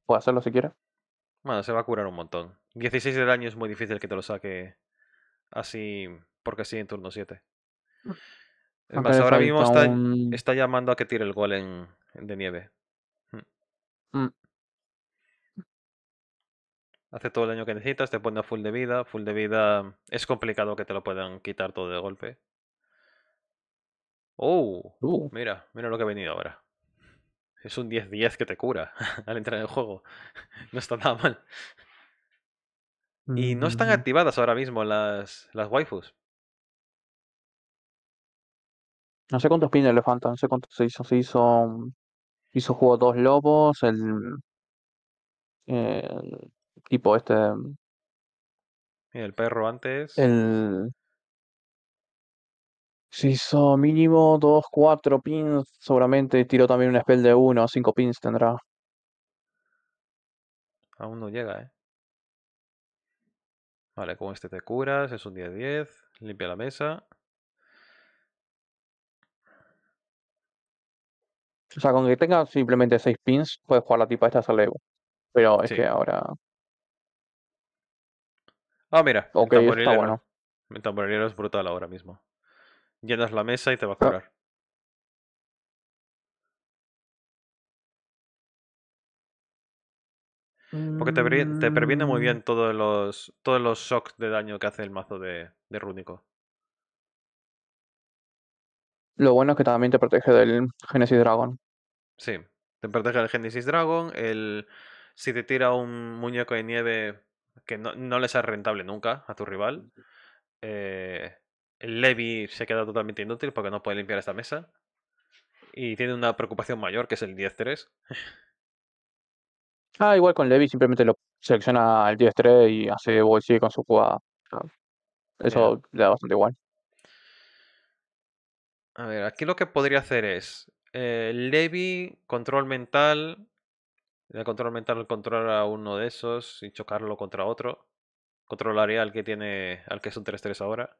Puede hacerlo si quieres. Bueno, se va a curar un montón. 16 de daño es muy difícil que te lo saque así porque sí en turno 7. Mm. ahora mismo está, llamando a que tire el gol en, de nieve. Mm. Hace todo el daño que necesitas, te pone a full de vida. Full de vida es complicado que te lo puedan quitar todo de golpe. Oh, uh. mira, mira lo que ha venido ahora. Es un 10-10 que te cura al entrar en el juego. No está nada mal. Y no están mm. activadas ahora mismo las, las waifus. No sé cuántos pines le faltan, no sé cuántos se hizo. Se hizo, hizo juego dos lobos, el, el tipo este. El perro antes. El, si hizo mínimo 2, 4 pins, seguramente tiró también un spell de 1, 5 pins tendrá. Aún no llega, ¿eh? Vale, con este te curas, es un 10-10, limpia la mesa. O sea, con que tenga simplemente 6 pins, puedes jugar la tipa esta sale... Pero es que ahora... Ah, mira, okay, el Está bueno. El tamborilero es brutal ahora mismo llenas la mesa y te va a ah. curar. Porque te, previene muy mm. bien todos los, todos los shocks de daño que hace el mazo de, de Rúnico. Lo bueno es que también te protege del Genesis Dragon. Sí, te protege del Genesis Dragon. El... Si te tira un muñeco de nieve que no, no le sea rentable nunca a tu rival, eh, Levi se queda totalmente inútil porque no puede limpiar esta mesa. Y tiene una preocupación mayor, que es el 10-3. Ah, igual con Levi, simplemente lo selecciona al 10-3 y hace bolsillo con su jugada. Eso le da bastante igual. A ver, aquí lo que podría hacer es eh, Levi, control mental. El control mental controlar a uno de esos y chocarlo contra otro. Controlaría al que tiene. al que es un 3-3 ahora.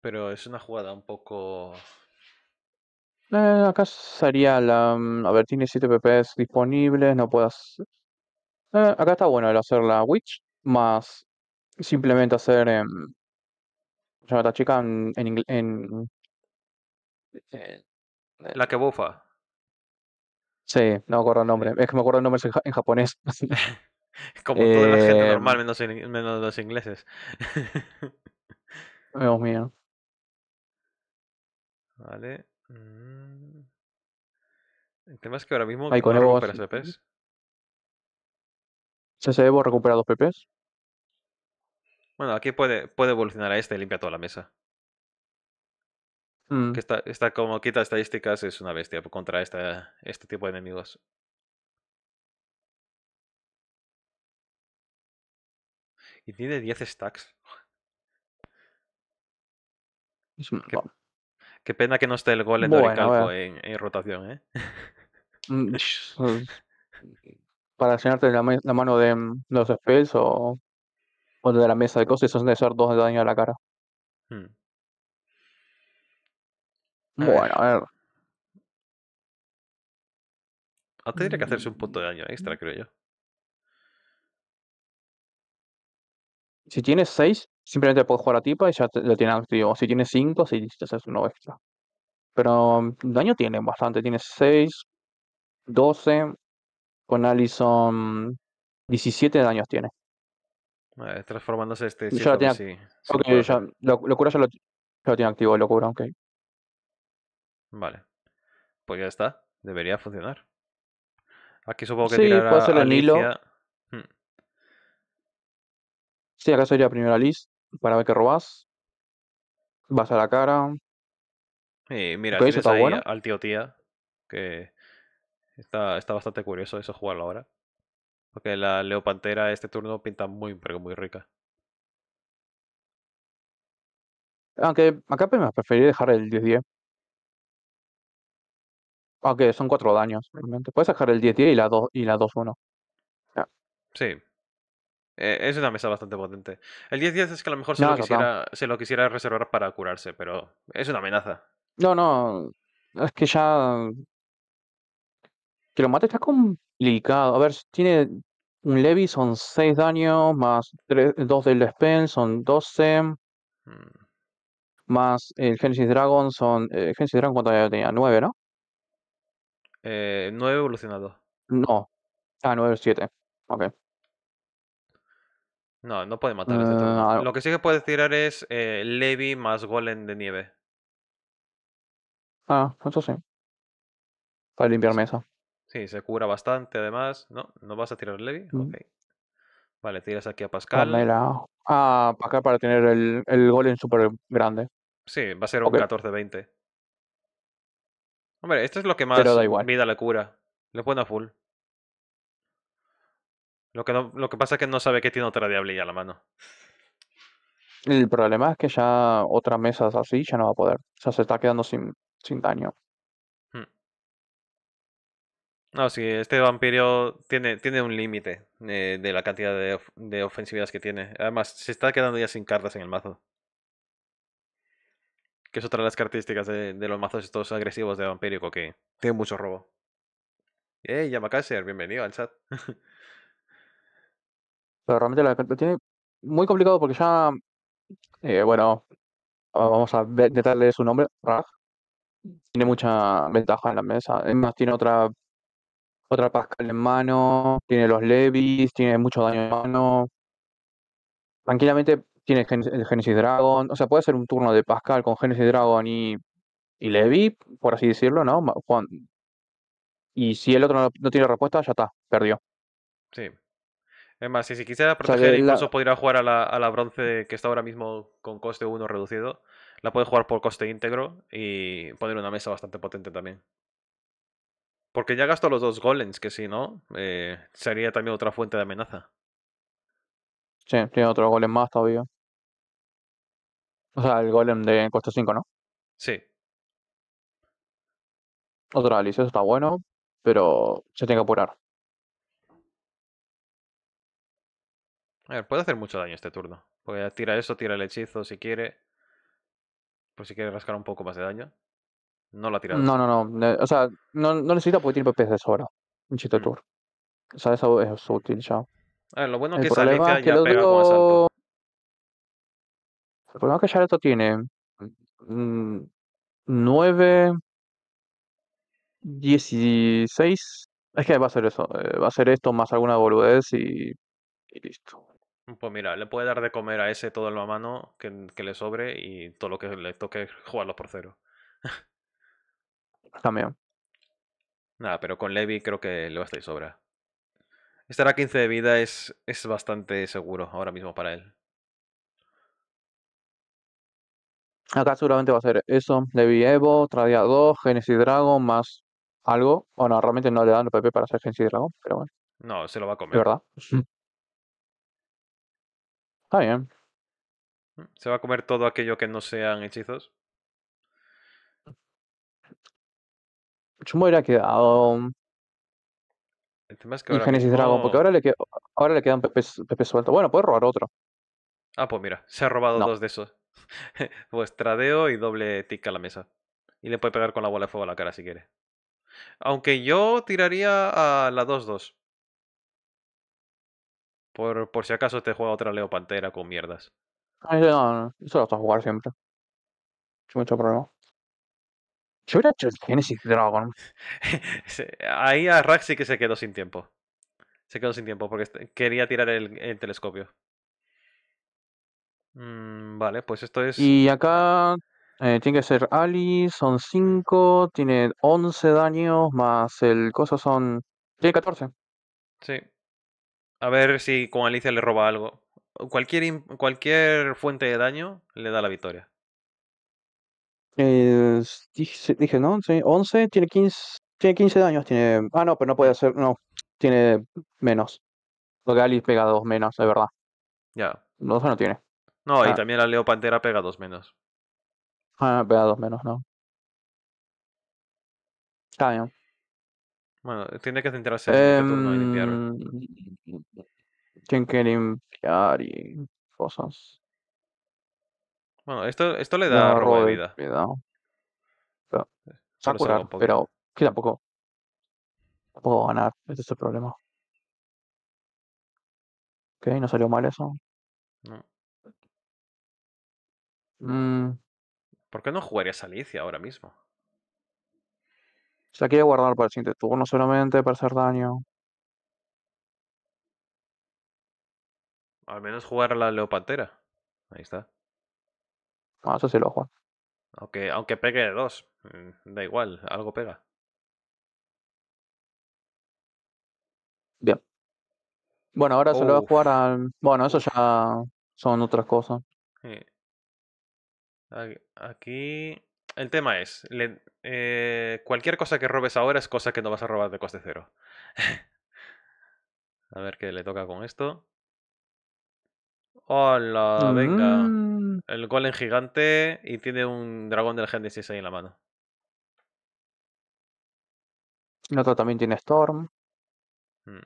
Pero es una jugada un poco. Eh, acá sería la. Mm, a ver, tiene 7 PPs disponibles, no puedas. Eh, acá está bueno el hacer la Witch, más simplemente hacer. Em, eh, la chica en, en, La que bufa. Sí, no me acuerdo el nombre. Es que me acuerdo el nombre en japonés. Como toda la gente em. normal, menos, menos los ingleses. Dios mío. Vale. Mm. El tema es que ahora mismo Ay, con no Evo recuperas PPs. ¿Se Evo recupera dos PPs? Bueno, aquí puede, puede evolucionar a este y limpia toda la mesa. Mm. Que está, está, como quita estadísticas, es una bestia contra esta, este tipo de enemigos. Y tiene 10 stacks. Es un... Qué pena que no esté el gol en en, rotación, ¿eh? Mm, pues, para llenarte la, mano de, mm, los spells o, de la mesa de cosas, eso de ser dos de daño a la cara. Hmm. bueno, a ver. tendría que hacerse un punto de daño extra, mm, creo yo. si tienes 6, simplemente puedes jugar a tipa y ya lo tienes activo. Si tienes 5, si te haces uno extra. Pero mm, daño tiene bastante. Tiene 6, 12. Con Allison, 17 daños tiene. Ah, transformándose este. Ya lo tiene, sí, ok, ya, lo, locura ya lo, tiene activo, locura, ok. Vale. Pues ya está. Debería funcionar. Aquí supongo que sí, tirará puede ser el Alicia. Sí, acá sería primera list para ver qué robas. Vas a la cara. Y mira, está ahí al tío tía, que está, está bastante curioso eso jugarlo ahora. Porque la Leopantera este turno pinta muy, pero muy rica. Aunque acá me preferiría dejar el 10-10. Aunque son cuatro daños. realmente. Puedes dejar el 10-10 y y la 2-1. Sí, eh, es una mesa bastante potente. El 10-10 es que a lo mejor se, lo quisiera, reservar para curarse, pero es una amenaza. No, no. Es que ya. Que lo mate está complicado. A ver, tiene un Levi, son 6 daños, más 2 del Spell, son 12. Mm. Más el Genesis Dragon, son. El eh, Genesis Dragon, ¿cuánto tenía? 9, ¿no? 9 eh, evolucionado. No. Ah, 9, 7. Ok. No, no puede matar. Ah, lo que sí que puede tirar es eh, Levi más Golem de nieve. Ah, eso sí. Para limpiar mesa. Sí, se cura bastante además. ¿No? ¿No vas a tirar Levi? Mm. Vale, tiras aquí a ah, Pascal. Ah, Pascal para tener el, golem súper grande. Sí, va a ser un 14-20. Hombre, esto es lo que más da igual. vida le cura. Le pone a full. Lo que, no, lo que pasa es que no sabe que tiene otra diablilla a la mano. El problema es que ya otras mesas así ya no va a poder. O sea, se está quedando sin, sin daño. Hmm. No, sí, este vampiro tiene, tiene un límite eh, de, la cantidad de, de ofensividades que tiene. Además, se está quedando ya sin cartas en el mazo. Que es otra de las características de, de los mazos estos agresivos de vampírico que tiene mucho robo. ¡Ey, Yamakaser! Bienvenido al chat. Pero realmente la carta tiene muy complicado porque ya, eh, bueno, ah, vamos a ver, darle su nombre, Raj, tiene mucha ventaja en la mesa. Además tiene otra otra Pascal en mano, tiene los Levis, tiene mucho daño en mano. Tranquilamente tiene el eh, Genesis Dragon, o sea, puede ser un turno de Pascal con Genesis Dragon y, y Levi, por así decirlo, ¿no? Juan. Y si el otro no, no tiene respuesta, ya está, perdió. Sí. Es más, si, quisiera proteger, incluso podría jugar a la, bronce que está ahora mismo con coste 1 reducido. La puede jugar por coste íntegro y poner una mesa bastante potente también. Porque ya gastó los dos golems, que si no, eh, sería también otra fuente de amenaza. Sí, tiene otro golem más todavía. O sea, el golem de coste 5, ¿no? Sí. Otra Alice, eso está bueno, pero se tiene que apurar. A ver, puede hacer mucho daño este turno. Porque tira eso, tira el hechizo si quiere. pues si quiere rascar un poco más de daño. No la tira. No, no, no. O sea, no, no necesita porque tiene PPs de sobra. Un chiste de mm. tour. O sea, eso es útil chao. A ver, lo bueno que es que ya pega El problema es que tiene 9, mm, 16. Es que va a ser eso. Eh, va a ser esto más alguna boludez y, y listo. Pues mira, le puede dar de comer a ese todo lo a mano que, le sobre y todo lo que le toque jugarlo por cero. También. Nada, pero con Levi creo que le va a estar y sobra. Estar a 15 de vida es, es bastante seguro ahora mismo para él. Acá seguramente va a ser eso, Levi Evo, Tradia 2, Genesis Dragon, más algo. Bueno, realmente no le dan el PP para ser Genesis Dragon, pero bueno. No, se lo va a comer. ¿De verdad. Ah bien. Se va a comer todo aquello que no sean hechizos. Yo me hubiera quedado. El tema es que ahora porque ahora le, ahora le quedan pepe, suelto. Bueno, puede robar otro. Ah, pues mira, se ha robado dos de esos. pues tradeo y doble tic a la mesa. Y le puede pegar con la bola de fuego a la cara si quiere. Aunque yo tiraría a la 2-2. Por, por si acaso te juega otra Leo Pantera con mierdas. Ah, no, eso lo vas a jugar siempre. mucho problema. Yo hubiera hecho Genesis Dragon. Ahí a Raxi que se quedó sin tiempo. Se quedó sin tiempo porque este, quería tirar el, telescopio. Mm, vale, pues esto es. Y acá eh, tiene que ser Ali, son 5, tiene 11 daños, más el cosa son. Tiene 14. Sí, a ver si con Alicia le roba algo. Cualquier, cualquier fuente de daño le da la victoria. dije, ¿no? 11, tiene 15, tiene 15 daños, tiene... Ah, no, pero no puede ser no, tiene menos. Porque Alice pega dos menos, de verdad. Ya. Dos no tiene. No, y también la Leo Pantera pega dos menos. Ah, pega dos menos, no. Está bien. Bueno, tiene que centrarse en um, turno limpiar. Em, Tienen que limpiar y cosas. Bueno, esto, esto le da no, de vida. Pero, eh, va pero tampoco. Tampoco ganar, este es el problema. Ok, no salió mal eso. No. Mm. ¿Por qué no jugarías a Alicia ahora mismo? Se quiero quiere guardar para el siguiente turno solamente para hacer daño. Al menos jugar a la Leopantera. Ahí está. Ah, eso sí lo juega. Aunque, aunque pegue de dos. Mm, da igual, algo pega. Bien. Bueno, ahora se lo va a jugar al. Bueno, eso ya son otras cosas. Aquí el tema es, eh, cualquier cosa que robes ahora es cosa que no vas a robar de coste cero. a ver qué le toca con esto. Hola, venga. Mm. El golem gigante y tiene un dragón del Génesis ahí en la mano. El otro también tiene Storm. Mm.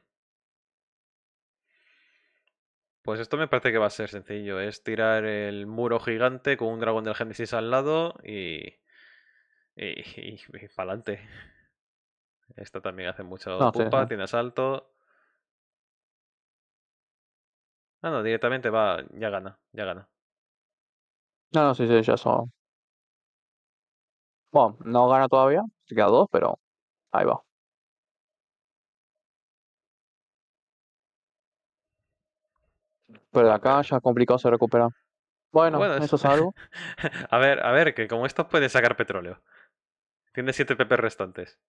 Pues esto me parece que va a ser sencillo. Es tirar el muro gigante con un dragón del Génesis al lado y... Y, para adelante. Esta también hace mucho tiene asalto. Ah, no, directamente va, ya gana, ya gana. No, no, sí, sí, ya son. Bueno, no gana todavía, se queda dos, pero ahí va. Pero de ah, acá ya es complicado se recupera. Bueno, bueno eso es algo. a ver, a ver, que como estos puede sacar petróleo. Tiene 7 PP restantes.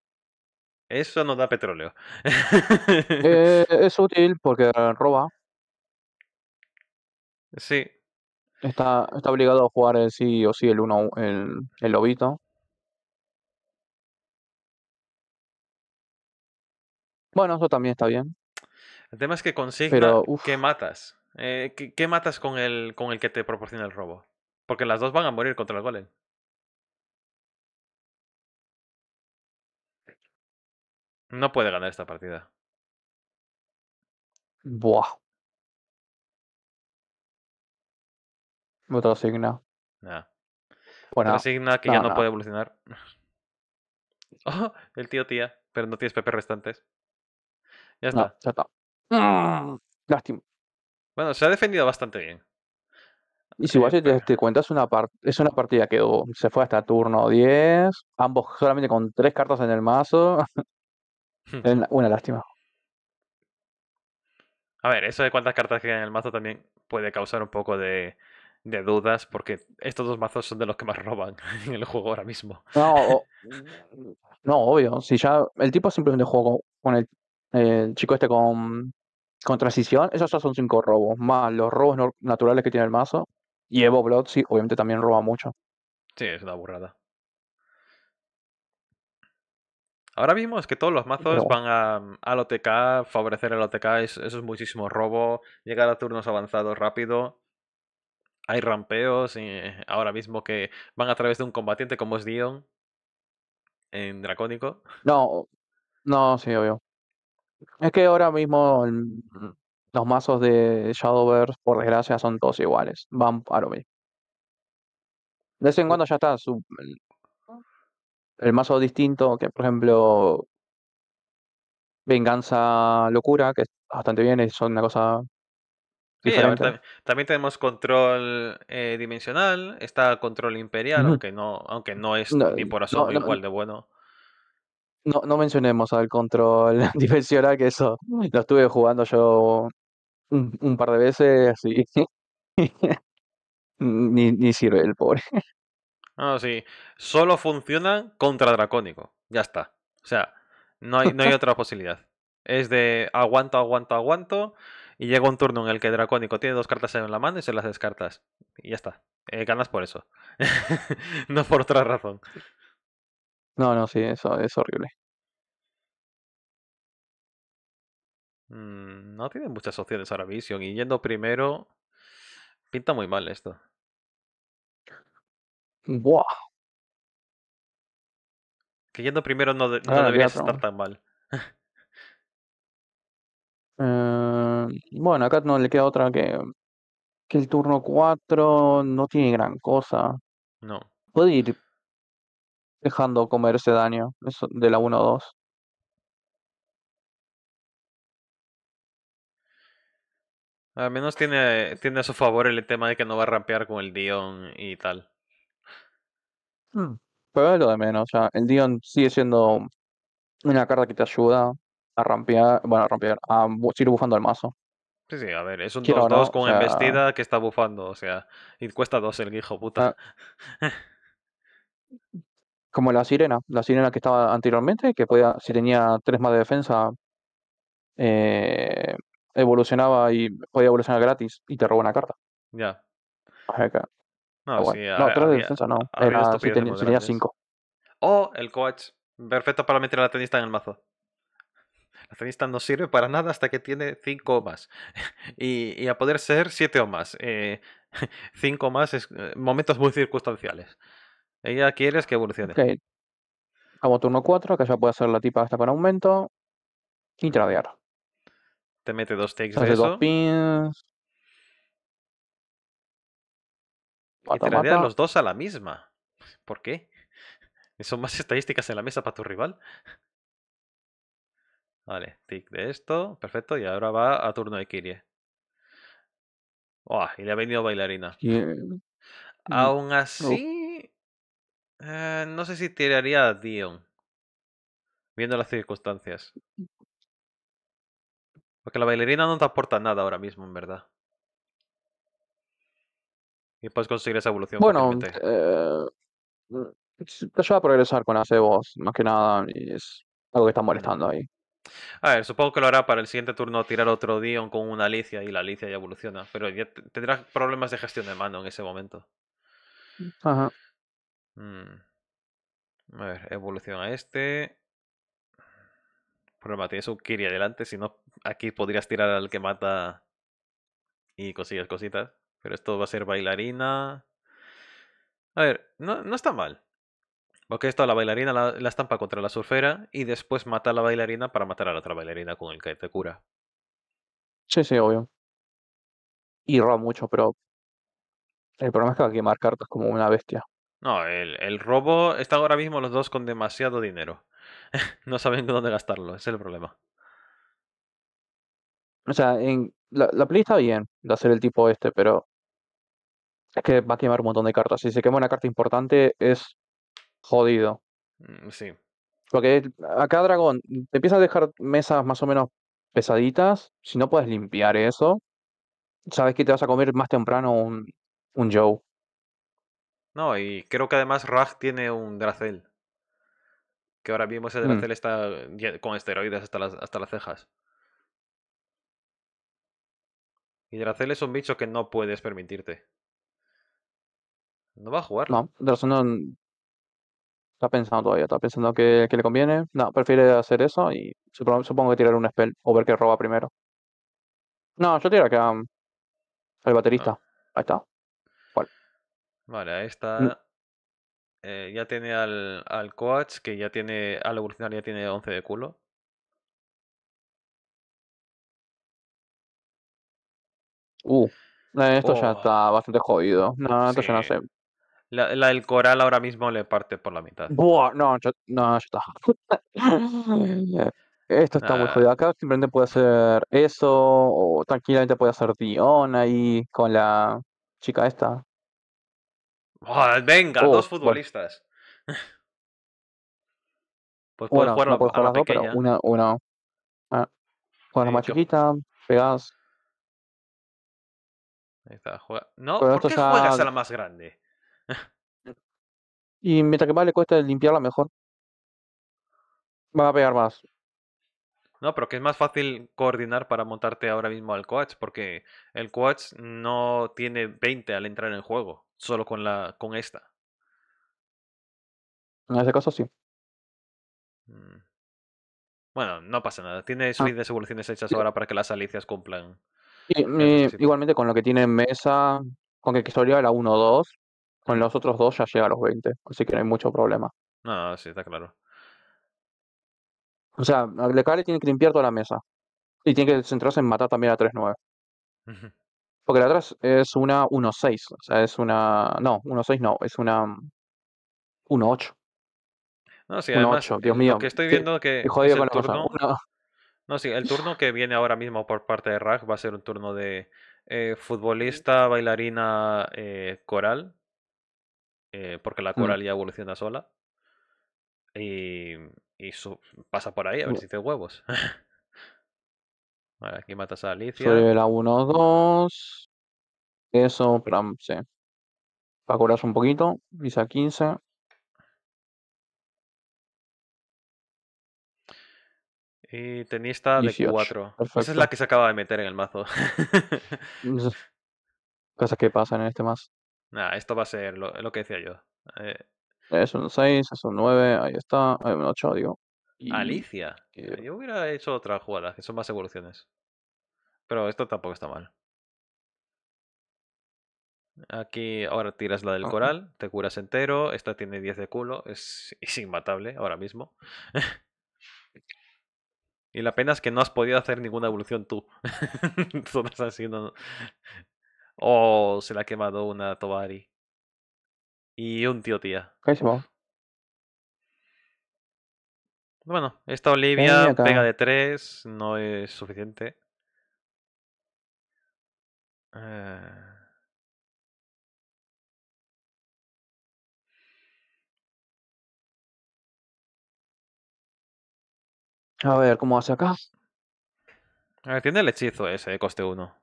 Eso no da petróleo. Eh, es útil porque roba. Sí. Está, está obligado a jugar el sí o sí el uno el, el lobito. Bueno, eso también está bien. El tema es que consigna que qué matas. Eh, ¿qué, matas con el, con el que te proporciona el robo? Porque las dos van a morir contra el golem. No puede ganar esta partida. Buah. Otra signa. Nah. Bueno, Otra que ya no, puede evolucionar. Oh, el tío tía, pero no tienes PP restantes. Ya está. ya está. Mm, lástima. Bueno, se ha defendido bastante bien. Y si vos, eh, te, cuentas, una es una partida que oh, se fue hasta turno 10, ambos solamente con tres cartas en el mazo. Una, hmm. eh, una lástima. A ver, eso de cuántas cartas quedan en el mazo también puede causar un poco de, dudas, porque estos dos mazos son de los que más roban en el juego ahora mismo. No, no obvio. Si ya el tipo simplemente juego con el, chico este con, con transición, esos son cinco robos, más los robos naturales que tiene el mazo. Y Evo Blood, sí, obviamente también roba mucho. Sí, es una burrada. Ahora mismo es que todos los mazos van a, al OTK, favorecer el OTK, eso es muchísimo robo, llegar a turnos avanzados rápido. Hay rampeos eh, ahora mismo que van a través de un combatiente como es Dion en Dracónico. No, no, sí, obvio. Es que ahora mismo los mazos de Shadowverse, por desgracia, son todos iguales. Van para mí. De vez en cuando ya está su, el mazo distinto, que por ejemplo Venganza Locura, que es bastante bien, es una cosa también, tenemos control eh, dimensional, está control imperial, aunque no, aunque no es ni por igual de bueno. No, no mencionemos al control dimensional, que eso lo estuve jugando yo un, par de veces así ni, ni sirve el pobre. Ah, sí. Solo funcionan contra Dracónico. Ya está. O sea, no hay, no hay otra posibilidad. Es de aguanto, aguanto, aguanto. Y llega un turno en el que Dracónico tiene dos cartas en la mano y se las descartas. Y ya está. Eh, ganas por eso. no por otra razón. No, no, sí, eso es horrible. Mm, no tiene muchas opciones ahora Vision. Y yendo primero, pinta muy mal esto. Buah. Que yendo primero no, debías no ah, estar tan mal. Eh, bueno, acá no le queda otra que. Que el turno 4 no tiene gran cosa. No. Puede ir dejando comerse daño de la 1 2. Al menos tiene, tiene a su favor el tema de que no va a rampear con el Dion y tal pues Pero es lo de menos, o sea, el Dion sigue siendo una carta que te ayuda a rampear, bueno, a rampear, a seguir bufando el mazo. Sí, sí, a ver, es un 2-2 con embestida que está bufando, o sea, y cuesta 2 el hijo puta. Ah. Como la sirena, la sirena que estaba anteriormente, que podía, si tenía 3 más de defensa, eh, evolucionaba y podía evolucionar gratis y te robó una carta. Ya. que no, ah, no, de defensa no. Era, 5. oh, el coach. Perfecto para meter a la tenista en el mazo. La tenista no sirve para nada hasta que tiene 5 o más. Y, a poder ser 7 o más. 5 eh, o más es eh, momentos muy circunstanciales. Ella quiere que evolucione. Okay. Como turno 4, que ya puede ser la tipa hasta con aumento. Y tradear. Te mete dos takes de eso. pins. Y tiraría los dos a la misma. ¿Por qué? Son más estadísticas en la mesa para tu rival. Vale, tic de esto. Perfecto. Y ahora va a turno de Kirie. Oh, y le ha venido bailarina. Mm, mm, Aún así. Eh, no sé si tiraría a Dion. Viendo las circunstancias. Mm, Porque la bailarina no te aporta nada ahora mismo, en verdad y puedes conseguir esa evolución. Bueno, eh, mm, te ayuda a progresar con acebos, más que nada, y es algo que está molestando ahí. A ver, supongo que lo hará para el siguiente turno tirar otro Dion con una Alicia y la Alicia ya evoluciona, pero ya tendrás problemas de gestión de mano en ese momento. Ajá. Mm. A ver, evoluciona a este. Problema, tienes un Kiri adelante, si no, aquí podrías tirar al que mata y consigues cositas. Pero esto va a ser bailarina. A ver, no, no está mal. Porque esto, la bailarina la, estampa contra la surfera y después mata a la bailarina para matar a la otra bailarina con el que te cura. Sí, sí, obvio. Y roba mucho, pero el problema es que va a quemar cartas como una bestia. No, el, el robo está ahora mismo los dos con demasiado dinero. no saben dónde gastarlo, ese es el problema. O sea, la, la play está bien de hacer el tipo este, pero es que va a quemar un montón de cartas. Si se quema una carta importante, es jodido. Mm, sí. Porque acá, Dragón, te empiezas a dejar mesas más o menos pesaditas. Si no puedes limpiar eso, sabes que te vas a comer más temprano un, Joe. No, y creo que además Rag tiene un Dracel. Que ahora mismo ese mm. Dracel está con esteroides hasta las, hasta las cejas. Y Dracel es un bicho que no puedes permitirte. ¿No va a jugar? No, de razón no está pensando todavía, está pensando que, le conviene. No, prefiere hacer eso y supongo, que tirar un spell o ver qué roba primero. No, yo tiro que el mm, baterista. Ah. Ahí está. Vale, ahí está. Eh, ya tiene al, coach, que ya tiene. Al evolucionario ya tiene 11 de culo. Uh, eh, esto ya oh. está bastante jodido. No, esto ya no sé. La, la, del coral ahora mismo le parte por la mitad. no, no, Esto está muy jodido. Acá simplemente puede hacer eso, o tranquilamente puede hacer Dion ahí con la chica esta. venga, dos futbolistas. jugar, las pero una, una. Ah, la más chiquita, pegas. Ahí está, juega. No, ¿por qué juegas a la más grande? Y mientras que más le cuesta limpiarla, mejor. Va a pegar más. No, pero que es más fácil coordinar para montarte ahora mismo al coach, porque el coach no tiene 20 al entrar en el juego, solo con la con esta. En ese caso sí. Mm. Bueno, no pasa nada. Tiene ah. suficientes de evoluciones hechas ahora para que las alicias cumplan. igualmente con lo que tiene en mesa, con el que solía era 1 o 2, con los otros dos ya llega a los 20, así que no hay mucho problema. Ah, sí, está claro. O sea, Lecale tiene que limpiar toda la mesa. Y tiene que centrarse en matar también a 3-9. Porque la otra es una 1-6. O sea, es una. No, 1-6 no, es una. 1-8. Mm, no, sí, 1, 8, Dios mío. Lo que estoy viendo que. Es el turno... No, sí, el turno que viene ahora mismo por parte de Rag va a ser un turno de eh, futbolista, bailarina, eh, coral. Eh, porque la mm. coralía ya evoluciona sola. Y, y pasa por ahí a ver mm. si hace huevos. vale, aquí matas a Alicia. la 1, 2. Eso, plan, sí. Para curarse un poquito. visa 15. Y tenista de 4. Esa es la que se acaba de meter en el mazo. Cosas que pasan en este mazo esto va a ser lo, que decía yo. Es un 6, es un 9, ahí está, hay un 8, digo. Alicia. Yo hubiera hecho otra jugada, que son más evoluciones. Pero esto tampoco está mal. Aquí ahora tiras la del coral, te curas entero, esta tiene 10 de culo, es, es inmatable ahora mismo. y la pena es que no has podido hacer ninguna evolución tú. estás haciendo sido Oh, se la ha quemado una Tobari. Y un tío tía. Bueno, esta Olivia pega de 3, no es suficiente. Ah. A ver, ¿cómo hace acá? A ver, tiene el hechizo ese, coste 1.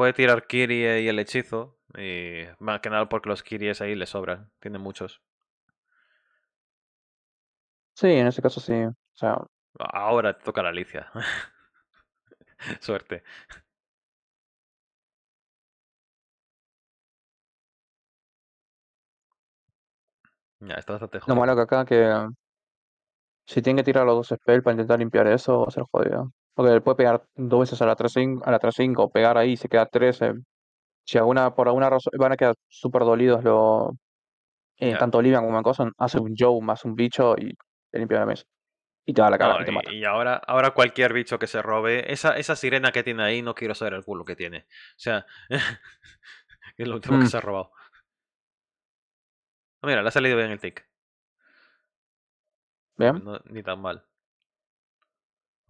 Puede tirar Kirie y el hechizo. Y más que nada porque los Kiries ahí le sobran. Tienen muchos. Sí, en ese caso sí. O sea... Ahora te toca la Alicia. Suerte. Ya, está bastante jodido. Lo malo que acá que si tiene que tirar los dos spells para intentar limpiar eso, va a ser jodido. Porque él puede pegar dos veces a la 3-5, a la pegar ahí, y se queda 13. Eh. Si alguna, por alguna razón van a quedar súper dolidos los eh, tanto Olivia como cosa, hace un Joe más un bicho y te limpia la mesa. Y te da la cara y, te mata. y, ahora, ahora cualquier bicho que se robe, esa, esa sirena que tiene ahí, no quiero saber el culo que tiene. O sea, es lo último que mm. se ha robado. Ah, mira, le ha salido bien el tick. Bien. ni tan mal.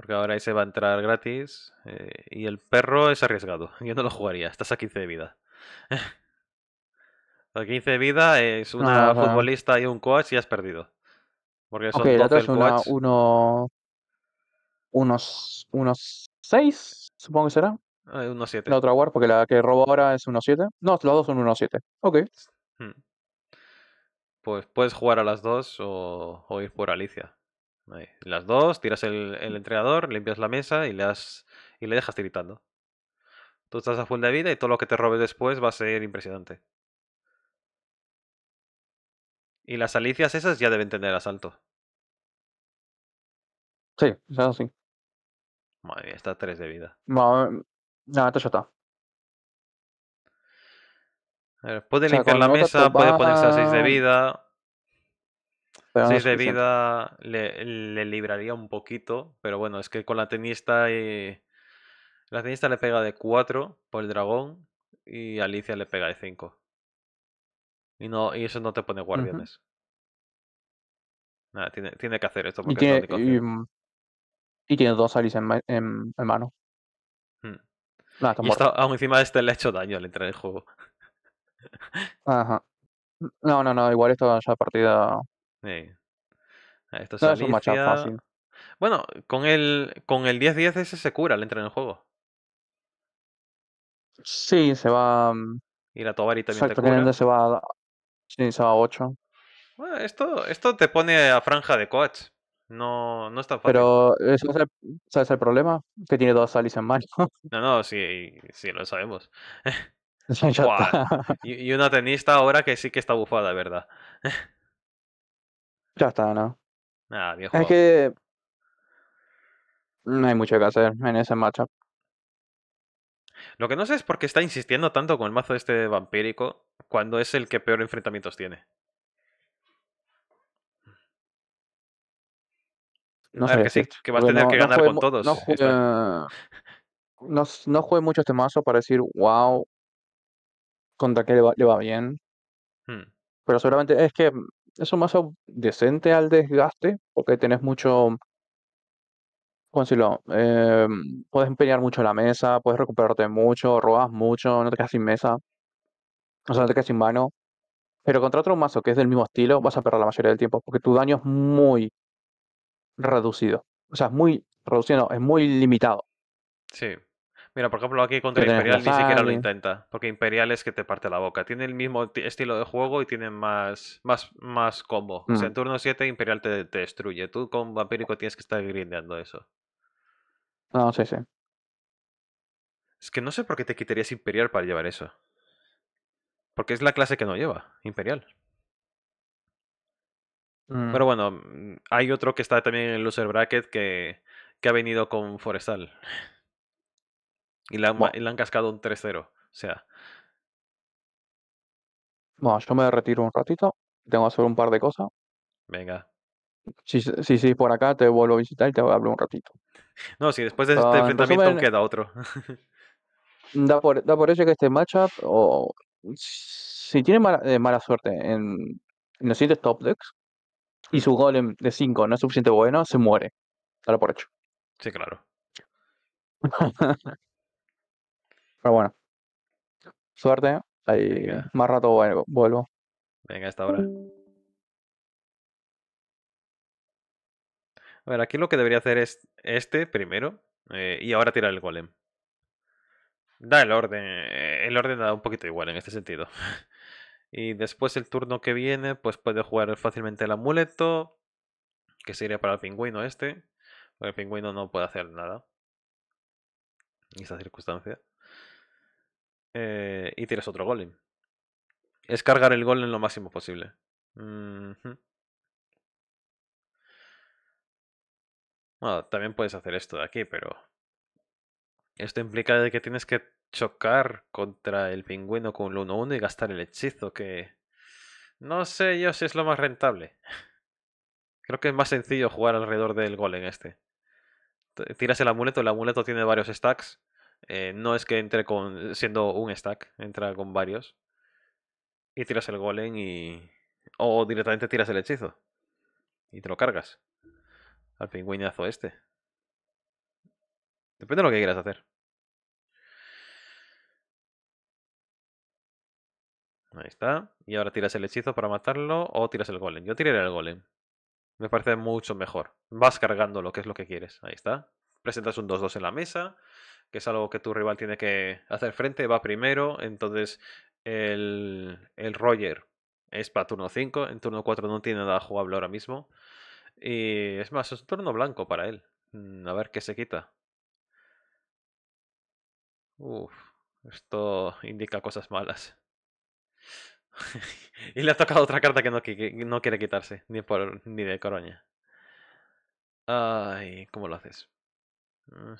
Porque ahora ese va a entrar gratis. Eh, y el perro es arriesgado. Yo no lo jugaría. Estás a 15 de vida. a 15 de vida es una futbolista y un coach y has perdido. Porque son okay, una, coach. unos, 6, supongo que será. Ah, unos 7. La otra war, porque la que robo ahora es unos 7. No, los dos son unos 7. Ok. Hmm. Pues puedes jugar a las dos o, o ir por Alicia. Las dos, tiras el, el, limpias la mesa y le, has y le dejas tiritando. Tú estás a full de vida y todo lo que te robes después va a ser impresionante. Y las alicias esas ya deben tener asalto. Sí, eso sí. Madre mía, está tres de vida. no, esto ya está. puede limpiar la mesa, puede ponerse a 6 de vida. 6 de vida le, le, libraría un poquito, pero bueno, es que con la tenista y... Eh, la tenista le pega de 4 por el dragón y Alicia le pega de 5. Y, no, y eso no te pone guardianes. Nada, tiene, tiene, que hacer esto porque y tiene, mm, y, tiene dos Alice en, mano. Hmm. y está, aún encima de este le ha hecho daño al entrar en el juego. Ajá. No, no, no, igual esto ya partida esto es fácil. Bueno, con el con el 10-10 ese se cura, le entra en el juego. Sí, se va. Mm, y la Tobari también cura. se va. Sí, se va a 8. Bueno, esto, esto te pone a franja de coach. No, no está. fácil. Pero eso es el, ¿sabes el problema? Que tiene dos salis en mano. No, no, sí, sí, lo sabemos. y, y una tenista ahora que sí que está bufada, ¿verdad? Ya está, ¿no? Ah, viejo. Es que no hay mucho que hacer en ese matchup. Lo que no sé es por qué está insistiendo tanto con el mazo este vampírico cuando es el que peor enfrentamientos tiene. No sé, que sí, que va a tener que ganar con todos. No juegue mucho este mazo para decir, wow, contra qué le va, bien. Hmm. Pero seguramente es que es un mazo decente al desgaste, porque tenés mucho, mm, ¿cómo decirlo? Eh, mm, puedes empeñar mucho la mesa, puedes recuperarte mucho, robas mucho, no te quedas sin mesa, o sea, no te quedas sin mano. Pero contra otro mazo que es del mismo estilo, vas a perder la mayoría del tiempo, porque tu daño es muy reducido. O sea, es muy reducido, es muy limitado. Sí. Mira, por ejemplo, aquí contra Imperial ni siquiera lo ¿eh? intenta, porque Imperial es que te parte la boca. Tiene el mismo estilo de juego y tiene más, más, más combo. O sea, mm. en turno 7 Imperial te, destruye. Tú con Vampírico tienes que estar grindeando eso. No, sí, sí. Es que no sé por qué te quitarías Imperial para llevar eso. Porque es la clase que no lleva, Imperial. Mm. Pero bueno, mm, hay otro que está también en el loser bracket que, que ha venido con Forestal. Y le han, cascado un 3-0. O sea. Bueno, yo me retiro un ratito. Tengo que hacer un par de cosas. Venga. Si, sí sí por acá te vuelvo a visitar y te hablo un ratito. No, si después de este ah, enfrentamiento queda otro. Mm, da, por, da que este matchup, o si tiene mala, eh, suerte en, en los siguientes top decks y su golem de 5 no es suficiente bueno, se muere. Dale por hecho. Sí, claro. Pero bueno, suerte. Ahí más rato vuelvo. Venga, hasta ahora. A ver, aquí lo que debería hacer es este primero eh, y ahora tirar el golem. Da el orden, el orden da un poquito igual en este sentido. y después el turno que viene, pues puede jugar fácilmente el amuleto, que sería para el pingüino este, porque el pingüino no puede hacer nada en esta circunstancia. Eh, y tiras otro golem. Es cargar el golem lo máximo posible. Bueno, también puedes hacer esto de aquí, pero... Esto implica de que tienes que chocar contra el pingüino con el 1-1 y gastar el hechizo, que... No sé yo si es lo más rentable. Creo que es más sencillo jugar alrededor del golem este. Tiras el amuleto, el amuleto tiene varios stacks. Eh, no es que entre con siendo un stack, entra con varios. Y tiras el golem y... O directamente tiras el hechizo. Y te lo cargas. Al pingüinazo este. Depende de lo que quieras hacer. Ahí está. Y ahora tiras el hechizo para matarlo o tiras el golem. Yo tiraré el golem. Me parece mucho mejor. Vas cargando lo que es lo que quieres. Ahí está. Presentas un 2-2 en la mesa que es algo que tu rival tiene que hacer frente, va primero, entonces el, el Roger es para turno 5, en turno 4 no tiene nada jugable ahora mismo, y es más, es un turno blanco para él, mm, a ver qué se quita. esto indica cosas malas. y le ha tocado otra carta que no, no quiere quitarse, ni, por, ni de coroña. Ay, ¿cómo lo haces? Mm.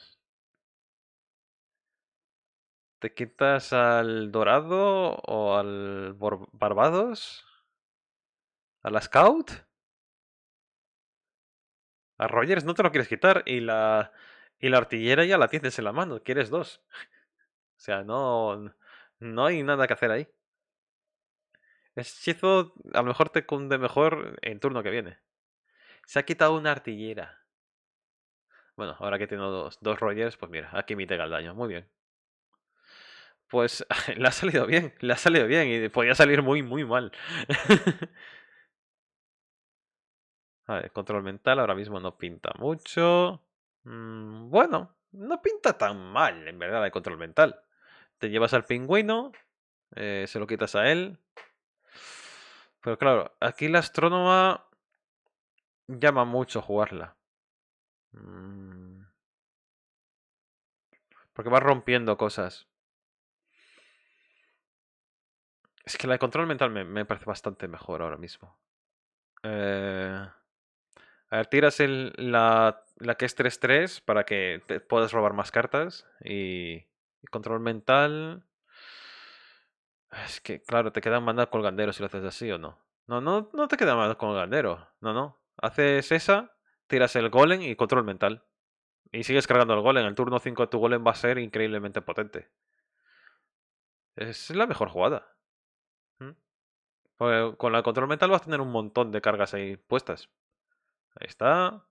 ¿Te quitas al Dorado o al Barbados? ¿A la Scout? A Rogers no te lo quieres quitar y la, y la artillera ya la tienes en la mano, quieres dos. O sea, no, no hay nada que hacer ahí. Hechizo a lo mejor te cunde mejor en turno que viene. Se ha quitado una artillera. Bueno, ahora que tengo dos, dos Rogers, pues mira, aquí mitiga el daño. Muy bien pues le ha salido bien, le ha salido bien y podía salir muy, muy mal. A ver, control mental ahora mismo no pinta mucho. Mm, bueno, no pinta tan mal, en verdad, el control mental. Te llevas al pingüino, eh, se lo quitas a él. Pero claro, aquí la astrónoma llama mucho jugarla. Mm. Porque va rompiendo cosas. Es que la de control mental me, parece bastante mejor ahora mismo. Eh, a ver, tiras la, que es 3-3 para que puedas robar más cartas. Y, control mental. Es que, claro, te queda mandar gandero si lo haces así o no. No, no, no te queda el gandero. No, no. Haces esa, tiras el golem y control mental. Y sigues cargando el golem. El turno 5 de tu golem va a ser increíblemente potente. Es la mejor jugada con la control mental vas a tener un montón de cargas ahí puestas. Ahí está.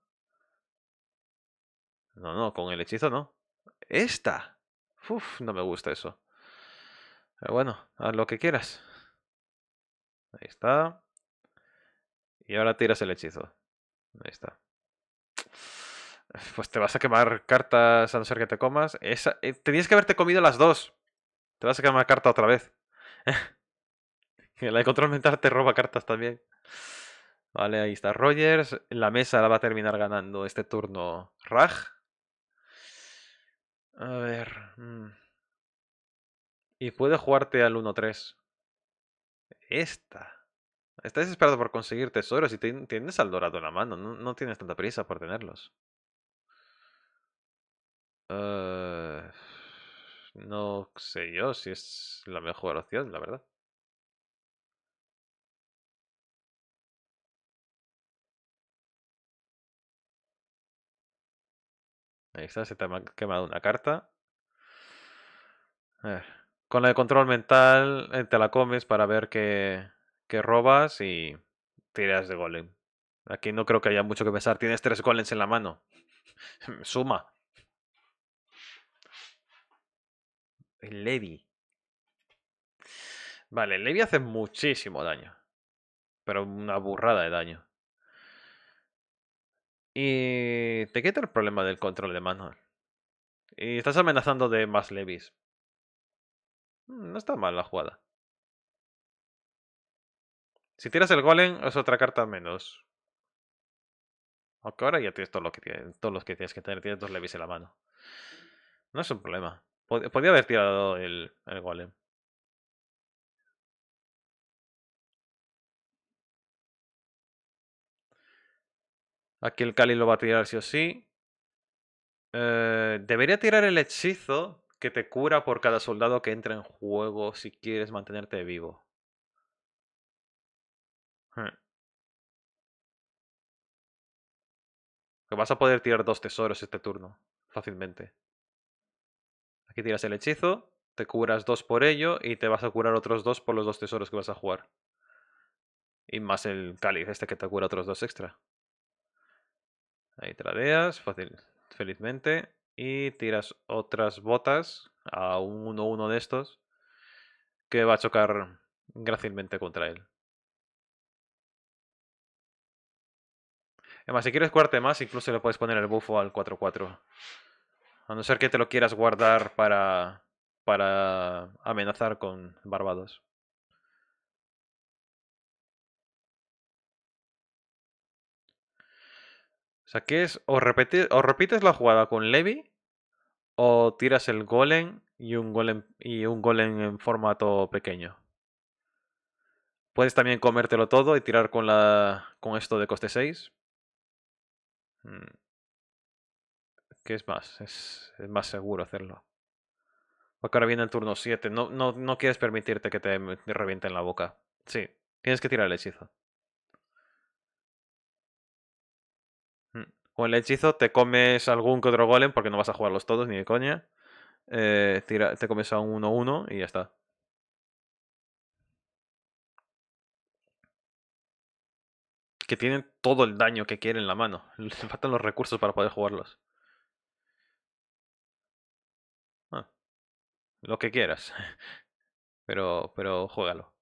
No, no, con el hechizo no. ¡Esta! Uf, no me gusta eso. Pero bueno, haz lo que quieras. Ahí está. Y ahora tiras el hechizo. Ahí está. Pues te vas a quemar cartas a no ser que te comas. Esa, eh, tenías que haberte comido las dos. Te vas a quemar carta otra vez. La de control mental te roba cartas también. Vale, ahí está Rogers. La mesa la va a terminar ganando este turno Raj. A ver. Mm. Y puede jugarte al 1-3. Esta. Estás desesperado por conseguir tesoros y tienes al dorado en la mano. No, tienes tanta prisa por tenerlos. Eh, no sé yo si es la mejor opción, la verdad. Ahí está, se te ha quemado una carta. A ver. Con control mental eh, te la comes para ver qué, robas y tiras de golem. Aquí no creo que haya mucho que pensar. Tienes tres golems en la mano. Suma. El Levi. Vale, el Levi hace muchísimo daño. Pero una burrada de daño. Y te quita el problema del control de mano. Y estás amenazando de más levis. Mm, no está mal la jugada. Si tiras el golem, es otra carta menos. Aunque ahora ya tienes que todos los que tienes que tener. Tienes dos levis en la mano. No es un problema. Podría haber tirado el, el golem. Aquí el Cali lo va a tirar sí o sí. Eh, debería tirar el hechizo que te cura por cada soldado que entra en juego si quieres mantenerte vivo. Hmm. vas a poder tirar dos tesoros este turno, fácilmente. Aquí tiras el hechizo, te curas dos por ello y te vas a curar otros dos por los dos tesoros que vas a jugar. Y más el cáliz este que te cura otros dos extra. Ahí tradeas, fácil, felizmente. Y tiras otras botas a uno uno de estos que va a chocar grácilmente contra él. Además, si quieres guardarte más, incluso le puedes poner el buffo al 4-4. A no ser que te lo quieras guardar para, para amenazar con Barbados. O sea, ¿qué es o, repites la jugada con Levi o tiras el golem y un golem, y un en formato pequeño. Puedes también comértelo todo y tirar con, la, con esto de coste 6. Mm. ¿Qué es más? Es, más seguro hacerlo. Porque ahora viene el turno 7. No, no, no quieres permitirte que te, te revienten la boca. Sí, tienes que tirar el hechizo. o el hechizo te comes algún que otro golem porque no vas a jugarlos todos ni de coña. Eh, te comes a un 1-1 y ya está. Que tienen todo el daño que quieren en la mano. Les faltan los recursos para poder jugarlos. Ah, lo que quieras. Pero, pero juégalo.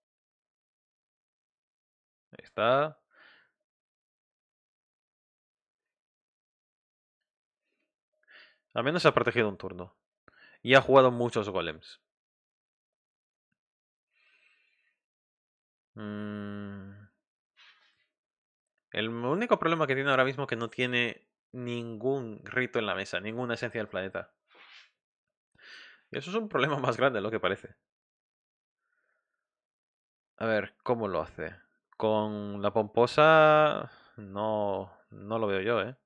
Ahí está. Al menos ha protegido un turno. Y ha jugado muchos golems. Mm. El único problema que tiene ahora mismo es que no tiene ningún rito en la mesa, ninguna esencia del planeta. eso es un problema más grande lo que parece. A ver, ¿cómo lo hace? Con la pomposa no, no lo veo yo, ¿eh?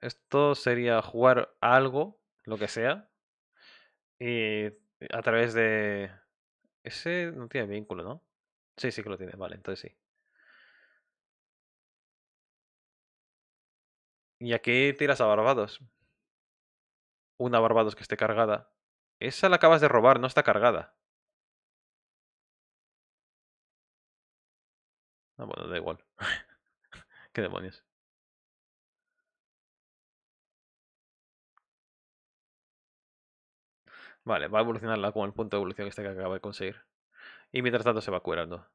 Esto sería jugar algo, lo que sea, y a través de... Ese no tiene vínculo, ¿no? Sí, sí que lo tiene, vale, entonces sí. Y aquí tiras a Barbados. Una Barbados que esté cargada. Esa la acabas de robar, no está cargada. Ah, bueno, da igual. ¿Qué demonios? Vale, va a evolucionarla con el punto de evolución este que acaba de conseguir. Y mientras tanto se va curando.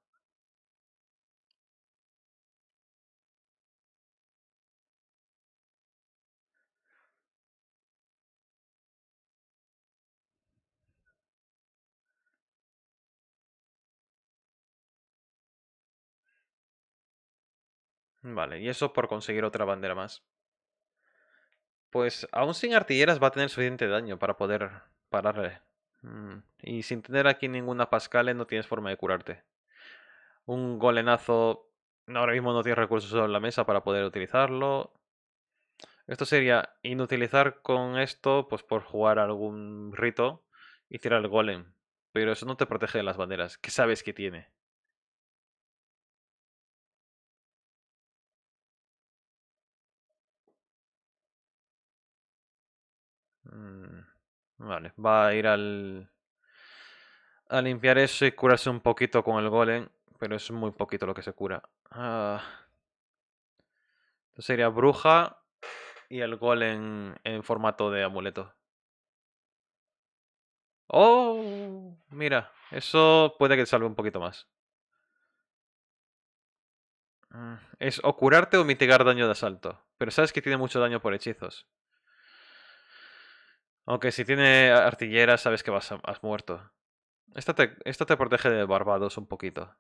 Vale, y eso por conseguir otra bandera más. Pues aún sin artilleras va a tener suficiente daño para poder pararle. Mm, y sin tener aquí ninguna Pascal no tienes forma de curarte. Un golenazo. Ahora mismo no tienes recursos en la mesa para poder utilizarlo. Esto sería inutilizar con esto, pues por jugar algún rito y tirar el golem. Pero eso no te protege de las banderas, que sabes que tiene. Vale, va a ir al... A limpiar eso y curarse un poquito con el golem. Pero es muy poquito lo que se cura. Ah, sería bruja y el golem en formato de amuleto. ¡Oh! Mira, eso puede que salve un poquito más. Ah, es o curarte o mitigar daño de asalto. Pero sabes que tiene mucho daño por hechizos. Aunque si tiene artillera sabes que vas has muerto. Esta te, esta te protege de Barbados un poquito.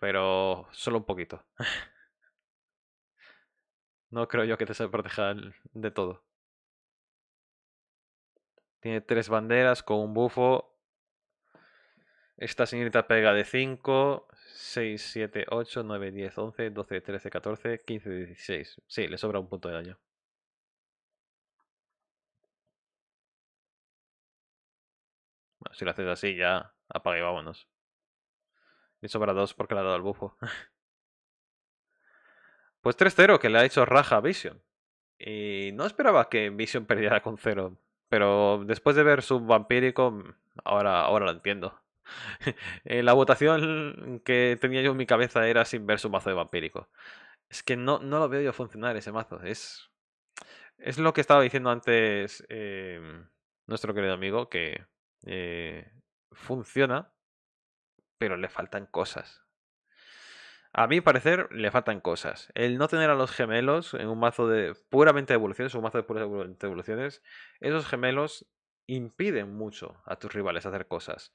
Pero solo un poquito. no creo yo que te proteja de todo. Tiene tres banderas con un bufo. Esta señorita pega de 5, 6, 7, 8, 9, 10, 11, 12, 13, 14, 15, 16. Sí, le sobra un punto de daño. si lo haces así ya apague y vámonos. Y sobra dos porque le ha dado el bufo. pues 3-0 que le ha hecho raja a Vision. Y no esperaba que Vision perdiera con cero. Pero después de ver su vampírico, mm, ahora, ahora lo entiendo. Eh, la votación que tenía yo en mi cabeza era sin ver su mazo de vampírico. Es que no, no lo veo yo funcionar ese mazo. Es, es lo que estaba diciendo antes em, nuestro querido amigo, que eh, funciona, pero le faltan cosas. A mi parecer, le faltan cosas. El no tener a los gemelos en un mazo de puramente evoluciones, un mazo de puramente evoluciones, esos gemelos impiden mucho a tus rivales hacer cosas.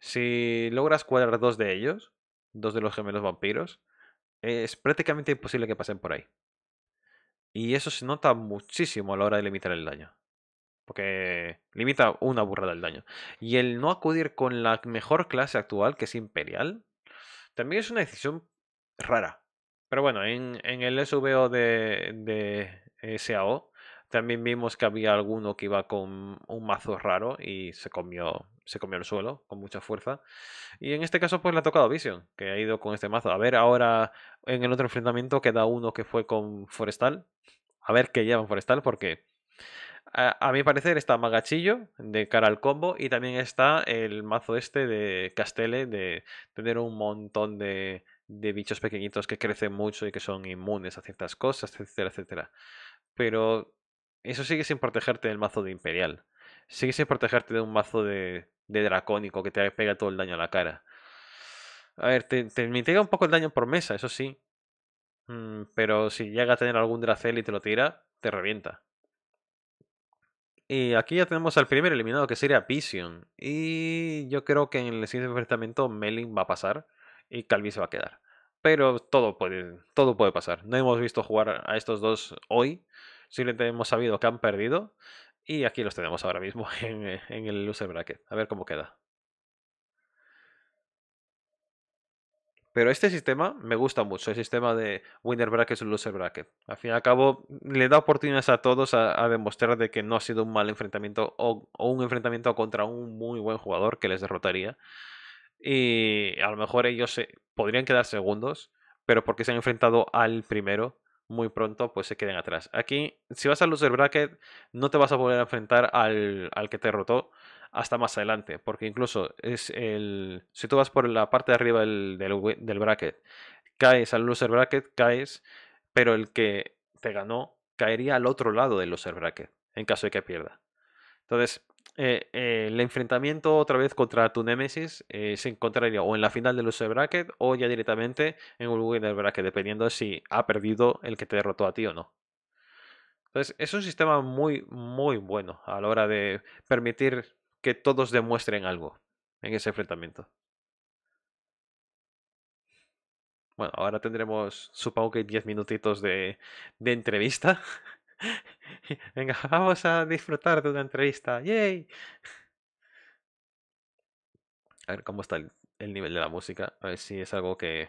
Si logras cuadrar dos de ellos, dos de los gemelos vampiros, es prácticamente imposible que pasen por ahí. Y eso se nota muchísimo a la hora de limitar el daño. Porque limita una burrada el daño. Y el no acudir con la mejor clase actual, que es Imperial, también es una decisión rara. Pero bueno, en, el SVO de, de SAO también vimos que había alguno que iba con un mazo raro y se comió, se comió el suelo con mucha fuerza. Y en este caso pues le ha tocado Vision, que ha ido con este mazo. A ver ahora en el otro enfrentamiento queda uno que fue con Forestal. A ver qué lleva Forestal porque a, mi parecer está Magachillo de cara al combo y también está el mazo este de Castele de tener un montón de, bichos pequeñitos que crecen mucho y que son inmunes a ciertas cosas, etcétera, etcétera. Pero eso sigue sin protegerte del mazo de Imperial. Sigue sin protegerte de un mazo de, de dracónico que te pega todo el daño a la cara. A ver, te, mitiga un poco el daño por mesa, eso sí. Mm, pero si llega a tener algún Dracel y te lo tira, te revienta. Y eh, aquí ya tenemos al primer eliminado que sería Vision. Y yo creo que en el siguiente enfrentamiento Melin va a pasar y Calvi se va a quedar. Pero todo puede, todo puede pasar. No hemos visto jugar a estos dos hoy. Simplemente hemos sabido que han perdido. Y aquí los tenemos ahora mismo en, en el loser bracket. A ver cómo queda. Pero este sistema me gusta mucho, el sistema de winner bracket y loser bracket. Al fin y al cabo, le da oportunidades a todos a, demostrar de que no ha sido un mal enfrentamiento o, un enfrentamiento contra un muy buen jugador que les derrotaría. Y a lo mejor ellos se, podrían quedar segundos, pero porque se han enfrentado al primero muy pronto, pues se queden atrás. Aquí, si vas al loser bracket, no te vas a poder enfrentar al, al que te derrotó, hasta más adelante, porque incluso es el, si tú vas por la parte de arriba del, del, bracket, caes al loser bracket, caes, pero el que te ganó caería al otro lado del loser bracket, en caso de que pierda. Entonces, eh, eh, el enfrentamiento otra vez contra tu Nemesis eh, se encontraría o en la final del loser bracket o ya directamente en un winner bracket, dependiendo si ha perdido el que te derrotó a ti o no. Entonces, es un sistema muy, muy bueno a la hora de permitir que todos demuestren algo en ese enfrentamiento. Bueno, ahora tendremos, supongo que 10 minutitos de, de entrevista. Venga, vamos a disfrutar de una entrevista. ¡Yay! A ver cómo está el nivel de la música. A ver si es algo que,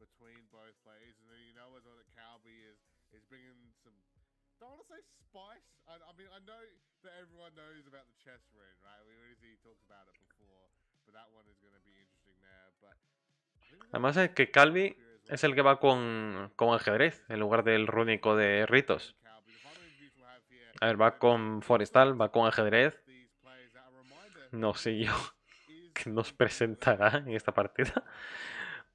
between both players. And then you know as well that Calby is is bringing some. Don't want to say spice. I, I, mean, I know that everyone knows about the chess ring, right? We already see he about it before, but that one is going to be interesting there. But Además es que Calvi es el que va con, con ajedrez en lugar del rúnico de ritos. A ver, va con forestal, va con ajedrez. No sé yo que nos presentará en esta partida.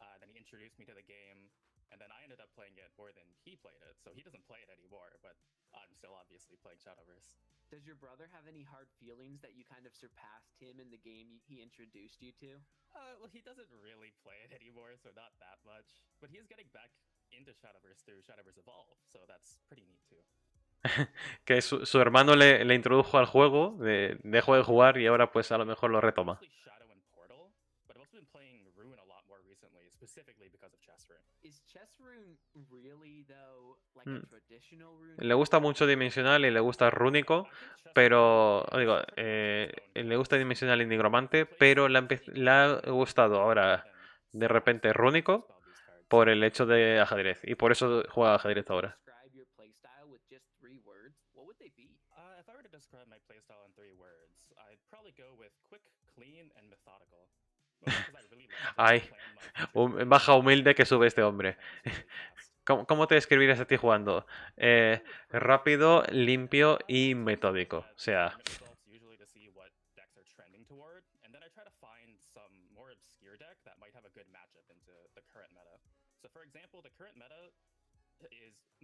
Uh, then he introduced me to the game, and then I ended up playing it more than he played it. So he doesn't play it anymore, but I'm still obviously playing Shadowverse. Does your brother have any hard feelings that you kind of surpassed him in the game he introduced you to? Uh, well, he doesn't really play it anymore, so not that much. But he's getting back into Shadowverse through Shadowverse Evolve, so that's pretty neat too. que su, su hermano le, le, introdujo al juego, de, dejó de jugar y ahora pues a lo mejor lo retoma. specifically because of chess rune. Is chess rune really though like a hmm. traditional rune? Le gusta mucho dimensional y le gusta rúnico, pero digo, eh, le gusta dimensional y nigromante, pero le ha, le ha gustado ahora de repente rúnico por el hecho de ajedrez y por eso juega ajedrez ahora. Uh, if I were to describe my playstyle in three words, I'd probably go with quick, clean, and methodical. Ay, hum, baja humilde que sube este hombre. ¿Cómo, cómo te describirías a ti jugando? Eh, rápido, limpio y metódico. O sea...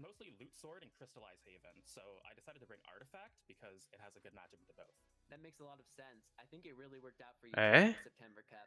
mostly Loot Sword and crystallized Haven, so I decided to bring Artifact because it has a good matchup to both. That makes a lot of sense. I think it really worked out for you eh? September Cap.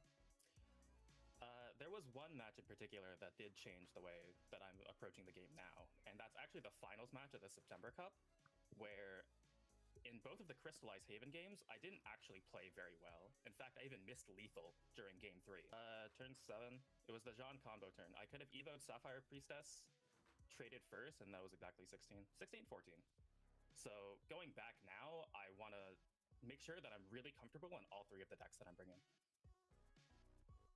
was one match in particular that did change the way that I'm approaching the game now, and that's actually the finals match of the September Cup, where in both of the Crystallized Haven games, I didn't actually play very well. In fact, I even missed Lethal during game three. Uh, turn seven, it was the Jean combo turn. I could have evoed Sapphire Priestess, traded first, and that was exactly 16, 16, 14. So going back now, I want to make sure that I'm really comfortable in all three of the decks that I'm bringing.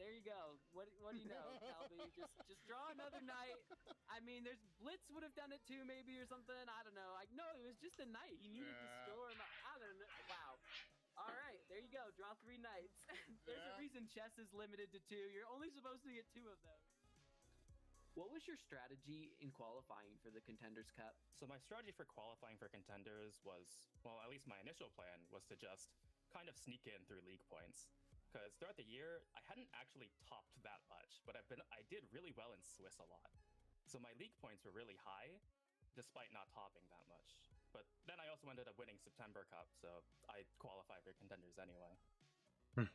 There you go. What, what do you know, Calby? just just draw another knight. I mean, there's Blitz would have done it too, maybe or something. I don't know. Like no, it was just a knight. He needed yeah. to score. My, I don't know. Wow. All right, there you go. Draw three knights. there's yeah. a reason chess is limited to two. You're only supposed to get two of them. What was your strategy in qualifying for the Contenders Cup? So my strategy for qualifying for Contenders was, well, at least my initial plan was to just kind of sneak in through league points because throughout the year I hadn't actually topped that much, but I've been I did really well in Swiss a lot. So my league points were really high, despite not topping that much. But then I also ended up winning September Cup, so I qualified for contenders anyway. Hmm.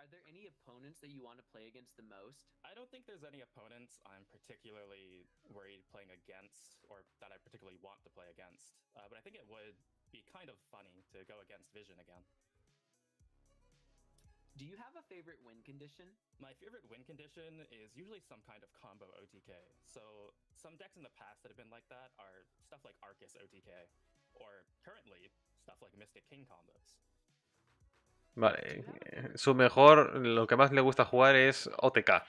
Are there any opponents that you want to play against the most? I don't think there's any opponents I'm particularly worried playing against or that I particularly want to play against. Uh, but I think it would be kind of funny to go against Vision again. Do you have a favorite win condition? My favorite win condition is usually some kind of combo OTK. So some decks in the past that have been like that are stuff like Arcus OTK, or currently stuff like Mystic King combos. Vale, su mejor, lo que más le gusta jugar es OTK. o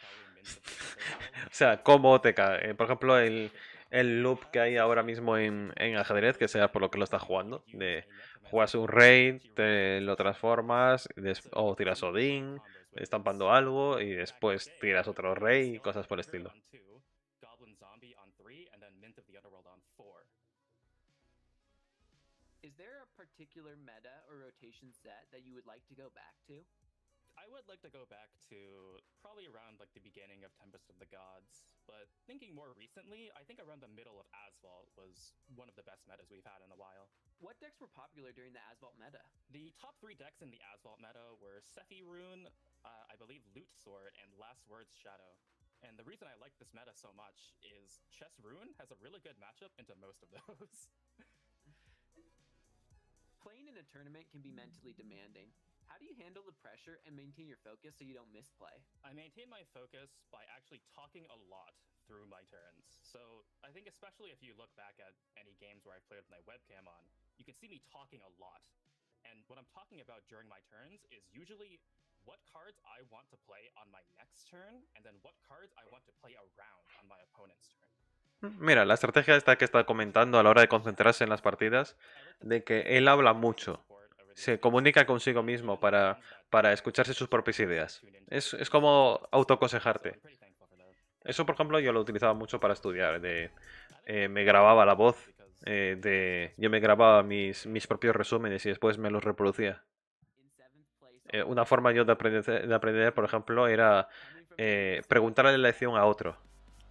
sea, como OTK. Eh, por ejemplo, el, el loop que hay ahora mismo en, ajedrez, que sea por lo que lo estás jugando. De juegas un rey, te lo transformas, o tiras Odín, estampando algo, y después tiras otro rey y cosas por el estilo. meta or set that you would like to I would like to go back to probably around like the beginning of Tempest of the Gods, but thinking more recently, I think around the middle of Asphalt was one of the best metas we've had in a while. What decks were popular during the Asphalt meta? The top three decks in the Asphalt meta were Sephi Rune, uh, I believe Loot Sword, and Last Words Shadow. And the reason I like this meta so much is Chess Rune has a really good matchup into most of those. Playing in a tournament can be mentally demanding. How do you handle the pressure and maintain your focus so you don't misplay? I maintain my focus by actually talking a lot through my turns. So I think especially if you look back at any games where I've played with my webcam on, you can see me talking a lot. And what I'm talking about during my turns is usually what cards I want to play on my next turn, and then what cards I want to play around on my opponent's turn. Mira, la estrategia esta que está comentando a la hora de concentrarse en las partidas, de que él habla mucho. se comunica consigo mismo para, para escucharse sus propias ideas. Es, es como autoconsejarte. Eso, por ejemplo, yo lo utilizaba mucho para estudiar. Eh, me grababa la voz, eh, de, yo me grababa mis, mis propios resúmenes y después me los reproducía. Eh, una forma yo de aprender, de aprender por ejemplo, era preguntarle la lección a otro.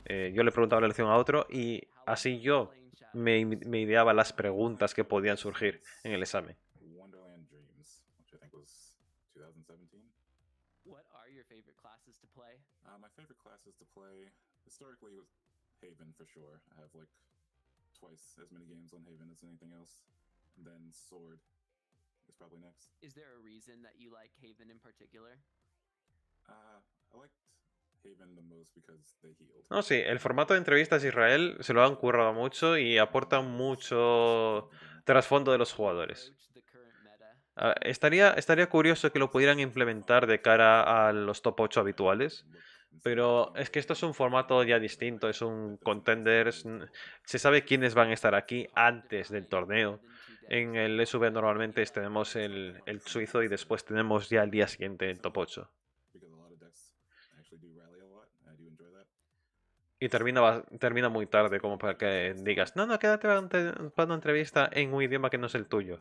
yo le preguntaba la lección a otro y así yo me ideaba las preguntas que podían surgir en el examen. favorite classes to play historically was Haven for sure. I have like twice as many games on Haven as anything else. And then Sword is probably next. Is there a reason that you like Haven in particular? Uh, I liked No, sí, el formato de entrevistas Israel se lo han currado mucho y aporta mucho trasfondo de los jugadores. Ah, estaría, estaría curioso que lo pudieran implementar de cara a los top 8 habituales, pero es que esto es un formato ya distinto, es un contenders se sabe quiénes van a estar aquí antes del torneo. En el SV normalmente tenemos el, el suizo y después tenemos ya el día siguiente el top 8. Y termina, termina muy tarde como para que digas, no, no, quédate para una entrevista en un idioma que no es el tuyo.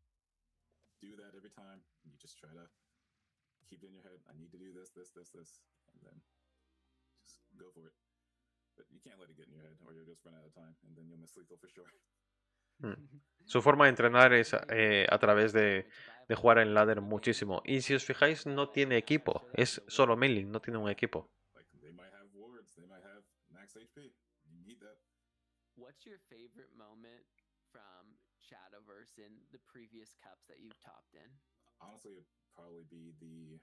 do that every time. You just try to keep it in your head. I need to do this, this, this, this, and then just go for it. But you can't let it get in your head, or you'll just run out of time, and then you'll miss lethal for sure. Hmm. Su forma de entrenar es eh, a través de, de, jugar en ladder muchísimo. Y si os fijáis, no tiene equipo. Es solo milling, no tiene un equipo. What's your favorite moment from Shadowverse in the previous cups that you've topped in? Honestly, it'd probably be the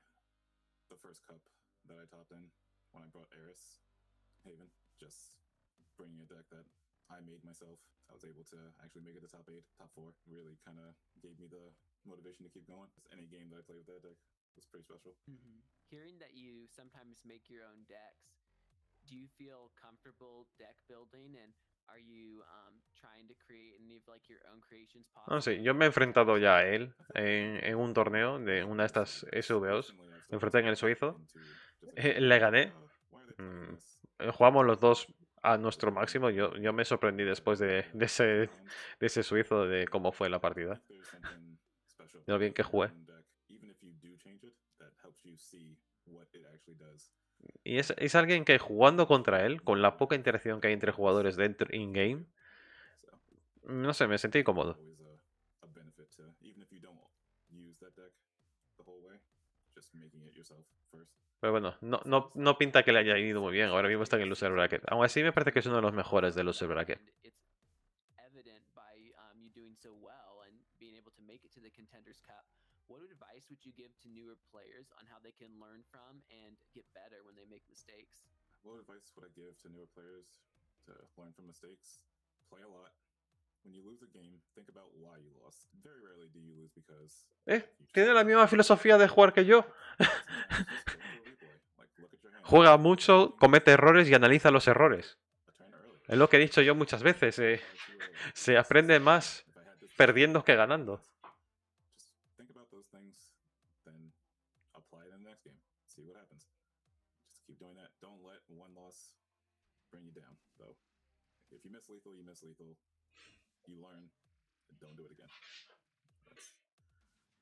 the first cup that I topped in when I brought Eris Haven. Just bringing a deck that I made myself. I was able to actually make it to top eight, top four. Really kind of gave me the motivation to keep going. Just any game that I played with that deck was pretty special. Mm-hmm. Hearing that you sometimes make your own decks, do you feel comfortable deck building and Um, no sé, ah, yo me he enfrentado ya a él en, un torneo de una de estas SVOs. Me enfrenté en el suizo. Eh, le gané. Mm, jugamos los dos a nuestro máximo. Yo, yo me sorprendí después de, de, ese, de ese suizo de cómo fue la partida. De lo bien que jugué. Y es, es, alguien que jugando contra él, con la poca interacción que hay entre jugadores dentro in-game, no sé, me sentí incómodo Pero bueno, no, no, no pinta que le haya ido muy bien. Ahora mismo está en el loser bracket. Aún así me parece que es uno de los mejores del loser bracket. What advice would you give to newer players on how they can learn from and get better when they make mistakes? What advice would I give to newer players to learn from mistakes? Play a lot. When you lose a game, think about why you lost. Very rarely do you lose because Eh, tiene la misma filosofía de jugar que yo. Juega mucho, comete errores y analiza los errores. Es lo que he dicho yo muchas veces. Eh. Se aprende más perdiendo que ganando. lethal, you miss lethal. You learn. Don't do it again. That's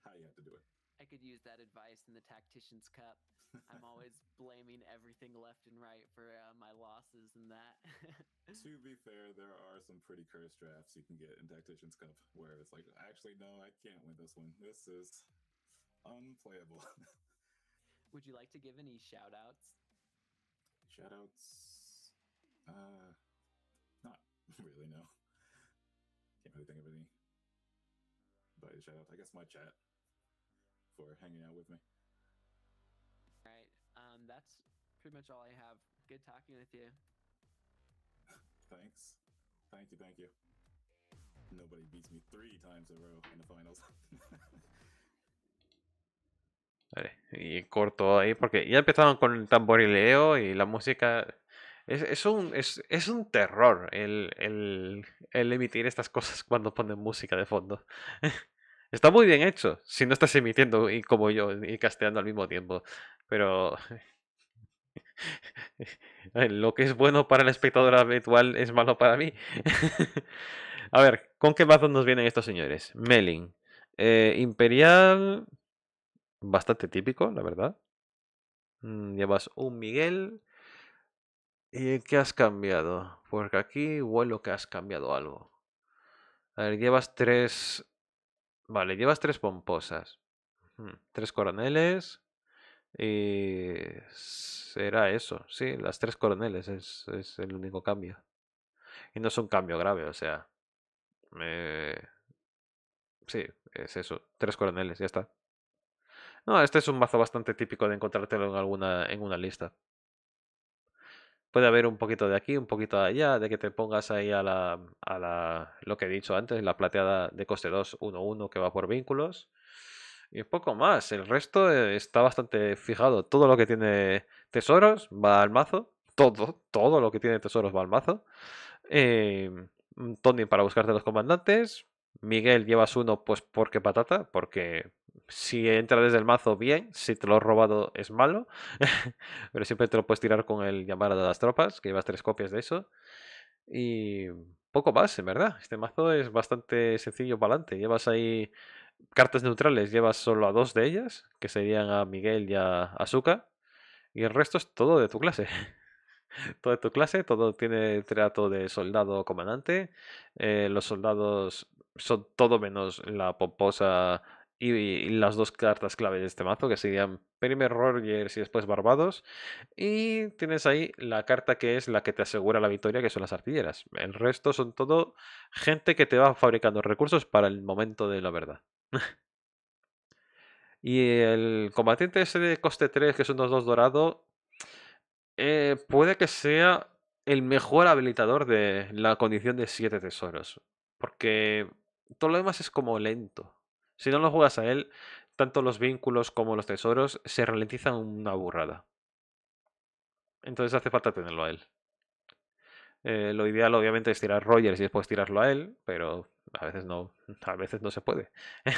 how you have to do it. I could use that advice in the tactician's cup. I'm always blaming everything left and right for uh, my losses and that. to be fair, there are some pretty cursed drafts you can get in tactician's cup where it's like, actually, no, I can't win this one. This is unplayable. Would you like to give any shout outs? Shout outs. Uh, really know. Can't really think of any. But shout out, I guess, my chat for hanging out with me. All right. Um, that's pretty much all I have. Good talking with you. Thanks. Thank you. Thank you. Nobody beats me three times in a row in the finals. vale, y corto ahí porque ya empezaron con el tamborileo y la música. Es, un, terror el, emitir estas cosas cuando ponen música de fondo. Está muy bien hecho, si no estás emitiendo y como yo, y casteando al mismo tiempo. Pero eh, lo que es bueno para el espectador habitual es malo para mí. A ver, ¿con qué mazos nos vienen estos señores? Melin. Eh, Imperial. Bastante típico, la verdad. Mm, llevas un Miguel, ¿Y en qué has cambiado? Porque aquí huelo que has cambiado algo. A ver, llevas tres... Vale, llevas tres pomposas. Tres coroneles. Y... Será eso. Sí, las tres coroneles es, el único cambio. Y no es un cambio grave, o sea... Eh, sí, es eso. Tres coroneles, ya está. No, este es un mazo bastante típico de encontrártelo en alguna en una lista puede haber un poquito de aquí, un poquito de allá, de que te pongas ahí a la, a la lo que he dicho antes, la plateada de coste 2 1-1 que va por vínculos. Y un poco más, el resto eh, está bastante fijado. Todo lo que tiene tesoros va al mazo. Todo, todo lo que tiene tesoros va al mazo. Eh, Tony para buscarte los comandantes. Miguel llevas uno, pues porque patata, porque si entra desde el mazo, bien. Si te lo has robado, es malo. Pero siempre te lo puedes tirar con el llamar a las tropas, que llevas tres copias de eso. Y poco más, en verdad. Este mazo es bastante sencillo para adelante. Llevas ahí cartas neutrales, llevas solo a dos de ellas, que serían a Miguel y a Azuka. Y el resto es todo de tu clase. todo de tu clase, todo tiene trato de soldado o comandante. Eh, los soldados son todo menos la pomposa y, las dos cartas clave de este mazo, que serían primer Rogers y después Barbados. Y tienes ahí la carta que es la que te asegura la victoria, que son las artilleras. El resto son todo gente que te va fabricando recursos para el momento de la verdad. y el combatiente ese de coste 3, que son los dos dorado, eh, puede que sea el mejor habilitador de la condición de 7 tesoros. Porque todo lo demás es como lento. Si no lo juegas a él, tanto los vínculos como los tesoros se ralentizan una burrada. Entonces hace falta tenerlo a él. Eh, lo ideal, obviamente, es tirar Rogers y después tirarlo a él, pero a veces no, a veces no se puede.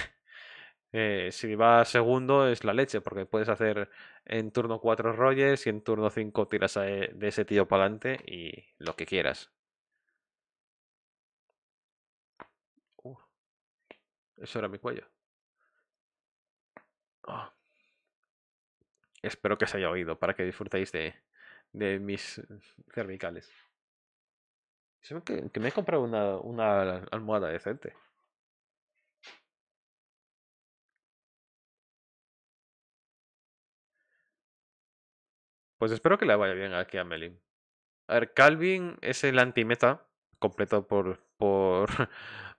Eh, si va segundo es la leche, porque puedes hacer en turno 4 Rogers y en turno 5 tiras a, e, de ese tío para adelante y lo que quieras. Eso era mi cuello. Ah. Espero que se haya oído para que disfrutéis de, de mis cervicales. Que, que me he comprado una, una almohada decente. Pues espero que le vaya bien aquí a Melin. A ver, Calvin es el antimeta completo por, por,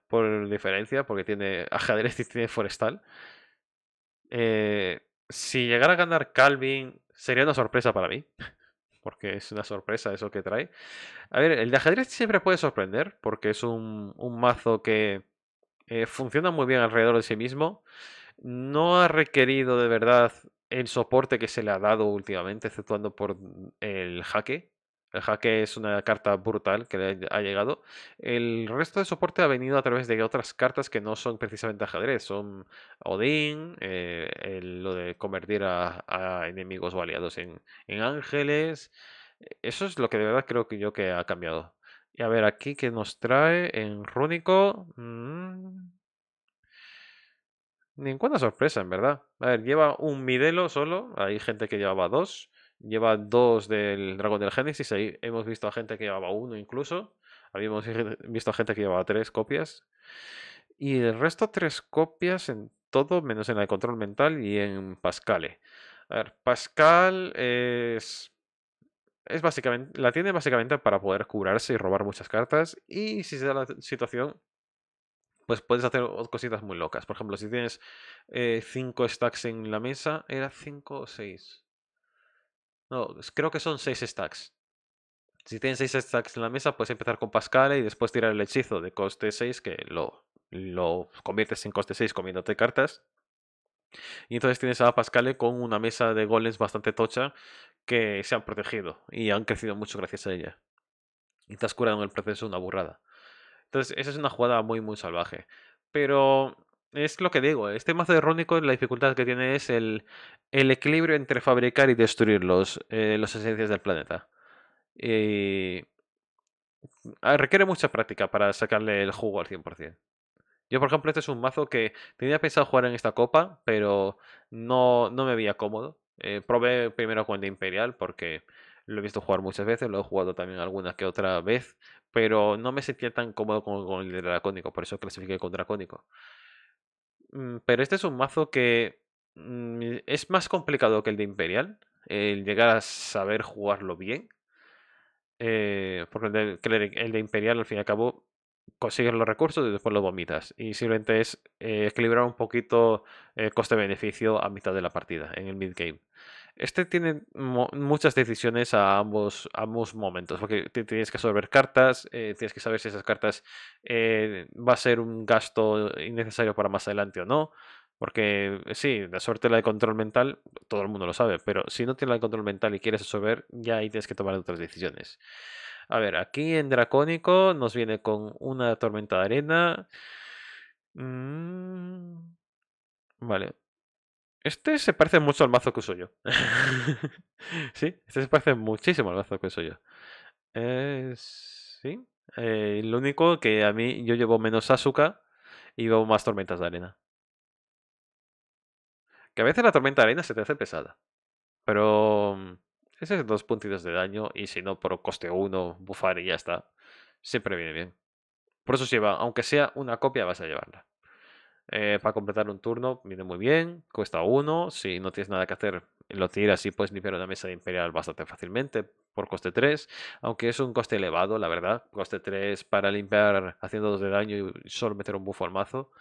por diferencia, porque tiene ajedrez y tiene forestal. Eh, si llegara a ganar Calvin, sería una sorpresa para mí. Porque es una sorpresa eso que trae. A ver, el de ajedrez siempre puede sorprender, porque es un, mazo que eh, funciona muy bien alrededor de sí mismo. No ha requerido de verdad el soporte que se le ha dado últimamente, exceptuando por el jaque, el jaque es una carta brutal que ha llegado. El resto de soporte ha venido a través de otras cartas que no son precisamente ajedrez. Son Odín, eh, lo de convertir a, enemigos o aliados en, ángeles. Eso es lo que de verdad creo que yo que ha cambiado. Y a ver, aquí que nos trae en Rúnico. Mm. Ninguna sorpresa, en verdad. A ver, lleva un Midelo solo. Hay gente que llevaba dos lleva dos del dragón del Génesis. Ahí hemos visto a gente que llevaba uno incluso. Habíamos visto a gente que llevaba tres copias. Y el resto tres copias en todo, menos en el control mental y en Pascale. A ver, Pascal es... Es básicamente, la tiene básicamente para poder curarse y robar muchas cartas. Y si se da la situación, pues puedes hacer cositas muy locas. Por ejemplo, si tienes eh, cinco stacks en la mesa, era cinco o seis no, creo que son 6 stacks. Si tienes 6 stacks en la mesa, puedes empezar con Pascal y después tirar el hechizo de coste 6 que lo, lo conviertes en coste 6 comiéndote cartas. Y entonces tienes a Pascale con una mesa de golems bastante tocha que se han protegido y han crecido mucho gracias a ella. Y te has curado en el proceso una burrada. Entonces, esa es una jugada muy, muy salvaje. Pero es lo que digo, este mazo de Rónico la dificultad que tiene es el, equilibrio entre fabricar y destruir los, eh, las esencias del planeta. Y ah, requiere mucha práctica para sacarle el jugo al 100%. Yo, por ejemplo, este es un mazo que tenía pensado jugar en esta copa, pero no, no me veía cómodo. Eh, probé primero con de Imperial porque lo he visto jugar muchas veces, lo he jugado también alguna que otra vez, pero no me sentía tan cómodo con, con el dracónico, por eso clasifiqué con dracónico. Mm, pero este es un mazo que mm, e, es más complicado que el de Imperial. El llegar a saber jugarlo bien. Eh, porque el de, Imperial, al fin y al cabo, consigues los recursos y después los vomitas. Y simplemente es eh, equilibrar un poquito coste-beneficio a mitad de la partida, en el mid-game. Este tiene muchas decisiones a ambos, momentos, porque tienes que absorber cartas, eh, tienes que saber si esas cartas eh, va a ser un gasto innecesario para más adelante o no. Porque eh, sí, la suerte la de control mental, todo el mundo lo sabe, pero si no tienes la de control mental y quieres absorber, ya ahí tienes que tomar otras decisiones. A ver, aquí en Dracónico nos viene con una tormenta de arena. Mm, vale, este se parece mucho al mazo que uso yo. sí, este se parece muchísimo al mazo que uso yo. Eh, sí. Eh, lo único que a mí yo llevo menos Asuka y llevo más tormentas de arena. Que a veces la tormenta de arena se te hace pesada. Pero mm, es dos puntitos de daño y si no por coste uno, bufar y ya está. Siempre viene bien. Por eso lleva, aunque sea una copia, vas a llevarla. Eh, para completar un turno, viene muy bien, cuesta uno, si no tienes nada que hacer, lo tiras y puedes limpiar una mesa de imperial bastante fácilmente por coste 3, aunque es un coste elevado, la verdad, coste 3 para limpiar haciendo 2 de daño y solo meter un buffo al mazo,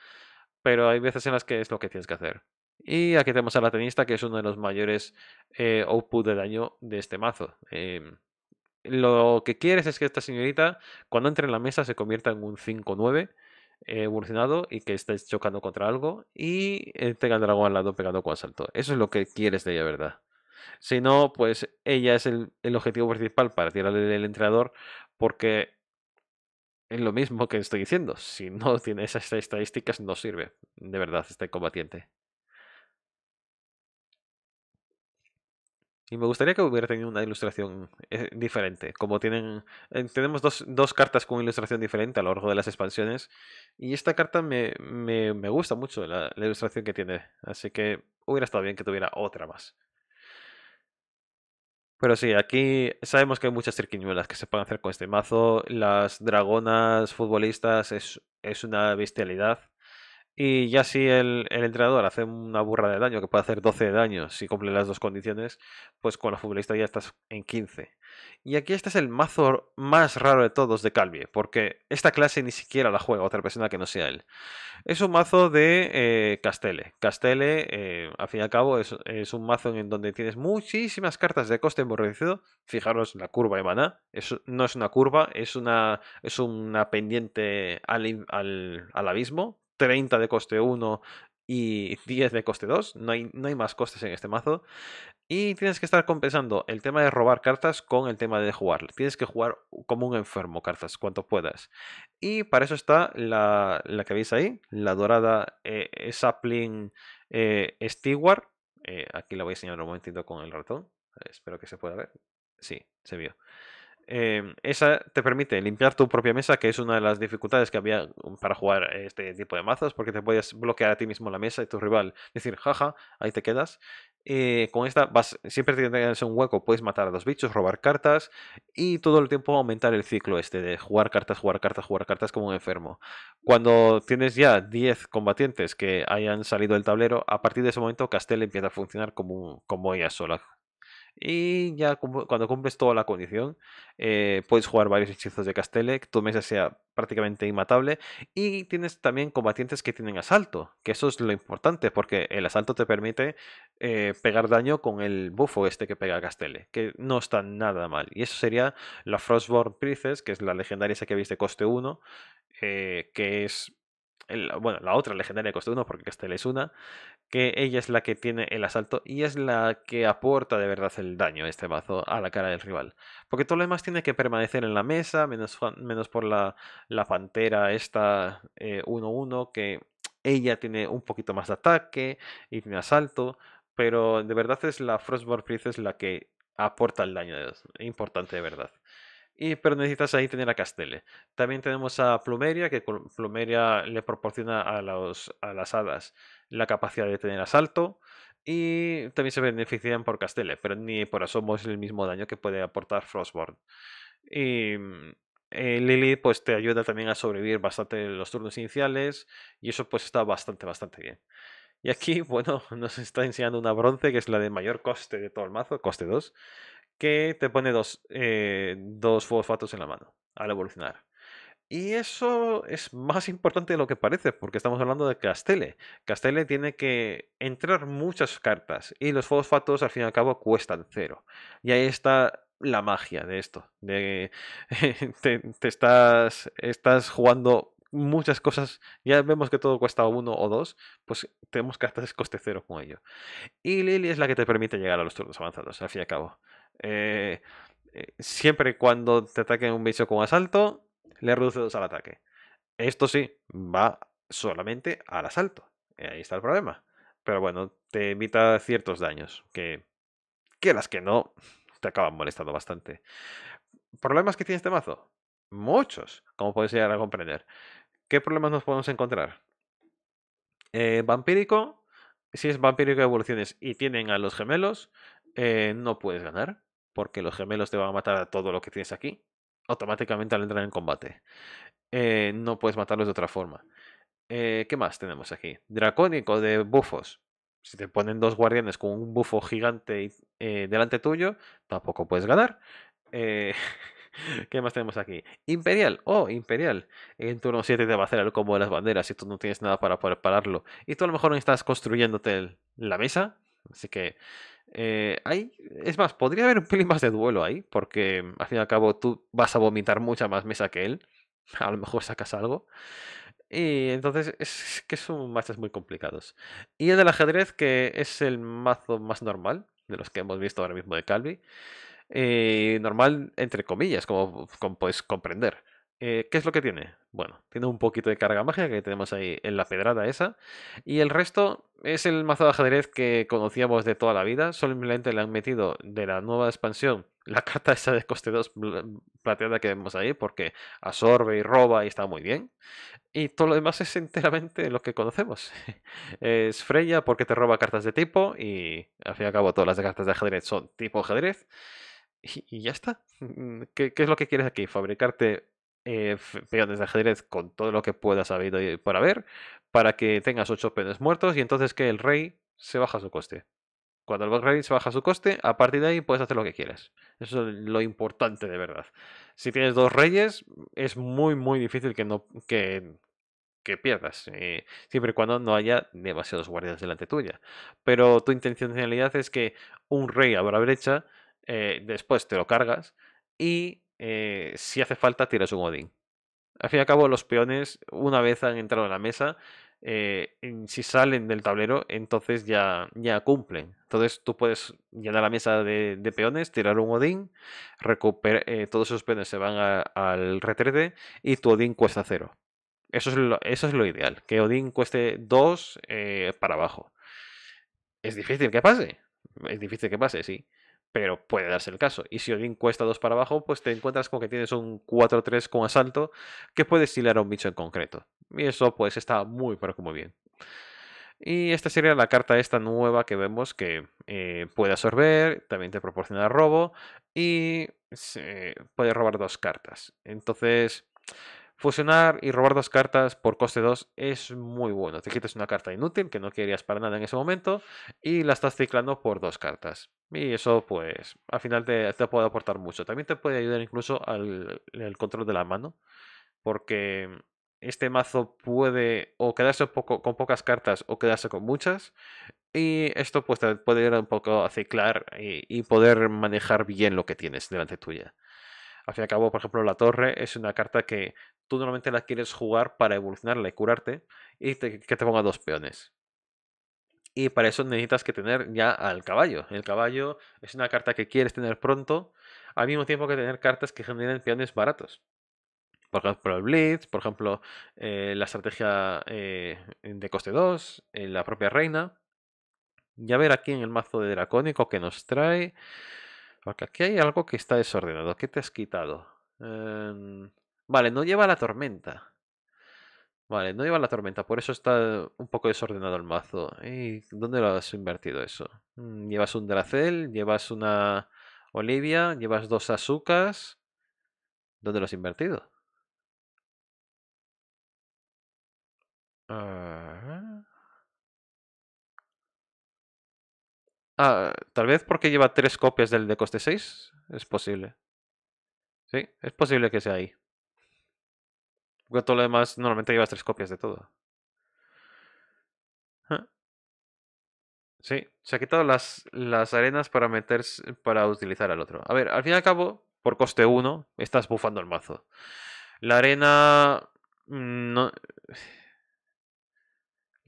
pero hay veces en las que es lo que tienes que hacer. Y aquí tenemos a la tenista, que es uno de los mayores eh, output de daño de este mazo. Em, lo que quieres es que esta señorita, cuando entre en la mesa, se convierta en un 5-9 eh, evolucionado y que estés chocando contra algo y eh, tenga el dragón al lado pegando con asalto. Eso es lo que quieres de ella, ¿verdad? Si no, pues ella es el, el objetivo principal para tirarle el entrenador porque es lo mismo que estoy diciendo. Si no tiene esas estadísticas, no sirve de verdad este combatiente. Y me gustaría que hubiera tenido una ilustración eh, diferente. Como tienen. Eh, tenemos dos, cartas con ilustración diferente a lo largo de las expansiones. Y esta carta me, gusta mucho la, ilustración que tiene. Así que hubiera estado bien que tuviera otra más. Pero sí, aquí sabemos que hay muchas cirquiñuelas que se pueden hacer con este mazo. Las dragonas futbolistas es, es una bestialidad. Y ya si el, entrenador hace una burra de daño, que puede hacer 12 de daño si cumple las dos condiciones, pues con la futbolista ya estás en 15. Y aquí este es el mazo más raro de todos de Calvi, porque esta clase ni siquiera la juega otra persona que no sea él. Es un mazo de eh, Castele. Castele, eh, al fin y al cabo, es, un mazo en donde tienes muchísimas cartas de coste emborrecido. Fijaros la curva de maná. no es una curva, es una, es una pendiente al abismo 30 de coste 1 y 10 de coste 2. No hay, no hay más costes en este mazo. Y tienes que estar compensando el tema de robar cartas con el tema de jugar. Tienes que jugar como un enfermo cartas, cuanto puedas. Y para eso está la, que veis ahí, la dorada eh, eh, Sapling eh, Steward. aquí la voy a enseñar un momentito con el ratón. Espero que se pueda ver. Sí, se vio. Em, esa te permite limpiar tu propia mesa, que es una de las dificultades que había um, para jugar este tipo de mazos porque te puedes bloquear a ti mismo la mesa y tu rival decir, jaja, ahí te quedas. Eh, con esta vas, siempre tienes un hueco, puedes matar a los bichos, robar cartas y todo el tiempo aumentar el ciclo este de jugar cartas, jugar cartas, jugar cartas como un enfermo. Cuando tienes ya 10 combatientes que hayan salido del tablero, a partir de ese momento Castell empieza a funcionar como, como ella sola, y ya cuando cumples toda la condición, eh, puedes jugar varios hechizos de Castele, que tu mesa sea prácticamente inmatable. Y tienes también combatientes que tienen asalto, que eso es lo importante, porque el asalto te permite eh, pegar daño con el bufo este que pega Castele, que no está nada mal. Y eso sería la Frostborn Princess, que es la legendaria esa que veis de coste 1, eh, que es bueno, la otra legendaria de coste 1, porque Castell es una, que ella es la que tiene el asalto y es la que aporta de verdad el daño este mazo a la cara del rival. Porque todo lo demás tiene que permanecer en la mesa, menos, menos por la, pantera esta 1-1 eh, que ella tiene un poquito más de ataque y tiene asalto, pero de verdad es la Frostborn Princess la que aporta el daño, es importante de verdad pero necesitas ahí tener a Castele También tenemos a Plumeria, que Plumeria le proporciona a, a las hadas la capacidad de tener asalto. Y también se benefician por Castele pero ni por asomo es el mismo daño que puede aportar Frostborn. Y mm, eh, Lily pues te ayuda también a sobrevivir bastante los turnos iniciales y eso pues está bastante bastante bien. Y aquí, bueno, nos está enseñando una bronce que es la de mayor coste de todo el mazo, coste 2, que te pone dos, eh, dos fosfatos en la mano al evolucionar. Y eso es más importante de lo que parece, porque estamos hablando de Castele. Castele tiene que entrar muchas cartas y los fosfatos al fin y al cabo cuestan cero. Y ahí está la magia de esto, de te, te estás, estás jugando muchas cosas, ya vemos que todo cuesta uno o dos, pues tenemos cartas coste cero con ello. Y Lily es la que te permite llegar a los turnos avanzados, al fin y al cabo. Eh, eh, siempre cuando te ataquen un bicho con asalto, le reduce dos al ataque. Esto sí, va solamente al asalto. Eh, ahí está el problema. Pero bueno, te evita ciertos daños que, que las que no, te acaban molestando bastante. ¿Problemas que tiene este mazo? Muchos, como podéis llegar a comprender. ¿Qué problemas nos podemos encontrar? Eh, vampírico, si es vampírico de evoluciones y tienen a los gemelos, no puedes ganar porque los gemelos te van a matar a todo lo que tienes aquí, automáticamente al entrar en combate. Eh, no puedes matarlos de otra forma. Eh, ¿Qué más tenemos aquí? Dracónico de bufos. Si te ponen dos guardianes con un bufo gigante eh, delante tuyo, tampoco puedes ganar. ¿Qué más tenemos aquí? Imperial. Oh, Imperial. En turno 7 te va a hacer algo como de las banderas y tú no tienes nada para poder pararlo. Y tú a lo mejor no estás construyéndote la mesa. Así que eh, es más, podría haber un pelín más de duelo ahí, porque mm, al fin y al cabo tú vas a vomitar mucha más mesa que él. A lo mejor sacas algo. Y entonces es que son mazos muy complicados. Y el del ajedrez, que es el mazo más normal de los que hemos visto ahora mismo de Calvi. Eh, normal, entre comillas, como, puedes comprender. Eh, ¿Qué es lo que tiene? Bueno, tiene un poquito de carga mágica que tenemos ahí en la pedrada esa. Y el resto es el mazo de ajedrez que conocíamos de toda la vida. Solamente le han metido de la nueva expansión la carta esa de coste 2 plateada que vemos ahí, porque absorbe y roba y está muy bien. Y todo lo demás es enteramente lo que conocemos. Es Freya porque te roba cartas de tipo y al fin y al cabo todas las cartas de ajedrez son tipo ajedrez. Y, ya está. ¿Qué, es lo que quieres aquí? ¿Fabricarte eh, peones de ajedrez con todo lo que puedas y por haber, para que tengas ocho peones muertos y entonces que el rey se baja su coste. Cuando el rey se baja su coste, a partir de ahí puedes hacer lo que quieras. Eso es lo importante de verdad. Si tienes dos reyes, es muy, muy difícil que no que, pierdas. Eh, siempre y cuando no haya demasiados guardias delante tuya. Pero tu intencionalidad es que un rey a la brecha, eh, después te lo cargas y eh, si hace falta, tiras un Odin Al fin y al cabo, los peones, una vez han entrado en la mesa, eh, si salen del tablero, entonces ya, ya cumplen. Entonces tú puedes llenar la mesa de, peones, tirar un Odín, recuperar, eh, todos esos peones se van al retrete y tu Odín cuesta cero. Eso es lo, ideal, que Odín cueste 2 para abajo. Es difícil que pase, es difícil que pase, sí pero puede darse el caso. Y si alguien cuesta dos para abajo, pues te encuentras con que tienes un 4-3 con asalto que puede estilar a un bicho en concreto. Y eso pues está muy, pero que muy bien. Y esta sería la carta esta nueva que vemos que eh, puede absorber, también te proporciona robo y se puede robar dos cartas. Entonces, Fusionar y robar dos cartas por coste 2 es muy bueno. Te quitas una carta inútil que no querías para nada en ese momento y la estás ciclando por dos cartas. Y eso pues al final te, te puede aportar mucho. También te puede ayudar incluso al el control de la mano porque este mazo puede o quedarse poco, con pocas cartas o quedarse con muchas. Y esto pues te puede ir un poco a ciclar y poder manejar bien lo que tienes delante tuya. Al fin y al cabo, por ejemplo, la torre es una carta que tú normalmente la quieres jugar para evolucionarla y curarte y que te ponga dos peones. Y para eso necesitas que tener ya al caballo. El caballo es una carta que quieres tener pronto, al mismo tiempo que tener cartas que generen peones baratos. Por ejemplo, el Blitz, por ejemplo, eh, la estrategia eh, de coste 2, eh, la propia reina. Ya ver aquí en el mazo de dracónico que nos trae aquí hay algo que está desordenado. ¿Qué te has quitado? Em, vale, no lleva la tormenta. Vale, no lleva la tormenta, por eso está un poco desordenado el mazo. ¿Y dónde lo has invertido eso? Mm, llevas un Dracel, llevas una Olivia, llevas dos Azucas. ¿Dónde lo has invertido? Ah. Ah, tal vez porque lleva tres copias del de coste 6. Es posible. Sí, es posible que sea ahí. Porque todo lo demás normalmente llevas tres copias de todo. Sí, se ha quitado las, las arenas para meterse, para utilizar al otro. A ver, al fin y al cabo, por coste 1, estás bufando el mazo. La arena... Mm, no...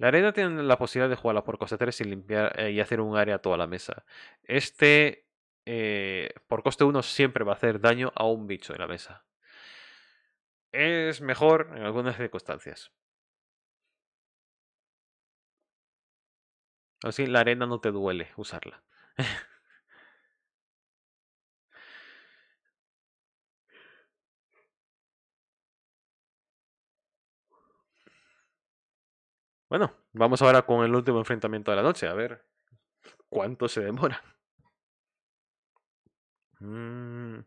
La arena tiene la posibilidad de jugarla por coste 3 y limpiar eh, y hacer un área a toda la mesa. Este eh, por coste 1 siempre va a hacer daño a un bicho de la mesa. Es mejor en algunas circunstancias. Así la arena no te duele usarla. Bueno, vamos ahora con el último enfrentamiento de la noche, a ver cuánto se demora. Mm,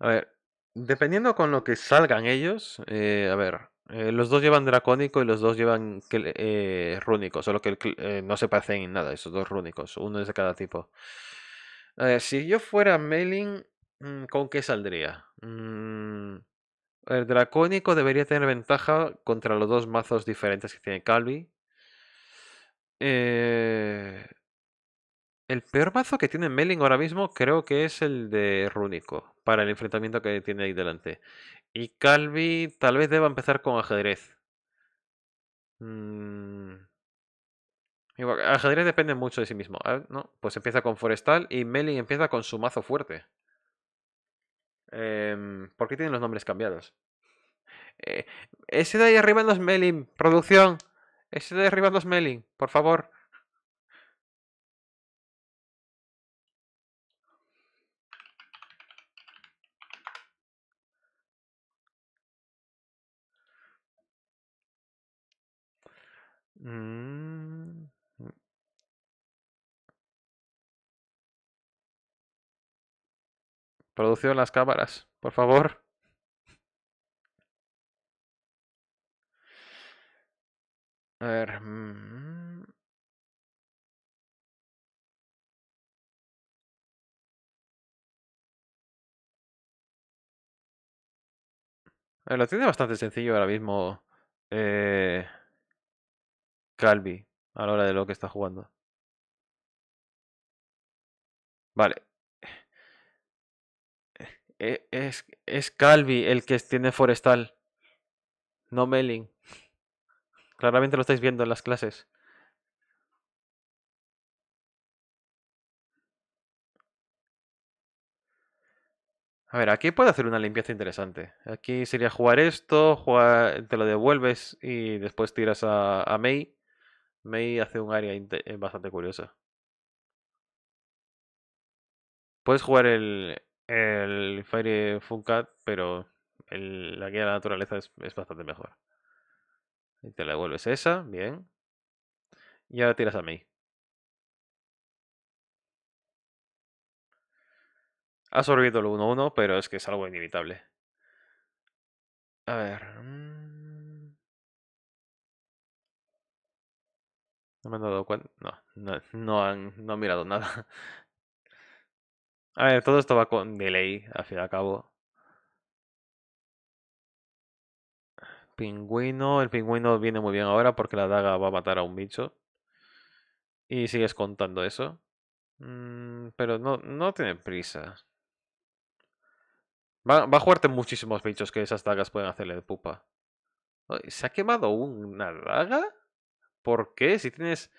a ver, dependiendo con lo que salgan ellos, eh, a ver, eh, los dos llevan dracónico y los dos llevan eh, rúnico, solo que eh, no se parecen en nada, esos dos rúnicos, uno es de cada tipo. si yo fuera Melin, mm, ¿con qué saldría? Mm, el dracónico debería tener ventaja contra los dos mazos diferentes que tiene Calvi. Eh, el peor mazo que tiene Meling ahora mismo creo que es el de Rúnico, para el enfrentamiento que tiene ahí delante. Y Calvi tal vez deba empezar con ajedrez. Mm. Ajedrez depende mucho de sí mismo. ¿eh? No, pues empieza con Forestal y Meling empieza con su mazo fuerte. Em, ¿Por qué tienen los nombres cambiados? Eh, ese de ahí arriba no es Melin. Producción no derribando Smelling, por favor. Mm. Producción, las cámaras, por favor. Mm. A ver. lo tiene bastante sencillo ahora mismo. Eh, Calvi, a la hora de lo que está jugando. Vale. Eh, es, es Calvi el que tiene Forestal, no Melin Claramente lo estáis viendo en las clases. A ver, aquí puede hacer una limpieza interesante. Aquí sería jugar esto, te lo devuelves y después tiras a, a Mei. Mei hace un área eh, bastante curiosa. Puedes jugar el, el Fire Cat pero la guía de la naturaleza es bastante mejor. Y te la devuelves esa, bien. Y ahora tiras a mí. Ha sorbido el 1-1, pero es que es algo inevitable. A ver. Mm. No me han dado cuenta. No, no, han, no han mirado nada. A ver, todo esto va con delay, al fin y al cabo. Pingüino. El pingüino viene muy bien ahora porque la daga va a matar a un bicho. Y sigues contando eso. Mm, pero no, no tiene prisa. Va, a jugarte muchísimos bichos que esas dagas pueden hacerle de pupa. ¿Se ha quemado una daga? ¿Por qué? Si tienes.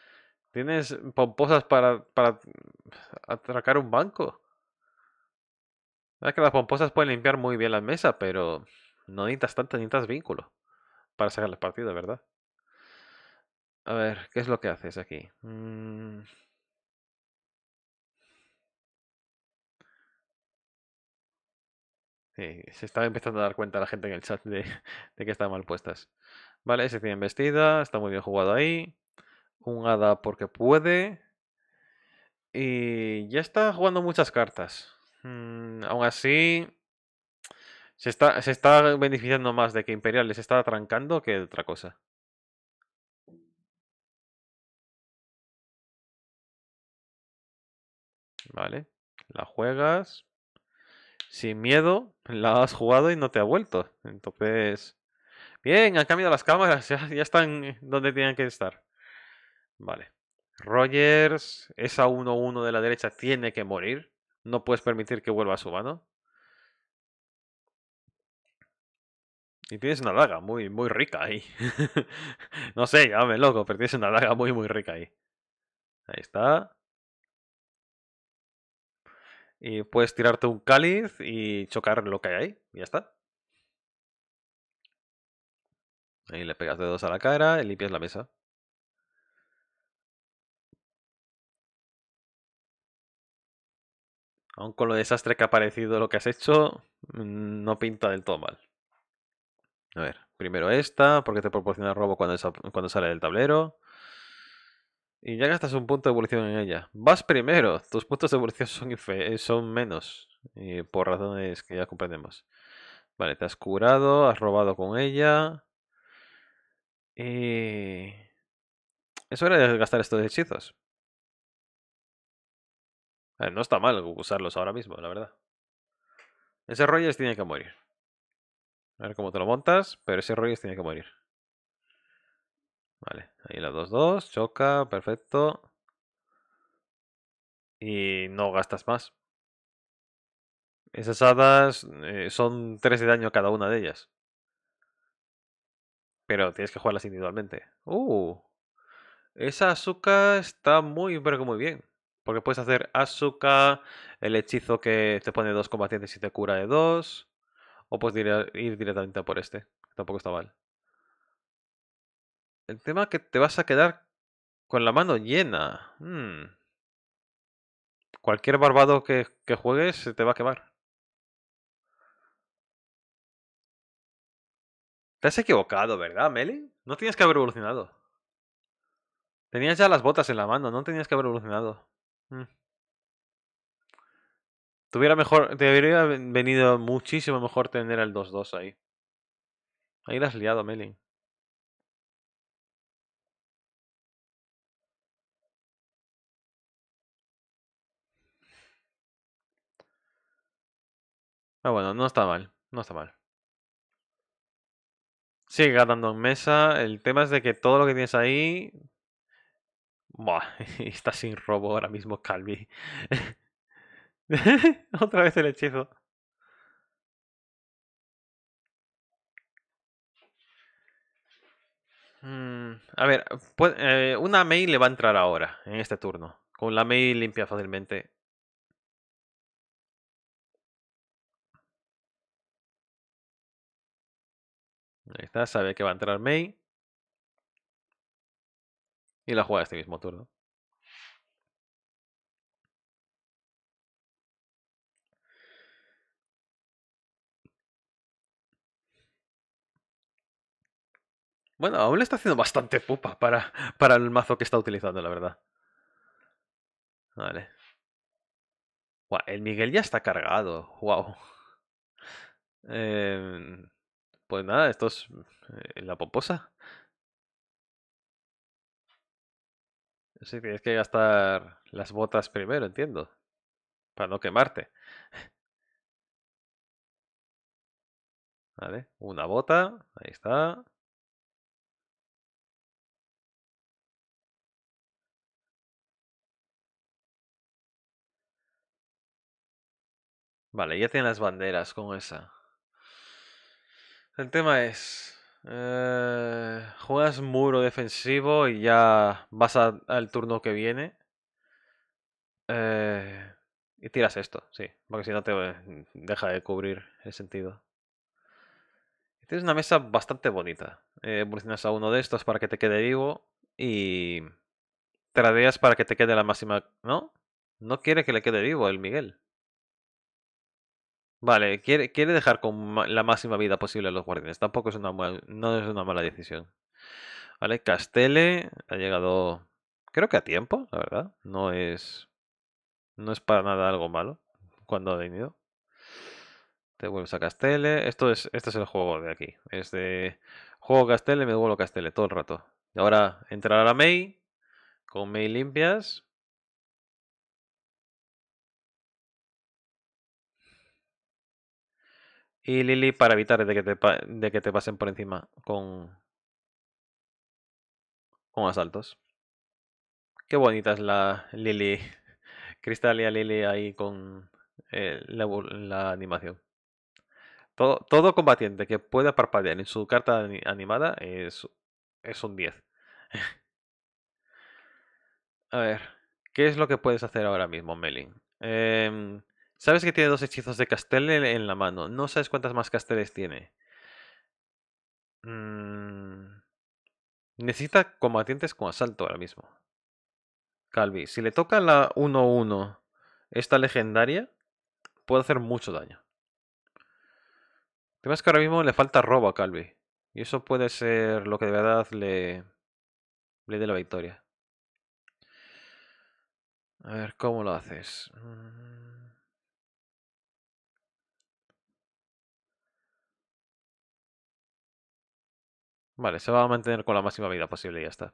Tienes pomposas para. para atracar un banco. Es que las pomposas pueden limpiar muy bien la mesa, pero. No necesitas tanto, necesitas vínculo para sacar las partidas, ¿verdad? A ver, ¿qué es lo que haces aquí? Mm. Sí, se está empezando a dar cuenta la gente en el chat de, que están mal puestas. Vale, se tiene vestida, está muy bien jugado ahí. Un porque puede. Y ya está jugando muchas cartas. Mm, aún así, se está, se está beneficiando más de que Imperial les está atrancando que de otra cosa. Vale, la juegas sin miedo, la has jugado y no te ha vuelto. Entonces, bien, han cambiado las cámaras, ya, ya están donde tienen que estar. Vale. Rogers, esa 1-1 de la derecha tiene que morir. No puedes permitir que vuelva a su mano. Y tienes una daga muy, muy rica ahí. no sé, llámame loco, pero tienes una daga muy, muy rica ahí. Ahí está. Y puedes tirarte un cáliz y chocar lo que hay ahí. ya está. Ahí le pegas dedos a la cara y limpias la mesa. Aún con lo desastre que ha parecido lo que has hecho, mm, no pinta del todo mal. A ver, primero esta, porque te proporciona robo cuando, sale del tablero. Y ya gastas un punto de evolución en ella. Vas primero, tus puntos de evolución son, eh, son menos, por razones que ya comprendemos. Vale, te has curado, has robado con ella. Y... Es hora de gastar estos hechizos. no está mal usarlos ahora mismo, la verdad. Ese Rogers tiene que morir. A ver cómo te lo montas, pero ese es tiene que morir. Vale, ahí la 2-2, choca, perfecto. Y no gastas más. Esas hadas eh, son 3 de daño cada una de ellas. Pero tienes que jugarlas individualmente. ¡Uh! Esa Asuka está muy, pero muy bien. Porque puedes hacer Asuka, el hechizo que te pone dos combatientes y te cura de dos. O puedes ir directamente a por este. Tampoco está mal. El tema que te vas a quedar con la mano llena. Mm. Cualquier barbado que, juegues se te va a quemar. Te has equivocado, ¿verdad, Meli? No tenías que haber evolucionado. Tenías ya las botas en la mano, no tenías que haber evolucionado. Mm. Tuviera mejor, te hubiera venido muchísimo mejor tener al 2-2 ahí. Ahí la has liado, Melin. Ah, bueno, no está mal, no está mal. Sigue ganando en mesa. El tema es de que todo lo que tienes ahí... Buah, está sin robo ahora mismo Calvi. Otra vez el hechizo. Mm, a ver, eh, una Mei le va a entrar ahora, en este turno. Con la Mei limpia fácilmente. Ahí está, sabe que va a entrar Mei. Y la juega este mismo turno. Bueno, aún le está haciendo bastante pupa para, para el mazo que está utilizando, la verdad. Vale. el Miguel ya está cargado. Wow. Em, pues nada, esto es eh, la pomposa. Sí, tienes que gastar las botas primero, entiendo. Para no quemarte. Vale, una bota, ahí está. Vale, ya tiene las banderas con esa. El tema es... Eh, juegas muro defensivo y ya vas al turno que viene. Eh, y tiras esto, sí. Porque si no te mm, deja de cubrir el sentido. Tienes una mesa bastante bonita. Eh, a uno de estos para que te quede vivo. Y... Tradeas para que te quede la máxima... ¿No? No quiere que le quede vivo el Miguel. Vale, quiere, quiere dejar con la máxima vida posible a los guardianes. Tampoco es una, no es una mala decisión. Vale, Castele ha llegado, creo que a tiempo, la verdad. No es, no es para nada algo malo cuando ha venido. Te vuelves a Castele. Esto es, este es el juego de aquí. Es de juego Castele, me devuelvo Castele todo el rato. Y ahora entrar a May. Con May limpias. Y Lily para evitar de que te, de que te pasen por encima con, con asaltos. Qué bonita es la Lily. Cristalia Lily ahí con eh, la, animación. Todo, todo, combatiente que pueda parpadear en su carta animada es, es un 10. A ver, ¿qué es lo que puedes hacer ahora mismo, Melin? Eh, Sabes que tiene dos hechizos de castel en, la mano. No sabes cuántas más casteles tiene. Mm, necesita combatientes con asalto ahora mismo. Calvi, si le toca la 1-1 esta legendaria, puede hacer mucho daño. El tema es que ahora mismo le falta robo a Calvi. Y eso puede ser lo que de verdad le, le dé la victoria. A ver, ¿cómo lo haces? Mm. Vale, se va a mantener con la máxima vida posible y ya está.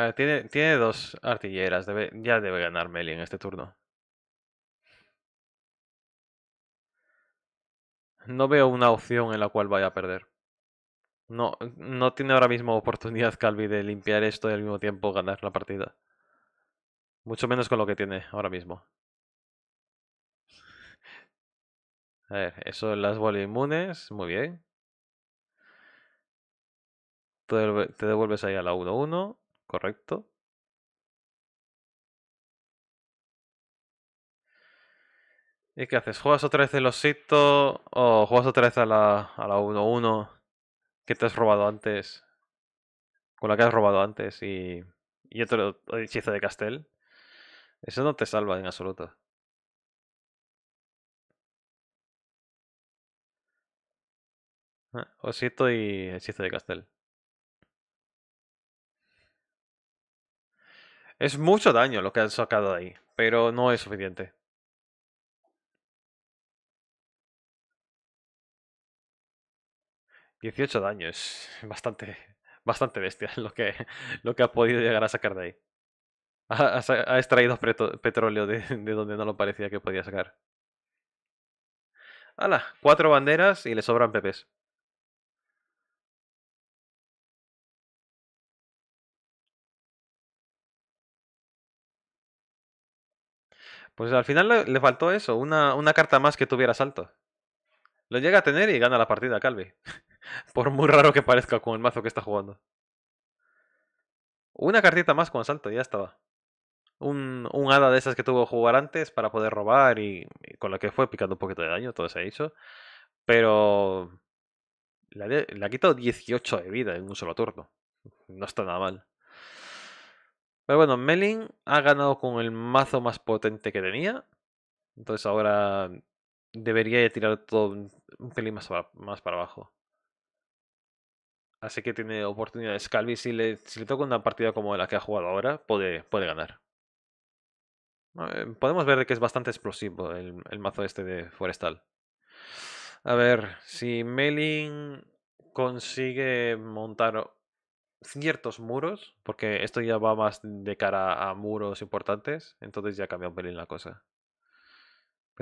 Ah, tiene, tiene dos artilleras. ya debe ganar Meli en este turno. No veo una opción en la cual vaya a perder. No, no tiene ahora mismo oportunidad Calvi de limpiar esto y al mismo tiempo ganar la partida. Mucho menos con lo que tiene ahora mismo. A ver, eso las vuelve inmunes, muy bien. Te devuelves ahí a la 1-1. ¿correcto? ¿Y qué haces? ¿Juegas otra vez el osito o juegas otra vez a la 1-1 que te has robado antes? Con la que has robado antes y, y otro hechizo de Castel. Eso no te salva en absoluto. Ah, osito y hechizo de Castel. Es mucho daño lo que han sacado de ahí, pero no es suficiente. Dieciocho daños, bastante, bastante bestia lo que, lo que ha podido llegar a sacar de ahí. Ha, extraído petróleo de, de donde no lo parecía que podía sacar. ¡Hala! Cuatro banderas y le sobran pepes. Pues al final le, faltó eso, una, carta más que tuviera salto. Lo llega a tener y gana la partida Calvi. Por muy raro que parezca con el mazo que está jugando. Una cartita más con salto, ya estaba. Un, hada de esas que tuvo que jugar antes para poder robar y, con la que fue picando un poquito de daño, todo se hizo. Pero le ha, quitado 18 de vida en un solo turno. No está nada mal. Pero bueno, Melin ha ganado con el mazo más potente que tenía. Entonces ahora debería tirar todo un pelín más para, abajo. Así que tiene oportunidades. Calvi, si le, le toca una partida como la que ha jugado ahora, puede, puede ganar. Podemos ver que es bastante explosivo el, el mazo este de Forestal. A ver, si Melin consigue montar ciertos muros, porque esto ya va más de cara a muros importantes, entonces ya cambia un pelín la cosa.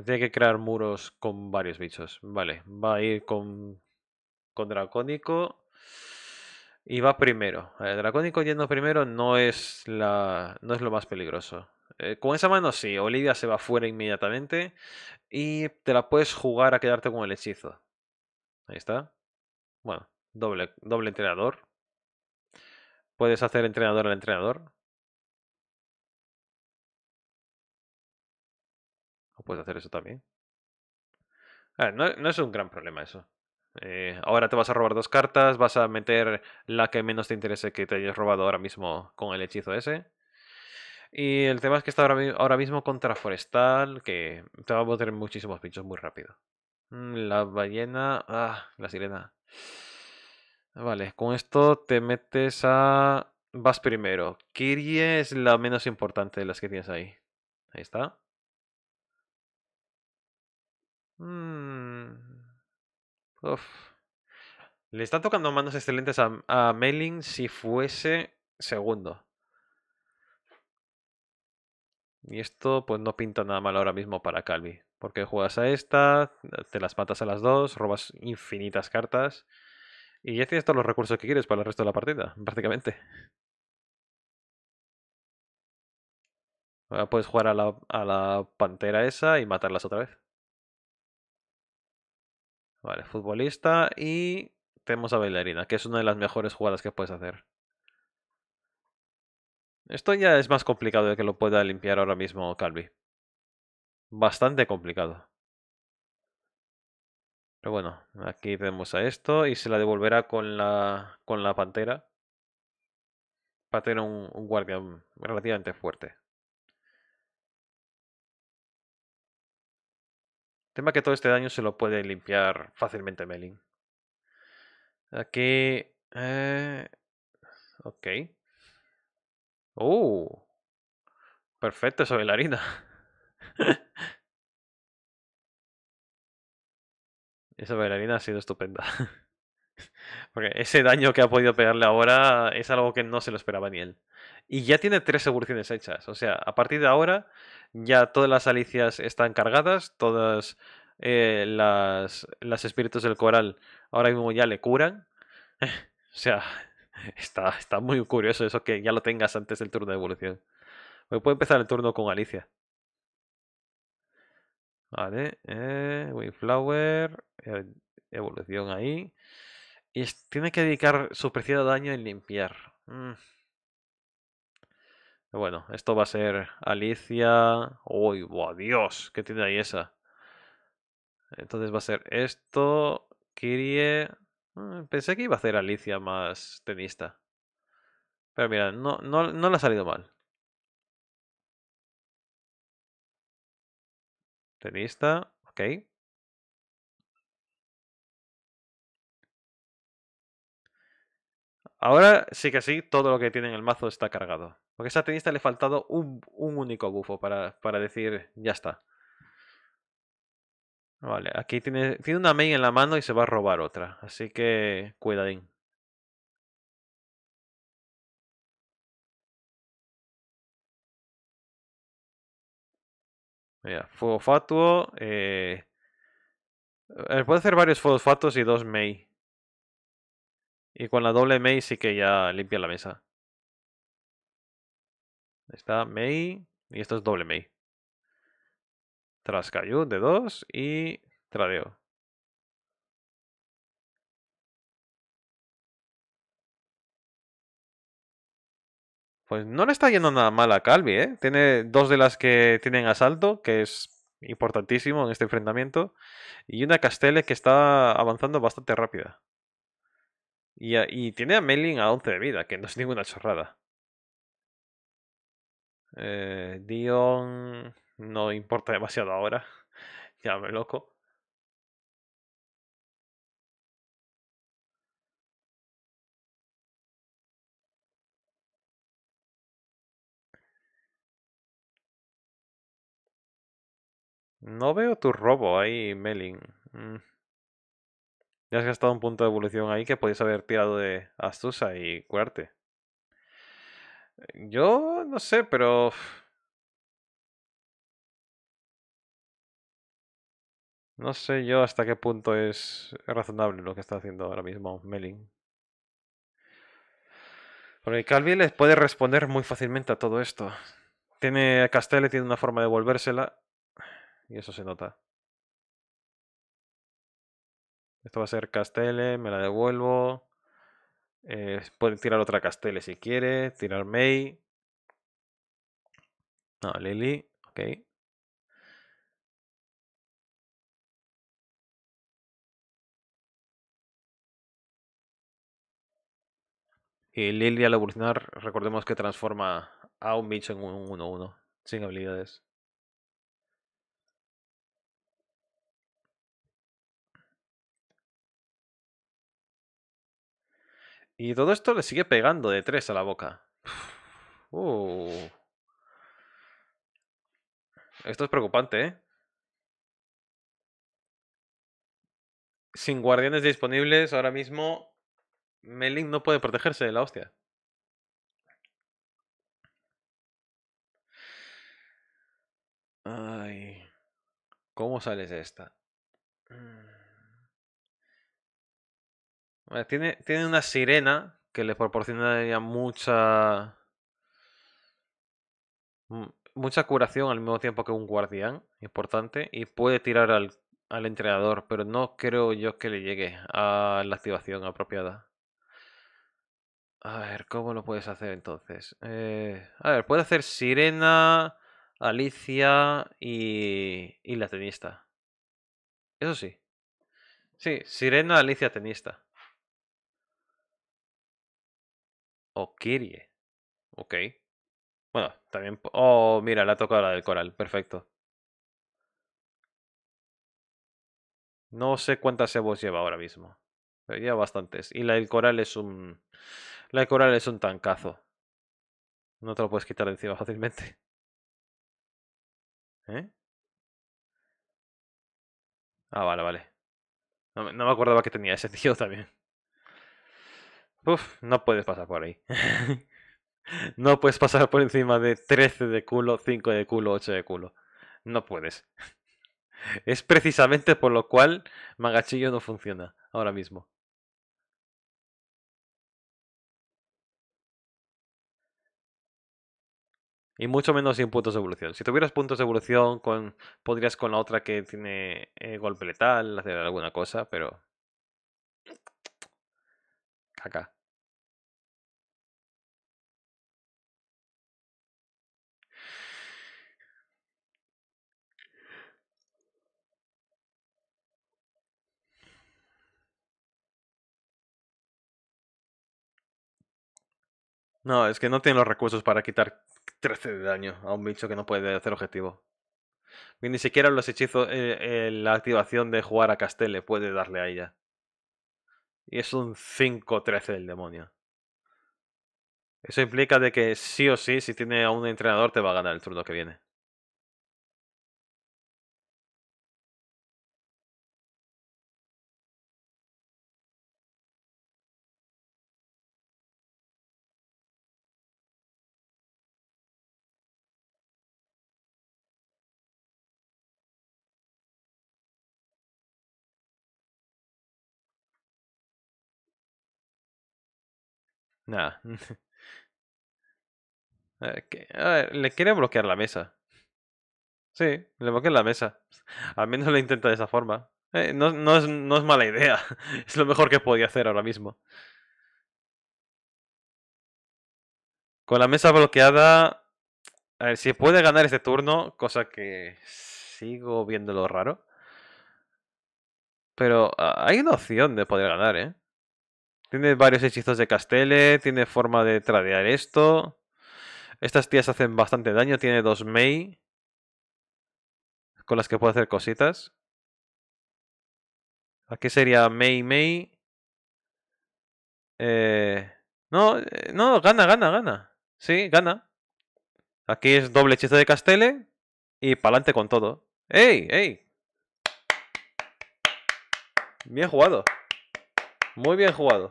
tiene que crear muros con varios bichos. Vale, va a ir con, con Dracónico y va primero. El Dracónico yendo primero no es, la, no es lo más peligroso. Eh, con esa mano sí, Olivia se va fuera inmediatamente y te la puedes jugar a quedarte con el hechizo. Ahí está. Bueno, doble, doble entrenador, Puedes hacer entrenador al entrenador. O puedes hacer eso también. Ah, no, es un gran problema eso. Eh, ahora te vas a robar dos cartas, vas a meter la que menos te interese que te hayas robado ahora mismo con el hechizo ese. Y el tema es que está ahora, mismo contra Forestal, que te va a botar muchísimos pinchos muy rápido. Mm, la ballena... Ah, la sirena. Vale, con esto te metes a... Vas primero. Kirie es la menos importante de las que tienes ahí. Ahí está. Mm. Le está tocando manos excelentes a, a Melin si fuese segundo. Y esto pues no pinta nada mal ahora mismo para Calvi. Porque juegas a esta, te las matas a las dos, robas infinitas cartas. Y ya tienes todos los recursos que quieres para el resto de la partida, prácticamente. Ahora puedes jugar a la, a la pantera esa y matarlas otra vez. Vale, futbolista y tenemos a bailarina, que es una de las mejores jugadas que puedes hacer. Esto ya es más complicado de que lo pueda limpiar ahora mismo Calvi. Bastante complicado. Pero bueno, aquí vemos a esto y se la devolverá con la, con la pantera. Para tener un, guardián relativamente fuerte. tema que todo este daño se lo puede limpiar fácilmente Melin. Aquí... Eh, ok. ¡Uh! Perfecto la harina Esa bailarina ha sido estupenda. Porque ese daño que ha podido pegarle ahora es algo que no se lo esperaba ni él. Y ya tiene tres evoluciones hechas. O sea, a partir de ahora ya todas las alicias están cargadas, todas eh, las, espíritus del coral ahora mismo ya le curan. o sea, está, está muy curioso eso que ya lo tengas antes del turno de evolución. Porque puede empezar el turno con Alicia. Vale, eh, Windflower, eh, evolución ahí. Y tiene que dedicar su preciado daño en limpiar. Mm. Bueno, esto va a ser Alicia. ¡Uy, adiós! Dios! ¿Qué tiene ahí esa? Entonces va a ser esto, Kirie. Mm, pensé que iba a ser Alicia más tenista. Pero mira, no, no, no le ha salido mal. Tenista, ok. Ahora sí que sí, todo lo que tiene en el mazo está cargado. Porque a esa tenista le ha faltado un, un único bufo para, para, decir, ya está. Vale, aquí tiene, tiene una main en la mano y se va a robar otra. Así que cuidadín. fuego fatuo. Eh, eh, Puedo hacer varios fuegos fatuos y dos Mei. Y con la doble Mei sí que ya limpia la mesa. Está Mei. Y esto es doble Mei. Trascayú de dos y tradeo. Pues no le está yendo nada mal a Calvi, ¿eh? Tiene dos de las que tienen asalto, que es importantísimo en este enfrentamiento, y una Castelle que está avanzando bastante rápida. Y, tiene a Melin a 11 de vida, que no es ninguna chorrada. Eh, Dion no importa demasiado ahora. ya me loco. No veo tu robo ahí, Melin. Mm. Ya has gastado un punto de evolución ahí que podías haber tirado de Astusa y Cuarte. Yo no sé, pero... No sé yo hasta qué punto es razonable lo que está haciendo ahora mismo Melin. Porque Calvi le puede responder muy fácilmente a todo esto. Tiene a Castelle tiene una forma de volvérsela y eso se nota. Esto va a ser Castele, me la devuelvo. Eh, pueden tirar otra Castele si quiere, tirar May. No, Lily, ok. Y Lily al evolucionar, recordemos que transforma a un bicho en un 1-1, sin habilidades. Y todo esto le sigue pegando de tres a la boca. Esto es preocupante, ¿eh? Sin guardianes disponibles ahora mismo, Melin no puede protegerse de la hostia. Ay. ¿Cómo sales de esta? Tiene, una sirena que le proporcionaría mucha. mucha curación al mismo tiempo que un guardián importante. Y puede tirar al, entrenador, pero no creo yo que le llegue a la activación apropiada. A ver, ¿cómo lo puedes hacer entonces? Eh, a ver, puede hacer Sirena, Alicia y, y la tenista. Eso sí. Sí, Sirena, Alicia, tenista. O Kirie. Ok. Bueno, también. Oh, mira, la tocado la del coral. Perfecto. No sé cuántas cebos lleva ahora mismo. Pero lleva bastantes. Y la del coral es un. La del coral es un tancazo. No te lo puedes quitar de encima fácilmente. ¿Eh? Ah, vale, vale. No, no me acordaba que tenía ese tío también. Uf, no puedes pasar por ahí. no puedes pasar por encima de 13 de culo, 5 de culo, 8 de culo. No puedes. Es precisamente por lo cual Magachillo no funciona ahora mismo. Y mucho menos sin puntos de evolución. Si tuvieras puntos de evolución, con, podrías con la otra que tiene eh, golpe letal hacer alguna cosa, pero... acá. No, es que no tiene los recursos para quitar 13 de daño a un bicho que no puede hacer objetivo. Ni siquiera los hechizos, eh, eh, la activación de jugar a Castelle puede darle a ella. Y es un 5-13 del demonio. Eso implica de que sí o sí, si tiene a un entrenador, te va a ganar el turno que viene. Nah. Ah, le quiere bloquear la mesa. Sí, le bloquea la mesa. Al menos lo intenta de esa forma. Eh, no, es, no es mala idea. es lo mejor que podía hacer ahora mismo. Con la mesa bloqueada... A ver, si puede ganar este turno, cosa que sigo viéndolo raro. Pero ah, hay una opción de poder ganar, ¿eh? Tiene varios hechizos de castele, tiene forma de tradear esto. Estas tías hacen bastante daño, tiene dos Mei. Con las que puedo hacer cositas. Aquí sería Mei Mei. Eh, no, eh, no, gana, gana, gana. Sí, gana. Aquí es doble hechizo de castele. Y pa'lante con todo. ¡Ey! ¡Ey! Bien jugado. Muy bien jugado.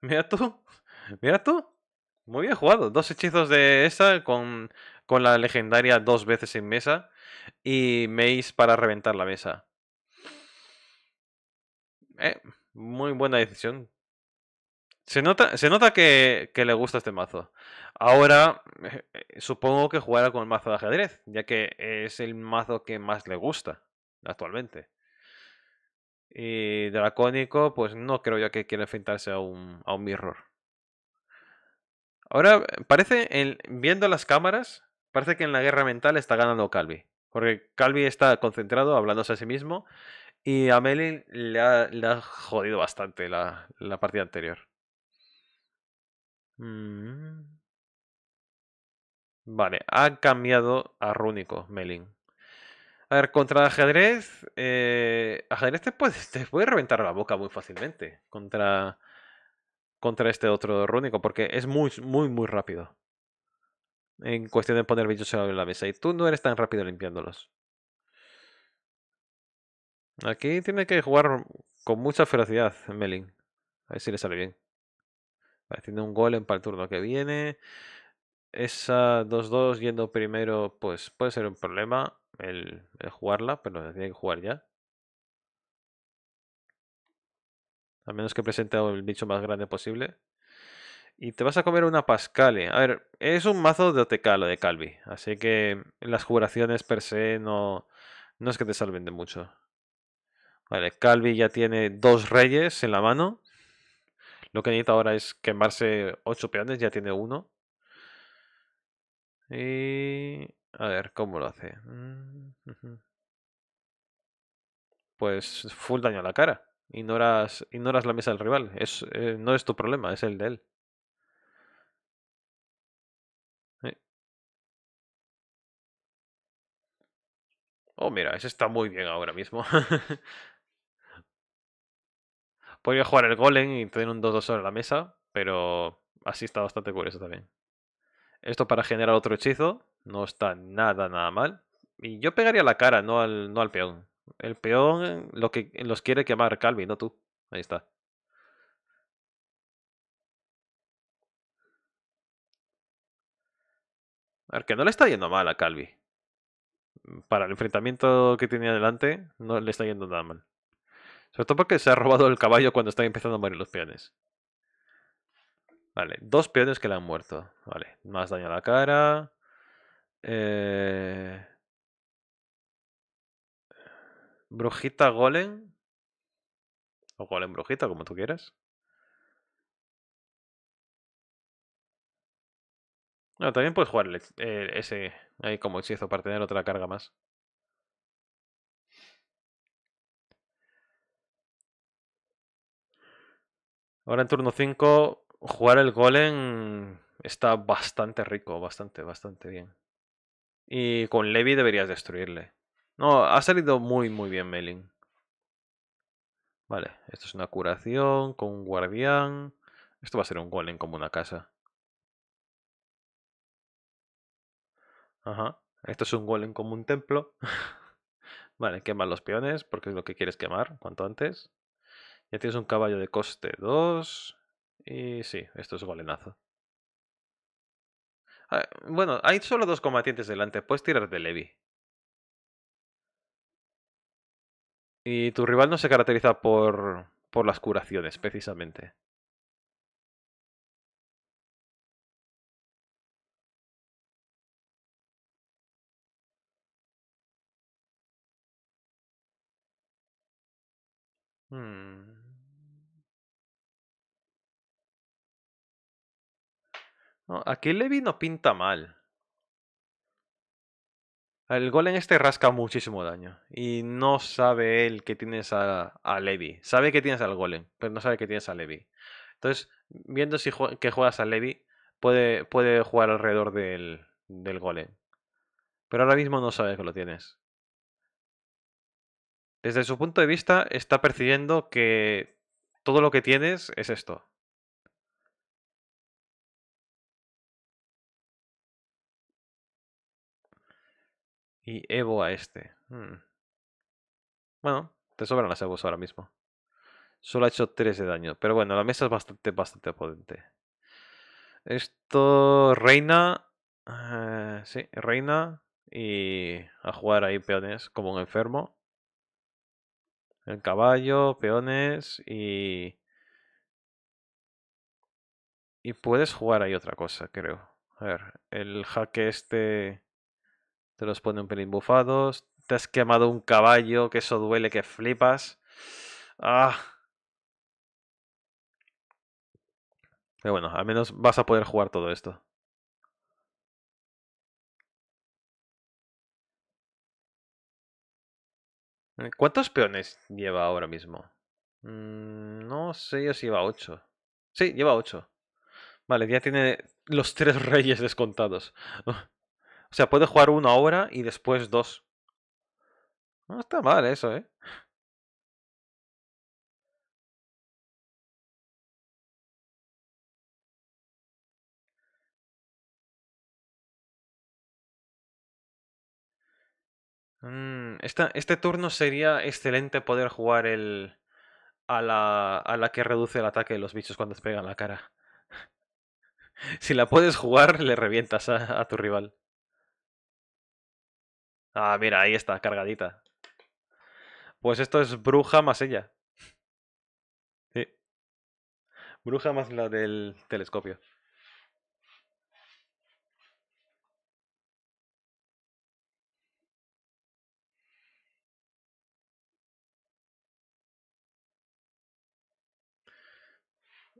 Mira tú, mira tú. Muy bien jugado. Dos hechizos de esa con, con la legendaria dos veces en mesa. Y Maze para reventar la mesa. Eh, muy buena decisión. Se nota, se nota que, le gusta este mazo. Ahora, eh, supongo que jugará con el mazo de ajedrez, ya que es el mazo que más le gusta actualmente. Y Dracónico, pues no creo ya que quiera enfrentarse a un, a un Mirror. Ahora, parece, viendo las cámaras, parece que en la guerra mental está ganando Calvi. Porque Calvi está concentrado, hablándose a sí mismo, y a Melin le ha, ha jodido bastante la, la partida anterior. Mm. Vale, ha cambiado a rúnico, Melin. A ver, contra ajedrez. Eh, ajedrez te puede, reventar la boca muy fácilmente. Contra. Contra este otro rúnico. Porque es muy, muy, muy rápido. En cuestión de poner bichos En la mesa. Y tú no eres tan rápido limpiándolos. Aquí tiene que jugar con mucha ferocidad, Melin. A ver si le sale bien haciendo un golem para el turno que viene. Esa 2-2 yendo primero, pues puede ser un problema el, jugarla, pero tiene que jugar ya. A menos que presente el bicho más grande posible. Y te vas a comer una Pascale. A ver, es un mazo de OTK lo de Calvi. Así que las curaciones per se no, no es que te salven de mucho. Vale, Calvi ya tiene dos reyes en la mano. Lo que necesita ahora es quemarse 8 peones, ya tiene uno. Y... A ver, ¿cómo lo hace? Mm, pues full daño a la cara. Ignoras, ignoras la mesa del rival. Es, eh, no es tu problema, es el de él. Oh, mira, ese está muy bien ahora mismo. Podría jugar el golem y tener un 2-2 sobre la mesa, pero así está bastante curioso también. Esto para generar otro hechizo, no está nada, nada mal. Y yo pegaría la cara, no al, no al peón. El peón eh, lo que, los quiere quemar Calvi, no tú. Ahí está. A ver, que no le está yendo mal a Calvi. Para el enfrentamiento que tiene adelante, no le está yendo nada mal. Sobre todo porque se ha robado el caballo cuando están empezando a morir los peones. Vale, dos peones que le han muerto. Vale, más daño a la cara. Eh... Brujita Golem. O Golem Brujita, como tú quieras. No, también puedes jugar ese ahí como hechizo para tener otra carga más. Ahora en turno 5, jugar el golem está bastante rico, bastante, bastante bien. Y con Levi deberías destruirle. No, ha salido muy, muy bien Melin. Vale, esto es una curación con un guardián. Esto va a ser un golem como una casa. Ajá, esto es un golem como un templo. vale, quema los peones porque es lo que quieres quemar cuanto antes. Ya tienes un caballo de coste 2. Y sí, esto es golenazo. Ah, bueno, hay solo dos combatientes delante. Puedes tirar de Levi. Y tu rival no se caracteriza por, por las curaciones, precisamente. A aquí Levi no pinta mal. El golem este rasca muchísimo daño. Y no sabe él que tienes a, Levi. Sabe que tienes al golem, pero no sabe que tienes a Levi. Entonces, viendo si que juegas a Levi, puede, puede jugar alrededor del, del golem. Pero ahora mismo no sabe que lo tienes. Desde su punto de vista, está percibiendo que todo lo que tienes es esto. Y Evo a este. Mm. Bueno, te sobran las Evos ahora mismo. Solo ha hecho 3 de daño. Pero bueno, la mesa es bastante, bastante potente. Esto. Reina. Eh, sí, Reina. Y a jugar ahí peones como un enfermo. El caballo, peones y. Y puedes jugar ahí otra cosa, creo. A ver, el jaque este te los pone un pelín bufados, te has quemado un caballo, que eso duele, que flipas. Ah. Pero bueno, al menos vas a poder jugar todo esto. Eh, ¿Cuántos peones lleva ahora mismo? Mm, no sé yo si lleva ocho Sí, lleva ocho Vale, ya tiene los tres reyes descontados. O sea, puede jugar uno ahora y después dos. No está mal eso, ¿eh? Mm, este turno sería excelente poder jugar el a la, a la que reduce el ataque de los bichos cuando te pegan la cara. Si la puedes jugar, le revientas a tu rival. Ah, mira, ahí está, cargadita. Pues esto es bruja más ella. Sí. Bruja más la del telescopio.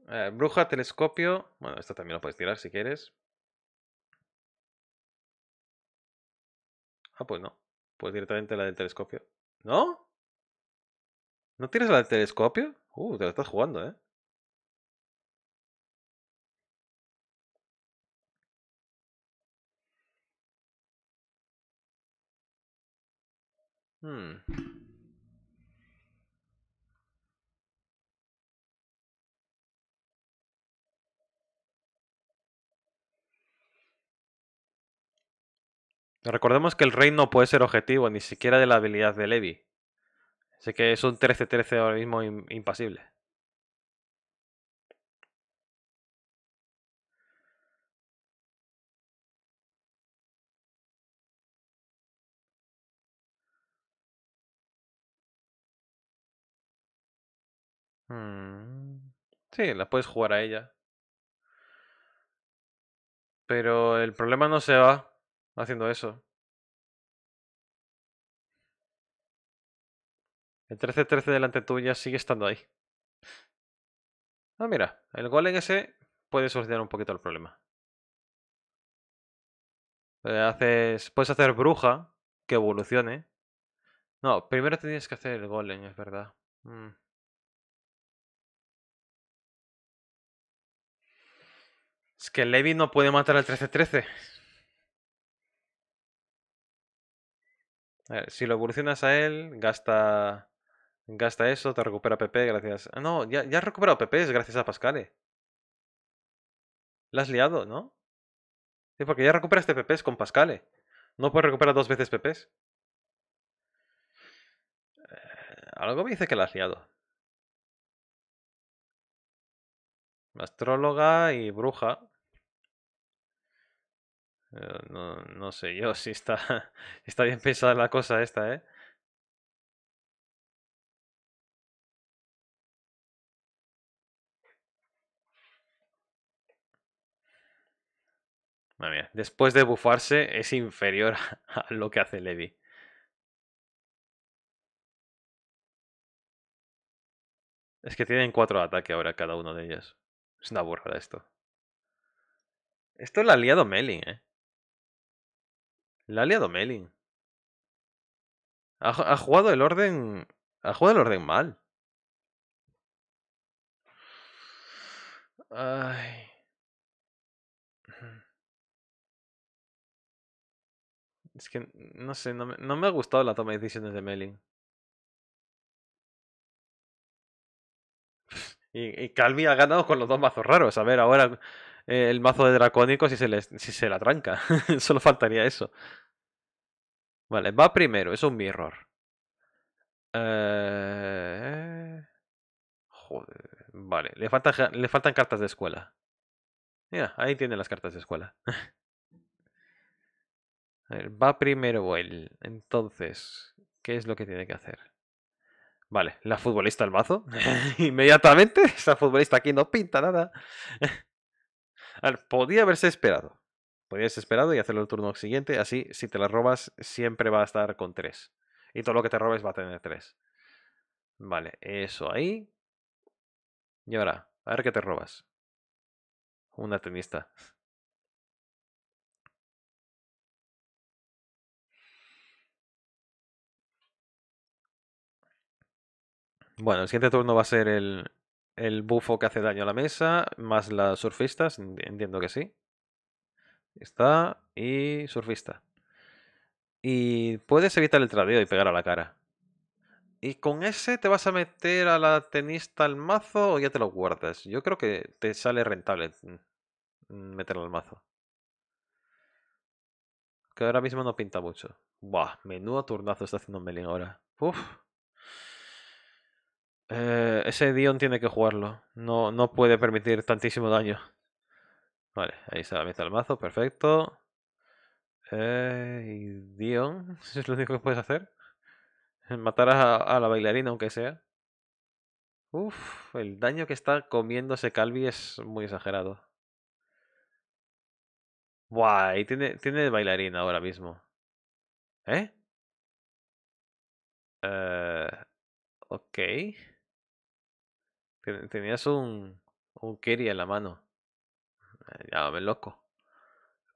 Eh, bruja, telescopio. Bueno, esto también lo puedes tirar si quieres. Ah, pues no. Pues directamente la del telescopio. ¿No? ¿No tienes la del telescopio? Uh, te la estás jugando, ¿eh? Hmm. Recordemos que el rey no puede ser objetivo, ni siquiera de la habilidad de Levi. Así que es un 13-13 ahora mismo impasible. Mm, sí, la puedes jugar a ella. Pero el problema no se va haciendo eso. El 13-13 delante tuya sigue estando ahí. Ah, mira, el golem ese puede solucionar un poquito el problema. Eh, haces, puedes hacer bruja que evolucione. No, primero tienes que hacer el golem, es verdad. Mm. Es que Levi no puede matar al 13-13. Eh, si lo evolucionas a él, gasta gasta eso, te recupera PP gracias... Ah, no, ya, ya has recuperado PP gracias a Pascale. La has liado, ¿no? Sí, porque ya recuperaste PPs con Pascale. No puedes recuperar dos veces PPs. Eh, algo me dice que la has liado. Astróloga y bruja. Eh, no, no sé yo si está, está bien pensada la cosa esta, ¿eh? Madre mía, después de bufarse es inferior a lo que hace Levi. Es que tienen cuatro ataques ahora cada uno de ellos. Es una burrada esto. Esto es ha Aliado Meli, eh. La ha liado Melin. Ha, jugado el orden. Ha jugado el orden mal. Ay. Es que no sé, no me, ha gustado la toma de decisiones de Melin. Y, y, Calvi ha ganado con los dos mazos raros. A ver, ahora eh, el mazo de dracónico si se, le, si se la tranca. Solo faltaría eso. Vale, va primero, es un mirror. Eh, vale, le, le faltan cartas de escuela. Mira, ahí tiene las cartas de escuela. A ver, va primero él. Entonces, ¿qué es lo que tiene que hacer? Vale, la futbolista al mazo. Inmediatamente, esa futbolista aquí no pinta nada. A podía haberse esperado. Podía haberse esperado y hacerlo el turno siguiente. Así, si te la robas, siempre va a estar con 3. Y todo lo que te robes va a tener 3. Vale, eso ahí. Y ahora, a ver qué te robas. Una tenista. Bueno, el siguiente turno va a ser el, el bufo que hace daño a la mesa, más las surfistas, entiendo que sí. Está, y surfista. Y puedes evitar el tradeo y pegar a la cara. ¿Y con ese te vas a meter a la tenista al mazo o ya te lo guardas? Yo creo que te sale rentable mm, meterlo al mazo. Que ahora mismo no pinta mucho. Buah, menudo turnazo está haciendo Melin ahora. Uf. Eh, ese Dion tiene que jugarlo. No, no puede permitir tantísimo daño. Vale, ahí está la mitad del mazo, perfecto. Eh, Dion, es lo único que puedes hacer? Matar a, la bailarina, aunque sea. Uf, el daño que está comiendo ese Calvi es muy exagerado. Buah, y tiene, bailarina ahora mismo. ¿Eh? eh ok tenías un, un Kiri en la mano. Ya me loco.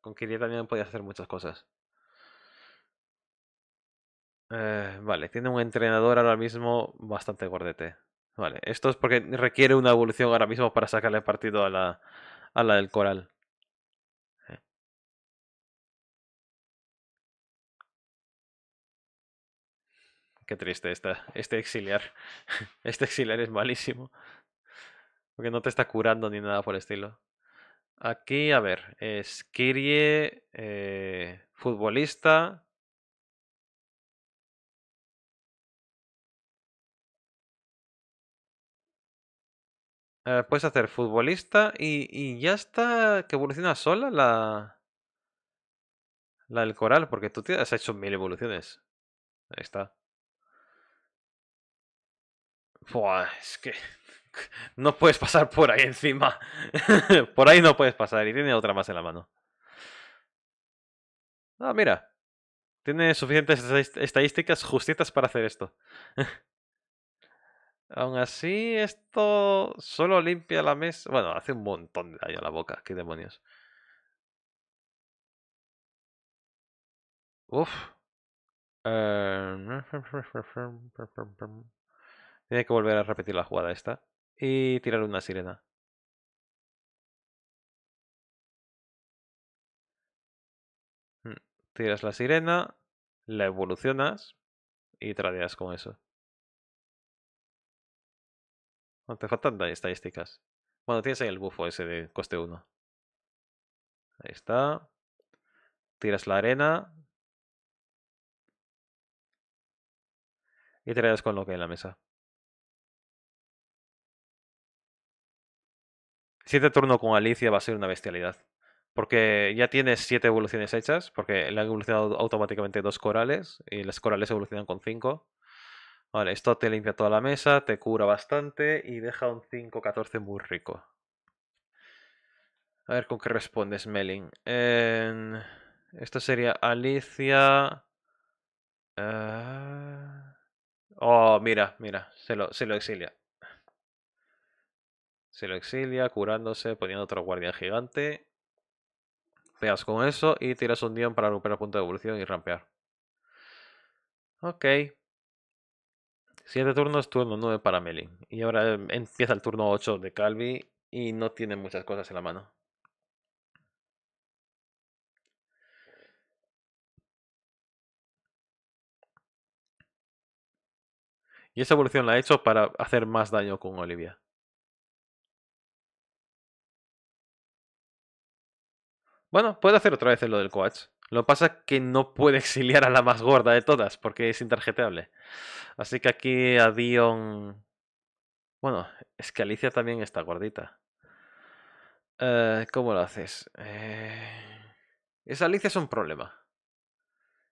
Con Kiri también podías hacer muchas cosas. Eh, vale, tiene un entrenador ahora mismo bastante gordete. Vale, esto es porque requiere una evolución ahora mismo para sacarle partido a la, a la del coral. Eh. Qué triste esta, este exiliar. Este exiliar es malísimo. Porque no te está curando ni nada por el estilo. Aquí, a ver, es Kirie, eh, futbolista. Eh, puedes hacer futbolista y, y, ya está que evoluciona sola la, la del coral, porque tú has hecho mil evoluciones. Ahí está. Buah, es que no puedes pasar por ahí encima. por ahí no puedes pasar. Y tiene otra más en la mano. Ah, mira. Tiene suficientes estadísticas justitas para hacer esto. Aún así, esto solo limpia la mesa. Bueno, hace un montón de daño a la boca. Qué demonios. Uf. Eh, tiene que volver a repetir la jugada esta y tirar una sirena. Mm, tiras la sirena, la evolucionas y tradeas con eso. No te faltan estadísticas. Bueno, tienes ahí el bufo ese de coste 1. Ahí está. Tiras la arena. Y tradeas con lo que hay en la mesa. Siete turno con Alicia va a ser una bestialidad. Porque ya tienes siete evoluciones hechas, porque le han evolucionado automáticamente dos corales, y las corales evolucionan con cinco. Vale, esto te limpia toda la mesa, te cura bastante y deja un 5-14 muy rico. A ver con qué respondes, Melin. esto sería Alicia... Eh, oh, mira, mira, se lo exilia. Se lo exilia, curándose, poniendo otro guardián gigante. Pegas con eso y tiras un dion para recuperar punto de evolución y rampear. Ok. Siete es turno 9 para Melin. Y ahora em, empieza el turno 8 de Calvi y no tiene muchas cosas en la mano. Y esa evolución la ha hecho para hacer más daño con Olivia. Bueno, puede hacer otra vez lo del coach. Lo que pasa es que no puede exiliar a la más gorda de todas, porque es interjetable Así que aquí a Dion... Bueno, es que Alicia también está gordita. Eh, ¿Cómo lo haces? Eh... Esa Alicia es un problema.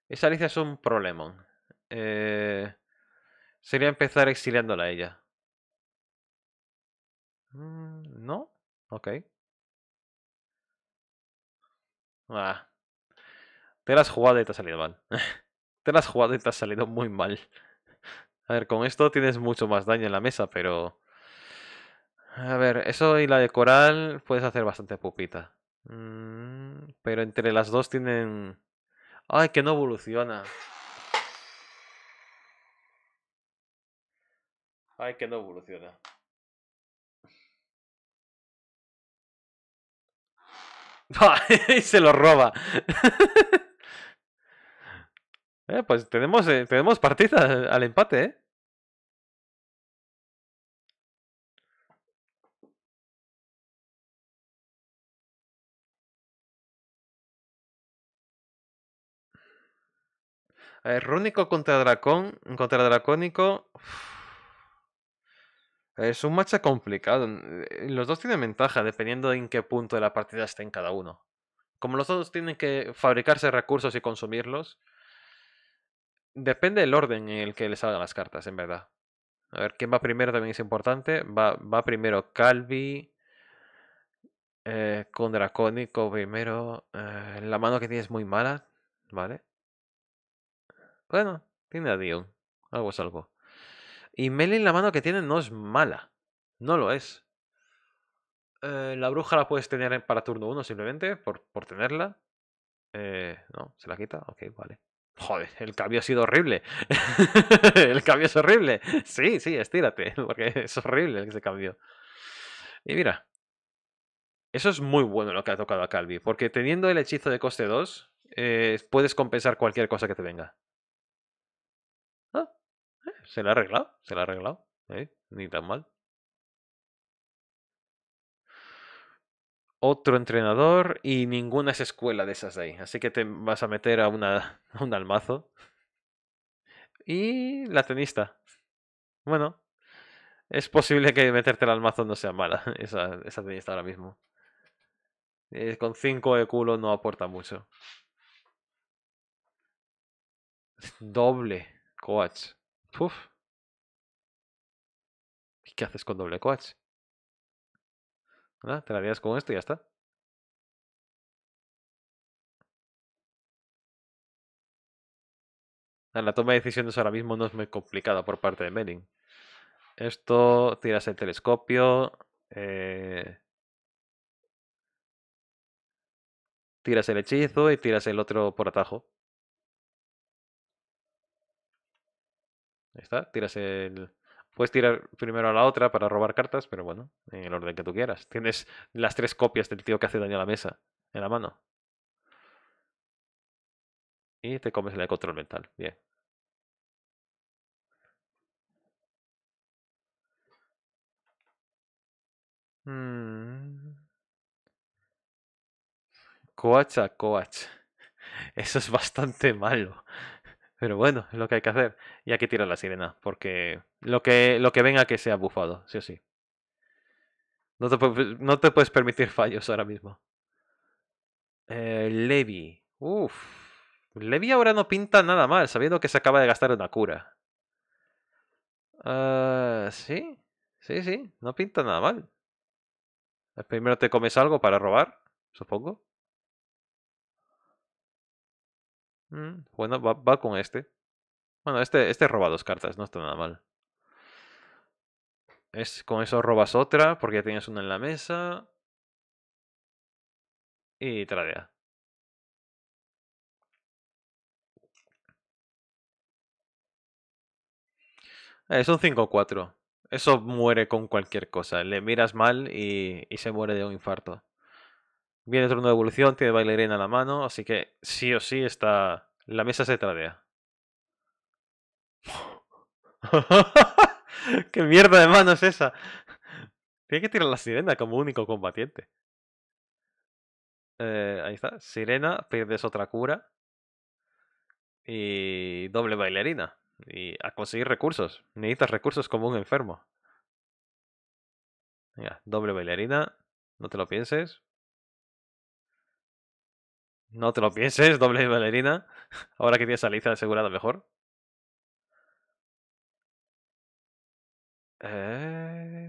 Esa Alicia es un problemón. Eh... Sería empezar exiliándola a ella. Mm, ¿No? Ok. Ah. Te la has jugado y te ha salido mal. te la has jugado y te ha salido muy mal. A ver, con esto tienes mucho más daño en la mesa, pero... A ver, eso y la de coral puedes hacer bastante pupita. Mm, pero entre las dos tienen... ¡Ay, que no evoluciona! ¡Ay, que no evoluciona! y se lo roba. Eh, pues tenemos, eh, tenemos partida al empate, ¿eh? Rúnico contra Dracón, contra Dracónico. Es un matcha complicado. Eh, los dos tienen ventaja dependiendo en qué punto de la partida estén cada uno. Como los dos tienen que fabricarse recursos y consumirlos, depende del orden en el que les salgan las cartas, en verdad. A ver, ¿quién va primero también es importante? Va, va primero Calvi, eh, con Dracónico primero. Eh, la mano que tiene es muy mala, ¿vale? Bueno, tiene a Dion, algo es algo. Y en la mano que tiene no es mala. No lo es. Eh, la bruja la puedes tener para turno 1 simplemente, por, tenerla. Eh, no, se la quita. Ok, vale. Joder, el cambio ha sido horrible. el cambio es horrible. Sí, sí, estírate, porque es horrible el cambio. Y mira, eso es muy bueno lo que ha tocado a Calvi, porque teniendo el hechizo de coste 2, eh, puedes compensar cualquier cosa que te venga se la ha arreglado, se la ha arreglado, ¿Eh? ni tan mal. Otro entrenador y ninguna es escuela de esas de ahí. Así que te vas a meter a, una, un almazo. Y la tenista. Bueno, es posible que meterte al almazo no sea mala, esa, esa tenista ahora mismo. Eh, con 5 de culo no aporta mucho. Doble coach. ¿Y qué haces con doble coach? Ah, te la harías con esto y ya está. Ah, la toma de decisiones ahora mismo no es muy complicada por parte de Menin. Esto, tiras el telescopio, eh, tiras el hechizo y tiras el otro por atajo. Ahí está, tiras el... Puedes tirar primero a la otra para robar cartas, pero bueno, en el orden que tú quieras. Tienes las tres copias del tío que hace daño a la mesa en la mano. Y te comes la de control mental. Bien. Mm. Coach a coach. Eso es bastante malo. Pero bueno, es lo que hay que hacer. Y hay que tirar la sirena, porque lo que, lo que venga que sea bufado, sí o sí. No te, pues, puedes permitir fallos ahora mismo. Eh, Levi. Uf. Levi ahora no pinta nada mal, sabiendo que se acaba de gastar una cura. Ah, sí, sí, sí, no pinta nada mal. Primero te comes algo para robar, supongo. Mm, bueno, va, con este. Bueno, este, este roba dos cartas, no está nada mal. Es, con eso robas otra, porque ya tienes una en la mesa. Y tradea. Es un 5-4. Eso muere con cualquier cosa. Le miras mal y se muere de un infarto. Viene turno de evolución, tiene bailarina en la mano, así que sí o sí está. La mesa se tradea. ¡Qué mierda de mano es esa! Tiene que tirar la sirena como único combatiente. Eh, ahí está. Sirena, pierdes otra cura. Y doble bailarina. Y a conseguir recursos. Necesitas recursos como un enfermo. Venga, doble bailarina. No te lo pienses. No te lo pienses, doble bailarina. Ahora que tienes a Liza asegurada mejor. Eh...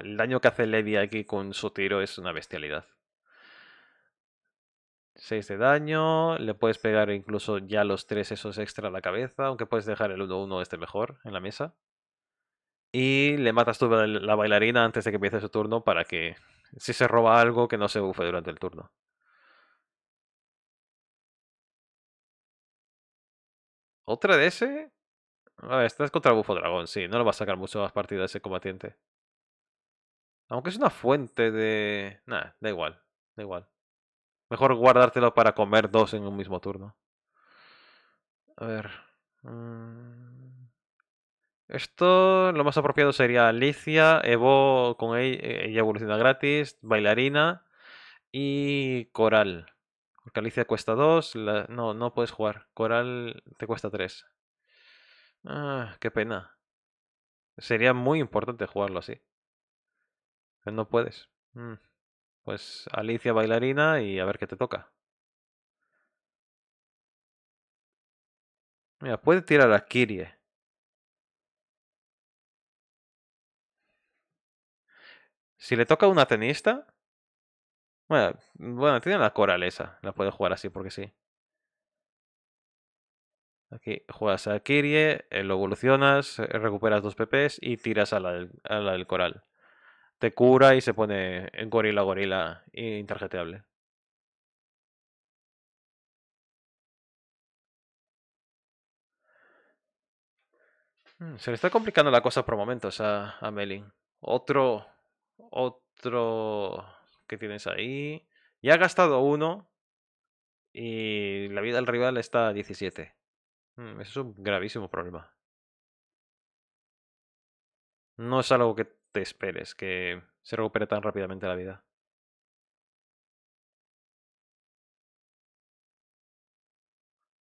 el daño que hace Lady aquí con su tiro es una bestialidad. 6 de daño, le puedes pegar incluso ya los 3 esos extra a la cabeza, aunque puedes dejar el 1-1 este mejor en la mesa. Y le matas tú la bailarina antes de que empiece su turno para que si se roba algo que no se bufe durante el turno. ¿Otra de ese? Ah, a ver, es contra el Bufo Dragón, sí, no lo va a sacar mucho más partido ese combatiente. Aunque es una fuente de... Nah, da igual, da igual. Mejor guardártelo para comer dos en un mismo turno. A ver. Mm, esto lo más apropiado sería Alicia, Evo con ella, eh, ella evoluciona gratis, bailarina y coral. Porque Alicia cuesta dos, no, no puedes jugar. Coral te cuesta 3. Ah, qué pena. Sería muy importante jugarlo así. Pero no puedes. Mm. Pues Alicia bailarina y a ver qué te toca. Mira, puede tirar a Kirie. Si le toca a una tenista. Bueno, bueno, tiene la Coral esa. La puede jugar así porque sí. Aquí juegas a Kirie, eh, lo evolucionas, eh, recuperas dos PPs y tiras a la del coral te cura y se pone en gorila gorila interjetable. Mm, se le está complicando la cosa por momentos a, a Melin. Otro. Otro. que tienes ahí? Ya ha gastado uno. Y la vida del rival está a 17. Mm, eso es un gravísimo problema. No es algo que te esperes que se recupere tan rápidamente la vida.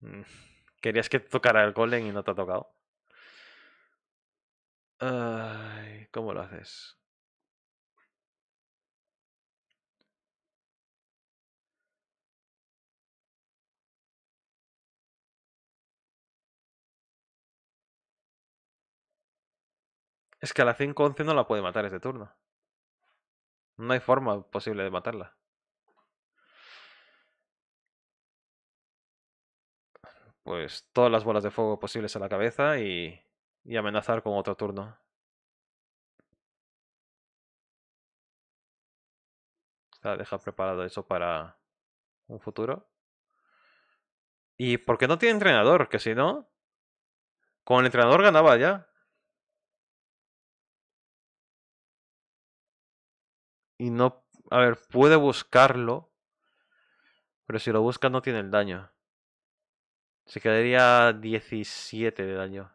Mm, Querías que tocara el golem y no te ha tocado. Ay, ¿Cómo lo haces? Es que a la 5-11 no la puede matar este turno. No hay forma posible de matarla. Pues todas las bolas de fuego posibles a la cabeza y, amenazar con otro turno. deja preparado eso para un futuro. ¿Y por qué no tiene entrenador? Que si no, con el entrenador ganaba ya. y no, a ver, puede buscarlo, pero si lo busca no tiene el daño. Se quedaría 17 de daño.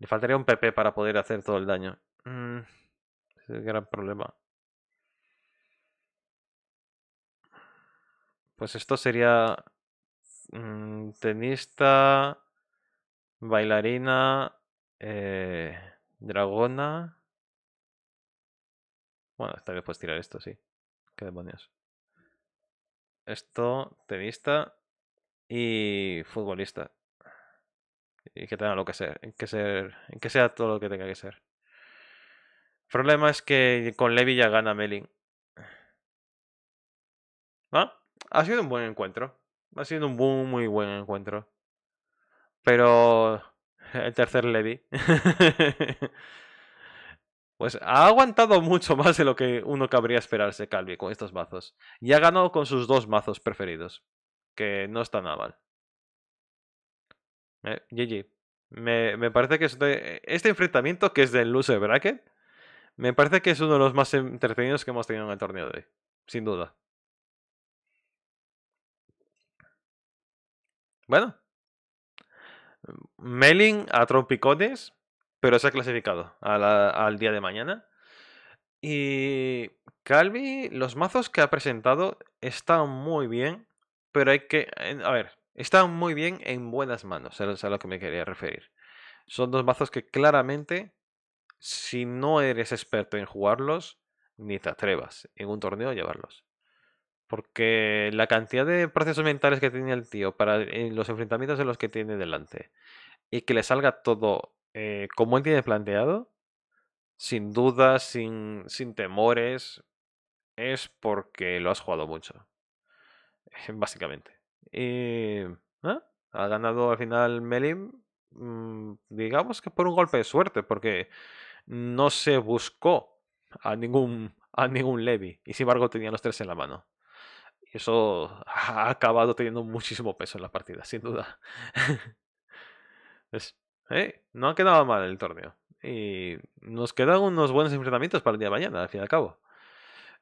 Le faltaría un PP para poder hacer todo el daño. Mm, es el gran problema. Pues esto sería mm, tenista, bailarina, eh, dragona. Bueno, esta vez puedes tirar esto, sí. ¿Qué demonios? Esto, tenista y futbolista. Y que tenga lo que ser, que ser, que sea todo lo que tenga que ser. El problema es que con Levi ya gana Melin. ¿Ah? Ha sido un buen encuentro. Ha sido un muy, muy buen encuentro. Pero el tercer Levi Pues ha aguantado mucho más de lo que uno cabría esperarse, Calvi, con estos mazos. Y ha ganado con sus dos mazos preferidos. Que no está nada mal. GG. Eh, me, parece que este enfrentamiento, que es del de Bracket, me parece que es uno de los más entretenidos que hemos tenido en el torneo de hoy. Sin duda. Bueno. Meling a trompicones pero se ha clasificado al día de mañana. Y Calvi, los mazos que ha presentado están muy bien, pero hay que... A ver, están muy bien en buenas manos, es a lo que me quería referir. Son dos mazos que claramente, si no eres experto en jugarlos, ni te atrevas en un torneo a llevarlos. Porque la cantidad de procesos mentales que tiene el tío para los enfrentamientos en los que tiene delante y que le salga todo eh, como él tiene planteado, sin dudas, sin, sin temores, es porque lo has jugado mucho. Básicamente. Y. Ha ganado al final Melim. Mm, digamos que por un golpe de suerte. Porque no se buscó a ningún. a ningún Levi. Y sin embargo tenía los tres en la mano. Y eso ha acabado teniendo muchísimo peso en la partida, sin duda. es ¿eh? No ha quedado mal el torneo. Y nos quedan unos buenos enfrentamientos para el día de mañana, al fin y al cabo.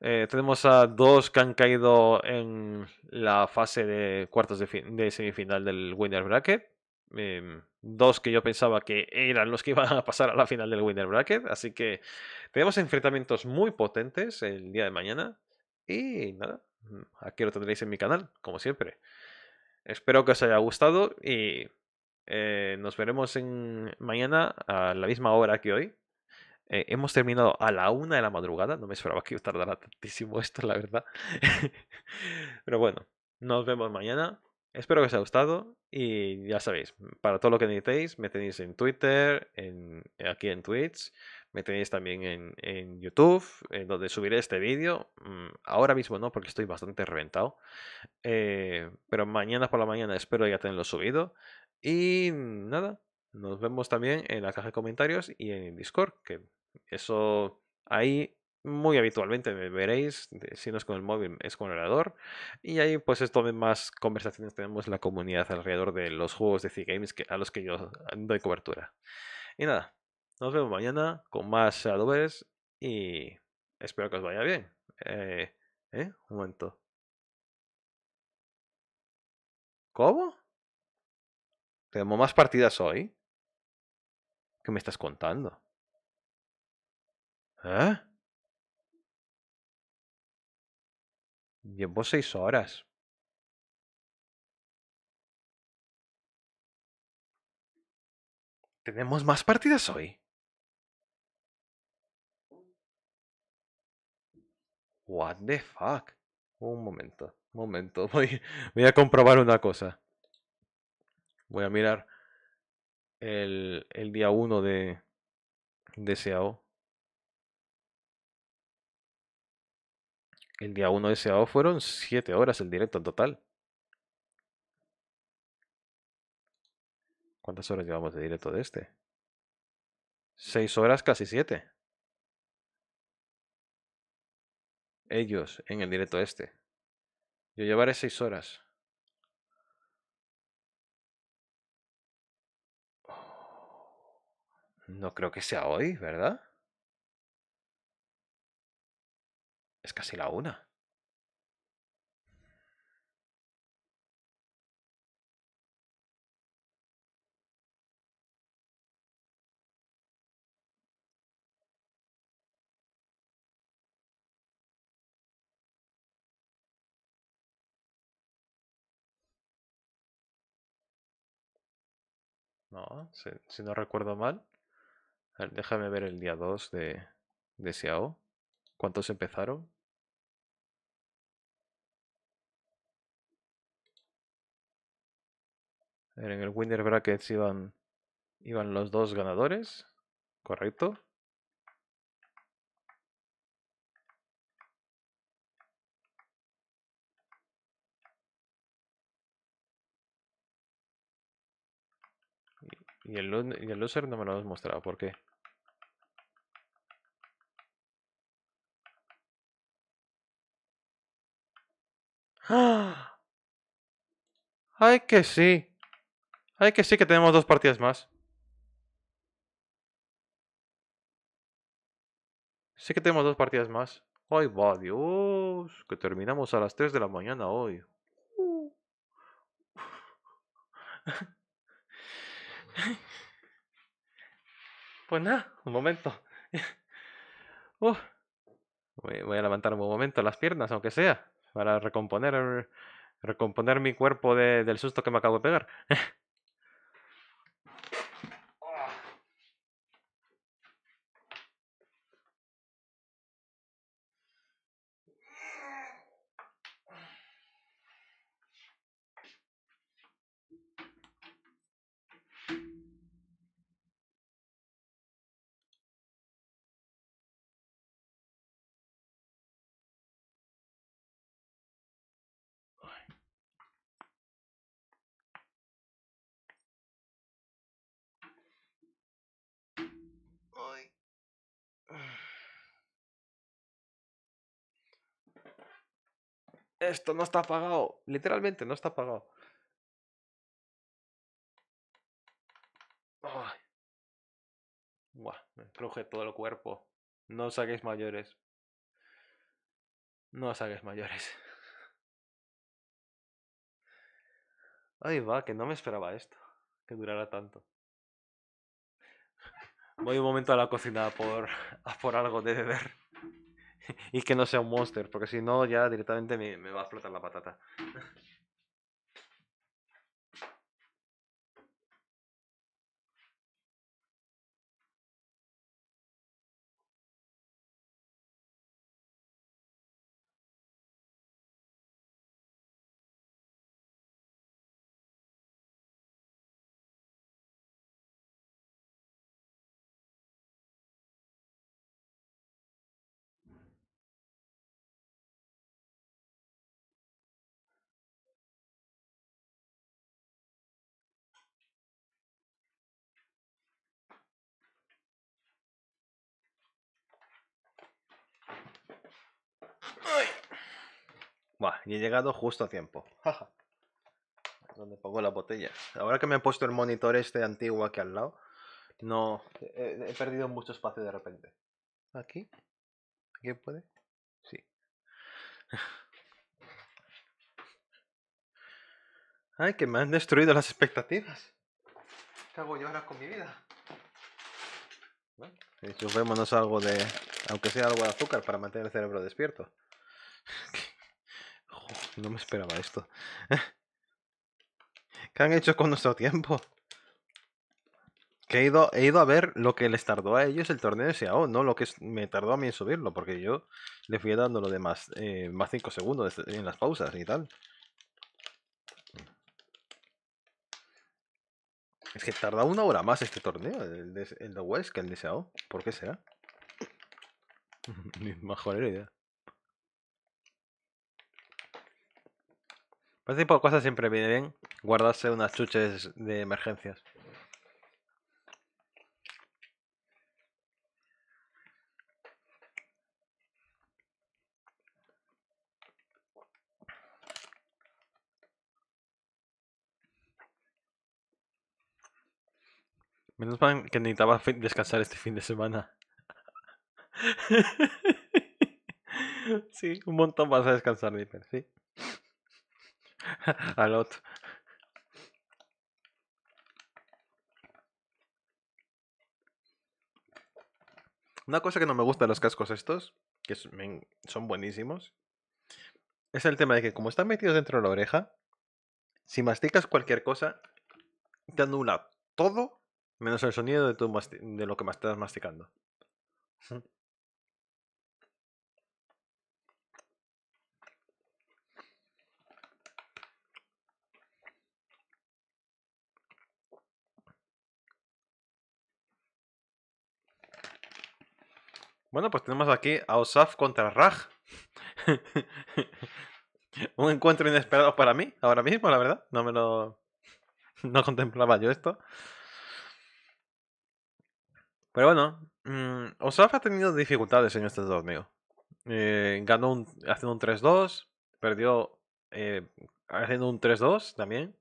Eh, tenemos a dos que han caído en la fase de cuartos de, semifinal del Winner Bracket. Em, dos que yo pensaba que eran los que iban a pasar a la final del Winner Bracket. Así que tenemos enfrentamientos muy potentes el día de mañana. Y nada, aquí lo tendréis en mi canal, como siempre. Espero que os haya gustado y eh, nos veremos mañana a la misma hora que hoy. Eh, hemos terminado a la una de la madrugada. No me esperaba que tardara tantísimo esto, la verdad. Pero bueno, nos vemos mañana. Espero que os haya gustado. Y ya sabéis, para todo lo que necesitéis, me tenéis en Twitter, en, aquí en Twitch, me tenéis también en, YouTube, en donde subiré este vídeo. Mm, ahora mismo no, porque estoy bastante reventado. Eh, pero mañana por la mañana espero ya tenerlo subido. Y nada, nos vemos también en la caja de comentarios y en Discord, que eso ahí muy habitualmente me veréis, si no es con el móvil, es con el orador. Y ahí pues es donde más conversaciones tenemos en la comunidad alrededor de los juegos de C-Games a los que yo doy cobertura. Y nada, nos vemos mañana con más adobes y espero que os vaya bien. Eh, ¿eh? Un momento. ¿Cómo? Tenemos más partidas hoy. ¿Qué me estás contando? ¿Eh? Llevo seis horas. ¿Tenemos más partidas hoy? What the fuck? Un momento, un momento. voy a comprobar una cosa. Voy a mirar el, el día 1 de, de SAO. El día 1 de SAO fueron 7 horas el directo en total. ¿Cuántas horas llevamos de directo de este? 6 horas, casi 7. Ellos en el directo este. Yo llevaré 6 horas. No creo que sea hoy, ¿verdad? Es casi la una. No, si, no recuerdo mal déjame ver el día 2 de, de ¿Cuántos empezaron? en el winner brackets iban, iban los dos ganadores, correcto. Y el, y el loser no me lo has mostrado, ¿por qué? ¡Ay que sí! ¡Ay que sí que tenemos dos partidas más! Sí que tenemos dos partidas más. ¡Ay, va Dios! Que terminamos a las 3 de la mañana hoy. Pues nada, un momento. voy a levantar un momento las piernas, aunque sea para recomponer, recomponer mi cuerpo del susto que me acabo de pegar. esto no está apagado! Literalmente no está apagado. Buah, me cruje todo el cuerpo. No os saquéis mayores. No hagáis mayores. Ay, va, que no me esperaba esto. Que durara tanto. Voy un momento a la cocina por, a por algo de beber. y que no sea un monster, porque si no ya directamente me, me va a explotar la patata. Buah, y he llegado justo a tiempo. Jaja. Donde pongo la botella? Ahora que me he puesto el monitor este antiguo aquí al lado, no. He, perdido mucho espacio de repente. ¿Aquí? ¿Aquí puede? Sí. Ay, que me han destruido las expectativas. ¿Qué hago yo ahora con mi vida? Bueno, algo de. aunque sea algo de azúcar para mantener el cerebro despierto. No me esperaba esto. ¿Qué han hecho con nuestro tiempo? Que he ido, he ido a ver lo que les tardó a ellos el torneo de SEAO, no lo que me tardó a mí en subirlo, porque yo le fui dando lo de más 5 eh, segundos en las pausas y tal. Es que tarda una hora más este torneo, el de, West, que el de SEAO. ¿Por qué será? Ni mejor idea. Por este tipo de cosas siempre viene bien guardarse unas chuches de emergencias. Menos mal que necesitaba descansar este fin de semana. sí, un montón vas a descansar, Dieter, sí. A otro. Una cosa que no me gusta de los cascos estos, que son buenísimos, es el tema de que como están metidos dentro de la oreja, si masticas cualquier cosa, te anula todo menos el sonido de, de lo que estás masticando. Bueno, pues tenemos aquí a Osaf contra Raj. Un encuentro inesperado para mí, ahora mismo, la verdad. No me lo. No contemplaba yo esto. Pero bueno, mm, Osaf ha tenido dificultades en este torneo. Eh, ganó haciendo un 3-2, perdió eh, haciendo un 3-2 también.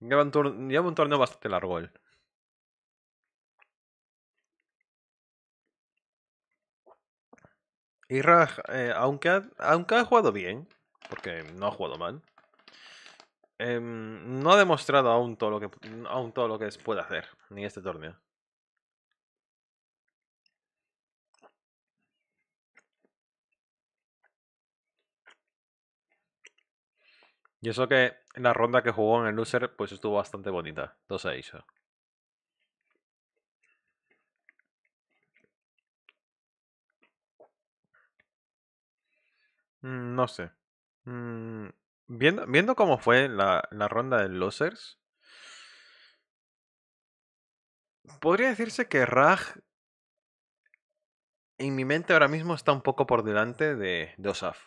lleva un torneo bastante largo él. Y eh, aunque, ha, aunque ha jugado bien, porque no ha jugado mal, em, no ha demostrado aún todo lo que aún todo lo que puede hacer, ni este torneo. Y eso que la ronda que jugó en el loser pues estuvo bastante bonita, 2 a 6. Mm, no sé. Mm, viendo, viendo cómo fue la, la ronda de losers, podría decirse que Raj en mi mente ahora mismo está un poco por delante de, de Osaf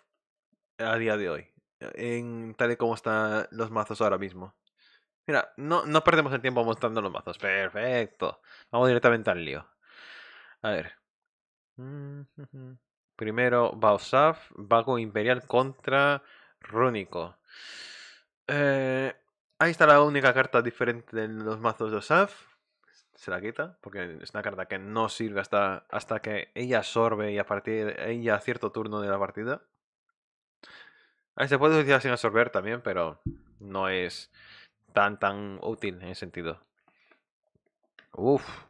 a día de hoy. En tal y como están los mazos ahora mismo. Mira, no, no perdemos el tiempo mostrando los mazos. Perfecto. Vamos directamente al lío. A ver. Mm, Primero Bausaf, Vago Imperial contra Rúnico. Eh, ahí está la única carta diferente de los mazos de Osaf. Se la quita, porque es una carta que no sirve hasta, hasta que ella absorbe y a partir ella a cierto turno de la partida. Ahí se puede utilizar sin absorber también, pero no es tan tan útil en ese sentido. Uf,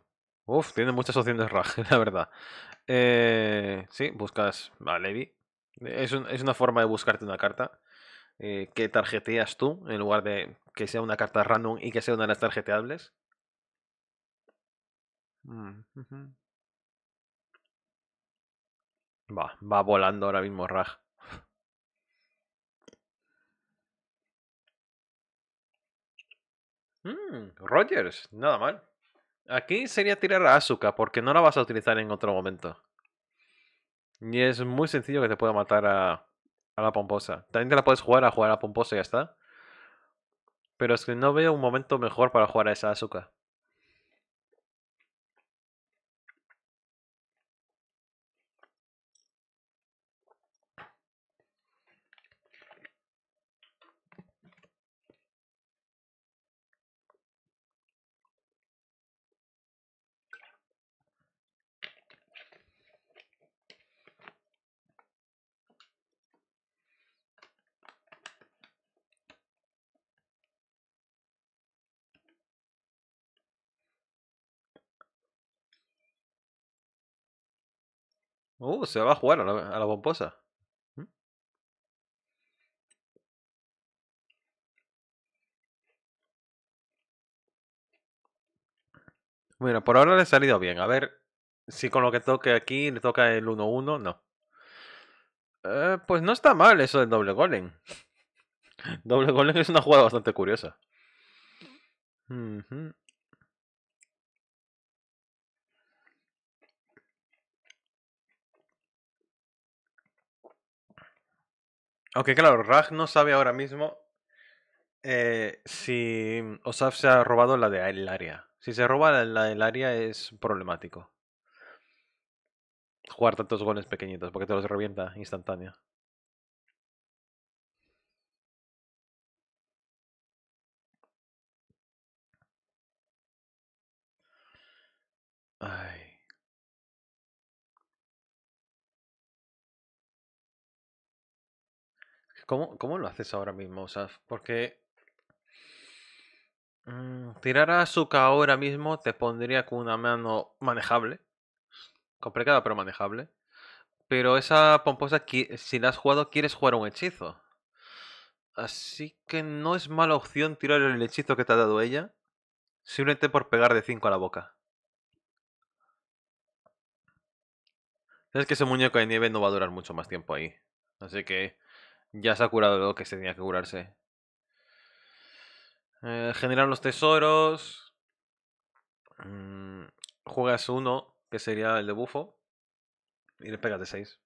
uf, tiene muchas opciones Raj, la verdad. Eh, sí, buscas a Levi. Es, una forma de buscarte una carta eh, que tarjeteas tú en lugar de que sea una carta random y que sea una de las tarjeteables. Va, mm, va volando ahora mismo Raj. Mm, Rogers, nada mal. Aquí sería tirar a Asuka, porque no la vas a utilizar en otro momento. Y es muy sencillo que te pueda matar a, a la pomposa. También te la puedes jugar a jugar a la pomposa y ya está. Pero es que no veo un momento mejor para jugar a esa Asuka. Uh, se va a jugar a la, a mm. Bueno, por ahora le ha salido bien. A ver si con lo que toque aquí le toca el 1-1. No. Eh, pues no está mal eso del doble golem. doble golem es una jugada bastante curiosa. Mm. Aunque claro, Raj no sabe ahora mismo eh, si Osaf se ha robado la del de área. Si se roba la del área es problemático. Jugar tantos goles pequeñitos porque te los revienta instantánea. Ay. ¿Cómo, lo haces ahora mismo, Saf? Porque mm, tirar a Asuka ahora mismo te pondría con una mano manejable. Complicada, pero manejable. Pero esa pomposa, si la has jugado, quieres jugar un hechizo. Así que no es mala opción tirar el hechizo que te ha dado ella. Simplemente por pegar de 5 a la boca. Es que ese muñeco de nieve no va a durar mucho más tiempo ahí. Así que ya se ha curado lo que se tenía que curarse. Eh, generar los tesoros. Mm, juegas uno, que sería el de bufo. Y le pegas de 6.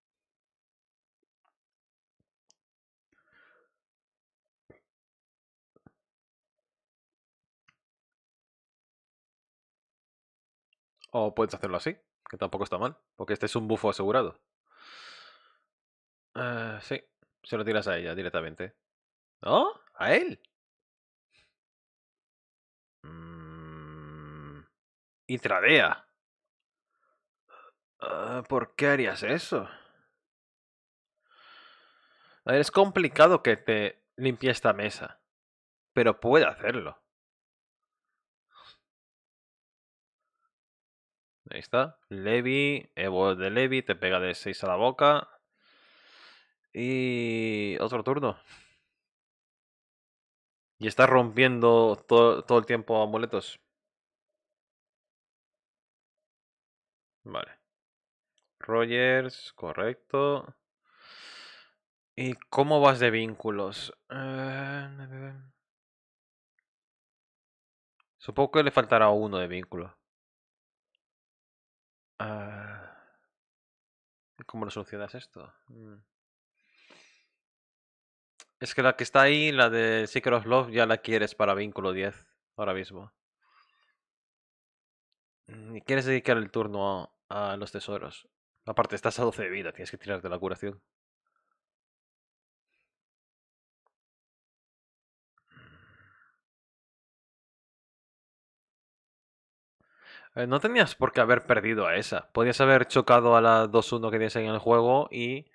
O puedes hacerlo así, que tampoco está mal, porque este es un bufo asegurado. Eh, sí. Se lo tiras a ella directamente. ¿No? ¿A él? Y mm, tradea. Ah, ¿Por qué harías eso? A ver, es complicado que te limpie esta mesa. Pero puede hacerlo. Ahí está. Levi, Evo de Levi, te pega de 6 a la boca. Y otro turno. Y estás rompiendo todo, el tiempo amuletos. Vale. Rogers, correcto. ¿Y cómo vas de vínculos? Eh, Supongo que le faltará uno de vínculo. Ah. ¿Cómo lo solucionas esto? Mm. Es que la que está ahí, la de Secret of Love, ya la quieres para vínculo 10 ahora mismo. Mm, y quieres dedicar el turno a, los tesoros. Aparte, estás a 12 de vida, tienes que tirarte la curación. Eh, no tenías por qué haber perdido a esa. Podías haber chocado a la 2-1 que tienes ahí en el juego y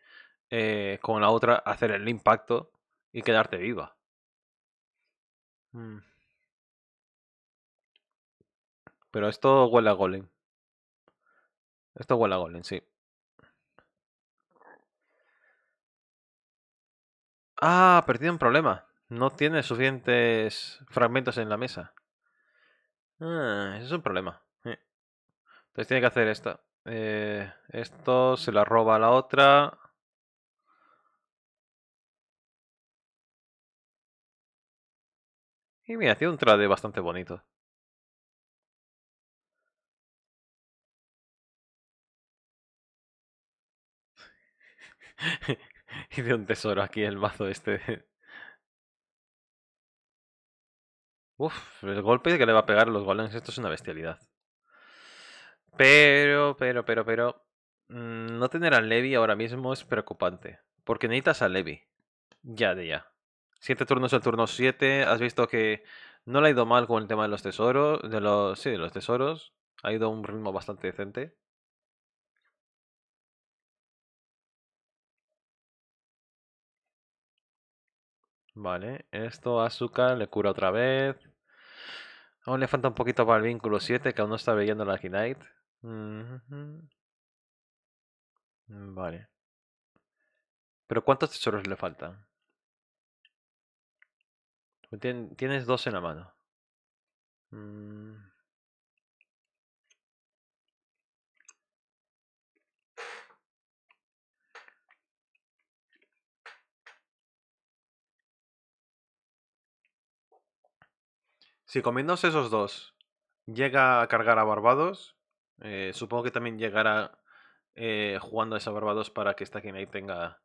eh, con la otra hacer el impacto y quedarte viva. Mm. Pero esto huele a golem. Esto huele a golem, sí. Ah, pero un problema. No tiene suficientes fragmentos en la mesa. Ah, es un problema. Eh. Entonces tiene que hacer esto. Eh, esto se la roba a la otra. Y mira, hacía un trade bastante bonito. y de un tesoro aquí el mazo este. Uf, el golpe que le va a pegar a los golems, esto es una bestialidad. Pero, pero, pero, pero... Mm, no tener a Levi ahora mismo es preocupante. Porque necesitas a Levi. Ya de ya. Siete turnos el turno 7. Has visto que no le ha ido mal con el tema de los tesoros. De los, sí, de los tesoros. Ha ido a un ritmo bastante decente. Vale, esto azúcar le cura otra vez. Aún le falta un poquito para el vínculo 7, que aún no está brillando la Knight. Vale. ¿Pero cuántos tesoros le faltan? tienes dos en la mano. Mm. Si comiéndose esos dos llega a cargar a Barbados, eh, supongo que también llegará eh, jugando a esa Barbados para que esta quien ahí tenga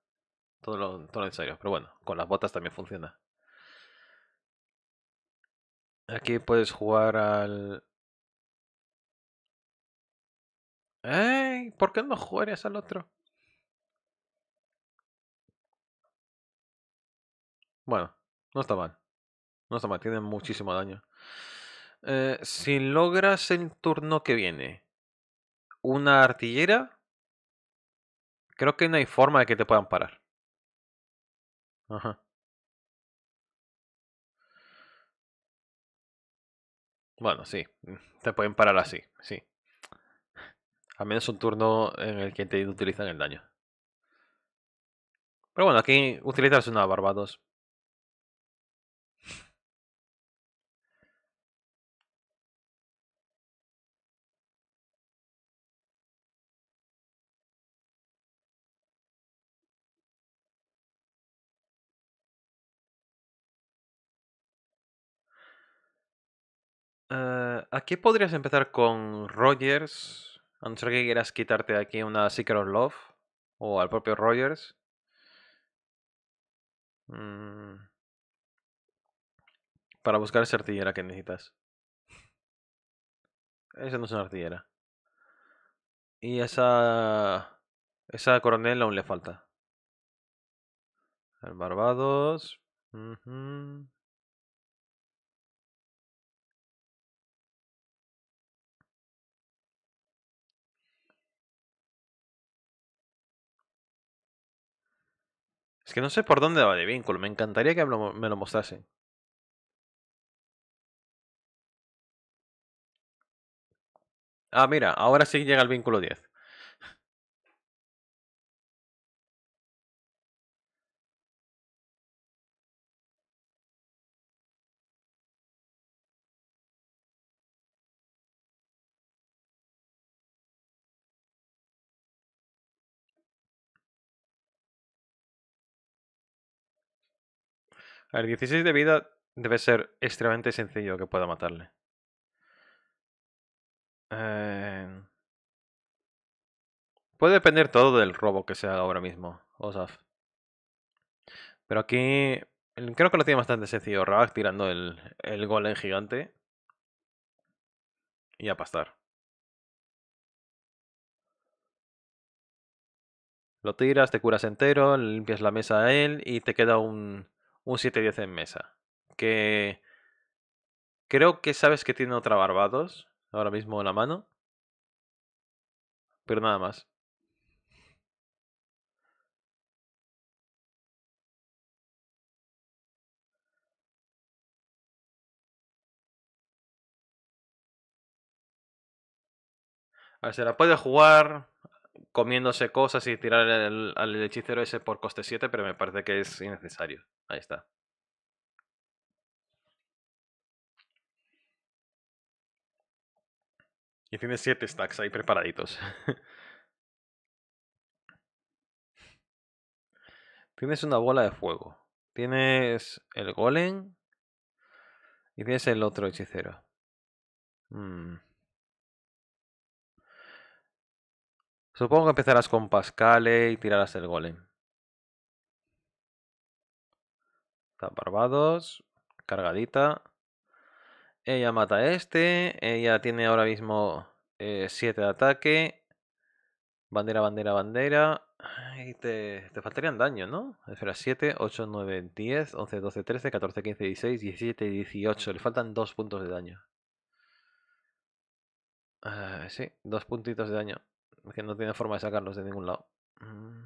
todo lo necesario. Pero bueno, con las botas también funciona. Aquí puedes jugar al... ¿Eh? ¿Por qué no juegas al otro? Bueno, no está mal. No está mal, tiene muchísimo daño. Eh, si logras el turno que viene una artillera, creo que no hay forma de que te puedan parar. Ajá. Bueno, sí, te pueden parar así, sí. Al menos un turno en el que te utilizan el daño. Pero bueno, aquí utilizas una Barbados. Eh, aquí podrías empezar con Rogers, a no ser que quieras quitarte aquí una Secret of Love o al propio Rogers. Mm. Para buscar esa artillera que necesitas. Esa no es una artillera. Y esa. Esa coronel aún le falta. El Barbados. que no sé por dónde va de vínculo. Me encantaría que me lo mostrasen. Ah, mira, ahora sí llega el vínculo 10. El 16 de vida debe ser extremadamente sencillo que pueda matarle. Eh, puede depender todo del robo que se haga ahora mismo, Osaf. Pero aquí creo que lo tiene bastante sencillo. Rag, tirando el, el golem gigante. Y a pastar. Lo tiras, te curas entero, limpias la mesa a él y te queda un, un 7-10 en mesa. Que creo que sabes que tiene otra Barbados ahora mismo en la mano. Pero nada más. A ver, se la puede jugar comiéndose cosas y tirar al, hechicero ese por coste 7, pero me parece que es innecesario. Ahí está. Y tienes 7 stacks ahí preparaditos. tienes una bola de fuego. Tienes el golem. Y tienes el otro hechicero. Hmm. Supongo que empezarás con Pascale y tirarás el golem. Está Barbados. Cargadita. Ella mata a este. Ella tiene ahora mismo 7 eh, de ataque. Bandera, bandera, bandera. Y te, faltarían daño, ¿no? Espera, 7, 8, 9, 10, 11, 12, 13, 14, 15, 16, 17, 18. Le faltan 2 puntos de daño. Ah, sí, 2 puntitos de daño que no tiene forma de sacarlos de ningún lado. Mm.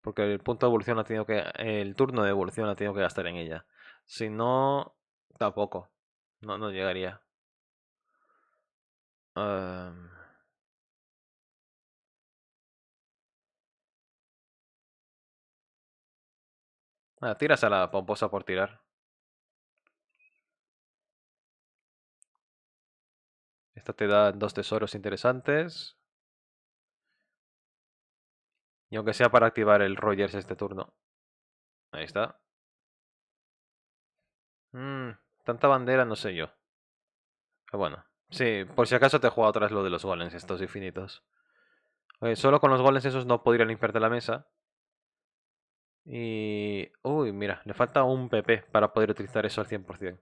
Porque el punto de evolución ha tenido que. El turno de evolución ha tenido que gastar en ella. Si no. Tampoco. No, llegaría. Em. Ah, tiras a la pomposa por tirar. Esto te da dos tesoros interesantes. Y aunque sea para activar el Rogers este turno. Ahí está. Mm, tanta bandera, no sé yo. Pero ah, bueno. Sí, por si acaso te otra vez lo de los golems estos infinitos. Eh, solo con los golems esos no podría limpiarte la mesa. Y... Uy, mira, le falta un PP para poder utilizar eso al 100%.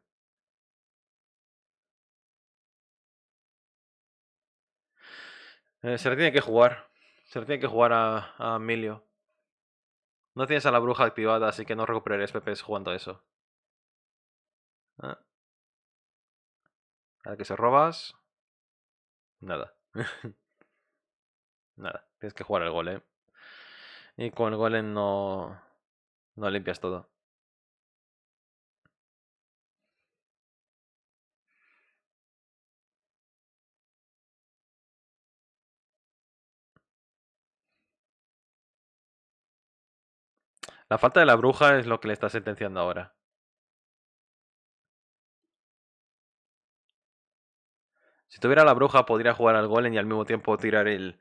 Eh, se le tiene que jugar. Se le tiene que jugar a, a Emilio. No tienes a la bruja activada, así que no recuperaré PPs jugando eso. Ah. A ver que se robas. Nada. Nada. Tienes que jugar el golem. Y con el golem no. No limpias todo. La falta de la bruja es lo que le está sentenciando ahora. Si tuviera la bruja, podría jugar al golem y al mismo tiempo tirar el.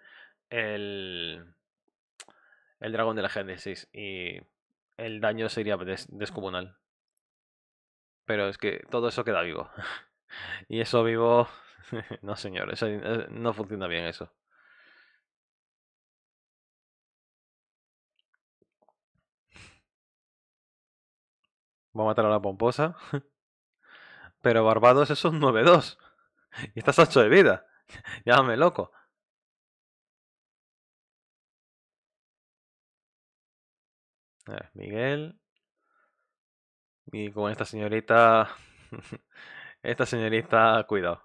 el. el dragón de la génesis. Y el daño sería descomunal. Pero es que todo eso queda vivo. y eso vivo. no, señor, eso eh, no funciona bien eso. Va a matar a la pomposa. Pero Barbados es un 9-2. Y estás 8 de vida. Llámame loco. A ver, Miguel. Y con esta señorita. Esta señorita, cuidado.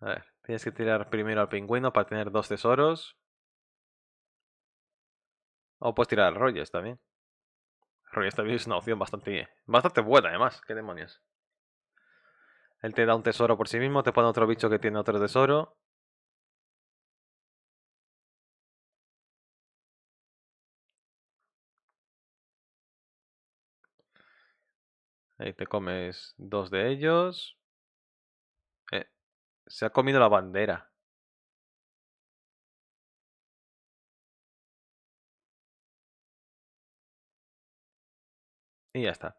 A ver, tienes que tirar primero al pingüino para tener dos tesoros. O puedes tirar a Rogers también. Esta es una opción bastante, bastante buena, además. ¿Qué demonios? Él te da un tesoro por sí mismo, te pone otro bicho que tiene otro tesoro. Ahí te comes dos de ellos. Eh, se ha comido la bandera. Y ya está.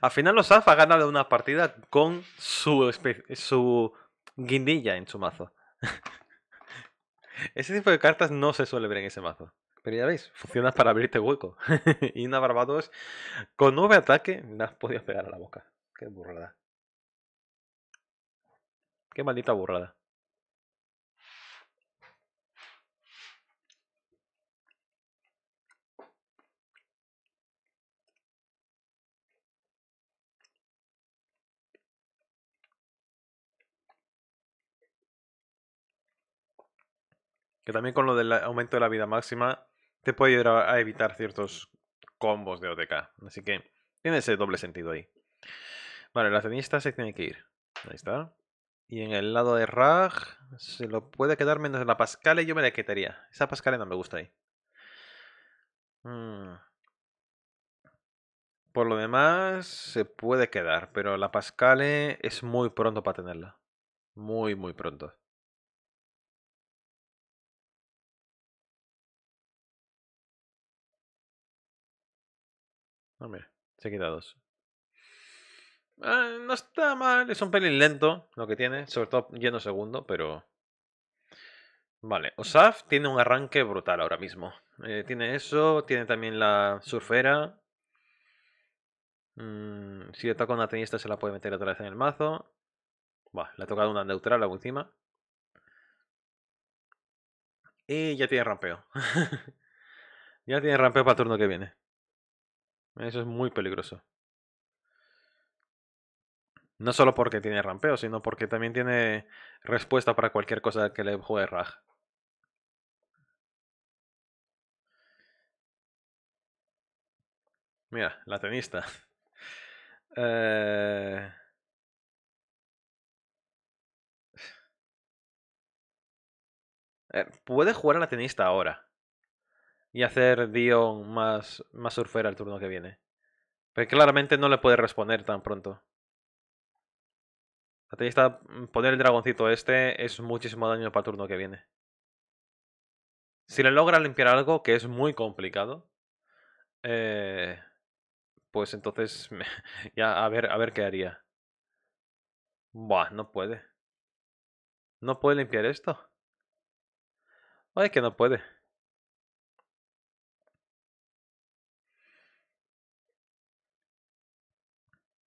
Al final los AF ha ganado una partida con su, su guindilla en su mazo. Ese tipo de cartas no se suele ver en ese mazo. Pero ya veis, funciona para abrirte hueco. y una barbados con nueve ataque la has podido pegar a la boca. Qué burrada. Qué maldita burrada. Que también con lo del aumento de la vida máxima te puede ayudar a evitar ciertos combos de OTK. Así que tiene ese doble sentido ahí. Vale, la cenista se tiene que ir. Ahí está. Y en el lado de Raj se lo puede quedar menos la Pascale. Yo me la quitaría. Esa Pascale no me gusta ahí. Mm. Por lo demás, se puede quedar. Pero la Pascale es muy pronto para tenerla. Muy, muy pronto. Ah, se quita ah, no está mal, es un pelín lento lo que tiene, sobre todo lleno segundo, pero... Vale, Osaf tiene un arranque brutal ahora mismo. Eh, tiene eso, tiene también la surfera. Mm, si le toca una tenista se la puede meter otra vez en el mazo. va le ha tocado una neutral a encima. Y ya tiene rampeo. ya tiene rampeo para el turno que viene. Eso es muy peligroso. No solo porque tiene rampeo, sino porque también tiene respuesta para cualquier cosa que le juegue Raj. Mira, la tenista. Eh. Eh, ¿Puede jugar a la tenista ahora? y hacer Dion más, más surfera el turno que viene. Pero claramente no le puede responder tan pronto. Mm, poner el dragoncito este es muchísimo daño para el turno que viene. Si le logra limpiar algo, que es muy complicado, eh, pues entonces ya a ver, a ver qué haría. Buah, no puede. No puede limpiar esto. Ay, que no puede.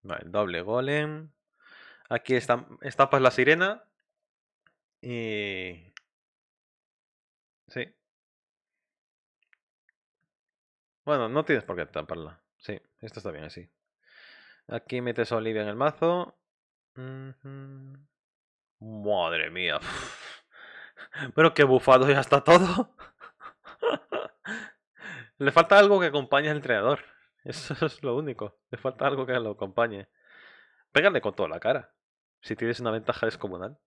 Vale, doble golem. Aquí está, la sirena. Y... Sí. Bueno, no tienes por qué taparla. Sí, esto está bien así. Aquí metes a Olivia en el mazo. Madre mía. Pero qué bufado ya está todo. Le falta algo que acompañe al entrenador. Eso es lo único. Le falta algo que lo acompañe. Pégale con toda la cara. Si tienes una ventaja descomunal.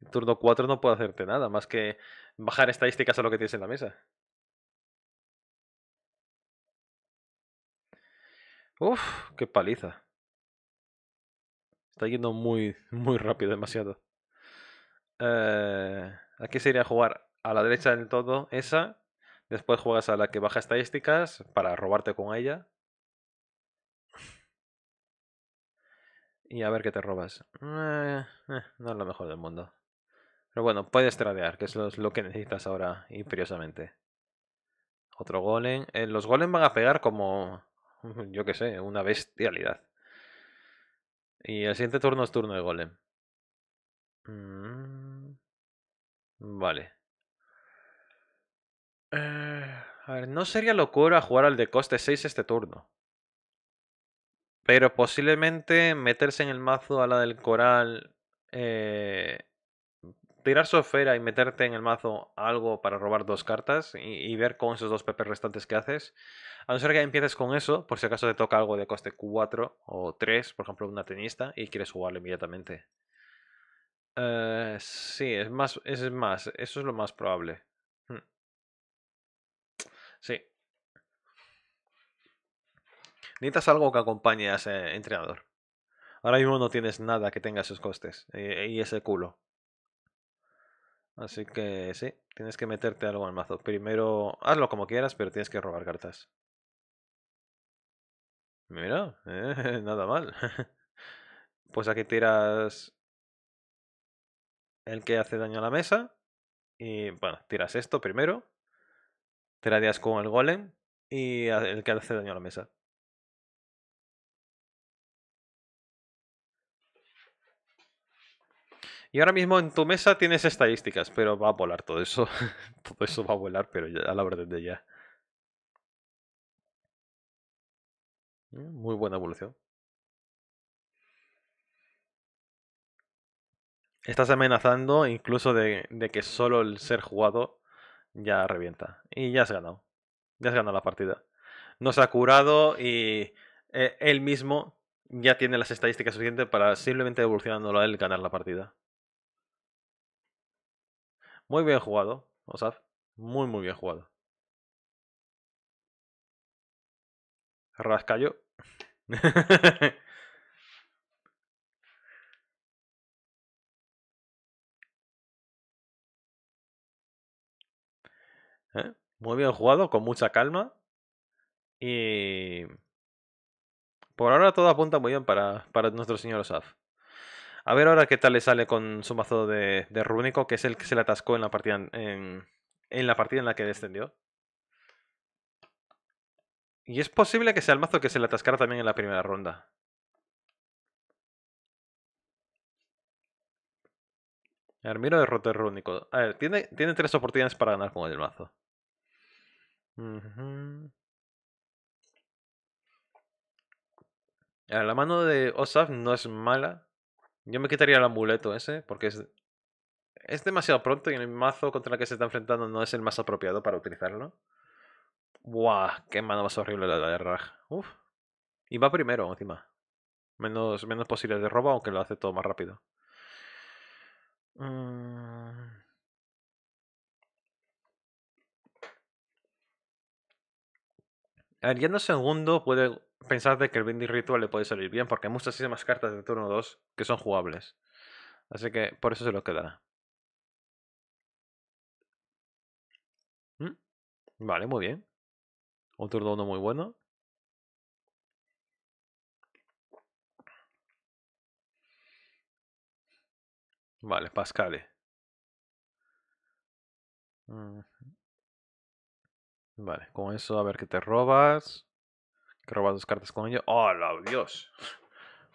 En turno 4 no puedo hacerte nada más que bajar estadísticas a lo que tienes en la mesa. Uf, qué paliza. Está yendo muy, muy rápido, demasiado. Eh, aquí sería jugar a la derecha del todo esa. Después juegas a la que baja estadísticas para robarte con ella. Y a ver qué te robas. Eh, eh, no es lo mejor del mundo. Pero bueno, puedes tradear, que es lo que necesitas ahora imperiosamente. Otro golem. Eh, los golem van a pegar como, yo qué sé, una bestialidad. Y el siguiente turno es turno de golem. Mm, vale. a ver, no sería locura jugar al de coste 6 este turno. Pero posiblemente meterse en el mazo a la del coral, eh, tirar su esfera y meterte en el mazo algo para robar dos cartas y, ver con esos dos pepes restantes que haces. A no ser que empieces con eso, por si acaso te toca algo de coste 4 o 3, por ejemplo, una tenista, y quieres jugarle inmediatamente. Eh, sí, es más, es más, eso es lo más probable. Hmm. Sí, necesitas algo que acompañe a ese entrenador. Ahora mismo no tienes nada que tenga esos costes y ese culo. Así que sí, tienes que meterte algo al mazo. Primero, hazlo como quieras, pero tienes que robar cartas. Mira, nada mal. pues aquí tiras el que hace daño a la mesa. Y bueno, tiras esto primero. Te la con el golem y el que hace daño a la mesa. Y ahora mismo en tu mesa tienes estadísticas, pero va a volar todo eso. todo eso va a volar, pero ya, a la verdad de ya. Mm, muy buena evolución. Estás amenazando incluso de, que solo el ser jugado ya revienta. Y ya has ganado. Ya has ganado la partida. No se ha curado y eh, él mismo ya tiene las estadísticas suficientes para simplemente evolucionándolo a él ganar la partida. Muy bien jugado, Osaf. Muy, muy bien jugado. Rascallo. ¿Eh? Muy bien jugado, con mucha calma. Y por ahora todo apunta muy bien para, para nuestro señor Osaf. A ver ahora qué tal le sale con su mazo de, Rúnico, que es el que se le atascó en la partida en, la partida en la que descendió. Y es posible que sea el mazo que se le atascara también en la primera ronda. Armiro derrotó el Rúnico. A ver, tiene, tres oportunidades para ganar con el mazo. la mano de Osaf no es mala. Yo me quitaría el amuleto ese, porque es, demasiado pronto y en el mazo contra el que se está enfrentando no es el más apropiado para utilizarlo. ¡Buah! ¡Qué mano más horrible la de Raj! ¡Uf! Y va primero, encima. Menos, menos posibilidades de robo, aunque lo hace todo más rápido. Mm. A segundo puede pensad de que el Binding Ritual le puede salir bien, porque hay muchísimas cartas de turno 2 que son jugables. Así que por eso se lo quedará. Mm, vale, muy bien. Un turno 1 muy bueno. Vale, Pascale. Mm, vale, con eso a ver qué te robas que roba dos cartas con ello. ¡Hola, ¡Oh, Dios!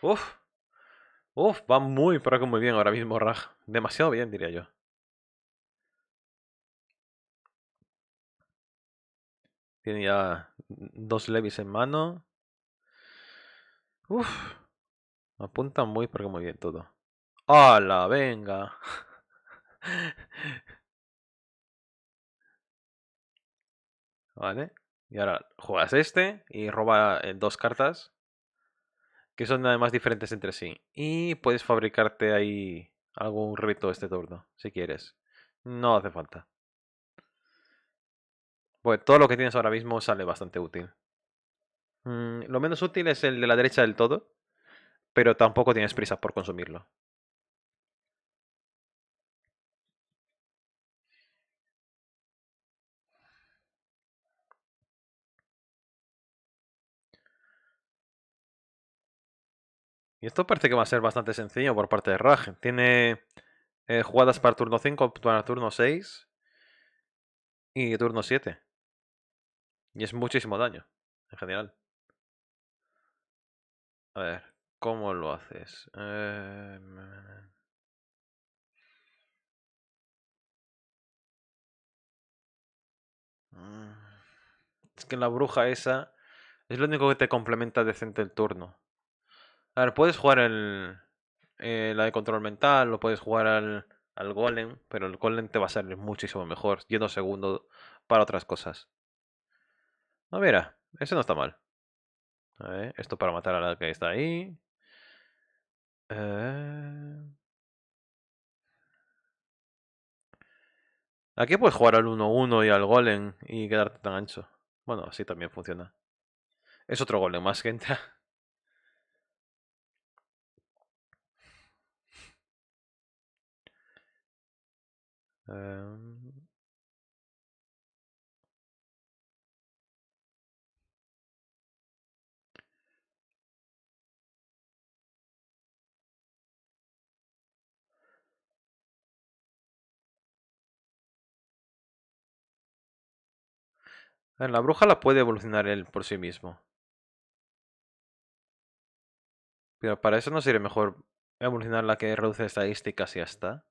¡Uf! ¡Uf! Va muy, pero que muy bien ahora mismo, Raj. Demasiado bien, diría yo. Tiene ya dos levis en mano. Uf. Apunta muy, pero que muy bien todo. ¡Hala, venga! vale. Y ahora juegas este y roba eh, dos cartas que son además diferentes entre sí. Y puedes fabricarte ahí algún rito este turno, si quieres. No hace falta. Pues todo lo que tienes ahora mismo sale bastante útil. Mm, lo menos útil es el de la derecha del todo, pero tampoco tienes prisa por consumirlo. Y esto parece que va a ser bastante sencillo por parte de Raj. Tiene eh, jugadas para turno 5, para turno 6 y turno 7. Y es muchísimo daño, en general. A ver, ¿cómo lo haces? Eh, mm, mm, mm. Es que la bruja esa es lo único que te complementa decente el turno. A ver, puedes jugar el, eh, la de control mental, o puedes jugar al, al golem, pero el golem te va a salir muchísimo mejor, yendo segundo para otras cosas. No, mira, ese no está mal. A ver, esto para matar a la que está ahí. Eh. Aquí puedes jugar al 1-1 y al golem y quedarte tan ancho. Bueno, así también funciona. Es otro golem más gente. Em, la bruja la puede evolucionar él por sí mismo. Pero para eso no sería mejor evolucionar la que reduce estadísticas y hasta.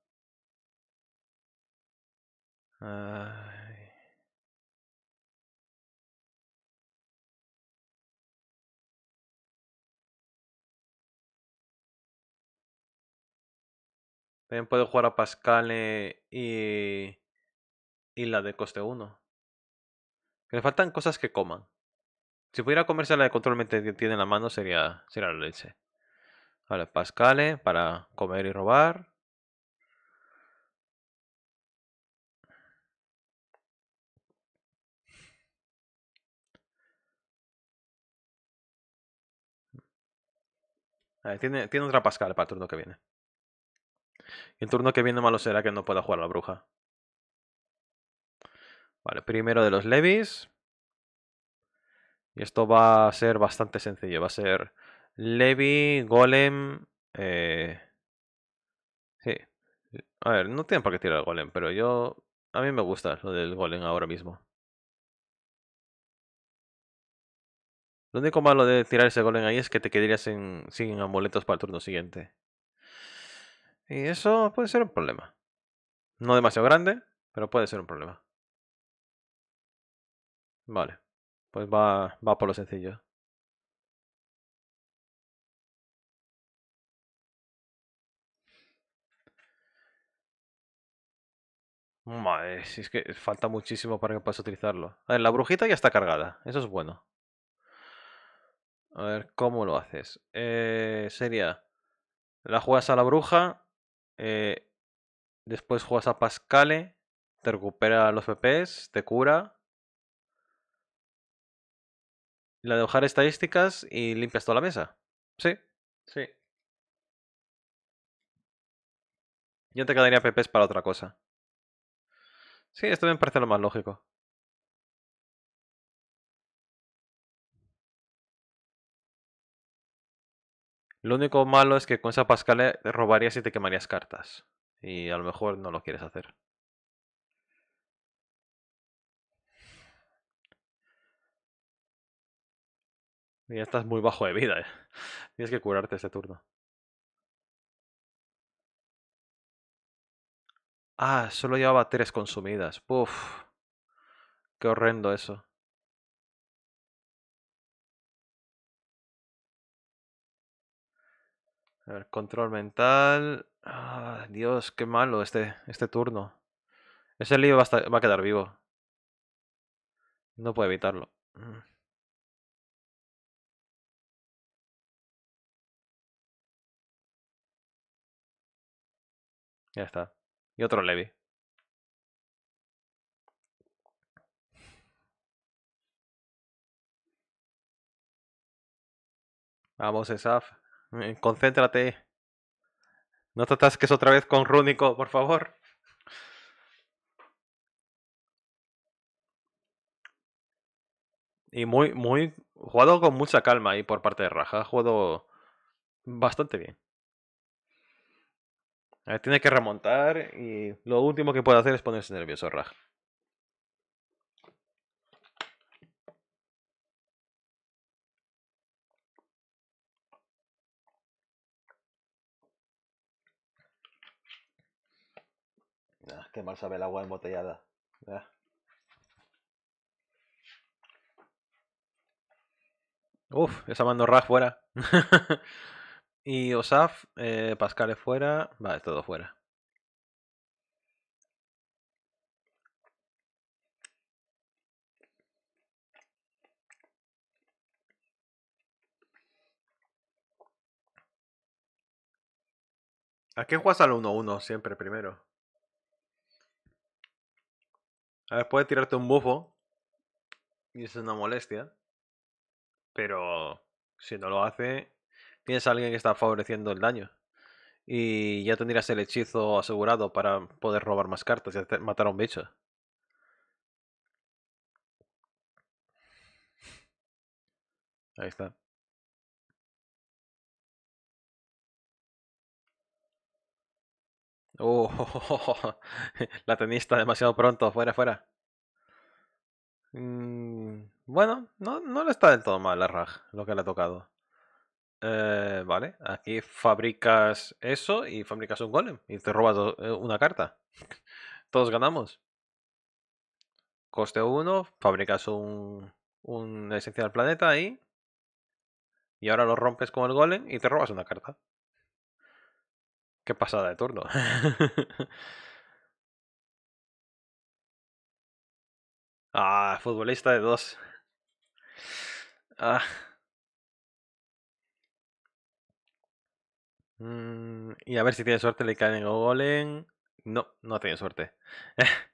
También puedo jugar a Pascale y, y la de coste 1. Le faltan cosas que coman. Si pudiera comerse la de control que tiene en la mano sería, sería la leche. Vale, Pascale para comer y robar. tiene, otra Pascal para el turno que viene. Y el turno que viene malo será que no pueda jugar a la bruja. Vale, primero de los Levis Y esto va a ser bastante sencillo. Va a ser Levi, Golem... Eh, sí. A ver, no tienen por qué tirar el Golem, pero yo... A mí me gusta lo del Golem ahora mismo. Lo único malo de tirar ese golem ahí es que te quedarías sin, amuletos para el turno siguiente. Y eso puede ser un problema. No demasiado grande, pero puede ser un problema. Vale. Pues va, va por lo sencillo. Madre, si es que falta muchísimo para que puedas utilizarlo. A ver, la brujita ya está cargada. Eso es bueno. A ver, ¿cómo lo haces? Eh, sería, la juegas a la bruja, eh, después juegas a Pascale, te recupera los PPs, te cura. La de hojar estadísticas y limpias toda la mesa. Sí, sí. Yo te quedaría PPs para otra cosa. Sí, esto me parece lo más lógico. Lo único malo es que con esa Pascal robarías y te quemarías cartas. Y a lo mejor no lo quieres hacer. Y ya estás muy bajo de vida, eh. Tienes que curarte este turno. Ah, solo llevaba tres consumidas. Puf. Qué horrendo eso. A ver, control mental. Ah, Dios, qué malo este, este turno. Ese lío va a, va a quedar vivo. No puede evitarlo. Mm. Ya está. Y otro Levi. Vamos, Esaf. Eh, concéntrate. No te atasques otra vez con Rúnico, por favor. Y muy, muy. Jugado con mucha calma ahí por parte de Raja. Ha jugado bastante bien. Eh, tiene que remontar y lo último que puede hacer es ponerse nervioso Raja. Que mal sabe el agua embotellada. Uf, esa mando Raf fuera. y Osaf, eh, Pascal es fuera. Vale, todo fuera. ¿A qué juegas al 1-1 siempre primero? A ver, puede tirarte un bufo. Y eso es una molestia. Pero si no lo hace, tienes a alguien que está favoreciendo el daño. Y ya tendrías el hechizo asegurado para poder robar más cartas y matar a un bicho. Ahí está. Oh, la tenista demasiado pronto, fuera, fuera. Mm, bueno, no, no le está del todo mal la Raj, lo que le ha tocado. Eh, vale, aquí fabricas eso y fabricas un golem y te robas eh, una carta. Todos ganamos. Coste 1, fabricas un, un esencial planeta ahí. Y ahora lo rompes con el golem y te robas una carta. Qué pasada de turno. ah, futbolista de dos. Ah. Mm, y a ver si tiene suerte, le caen el golem No, no tiene suerte.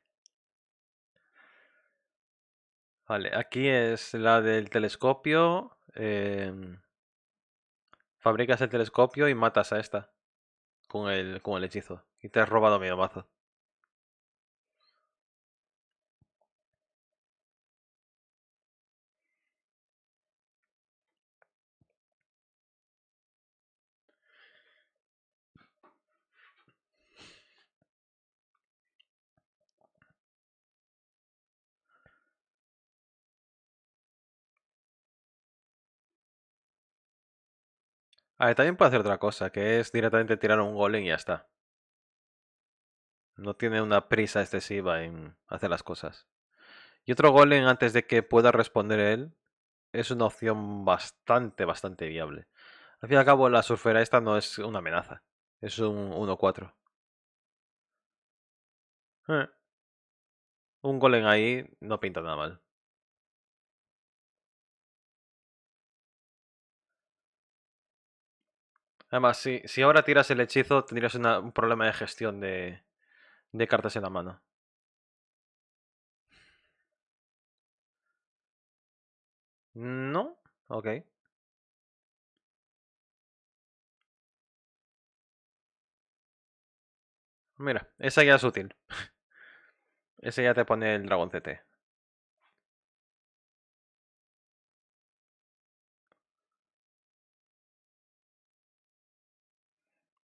vale, aquí es la del telescopio. Em, fabricas el telescopio y matas a esta con el, con el hechizo. Y te has robado mi mazo. A ver, también puede hacer otra cosa, que es directamente tirar un golem y ya está. No tiene una prisa excesiva en hacer las cosas. Y otro golem antes de que pueda responder él es una opción bastante, bastante viable. Al fin y al cabo, la surfera esta no es una amenaza. Es un 1-4. Eh. Un golem ahí no pinta nada mal. Además, si, si ahora tiras el hechizo, tendrías un problema de gestión de, de cartas en la mano. No, ok. Mira, esa ya es útil. Ese ya te pone el dragón CT.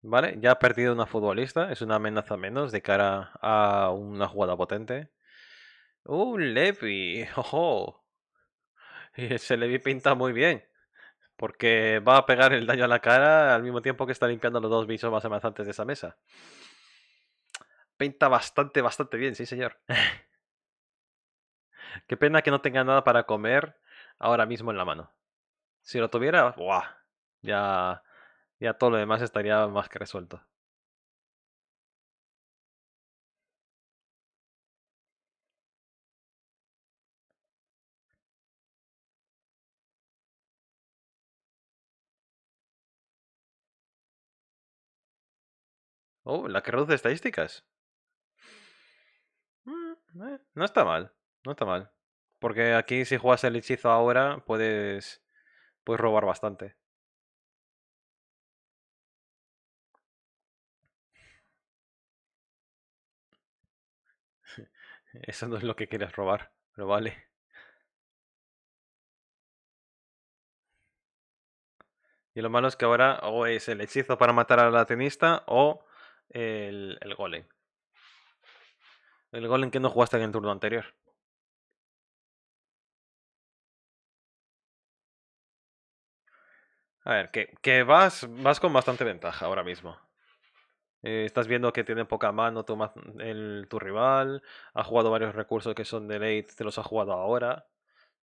¿Vale? Ya ha perdido una futbolista, es una amenaza menos de cara a una jugada potente. ¡Uh, Levi! ¡Ojo! Y ese Levi pinta muy bien. Porque va a pegar el daño a la cara al mismo tiempo que está limpiando los dos bichos más amenazantes de esa mesa. Pinta bastante, bastante bien, sí señor. Qué pena que no tenga nada para comer ahora mismo en la mano. Si lo tuviera, ¡buah! Ya ya todo lo demás estaría más que resuelto. Oh, la que reduce estadísticas. Mm, eh, no está mal, no está mal. Porque aquí si juegas el hechizo ahora puedes, puedes robar bastante. Eso no es lo que quieres robar, pero vale. Y lo malo es que ahora o es el hechizo para matar a la tenista o el, el golem. El golem que no jugaste en el turno anterior. A ver, que, que vas, vas con bastante ventaja ahora mismo. Eh, estás viendo que tiene poca mano tu, rival, ha jugado varios recursos que son de late, te los ha jugado ahora.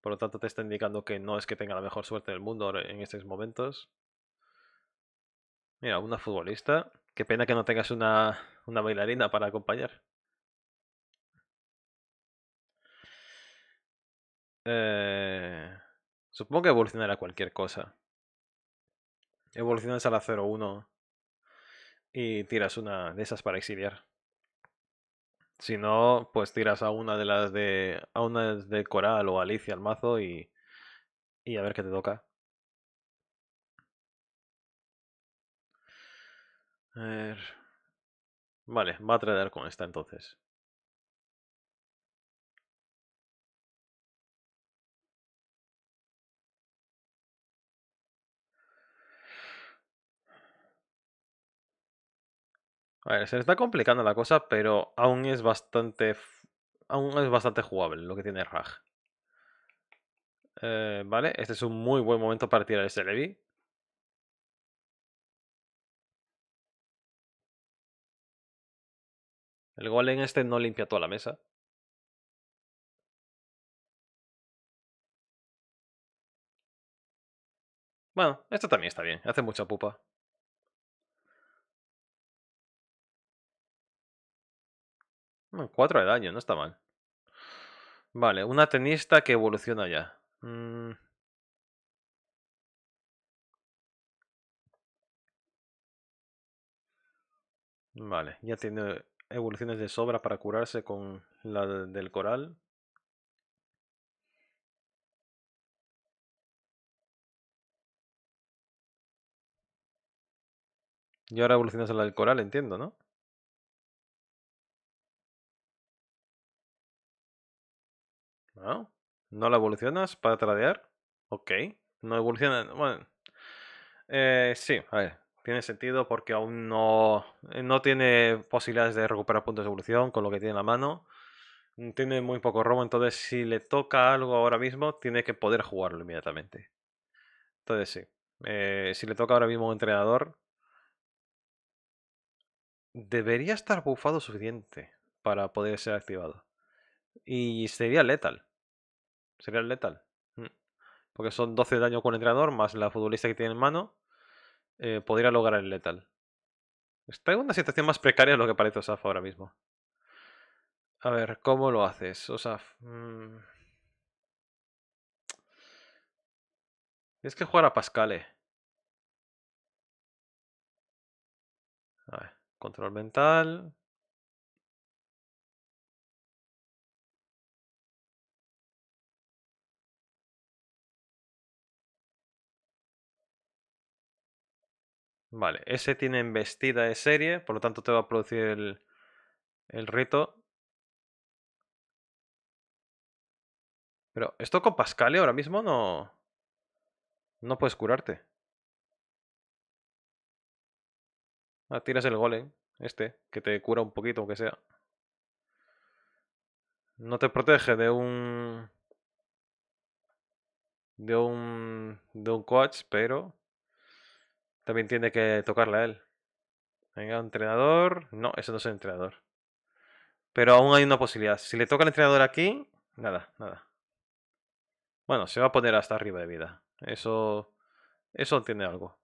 Por lo tanto, te está indicando que no es que tenga la mejor suerte del mundo en estos momentos. Mira, una futbolista. Qué pena que no tengas una, una bailarina para acompañar. Eh, supongo que evolucionará cualquier cosa. Evolucionas a la 0-1 y tiras una de esas para exiliar. Si no, pues tiras a una de las de. a una de Coral o Alicia al mazo y. y a ver qué te toca. Vale, va a traer con esta entonces. se le está complicando la cosa, pero aún es bastante. Aún es bastante jugable lo que tiene Raj. Eh, vale, este es un muy buen momento para tirar ese Levi. El golem este no limpia toda la mesa. Bueno, esto también está bien, hace mucha pupa. Mm, cuatro de daño, no está mal. Vale, una tenista que evoluciona ya. Mm. Vale, ya tiene evoluciones de sobra para curarse con la del coral. Y ahora evolucionas a la del coral, entiendo, ¿no? ¿No? ¿No la evolucionas para tradear? Ok. No evoluciona. Bueno. Eh, sí, a ver. Tiene sentido porque aún no, eh, no tiene posibilidades de recuperar puntos de evolución con lo que tiene en la mano. Mm, tiene muy poco robo, entonces si le toca algo ahora mismo, tiene que poder jugarlo inmediatamente. Entonces sí. Eh, si le toca ahora mismo un entrenador, debería estar bufado suficiente para poder ser activado. Y sería letal. Sería el letal. Mm. Porque son 12 de daño con entrenador, más la futbolista que tiene en mano. Eh, podría lograr el letal. Está en una situación más precaria de lo que parece Osaf ahora mismo. A ver, ¿cómo lo haces, Osaf? Es mm. Tienes que jugar a Pascale. A ver, control mental. Vale, ese tiene embestida de serie, por lo tanto te va a producir el, el rito. Pero esto con Pascal ahora mismo no... No puedes curarte. Ah, tiras el golem, eh, este, que te cura un poquito, aunque sea. No te protege de un... De un... De un coach, pero... También tiene que tocarla él. Venga, entrenador. No, eso no es el entrenador. Pero aún hay una posibilidad. Si le toca el entrenador aquí, nada, nada. Bueno, se va a poner hasta arriba de vida. Eso. Eso tiene algo.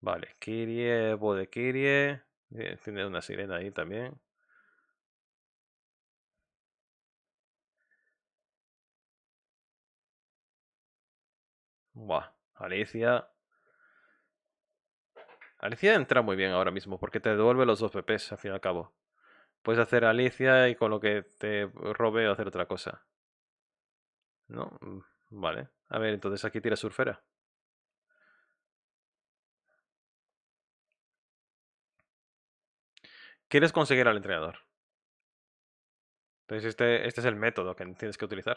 Vale, Kirie, de Kirie. Eh, tiene una sirena ahí también. Buah. Alicia. Alicia entra muy bien ahora mismo porque te devuelve los dos PPs al fin y al cabo. Puedes hacer Alicia y con lo que te robe hacer otra cosa. ¿No? Mm, vale. A ver, entonces aquí tira surfera. Quieres conseguir al entrenador. Entonces este, este es el método que tienes que utilizar.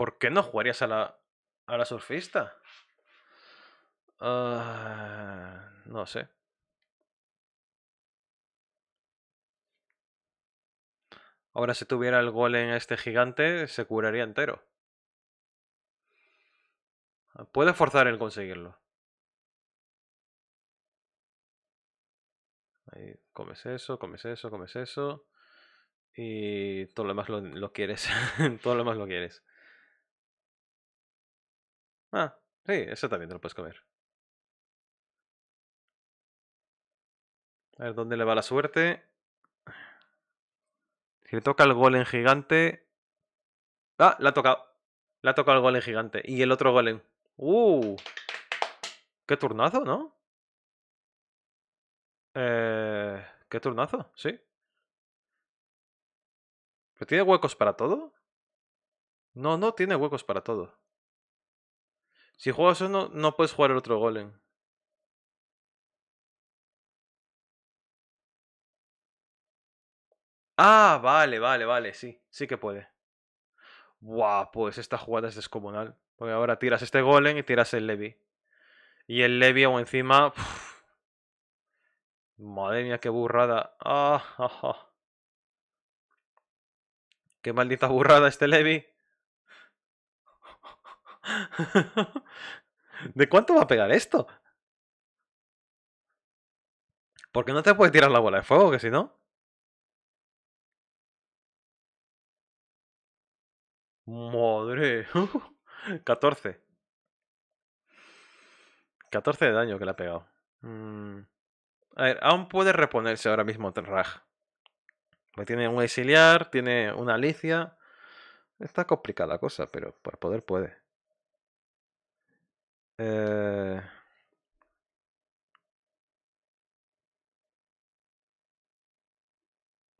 ¿por qué no jugarías a la, a la surfista? Ah, no sé. Ahora si tuviera el gol en este gigante, se curaría entero. Ah, puede forzar el conseguirlo. Ahí, comes eso, comes eso, comes eso. Y todo lo demás lo, lo quieres. todo lo demás lo quieres. Ah, sí, ese también te lo puedes comer. A ver, ¿dónde le va la suerte? Si le toca el golem gigante... Ah, la ha tocado. La ha tocado el golem gigante. Y el otro golem. ¡Uh! ¡Qué turnazo, ¿no? Eh... ¡Qué turnazo! Sí. ¿Pero tiene huecos para todo? No, no tiene huecos para todo. Si juegas uno, no puedes jugar otro golem. Eh. Ah, vale, vale, vale, sí, sí que puede. Guau, pues esta jugada es descomunal. Porque ahora tiras este golem eh, y tiras el Levi. Y el Levi o encima... Madre mía, qué burrada. Ah, ah, ah. Qué maldita burrada este Levi. ¿De cuánto va a pegar esto? Porque no te puedes tirar la bola de fuego, que si no. Madre. 14. 14 de daño que le ha pegado. Mm. A ver, aún puede reponerse ahora mismo Terraj. tiene un exiliar, tiene una Alicia. Está complicada la cosa, pero por poder puede. Eh...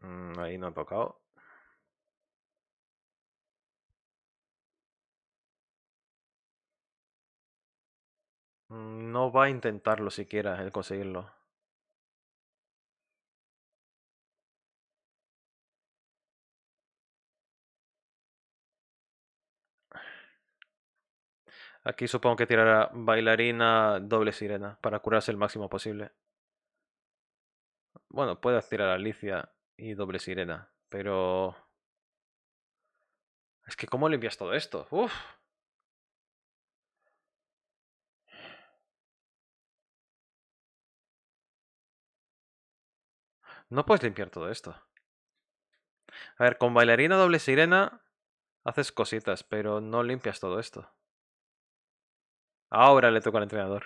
Mm, ahí no ha tocado. Mm, no va a intentarlo siquiera el conseguirlo. Aquí supongo que tirará bailarina doble sirena para curarse el máximo posible. Bueno, puedes tirar a Alicia y doble sirena, pero... Es que ¿cómo limpias todo esto? Uf. No puedes limpiar todo esto. A ver, con bailarina doble sirena haces cositas, pero no limpias todo esto. Ahora le toca al entrenador.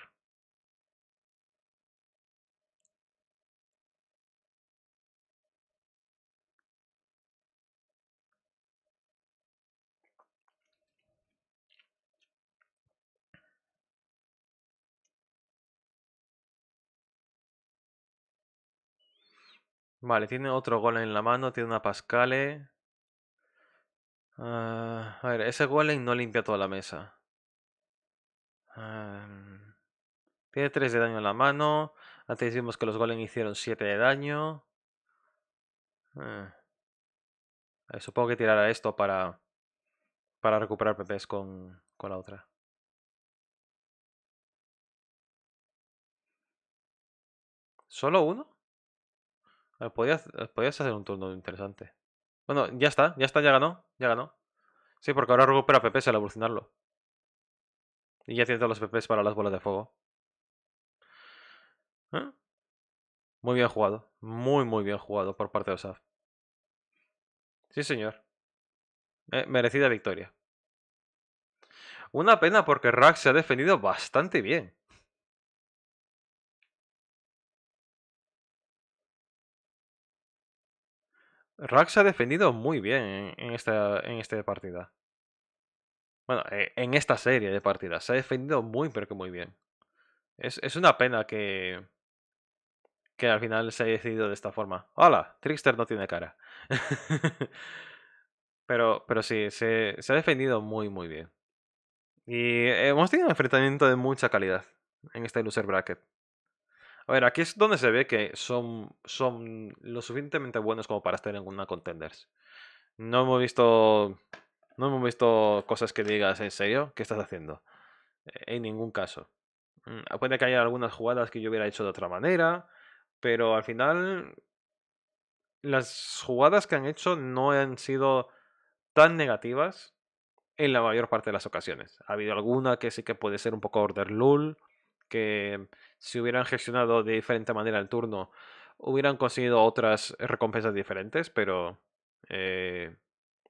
Vale, tiene otro gol en la mano, tiene una Pascale. Ah, a ver, ese golem no limpia toda la mesa. Ah, mm, tiene 3 de daño en la mano. Antes vimos que los golem hicieron 7 de daño. Ah. supongo que tirará esto para, para recuperar PPs con, con la otra. ¿Solo uno? Ah, podías, podías, hacer un turno interesante. Bueno, ya está, ya está, ya ganó, ya ganó. Sí, porque ahora recupera pp's al evolucionarlo. Y ya tiene todos los PPs para las bolas de fuego. Ah. Muy bien jugado. Muy, muy bien jugado por parte de Osaf. Sí, señor. Eh, merecida victoria. Una pena porque Rax se ha defendido bastante bien. Rax se ha defendido muy bien en esta, en esta partida. Bueno, eh, en esta serie de partidas. Se ha defendido muy, pero que muy bien. Es, es una pena que. Que al final se haya decidido de esta forma. ¡Hala! Trickster no tiene cara. pero, pero sí, se, se ha defendido muy, muy bien. Y hemos tenido un enfrentamiento de mucha calidad en este loser bracket. A ver, aquí es donde se ve que son, son lo suficientemente buenos como para estar en una contenders. No hemos visto no hemos visto cosas que digas, ¿en serio? ¿Qué estás haciendo? En ningún caso. Mm, puede que haya algunas jugadas que yo hubiera hecho de otra manera, pero al final las jugadas que han hecho no han sido tan negativas en la mayor parte de las ocasiones. Ha habido alguna que sí que puede ser un poco lull que si hubieran gestionado de diferente manera el turno, hubieran conseguido otras recompensas diferentes, pero eh,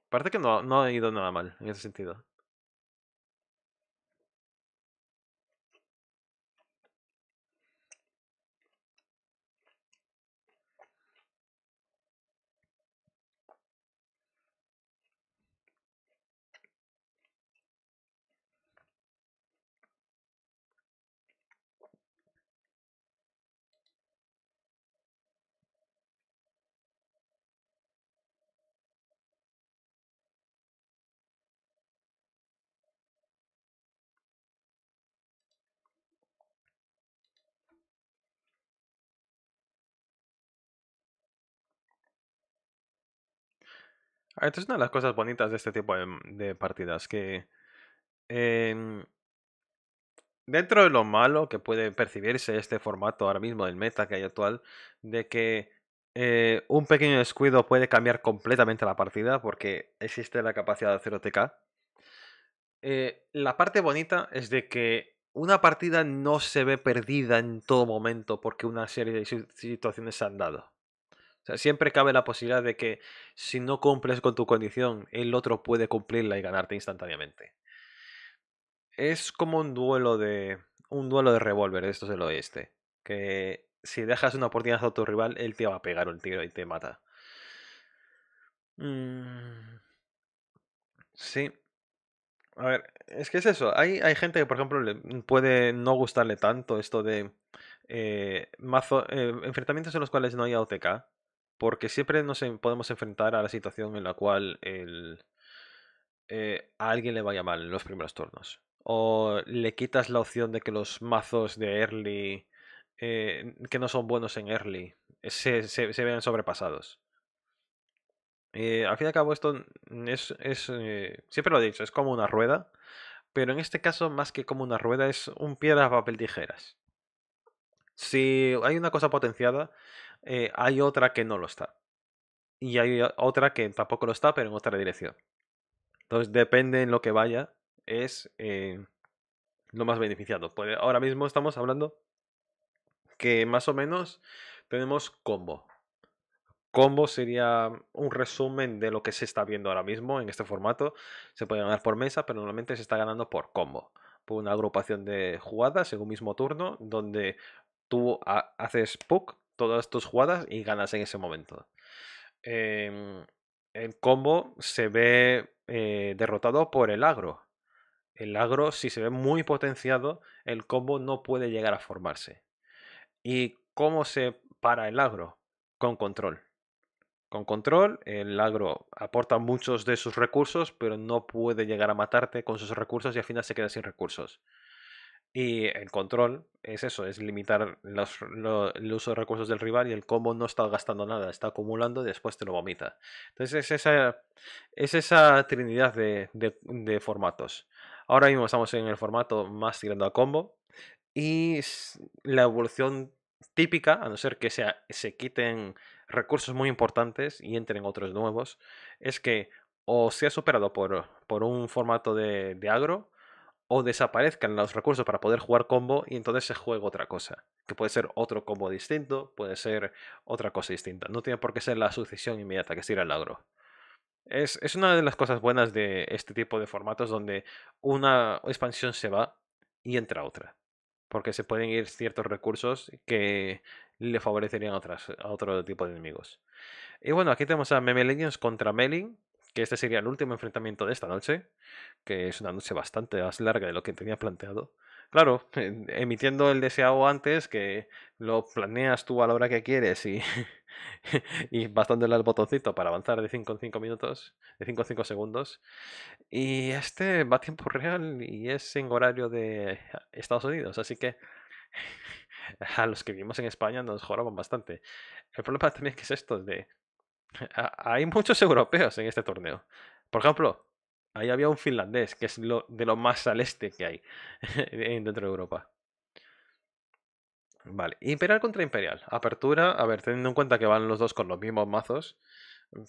Parece que no, no ha ido nada mal en ese sentido. Ah, Esta es una de las cosas bonitas de este tipo de, mm, partidas, que em, dentro de lo malo que puede percibirse este formato ahora mismo del meta que hay actual, de que eh, un pequeño descuido puede cambiar completamente la partida porque existe la capacidad de hacer OTK, eh, la parte bonita es de que una partida no se ve perdida en todo momento porque una serie de situaciones se han dado. O sea, siempre cabe la posibilidad de que si no cumples con tu condición, el otro puede cumplirla y ganarte instantáneamente. Es como un duelo de. un duelo de revólver, esto es el oeste. Que si dejas una oportunidad a tu rival, él te va a pegar un tiro y te mata. Mm, sí. A ver, es que es eso. Hay, hay gente que, por ejemplo, le puede no gustarle tanto esto de eh, eh, enfrentamientos en los cuales no hay OTK porque siempre nos podemos enfrentar a la situación en la cual el, eh, alguien le vaya mal en los primeros turnos. O le quitas la opción de que los mazos de early, eh, que no son buenos en early, eh, se, vean sobrepasados. al fin y al cabo esto es, siempre lo he dicho, es como una rueda, pero en este caso más que como una rueda es un piedra, papel, tijeras. Si hay una cosa potenciada eh, hay otra que no lo está. Y hay otra que tampoco lo está, pero en otra dirección. Entonces, depende en lo que vaya, es eh, lo más beneficiado. Pues ahora mismo estamos hablando que más o menos tenemos combo. Combo sería un resumen de lo que se está viendo ahora mismo en este formato. Se puede ganar por mesa, pero normalmente se está ganando por combo. Por una agrupación de jugadas en un mismo turno, donde tú haces puck todas tus jugadas y ganas en ese momento. Em, el combo se ve eh, derrotado por el agro. El agro, si se ve muy potenciado, el combo no puede llegar a formarse. ¿Y cómo se para el agro? Con control. Con control, el agro aporta muchos de sus recursos, pero no puede llegar a matarte con sus recursos y al final se queda sin recursos. Y el control es eso, es limitar el uso de recursos del rival y el combo no está gastando nada, está acumulando y después te lo vomita. Entonces es esa, es esa trinidad de, formatos. Ahora mismo estamos en el formato más tirando a combo y la evolución típica, a no ser que sea, se quiten recursos muy importantes y entren otros nuevos, es que o sea superado por, por un formato de agro o desaparezcan los recursos para poder jugar combo y entonces se juega otra cosa, que puede ser otro combo distinto, puede ser otra cosa distinta. No tiene por qué ser la sucesión inmediata que se irá al agro. Es, es una de las cosas buenas de este tipo de formatos donde una expansión se va y entra otra. Porque se pueden ir ciertos recursos que le favorecerían a, otras, a otro tipo de enemigos. Y bueno, aquí tenemos a Memelinians contra Meling que este sería el último enfrentamiento de esta noche, que es una noche bastante más larga de lo que tenía planteado. Claro, emitiendo el deseado antes, que lo planeas tú a la hora que quieres y, y al botoncito para avanzar de 5 en 5 minutos, de 5 en 5 segundos. Y este va a tiempo real y es en horario de Estados Unidos, así que a los que vivimos en España nos joraban bastante. El problema también que es esto de hay muchos europeos en este torneo. Por ejemplo, ahí había un finlandés, que es de lo más al este que hay dentro de Europa. Vale, Imperial contra Imperial. Apertura, a ver, teniendo en cuenta que van los dos con los mismos mazos,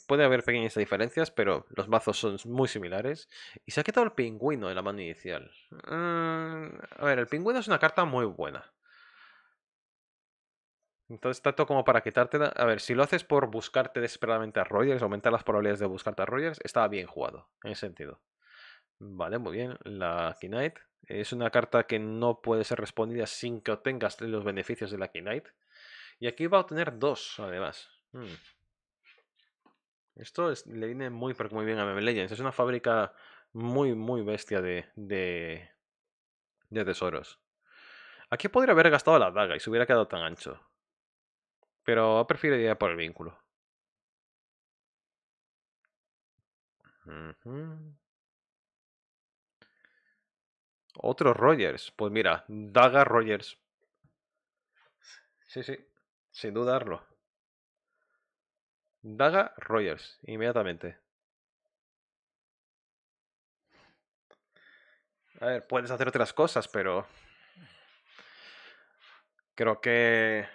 puede haber pequeñas diferencias, pero los mazos son muy similares. Y se ha quitado el pingüino en la mano inicial. Mm, a ver, el pingüino es una carta muy buena. Entonces, tanto como para quitarte. A ver, si lo haces por buscarte desesperadamente a Rogers, aumentar las probabilidades de buscarte a Rogers, está bien jugado, en ese sentido. Vale, muy bien. La Knight es una carta que no puede ser respondida sin que obtengas los beneficios de la Knight. Y aquí va a obtener dos, además. Hmm. Esto le viene muy, muy bien a Meme Legends. Es una fábrica muy, muy bestia de, de, de tesoros. Aquí podría haber gastado la daga y se hubiera quedado tan ancho. Pero prefiero ir por el vínculo. Otro Rogers. Pues mira, Daga Rogers. Sí, sí, sin dudarlo. Daga Rogers, inmediatamente. A ver, puedes hacer otras cosas, pero creo que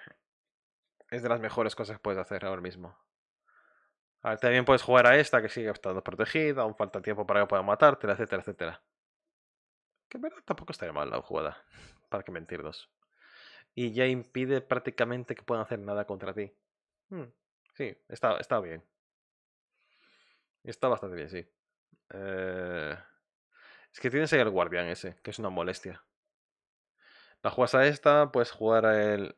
es de las mejores cosas que puedes hacer ahora mismo. A ah, también puedes jugar a esta que sigue estando protegida, aún falta tiempo para que pueda matarte, etcétera, etcétera. Que en verdad tampoco estaría mal la jugada, para que dos. Y ya impide prácticamente que puedan hacer nada contra ti. Hmm, sí, está, está bien. Está bastante bien, sí. Eh, es que tienes ahí al guardián ese, que es una molestia. La jugas a esta, puedes jugar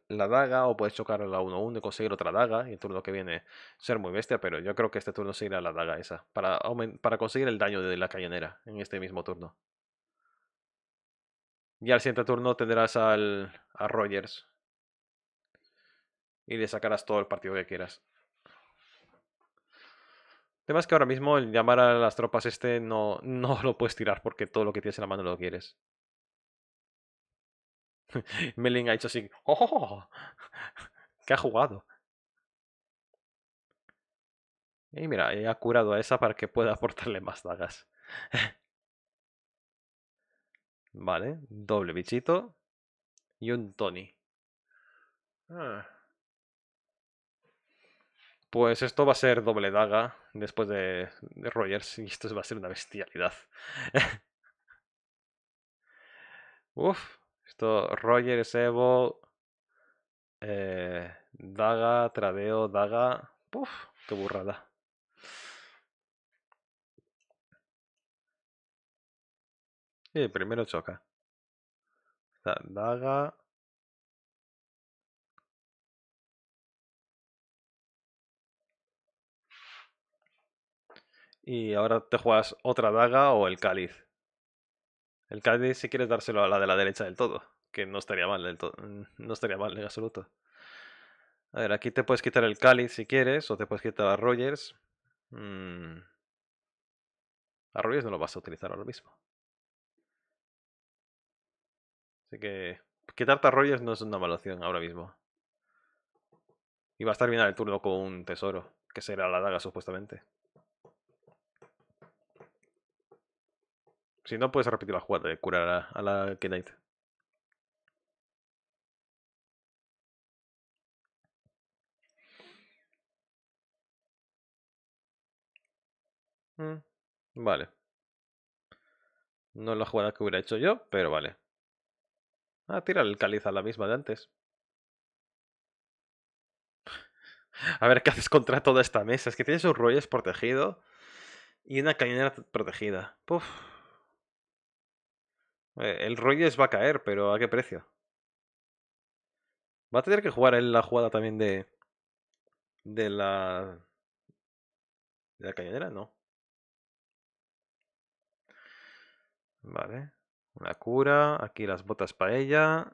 la daga o puedes chocar a la 1-1 y conseguir otra daga. Y el turno que viene ser muy bestia, pero yo creo que este turno seguirá a la daga esa. Para, para conseguir el daño de la cañonera en este mismo turno. Y al siguiente turno tendrás al, a Rogers. Y le sacarás todo el partido que quieras. El tema es que ahora mismo el llamar a las tropas este no, no lo puedes tirar porque todo lo que tienes en la mano lo quieres. Melin ha hecho así. ¡Oh! ¡Qué ha jugado! Y mira, ha curado a esa para que pueda aportarle más dagas. vale, doble bichito. Y un Tony. Ah. Pues esto va a ser doble daga después de, de Rogers y esto va a ser una bestialidad. Uf, esto, Roger, Sebo, eh, Daga, Tradeo, Daga. Puf, qué burrada. Y primero choca. Daga. Y ahora te juegas otra daga o el cáliz. El Cali si quieres dárselo a la de la derecha del todo, que no estaría mal mm, no estaría mal en absoluto. A ver, aquí te puedes quitar el Cáliz si quieres, o te puedes quitar a Rogers. Mm. A Rogers no lo vas a utilizar ahora mismo. Así que quitarte a Rogers no es una mala opción ahora mismo. Y vas a terminar el turno con un tesoro, que será la daga supuestamente. Si no, puedes repetir la jugada de curar a, la Knight. Mm, vale. No es la jugada que hubiera hecho yo, pero vale. Ah, tira el caliza, a la misma de antes. A ver qué haces contra toda esta mesa. Es que tienes un Royes protegido y una cañonera protegida. Puff. Eh, el Royes va a caer, pero ¿a qué precio? Va a tener que jugar él la jugada también de. De la. ¿De la cañonera? No. Vale. Una cura. Aquí las botas para ella.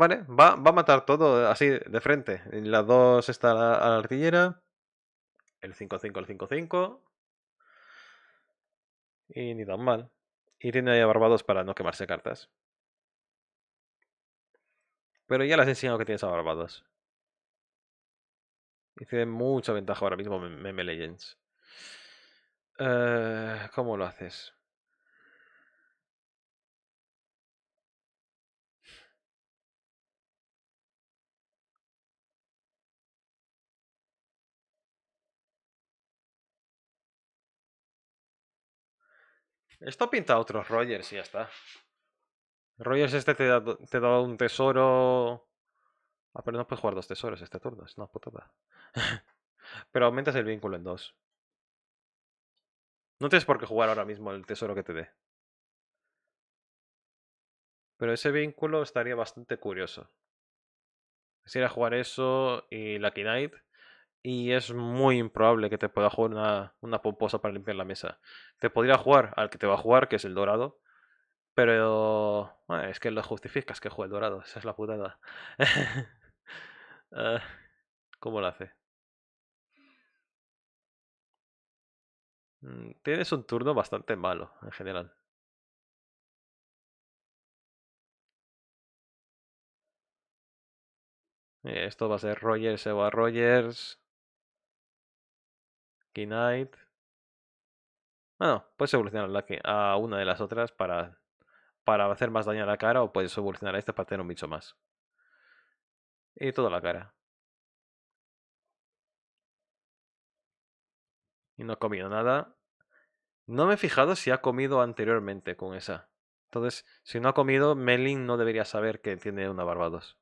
Vale, va, a matar todo así de frente. La 2 está a la, artillera. El 5-5 el 5-5. Y ni tan mal tiene a Barbados para no quemarse cartas. Pero ya les enseñado que tienes a Y tiene mucha ventaja ahora mismo Meme Legends. Eh, ¿Cómo lo haces? Esto pinta a otros Rogers y ya está. Rogers este te da, un tesoro... Ah, pero no puedes jugar dos tesoros este turno, es una putada. pero aumentas el vínculo en dos. No tienes por qué jugar ahora mismo el tesoro que te dé. Pero ese vínculo estaría bastante curioso. Quisiera jugar eso y Lucky Knight y es muy improbable que te pueda jugar una, una, pomposa para limpiar la mesa. Te podría jugar al que te va a jugar, que es el dorado, pero es que lo justificas que juegue el dorado, esa es la putada. Ah, ¿Cómo lo hace? Mm, tienes un turno bastante malo en general. Eh, esto va a ser Rogers, a Rogers. Knight. Bueno, puedes evolucionar a una de las otras para, para hacer más daño a la cara o puedes evolucionar a esta para tener un bicho más. Y toda la cara. Y no ha comido nada. No me he fijado si ha comido anteriormente con esa. Entonces, si no ha comido, Melin no debería saber que tiene una Barbados.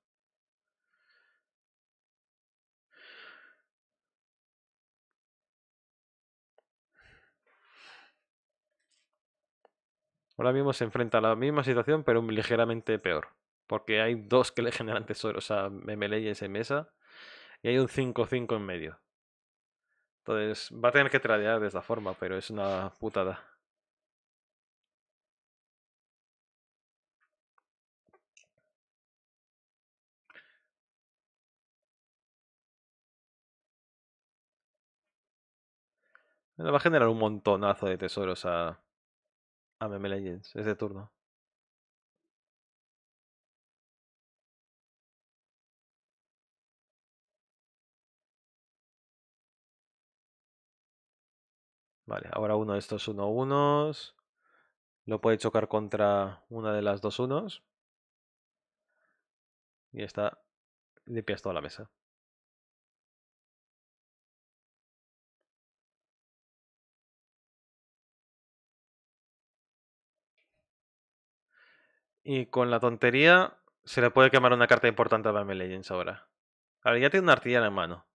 Ahora mismo se enfrenta a la misma situación, pero ligeramente peor. Porque hay dos que le generan tesoros a MMLs y mesa. Y hay un 5-5 en medio. Entonces, va a tener que tradear de esta forma, pero es una putada. va a generar un montonazo de tesoros a, Ah, a Es de turno. Vale, ahora uno de estos uno unos. Lo puede chocar contra una de las dos unos. Y esta, está. Limpias toda la mesa. Y con la tontería se le puede quemar una carta importante a Batman Legends ahora. Ahora ya tiene una artillera en mano.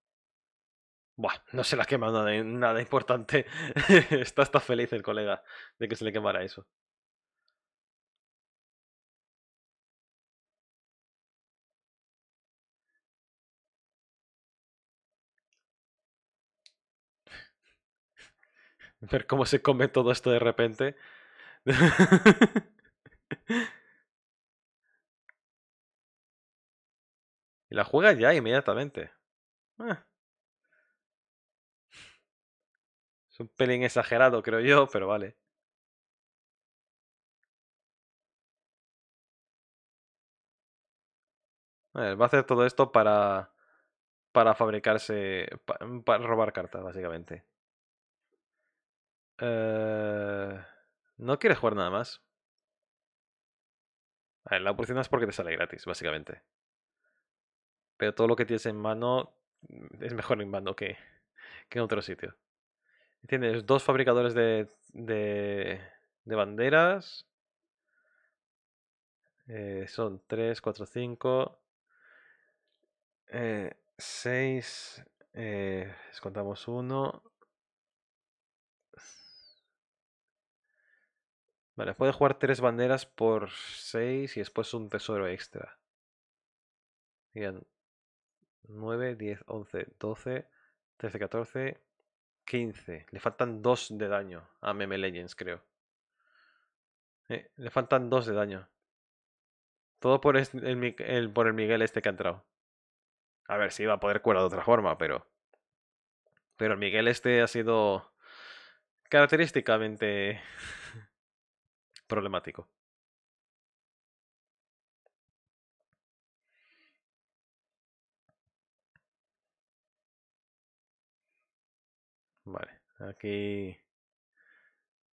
Buah, no se la quema nada, eh, nada importante. está, hasta feliz el colega de que se le quemara eso. Ver cómo se come todo esto de repente. Y la juega ya inmediatamente. Ah. Es un pelín exagerado, creo yo, pero vale. va a hacer todo esto para. Para fabricarse. Para, robar cartas, básicamente. Eh, no quieres jugar nada más. la opción es porque te sale gratis, básicamente. Pero todo lo que tienes en mano mm, es mejor en mano que, que en otro sitio. Tienes dos fabricadores de, de, de banderas. Eh, son 3, 4, 5. 6. Eh, eh contamos 1. Vale, puedes jugar 3 banderas por 6 y después un tesoro extra. Bien, 9, 10, 11, 12, 13, 14, 15. Le faltan 2 de daño a Meme Legends, creo. Eh, le faltan 2 de daño. Todo por este, el, por el Miguel este que ha entrado. A ver si va a poder curar de otra forma, pero... Pero el Miguel este ha sido característicamente problemático. Vale, aquí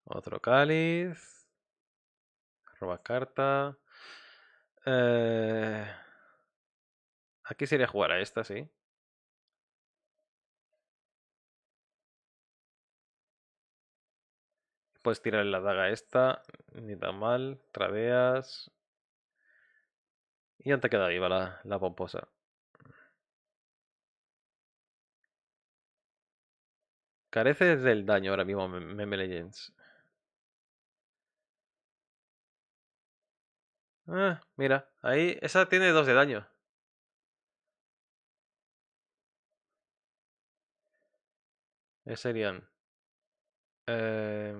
otro cáliz. Roba carta. Eh, aquí sería jugar a esta, sí. Puedes tirar la daga esta. Ni tan mal. traveas Y antes te queda ahí la pomposa. Carece del daño ahora mismo Meme Legends. Ah, mira, ahí esa tiene 2 de daño. serían eh,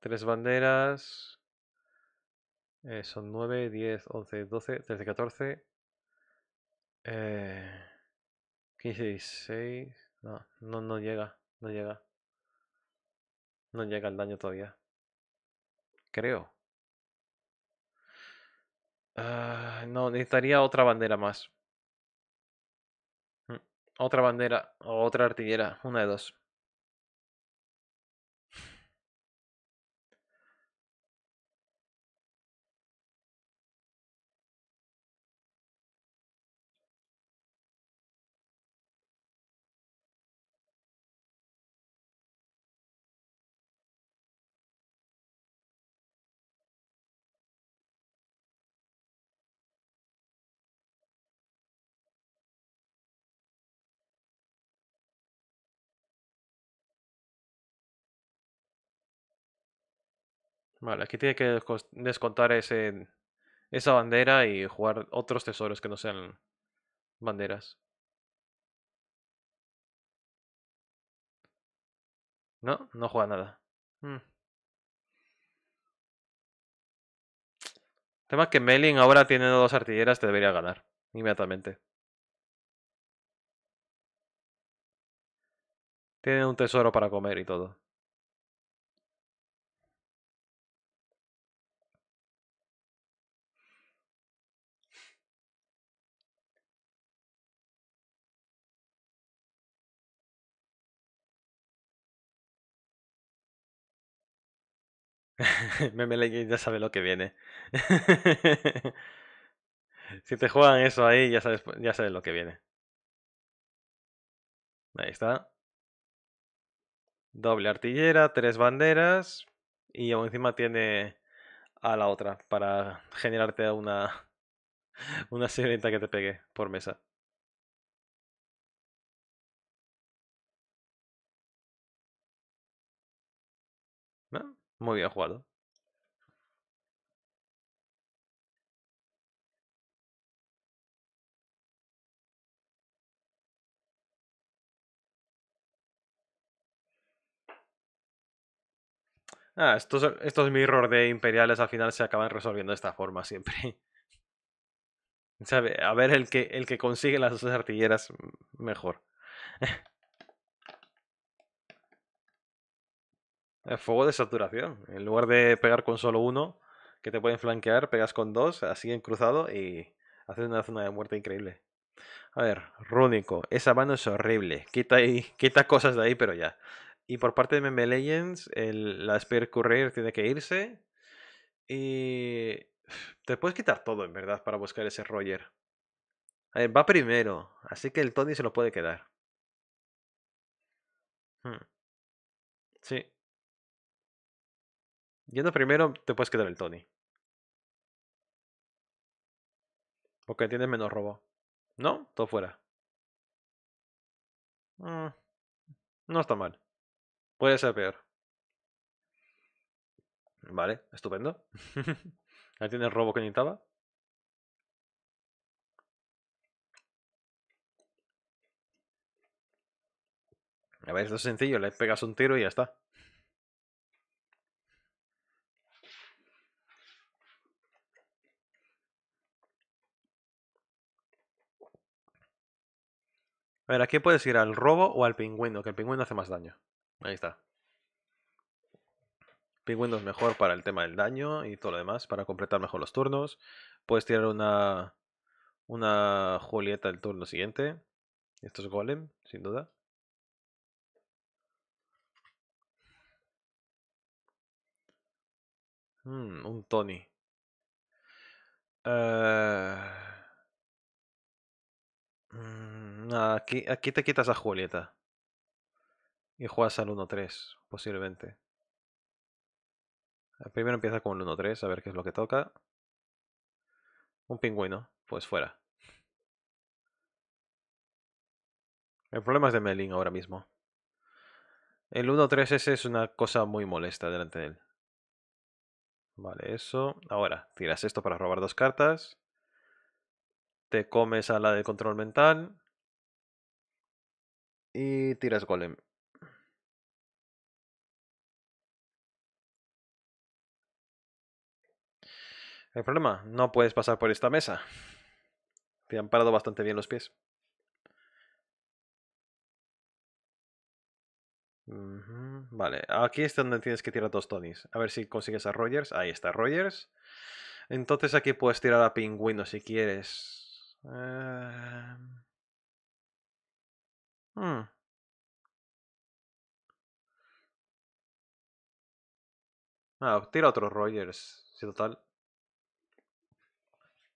tres banderas. Eh, son 9, 10, 11, 12, 13, 14. 15, 16. No, no, no llega. No llega. No llega el daño todavía. Creo. Ah, no, necesitaría otra bandera más. Mm, otra bandera o otra artillera. Una de dos. Vale, aquí tiene que descontar ese, mm, esa bandera y jugar otros tesoros que no sean banderas. No, no juega nada. El mm. tema es que Melin ahora tiene dos artilleras, te debería ganar inmediatamente. Tiene un tesoro para comer y todo. Meme ya sabe lo que viene. si te juegan eso ahí, ya sabes, ya sabes lo que viene. Ahí está. Doble artillera, tres banderas. Y encima tiene a la otra para generarte una, una que te pegue por mesa. Muy bien jugado. Ah, estos, estos mirror de imperiales al final se acaban resolviendo de esta forma siempre. ¿Sabe? A ver, el que, el que consigue las dos artilleras, mm, mejor. El eh, fuego de saturación. En lugar de pegar con solo uno, que te pueden flanquear, pegas con dos, así en cruzado y haces una zona de muerte increíble. A ver, Rúnico, esa mano es horrible. Quita, quita cosas de ahí, pero ya. Y por parte de Meme Legends, el, la Spear Courier tiene que irse. Y. Te puedes quitar todo, en verdad, para buscar ese Roger. A ver, va primero, así que el Tony se lo puede quedar. Hmm. Sí, Yendo primero, te puedes quedar el Tony. Porque tienes menos robo. ¿No? Todo fuera. Mm, no está mal. Puede ser peor. Vale, estupendo. Ahí tienes robo que necesitaba. A ver, esto es sencillo, le pegas un tiro y ya está. A ver, aquí puedes ir? ¿Al robo o al pingüino? Que el pingüino hace más daño. Ahí está. Pingüino es mejor para el tema del daño y todo lo demás, para completar mejor los turnos. Puedes tirar una, una Julieta el turno siguiente. Esto es Golem, sin duda. Hmm, un Tony. Eh, mm, Mm, ah, aquí, te quitas a Julieta. Y juegas al 1-3, posiblemente. Ah, primero empieza con el 1-3, a ver qué es lo que toca. Un pingüino, pues fuera. El problema es de Melin ahora mismo. El 1 3 ese es una cosa muy molesta delante de él. Vale, eso. Ahora, tiras esto para robar dos cartas. Te comes a la de control mental. Y tiras golem. El problema, no puedes pasar por esta mesa. Te han parado bastante bien los pies. Vale, aquí es donde tienes que tirar dos tonis. A ver si consigues a Rogers. Ahí está Rogers. Entonces aquí puedes tirar a Pingüino si quieres. Em, Hmm. Ah, tira otro Rogers. Si total.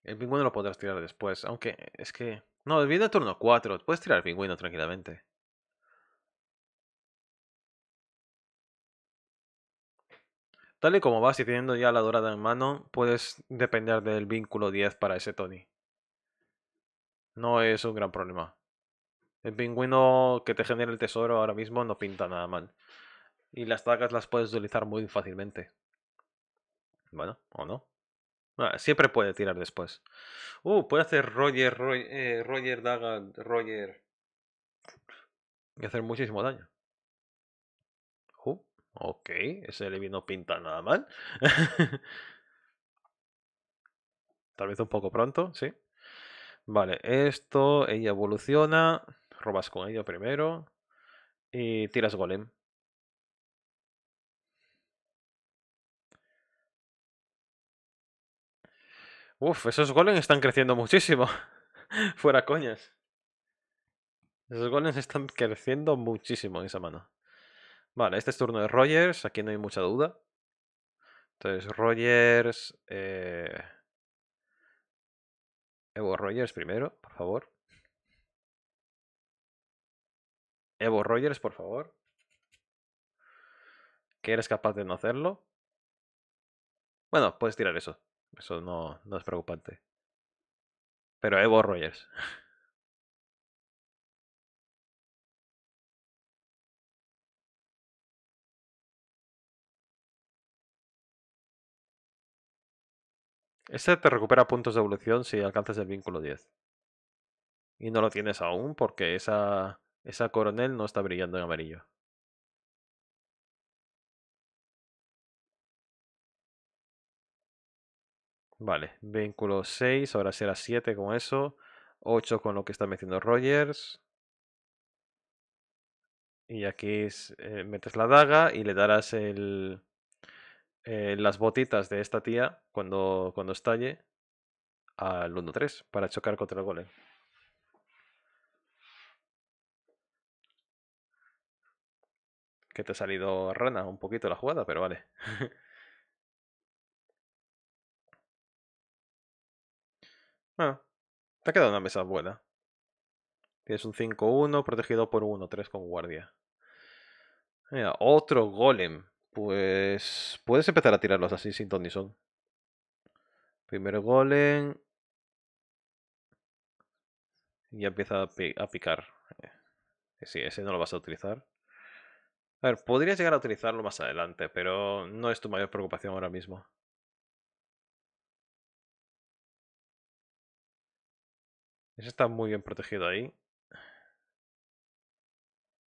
El pingüino lo podrás tirar después. Aunque es que. No, viene turno 4. Puedes tirar el pingüino tranquilamente. Tal y como vas y teniendo ya la dorada en mano, puedes depender del vínculo 10 para ese Tony. No es un gran problema. El pingüino que te genera el tesoro ahora mismo no pinta nada mal. Y las dagas las puedes utilizar muy fácilmente. Bueno, o no. Ah, siempre puede tirar después. Uh, puede hacer Roger, eh, Roger, Roger Daga, Roger. Y hacer muchísimo daño. Uh, ok, ese Levi no pinta nada mal. Tal vez un poco pronto, sí. Vale, esto, ella evoluciona robas con ello primero y tiras golem. Uf, esos golems están creciendo muchísimo. Fuera coñas. Esos golems están creciendo muchísimo en esa mano. Vale, este es turno de Rogers. Aquí no hay mucha duda. Entonces, Rogers... Eh, Evo Rogers primero, por favor. Evo Rogers, por favor. ¿Que eres capaz de no hacerlo? Bueno, puedes tirar eso. Eso no, es preocupante. Pero Evo Rogers. Este te recupera puntos de evolución si alcanzas el vínculo 10. Y no lo tienes aún porque esa esa coronel no está brillando en amarillo. Vale, vínculo 6, ahora será 7 con eso. 8 con lo que está metiendo Rogers. Y aquí eh, metes la daga y le darás el, eh, las botitas de esta tía cuando, cuando estalle al 1-3 para chocar contra el golem. que te ha salido rana un poquito la jugada, pero vale. Ah, te ha quedado una mesa buena. Tienes un 5-1 protegido por 1-3 con guardia. otro golem. Pues puedes empezar a tirarlos así sin ton son. Primer golem. Y ya empieza a, picar. Eh, si ese no lo vas a utilizar. A ver, podrías llegar a utilizarlo más adelante, pero no es tu mayor preocupación ahora mismo. Ese está muy bien protegido ahí.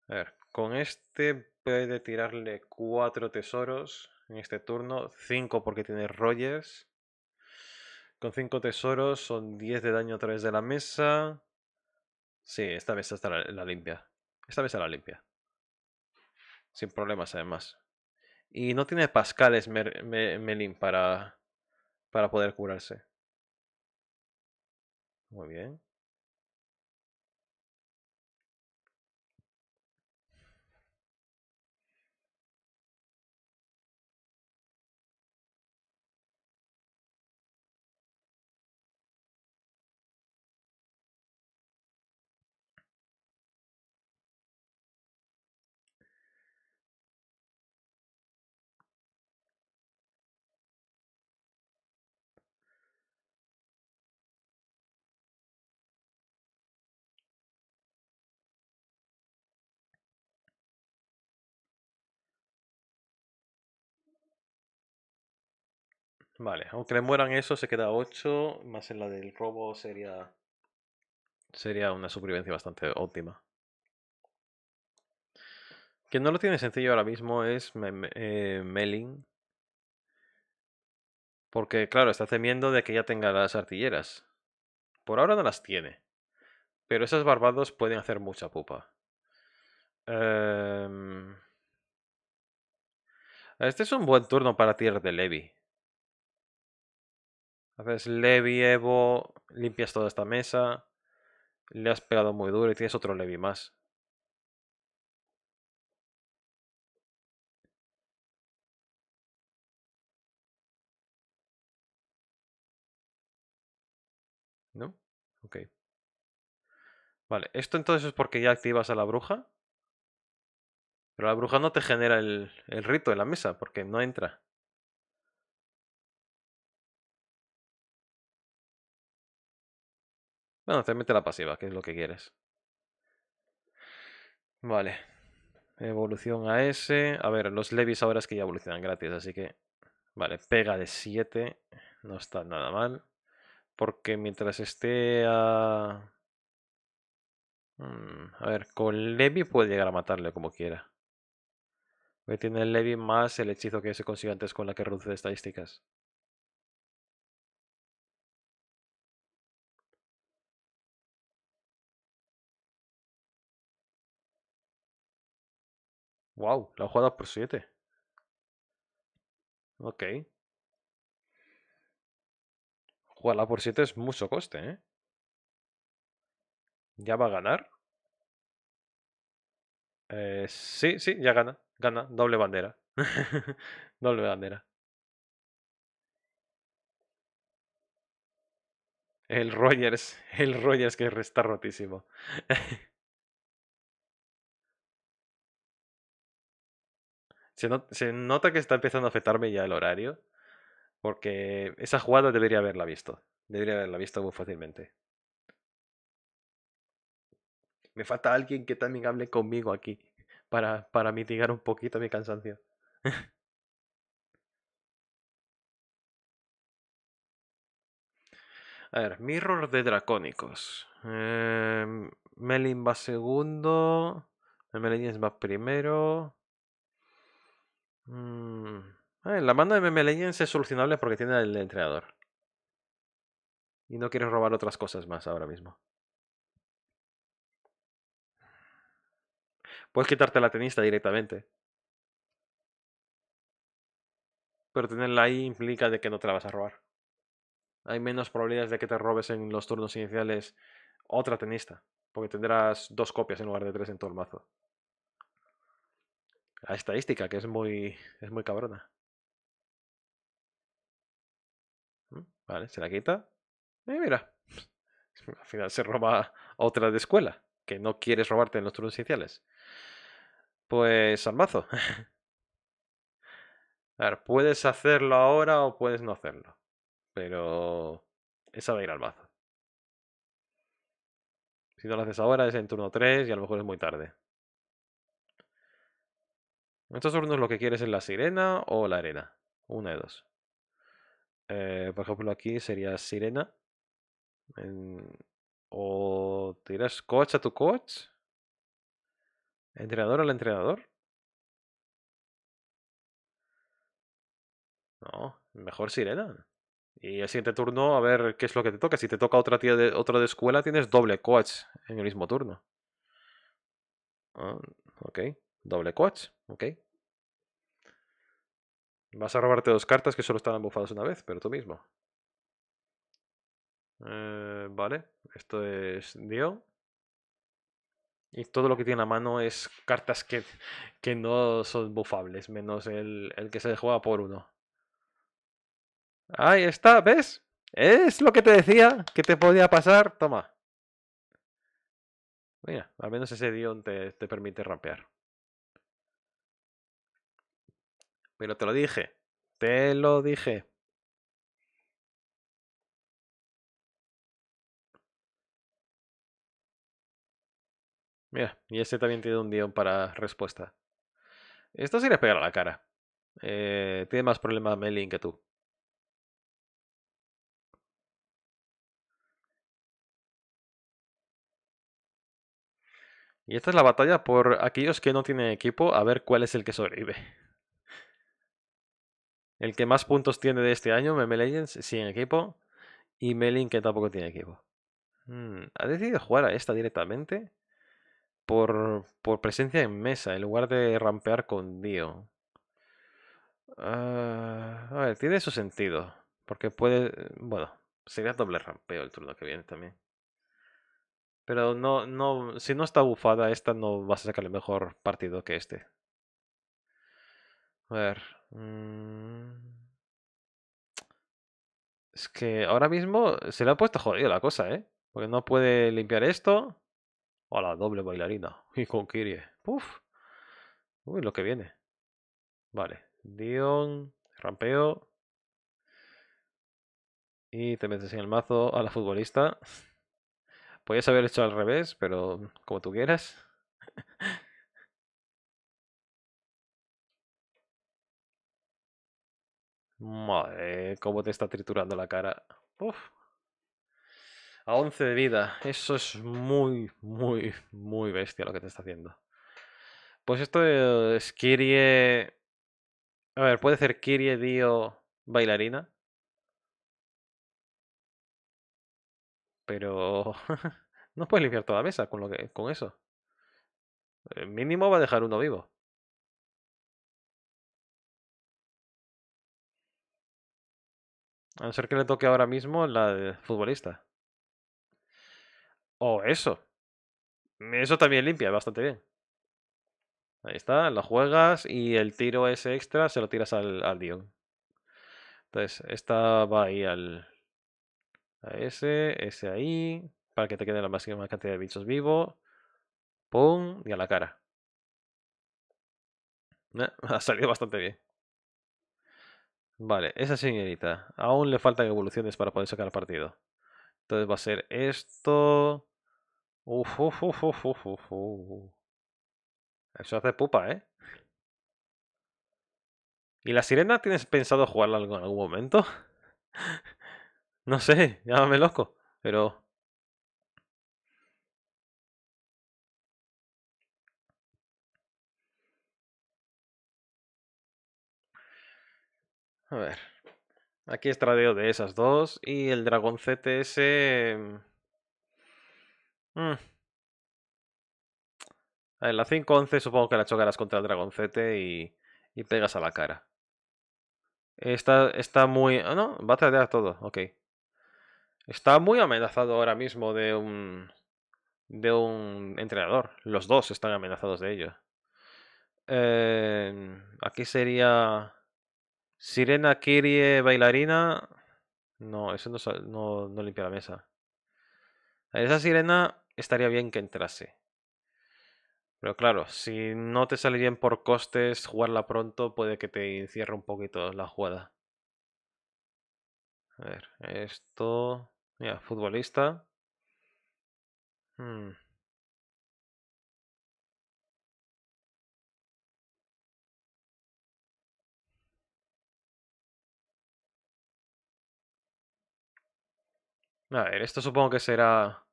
A ver, con este puede tirarle cuatro tesoros en este turno. 5 porque tiene rolles. Con cinco tesoros son 10 de daño a través de la mesa. Sí, esta mesa está la limpia. Esta mesa la limpia sin problemas además. Y no tiene pascales Mer Melin para, para poder curarse. Muy bien. Vale, aunque le mueran eso, se queda 8, más en la del robo sería. Sería una supervivencia bastante óptima. Quien no lo tiene sencillo ahora mismo es eh, Melin. Porque, claro, está temiendo de que ya tenga las artilleras. Por ahora no las tiene. Pero esas barbados pueden hacer mucha pupa. Em, este es un buen turno para tierra de Levi. Haces Levi, Evo, limpias toda esta mesa. Le has pegado muy duro y tienes otro Levi más. ¿No? Ok. Vale, esto entonces es porque ya activas a la bruja. Pero la bruja no te genera el, el rito en la mesa porque no entra. no, te mete la pasiva, que es lo que quieres. Vale. Evolución a ese A ver, los levis ahora es que ya evolucionan gratis, así que... Vale, pega de 7. No está nada mal. Porque mientras esté a... Mm, a ver, con Levi puede llegar a matarle como quiera. tiene el Levi más el hechizo que se consigue antes con la que reduce estadísticas. Wow, la jugada por 7. Ok. Jugarla por 7 es mucho coste, ¿eh? ¿Ya va a ganar? Eh, sí, sí, ya gana. Gana, doble bandera. doble bandera. El Rogers, el Rogers que está rotísimo. Se, nota que está empezando a afectarme ya el horario. Porque esa jugada debería haberla visto. Debería haberla visto muy fácilmente. Me falta alguien que también hable conmigo aquí. Para, para mitigar un poquito mi cansancio. A ver, Mirror de Dracónicos. Em, Melin va segundo. Melin va primero. Mm, ah, la banda de Meme es solucionable porque tiene el entrenador. Y no quieres robar otras cosas más ahora mismo. Puedes quitarte la tenista directamente. Pero tenerla ahí implica de que no te la vas a robar. Hay menos probabilidades de que te robes en los turnos iniciales otra tenista. Porque tendrás dos copias en lugar de tres en todo el mazo a estadística, que es muy, es muy cabrona. Mm, vale, se la quita. Y mira. Al final se roba a otra de escuela, que no quieres robarte en los turnos iniciales. Pues al mazo. a ver, puedes hacerlo ahora o puedes no hacerlo. Pero esa va a ir al mazo. Si no lo haces ahora es en turno 3 y a lo mejor es muy tarde. En estos turnos lo que quieres es la sirena o la arena. Una de dos. Eh, por ejemplo, aquí sería sirena. o tiras coach a tu coach. Entrenador al entrenador. No, mejor sirena. Y el siguiente turno, a ver qué es lo que te toca. Si te toca otra tía de, otra de escuela, tienes doble coach en el mismo turno. Ah, ok. Doble coach, ok. Vas a robarte dos cartas que solo estaban bufadas una vez, pero tú mismo. Eh, vale, esto es Dio. Y todo lo que tiene a mano es cartas que, que no son bufables, menos el, el que se juega por uno. Ahí está, ¿ves? Es lo que te decía, que te podía pasar. Toma. Mira, al menos ese Dion te permite rampear. Pero te lo dije. Te lo dije. Mira, y este también tiene un guión para respuesta. Esto se le pega a la cara. Eh, tiene más problemas Melin que tú. Y esta es la batalla por aquellos que no tienen equipo a ver cuál es el que sobrevive. El que más puntos tiene de este año, Meme Legends, sin equipo. Y Melin, que tampoco tiene equipo. Hmm, ha decidido jugar a esta directamente por, presencia en mesa, en lugar de rampear con Dio. Ah, a ver, tiene su sentido. Porque puede. Bueno, sería doble rampeo el turno que viene también. Pero no, no, si no está bufada, esta no vas a sacar el mejor partido que este. A ver. Mm. Es que ahora mismo se le ha puesto jodido la cosa, ¿eh? Porque no puede limpiar esto. la doble bailarina. Y con Kirie. Uf. Uy, lo que viene. Vale. Dion. Rampeo. Y te metes en el mazo a la futbolista. Podías haber hecho al revés, pero como tú quieras. Madre, cómo te está triturando la cara. A once de vida. Eso es muy, muy, muy bestia lo que te está haciendo. Pues esto es Kirie... A ver, puede ser Kirie Dio bailarina. Pero... no puedes limpiar toda la mesa con, lo que... con eso. Eh, mínimo va a dejar uno vivo. A no ser que le toque ahora mismo la de futbolista. O oh, eso. Eso también limpia bastante bien. Ahí está, lo juegas y el tiro ese extra se lo tiras al, Dion. Entonces, esta va ahí al. A ese, ese ahí. Para que te quede la máxima cantidad de bichos vivos. Pum, y a la cara. ha salido bastante bien. Vale, esa señorita. Aún le faltan evoluciones para poder sacar partido. Entonces va a ser esto. Uf, uf, uf, uf, Eso hace pupa, ¿eh? ¿Y la sirena tienes pensado jugarla en algún momento? no sé, llámame loco, pero A ver. Aquí tradeo de esas dos. Y el dragón ese. En mm, A la 5-11 supongo que la chocarás contra el dragón y, y pegas a la cara. Está, está muy... Ah, no, va a tradear todo, ok. Está muy amenazado ahora mismo de un... De un entrenador. Los dos están amenazados de ello. Em, aquí sería... Sirena Kirie bailarina. No, eso no, no, no limpia la mesa. A esa sirena estaría bien que entrase. Pero claro, si no te sale bien por costes, jugarla pronto puede que te encierre un poquito la jugada. A ver, esto... Mira, futbolista. Hmm. A ver, esto supongo que será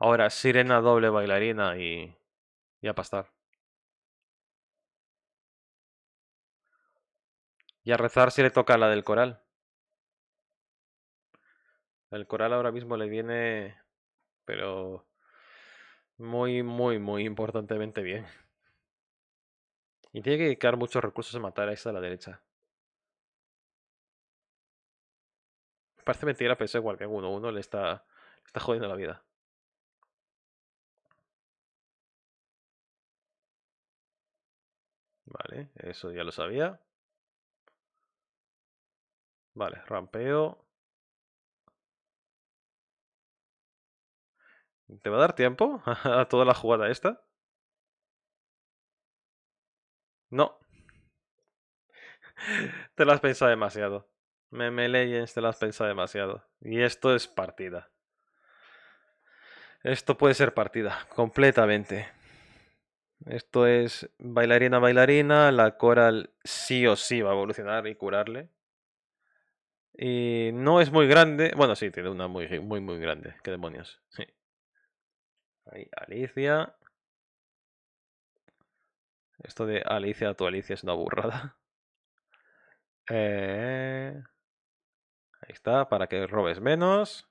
ahora sirena doble bailarina y, y a pastar. Y a rezar si le toca la del coral. El coral ahora mismo le viene, pero muy, muy, muy importantemente bien. Y tiene que dedicar muchos recursos a matar a esa de la derecha. parece mentira, pero es igual que uno, uno le está, está jodiendo la vida. Vale, eso ya lo sabía. Vale, rampeo. ¿Te va a dar tiempo a toda la jugada esta? No. Te la has pensado demasiado. Me me te este, las demasiado. Y esto es partida. Esto puede ser partida, completamente. Esto es bailarina, bailarina. La coral sí o sí va a evolucionar y curarle. Y no es muy grande. Bueno, sí, tiene una muy, muy, muy grande. ¿Qué demonios? Sí. Ahí, Alicia. Esto de Alicia, tu Alicia es una burrada. Eh... Ahí está, para que robes menos.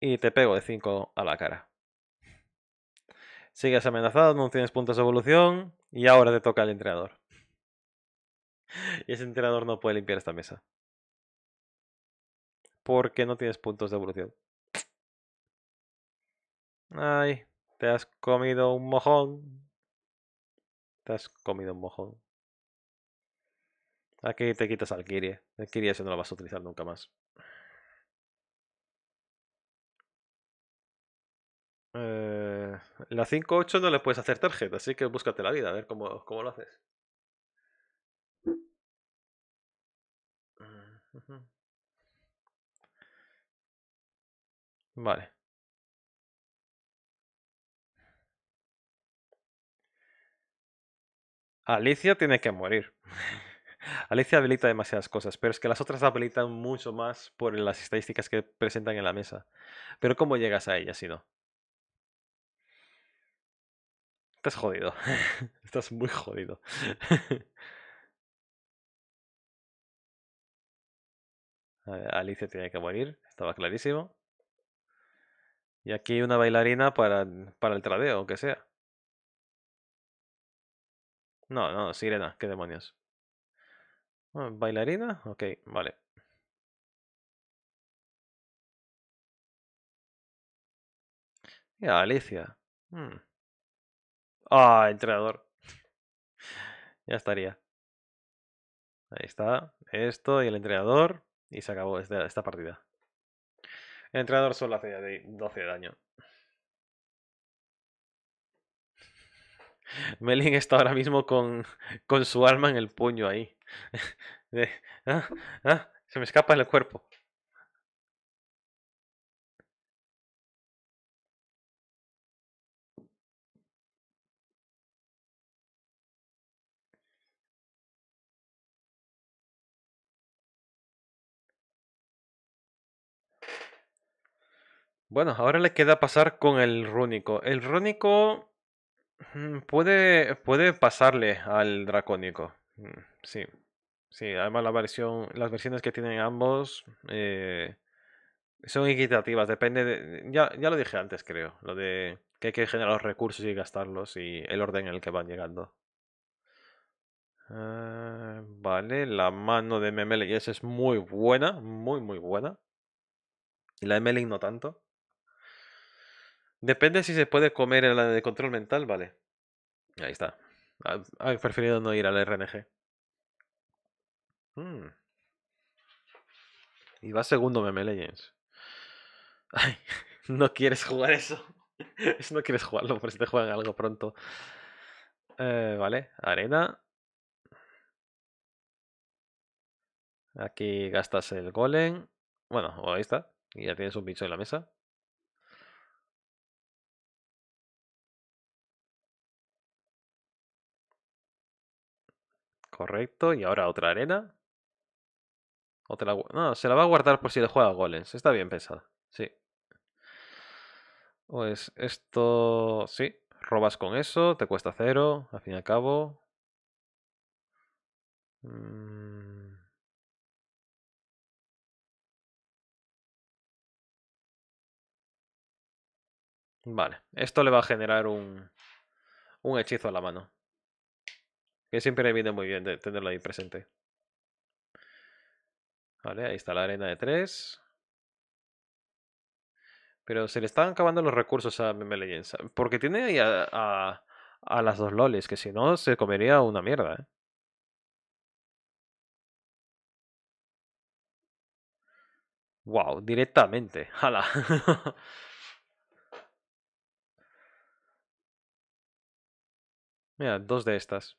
Y te pego de 5 a la cara. Sigues amenazado, no tienes puntos de evolución. Y ahora te toca el entrenador. Y ese entrenador no puede limpiar esta mesa. Porque no tienes puntos de evolución. Ay, te has comido un mojón. Te has comido un mojón. Aquí te quitas al Kirie El Kirie no lo vas a utilizar nunca más. Eh, la 5-8 no le puedes hacer tarjeta, así que búscate la vida, a ver cómo, cómo lo haces. Vale. Alicia tiene que morir. Alicia habilita demasiadas cosas, pero es que las otras habilitan mucho más por las estadísticas que presentan en la mesa. Pero ¿cómo llegas a ella si no? Estás jodido. Estás muy jodido. Alicia tiene que morir, estaba clarísimo. Y aquí hay una bailarina para, para el tradeo, aunque sea. No, no, sirena, qué demonios. Ah, ¿Bailarina? Ok, vale. Mira, Alicia. Mm. Ah, entrenador. ya estaría. Ahí está. Esto y el entrenador. Y se acabó este, esta, partida. El entrenador solo hace 12 de daño. Melin está ahora mismo con, con su alma en el puño ahí. Ah, ah, se me escapa el cuerpo. Bueno, ahora le queda pasar con el rúnico. El rúnico mm, puede, puede pasarle al dracónico. Mm, sí, sí, además la versión, las versiones que tienen ambos eh, son equitativas, depende de... Ya, ya lo dije antes, creo, lo de que hay que generar los recursos y gastarlos y el orden en el que van llegando. Ah, vale, la mano de esa es muy buena, muy muy buena. Y la de MLIN no tanto. Depende si se puede comer en la de control mental, vale. Ahí está. Ha ah, ah, preferido no ir al RNG. Mm. Y va segundo Meme Legends. Ay, no quieres jugar eso. no quieres jugarlo por si te juegan algo pronto. Eh, vale, arena. Aquí gastas el golem. Bueno, ahí está. Y ya tienes un bicho en la mesa. Correcto, y ahora otra arena. No, se la va a guardar por si le juega golems. Está bien pensada, sí. Pues esto... Sí, robas con eso, te cuesta cero, al fin y al cabo. Mm. Vale, esto le va a generar un, un hechizo a la mano. Que siempre me viene muy bien de tenerlo ahí presente. Vale, ahí está la arena de tres. Pero se le están acabando los recursos a Meme Porque tiene ahí a, a, las dos lolis. que si no se comería una mierda. Wow, ¿eh? directamente. Jala. Mira, dos de estas.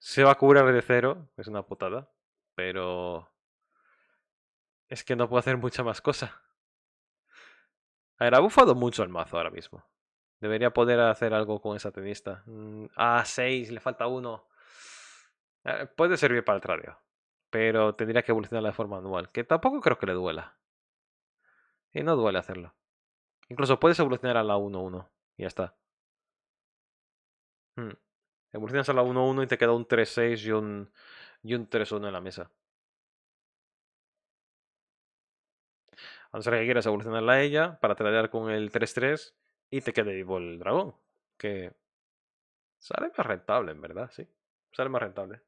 Se va a curar de cero, es una putada, pero es que no puedo hacer mucha más cosa. A ver, ha bufado mucho el mazo ahora mismo. Debería poder hacer algo con esa tenista. Mm, a 6, le falta uno. Eh, puede servir para el tradeo. Pero tendría que evolucionarla de forma anual. Que tampoco creo que le duela. Y no duele hacerlo. Incluso puedes evolucionar a la 1-1. Y ya está. Hmm. Evolucionas a la 1-1 y te queda un 3-6 y un, y un 3-1 en la mesa. A no ser que quieras evolucionarla a ella para tradear con el 3-3 y te quede vivo el dragón. Que sale más rentable, en verdad, sí. Sale más rentable.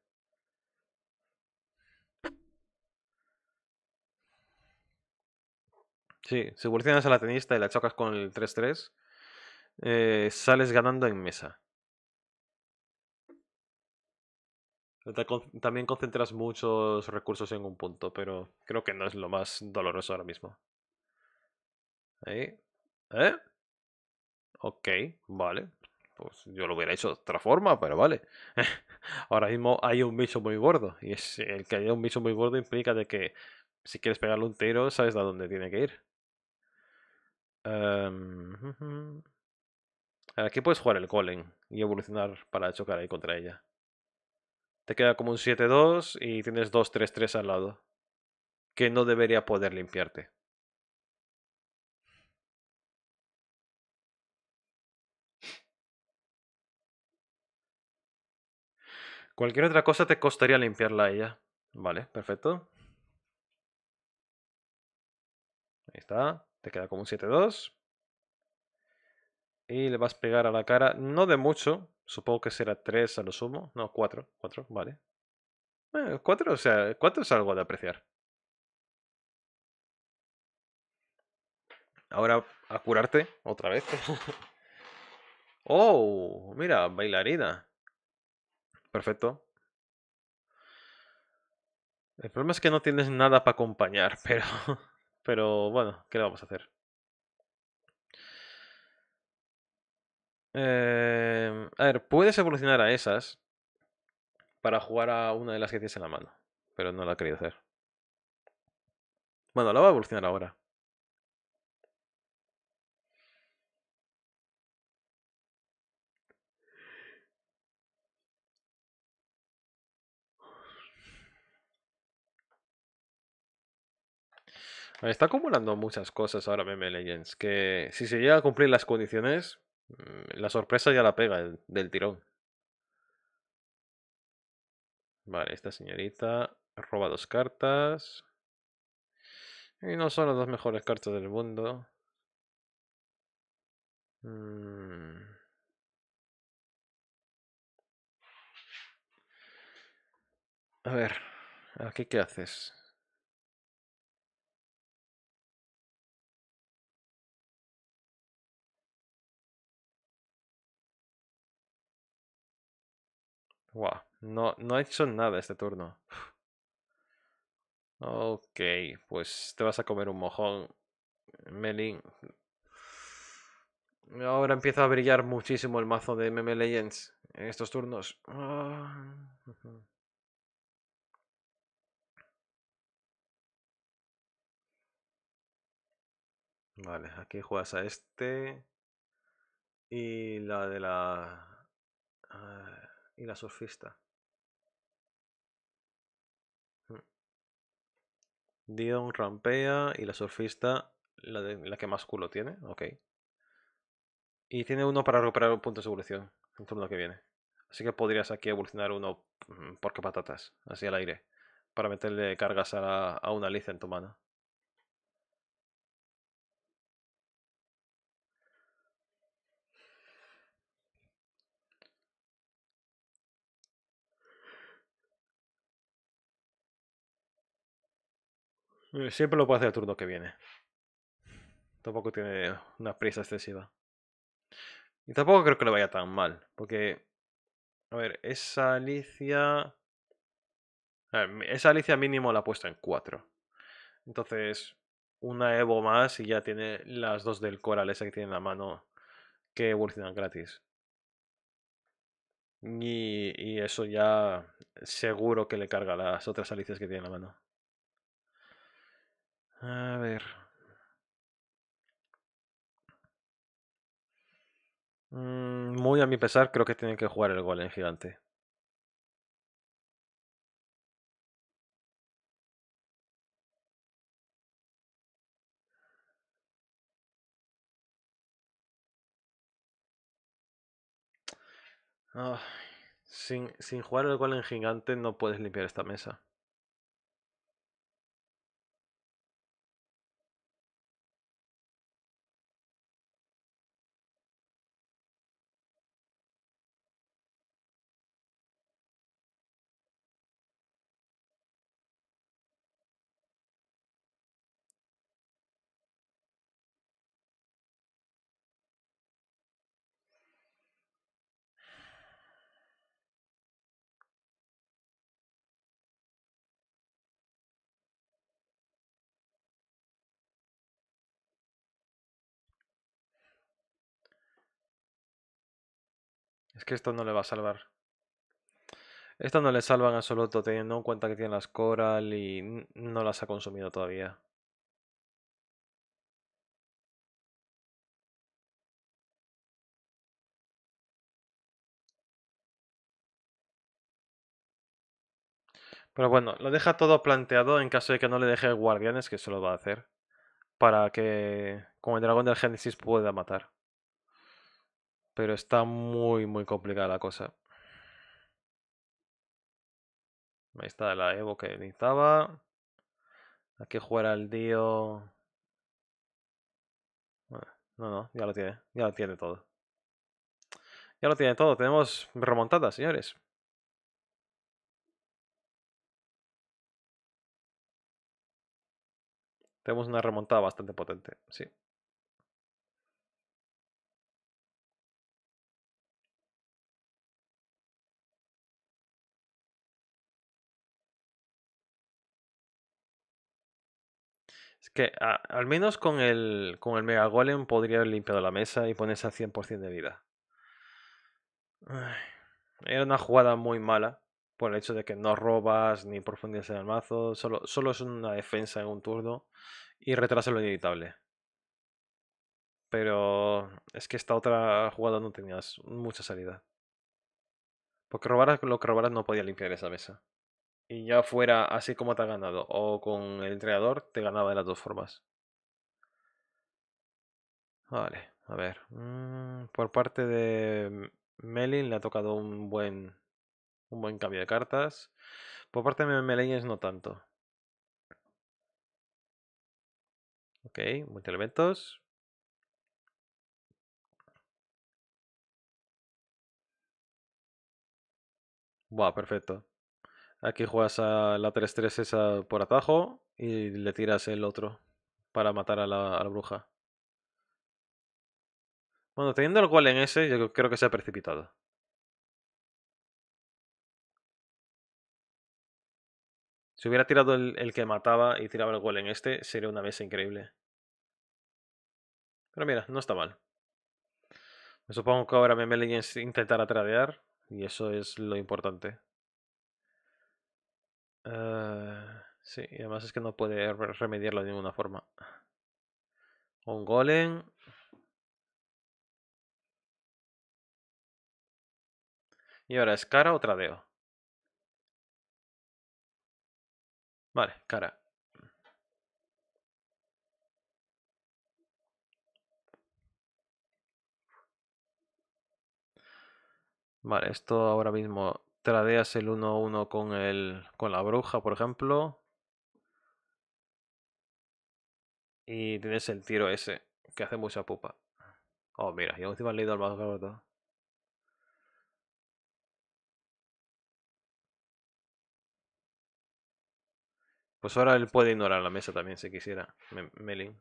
Sí, si evolucionas a la tenista y la chocas con el 3-3, eh, sales ganando en mesa. También concentras muchos recursos en un punto, pero creo que no es lo más doloroso ahora mismo. Ahí. ¿Eh? Ok, vale. Pues yo lo hubiera hecho de otra forma, pero vale. ahora mismo hay un bicho muy gordo. Y es el que haya un bicho muy gordo implica de que si quieres pegarle un tiro, sabes a dónde tiene que ir. Em, aquí puedes jugar el golem y evolucionar para chocar ahí contra ella te queda como un 7-2 y tienes 2-3-3 al lado. Que no debería poder limpiarte. Cualquier otra cosa te costaría limpiarla a ella. Vale, perfecto. Ahí está. Te queda como un 7-2. Y le vas a pegar a la cara, no de mucho, Supongo que será 3 a lo sumo. No, 4. 4, vale. Cuatro o sea, 4 es algo de apreciar. Ahora a curarte otra vez. oh, mira, bailarina. Perfecto. El problema es que no tienes nada para acompañar, pero, pero bueno, ¿qué le vamos a hacer? Em, a ver, puedes evolucionar a esas para jugar a una de las que tienes en la mano, pero no la quería querido hacer. Bueno, la voy a evolucionar ahora. Está acumulando muchas cosas ahora Meme Legends, que si se llega a cumplir las condiciones, Mm, la sorpresa ya la pega del tirón. Vale, esta señorita roba dos cartas. Y no son las dos mejores cartas del mundo. Mm. A ver, aquí qué haces. no, no hecho nada este turno. Ok, pues te vas a comer un mojón, Melin. Ahora empieza a brillar muchísimo el mazo de MM Legends en estos turnos. Vale, aquí juegas a este. Y la de la... Ah, y la surfista. Mm. Dion rampea y la surfista, la, la que más culo tiene, ok. Y tiene uno para recuperar un punto de evolución el turno que viene. Así que podrías aquí evolucionar uno mm, porque patatas, así al aire, para meterle cargas a, a una liza en tu mano. Eh, siempre lo puede hacer el turno que viene. Tampoco tiene una prisa excesiva. Y tampoco creo que le vaya tan mal. Porque. A ver, esa Alicia. A ver, esa Alicia mínimo la ha puesto en 4. Entonces, una Evo más y ya tiene las dos del Coral, esa que tiene en la mano, que evolucionan gratis. Y, y eso ya seguro que le carga las otras Alicias que tiene en la mano. A ver. Mm, muy a mi pesar, creo que tienen que jugar el gol en gigante. sin, sin jugar el en gigante no puedes limpiar esta mesa. que esto no le va a salvar. Esto no le salva en absoluto, teniendo en cuenta que tiene las coral y no las ha consumido todavía. Pero bueno, lo deja todo planteado en caso de que no le deje guardianes, que se lo va a hacer. Para que con el dragón del Génesis pueda matar. Pero está muy, muy complicada la cosa. Ahí está la Evo que necesitaba. Aquí jugará el Dio. no, no, ya lo tiene. Ya lo tiene todo. Ya lo tiene todo. Tenemos remontada, señores. Tenemos una remontada bastante potente, sí. Es que al menos con el, con el Mega Golem podría haber limpiado la mesa y ponerse a 100% de vida. era una jugada muy mala por el hecho de que no robas ni profundizas en el mazo, solo, es una defensa en un turno y retrasa lo inevitable. Pero es que esta otra jugada no tenías mucha salida. Porque robaras lo que robaras no podía limpiar esa mesa. Y ya fuera así como te ha ganado o con el entrenador, te ganaba de las dos formas. Vale, a ver. Mm, por parte de Melin le ha tocado un buen, un buen cambio de cartas. Por parte de Melin no tanto. Ok, elementos. Buah, perfecto. Aquí juegas a la 3-3 esa por atajo y le tiras el otro para matar a la, bruja. Bueno, teniendo el cual en ese, yo creo que se ha precipitado. Si hubiera tirado el, que mataba y tiraba el cual en este, sería una mesa increíble. Pero mira, no está mal. Me supongo que ahora me intentará tradear y eso es lo importante. Ah, sí, y además es que no puede remediarlo de ninguna forma. Un golem. Y ahora, ¿es cara o tradeo? Vale, cara. Vale, esto ahora mismo tradeas el 1-1 con, el, con la bruja, por ejemplo. Y tienes el tiro ese, que hace mucha pupa. Oh, mira, yo encima he leído al más gordo. Pues ahora él puede ignorar la mesa también si quisiera, Melin.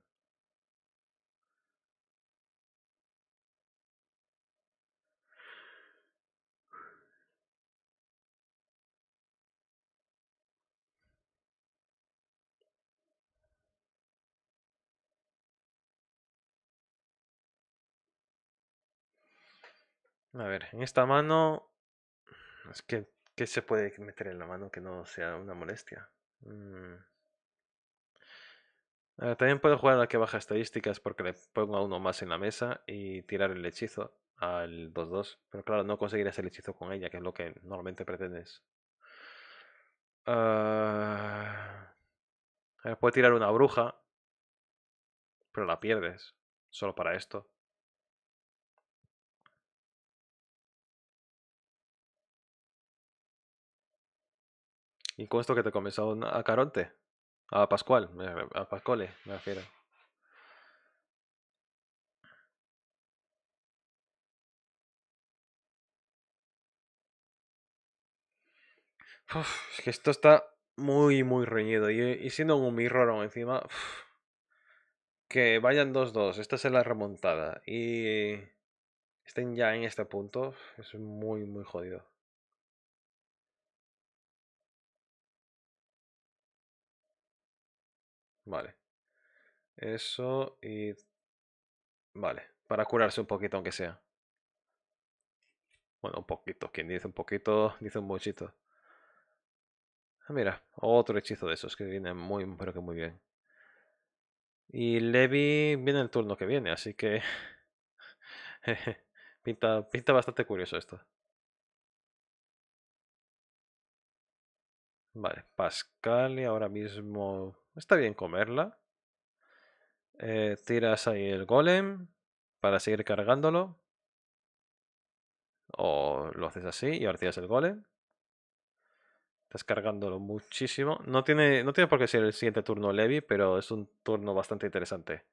A ver, en esta mano. Es que. ¿Qué se puede meter en la mano que no sea una molestia? Mm. Ah, también puedo jugar a la que baja estadísticas porque le pongo a uno más en la mesa y tirar el hechizo al 2-2. Pero claro, no conseguirás el hechizo con ella, que es lo que normalmente pretendes. Uh... tirar una bruja, pero la pierdes. Solo para esto. Y con esto que te comenzó a Caronte, a Pascual, a Pascole, me refiero. es que esto está muy, muy reñido. Y, siendo un mirror encima. que vayan 2-2. Esta es la remontada. Y estén ya en este punto. Es muy, muy jodido. Vale. Eso y... Vale, para curarse un poquito aunque sea. Bueno, un poquito. Quien dice un poquito, dice un mochito. Ah, mira, otro hechizo de esos que viene muy, pero que muy bien. Y Levi viene el turno que viene, así que... pinta, pinta bastante curioso esto. Vale, Pascal y ahora mismo está bien comerla. Eh, tiras ahí el golem para seguir cargándolo. O lo haces así y ahora el golem. Estás cargándolo muchísimo. No tiene, no tiene por qué ser el siguiente turno Levi, pero es un turno bastante interesante.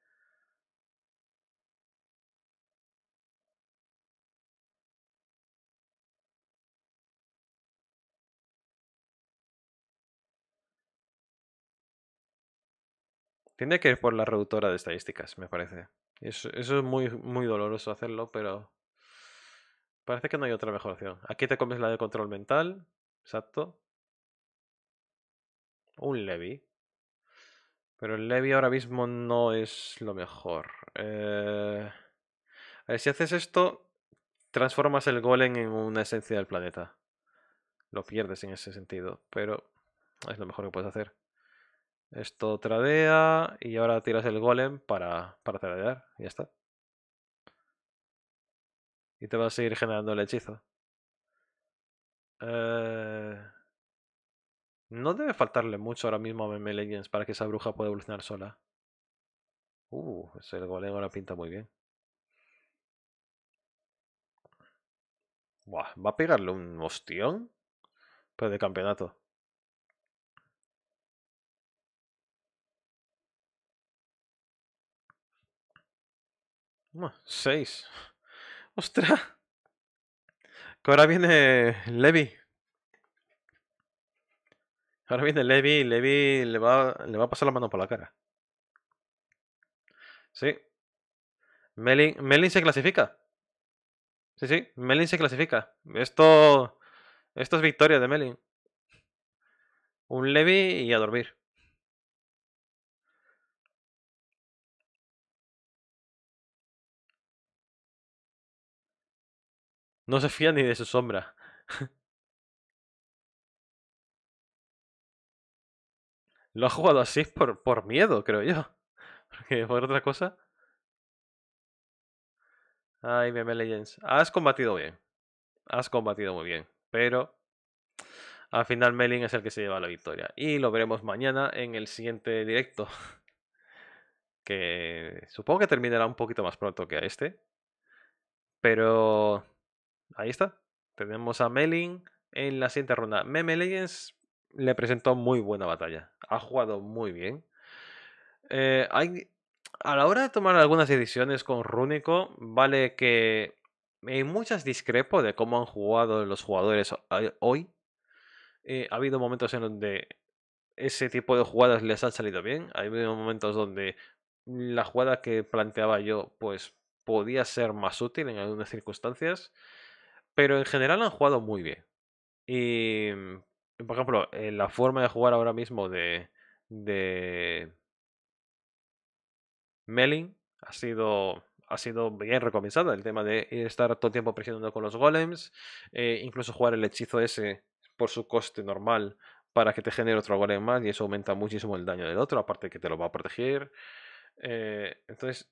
Tiene que ir por la reductora de estadísticas, me parece. Eso, es muy, muy doloroso hacerlo, pero parece que no hay otra mejor opción. Aquí te comes la de control mental, exacto. Un Levi. Pero el Levi ahora mismo no es lo mejor. Eh, a ver, si haces esto, transformas el golem en una esencia del planeta. Lo pierdes en ese sentido, pero es lo mejor que puedes hacer. Esto tradea y ahora tiras el golem para, para tradear. Y ya está. Y te va a seguir generando el hechizo. Eh, no debe faltarle mucho ahora mismo a Meme Legends para que esa bruja pueda evolucionar sola. Uh, ese golem ahora pinta muy bien. Buah, va a pegarle un hostión. Pero de campeonato. 6 seis. ¡Ostras! Que ahora viene Levi. Ahora viene Levi y Levi le va, le va a pasar la mano por la cara. Sí. Melin, se clasifica. Sí, sí, Melin se clasifica. Esto, esto es victoria de Melin. Un Levi y a dormir. No se fía ni de su sombra. Lo ha jugado así por, por miedo, creo yo. Porque por otra cosa. Ay, meme Legends. Has combatido bien. Has combatido muy bien. Pero al final Melin es el que se lleva la victoria. Y lo veremos mañana en el siguiente directo. Que supongo que terminará un poquito más pronto que a este. Pero Ahí está. Tenemos a Melin en la siguiente ronda. Meme Legends le presentó muy buena batalla. Ha jugado muy bien. Eh, hay, a la hora de tomar algunas decisiones con Rúnico, vale que Hay muchas discrepo de cómo han jugado los jugadores hoy. Eh, ha habido momentos en donde ese tipo de jugadas les han salido bien. Ha habido momentos donde la jugada que planteaba yo, pues podía ser más útil en algunas circunstancias. Pero en general han jugado muy bien. Y, mm, por ejemplo, la forma de jugar ahora mismo de, de Melin ha sido, ha sido bien recompensada. El tema de estar todo el tiempo presionando con los golems, eh, incluso jugar el hechizo ese por su coste normal para que te genere otro golem más y eso aumenta muchísimo el daño del otro, aparte que te lo va a proteger. Eh, entonces,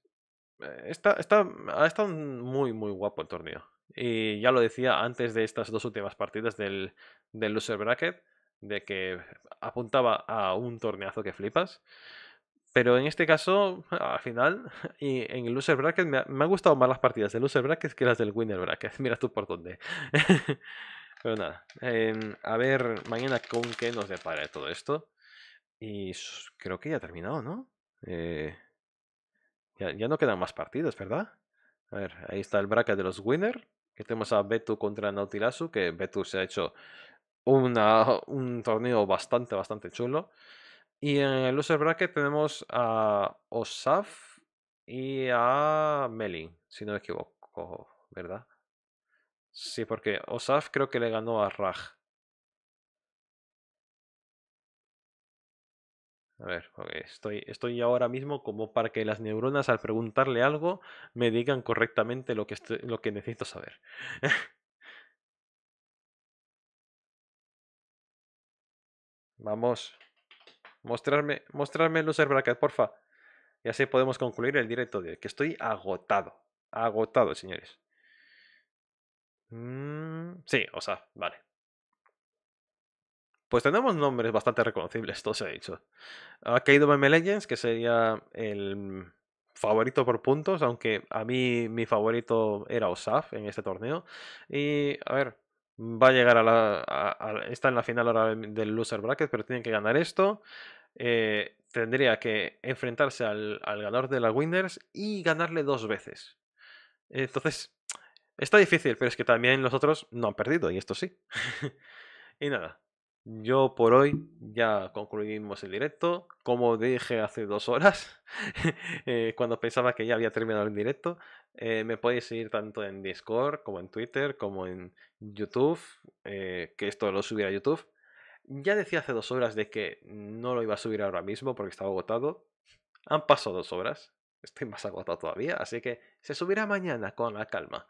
eh, está, está, ha estado muy, muy guapo el torneo. Y ya lo decía antes de estas dos últimas partidas del, del loser bracket, de que apuntaba a un torneazo que flipas. Pero en este caso, al final, y en el loser bracket, me, han gustado más las partidas del loser bracket que las del winner bracket. Mira tú por dónde. Pero nada, em, a ver mañana con qué nos depara todo esto. Y creo que ya ha terminado, ¿no? Eh, ya, no quedan más partidas, ¿verdad? A ver, ahí está el bracket de los winner que tenemos a Betu contra Nautilasu, que Betu se ha hecho una, un torneo bastante, bastante chulo. Y en el loser bracket tenemos a Osaf y a Melin, si no me equivoco, ¿verdad? Sí, porque Osaf creo que le ganó a Raj. A ver, estoy, estoy ahora mismo como para que las neuronas al preguntarle algo me digan correctamente lo que, lo que necesito saber. Vamos, mostrarme, mostrarme el user bracket, porfa. Y así podemos concluir el directo de que estoy agotado, agotado, señores. Mm, sí, o sea, vale. Pues tenemos nombres bastante reconocibles, todo se ha dicho. Ha caído MM Legends, que sería el mm, favorito por puntos, aunque a mí mi favorito era Osaf en este torneo. Y a ver, va a llegar a la. está en la final ahora del loser bracket, pero tiene que ganar esto. Eh, tendría que enfrentarse al, al, ganador de la Winners y ganarle dos veces. Entonces, está difícil, pero es que también los otros no han perdido, y esto sí. y nada, yo por hoy ya concluimos el directo. Como dije hace dos horas, eh, cuando pensaba que ya había terminado el directo, eh, me podéis seguir tanto en Discord como en Twitter, como en YouTube, eh, que esto lo subiré a YouTube. Ya decía hace dos horas de que no lo iba a subir ahora mismo porque estaba agotado. Han pasado dos horas, estoy más agotado todavía, así que se subirá mañana con la calma.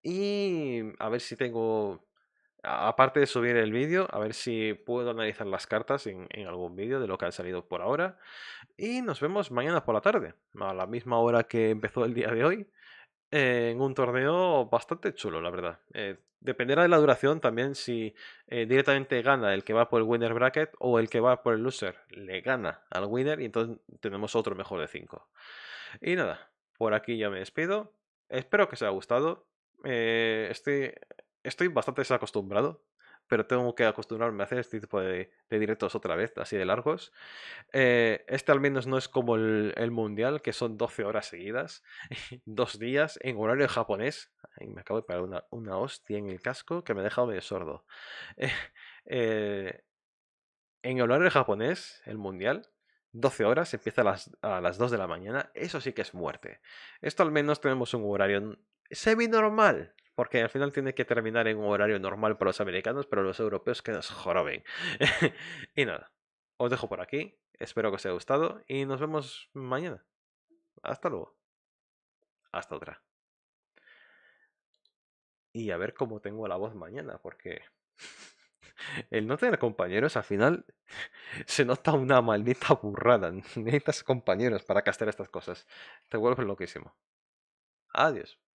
Y a ver si tengo aparte de subir el vídeo, a ver si puedo analizar las cartas en, algún vídeo de lo que han salido por ahora. Y nos vemos mañana por la tarde, a la misma hora que empezó el día de hoy, en un torneo bastante chulo, la verdad. Eh, dependerá de la duración también si eh, directamente gana el que va por el winner bracket o el que va por el loser le gana al winner y entonces tenemos otro mejor de 5. Y nada, por aquí ya me despido. Espero que os haya gustado. Eh, estoy bastante desacostumbrado, pero tengo que acostumbrarme a hacer este tipo de, directos otra vez, así de largos. Eh, este al menos no es como el, mundial, que son 12 horas seguidas, dos días en horario japonés. Ay, me acabo de parar una, hostia en el casco que me ha dejado medio sordo. Eh, eh, en horario japonés, el mundial, 12 horas, empieza a las, a las 2 de la mañana. Eso sí que es muerte. Esto al menos tenemos un horario semi normal, porque al final tiene que terminar en un horario normal para los americanos, pero los europeos que nos joroben. y nada, os dejo por aquí, espero que os haya gustado y nos vemos mañana. Hasta luego. Hasta otra. Y a ver cómo tengo la voz mañana, porque el no tener compañeros al final se nota una maldita burrada. Necesitas compañeros para castear estas cosas. Te vuelves loquísimo. Adiós.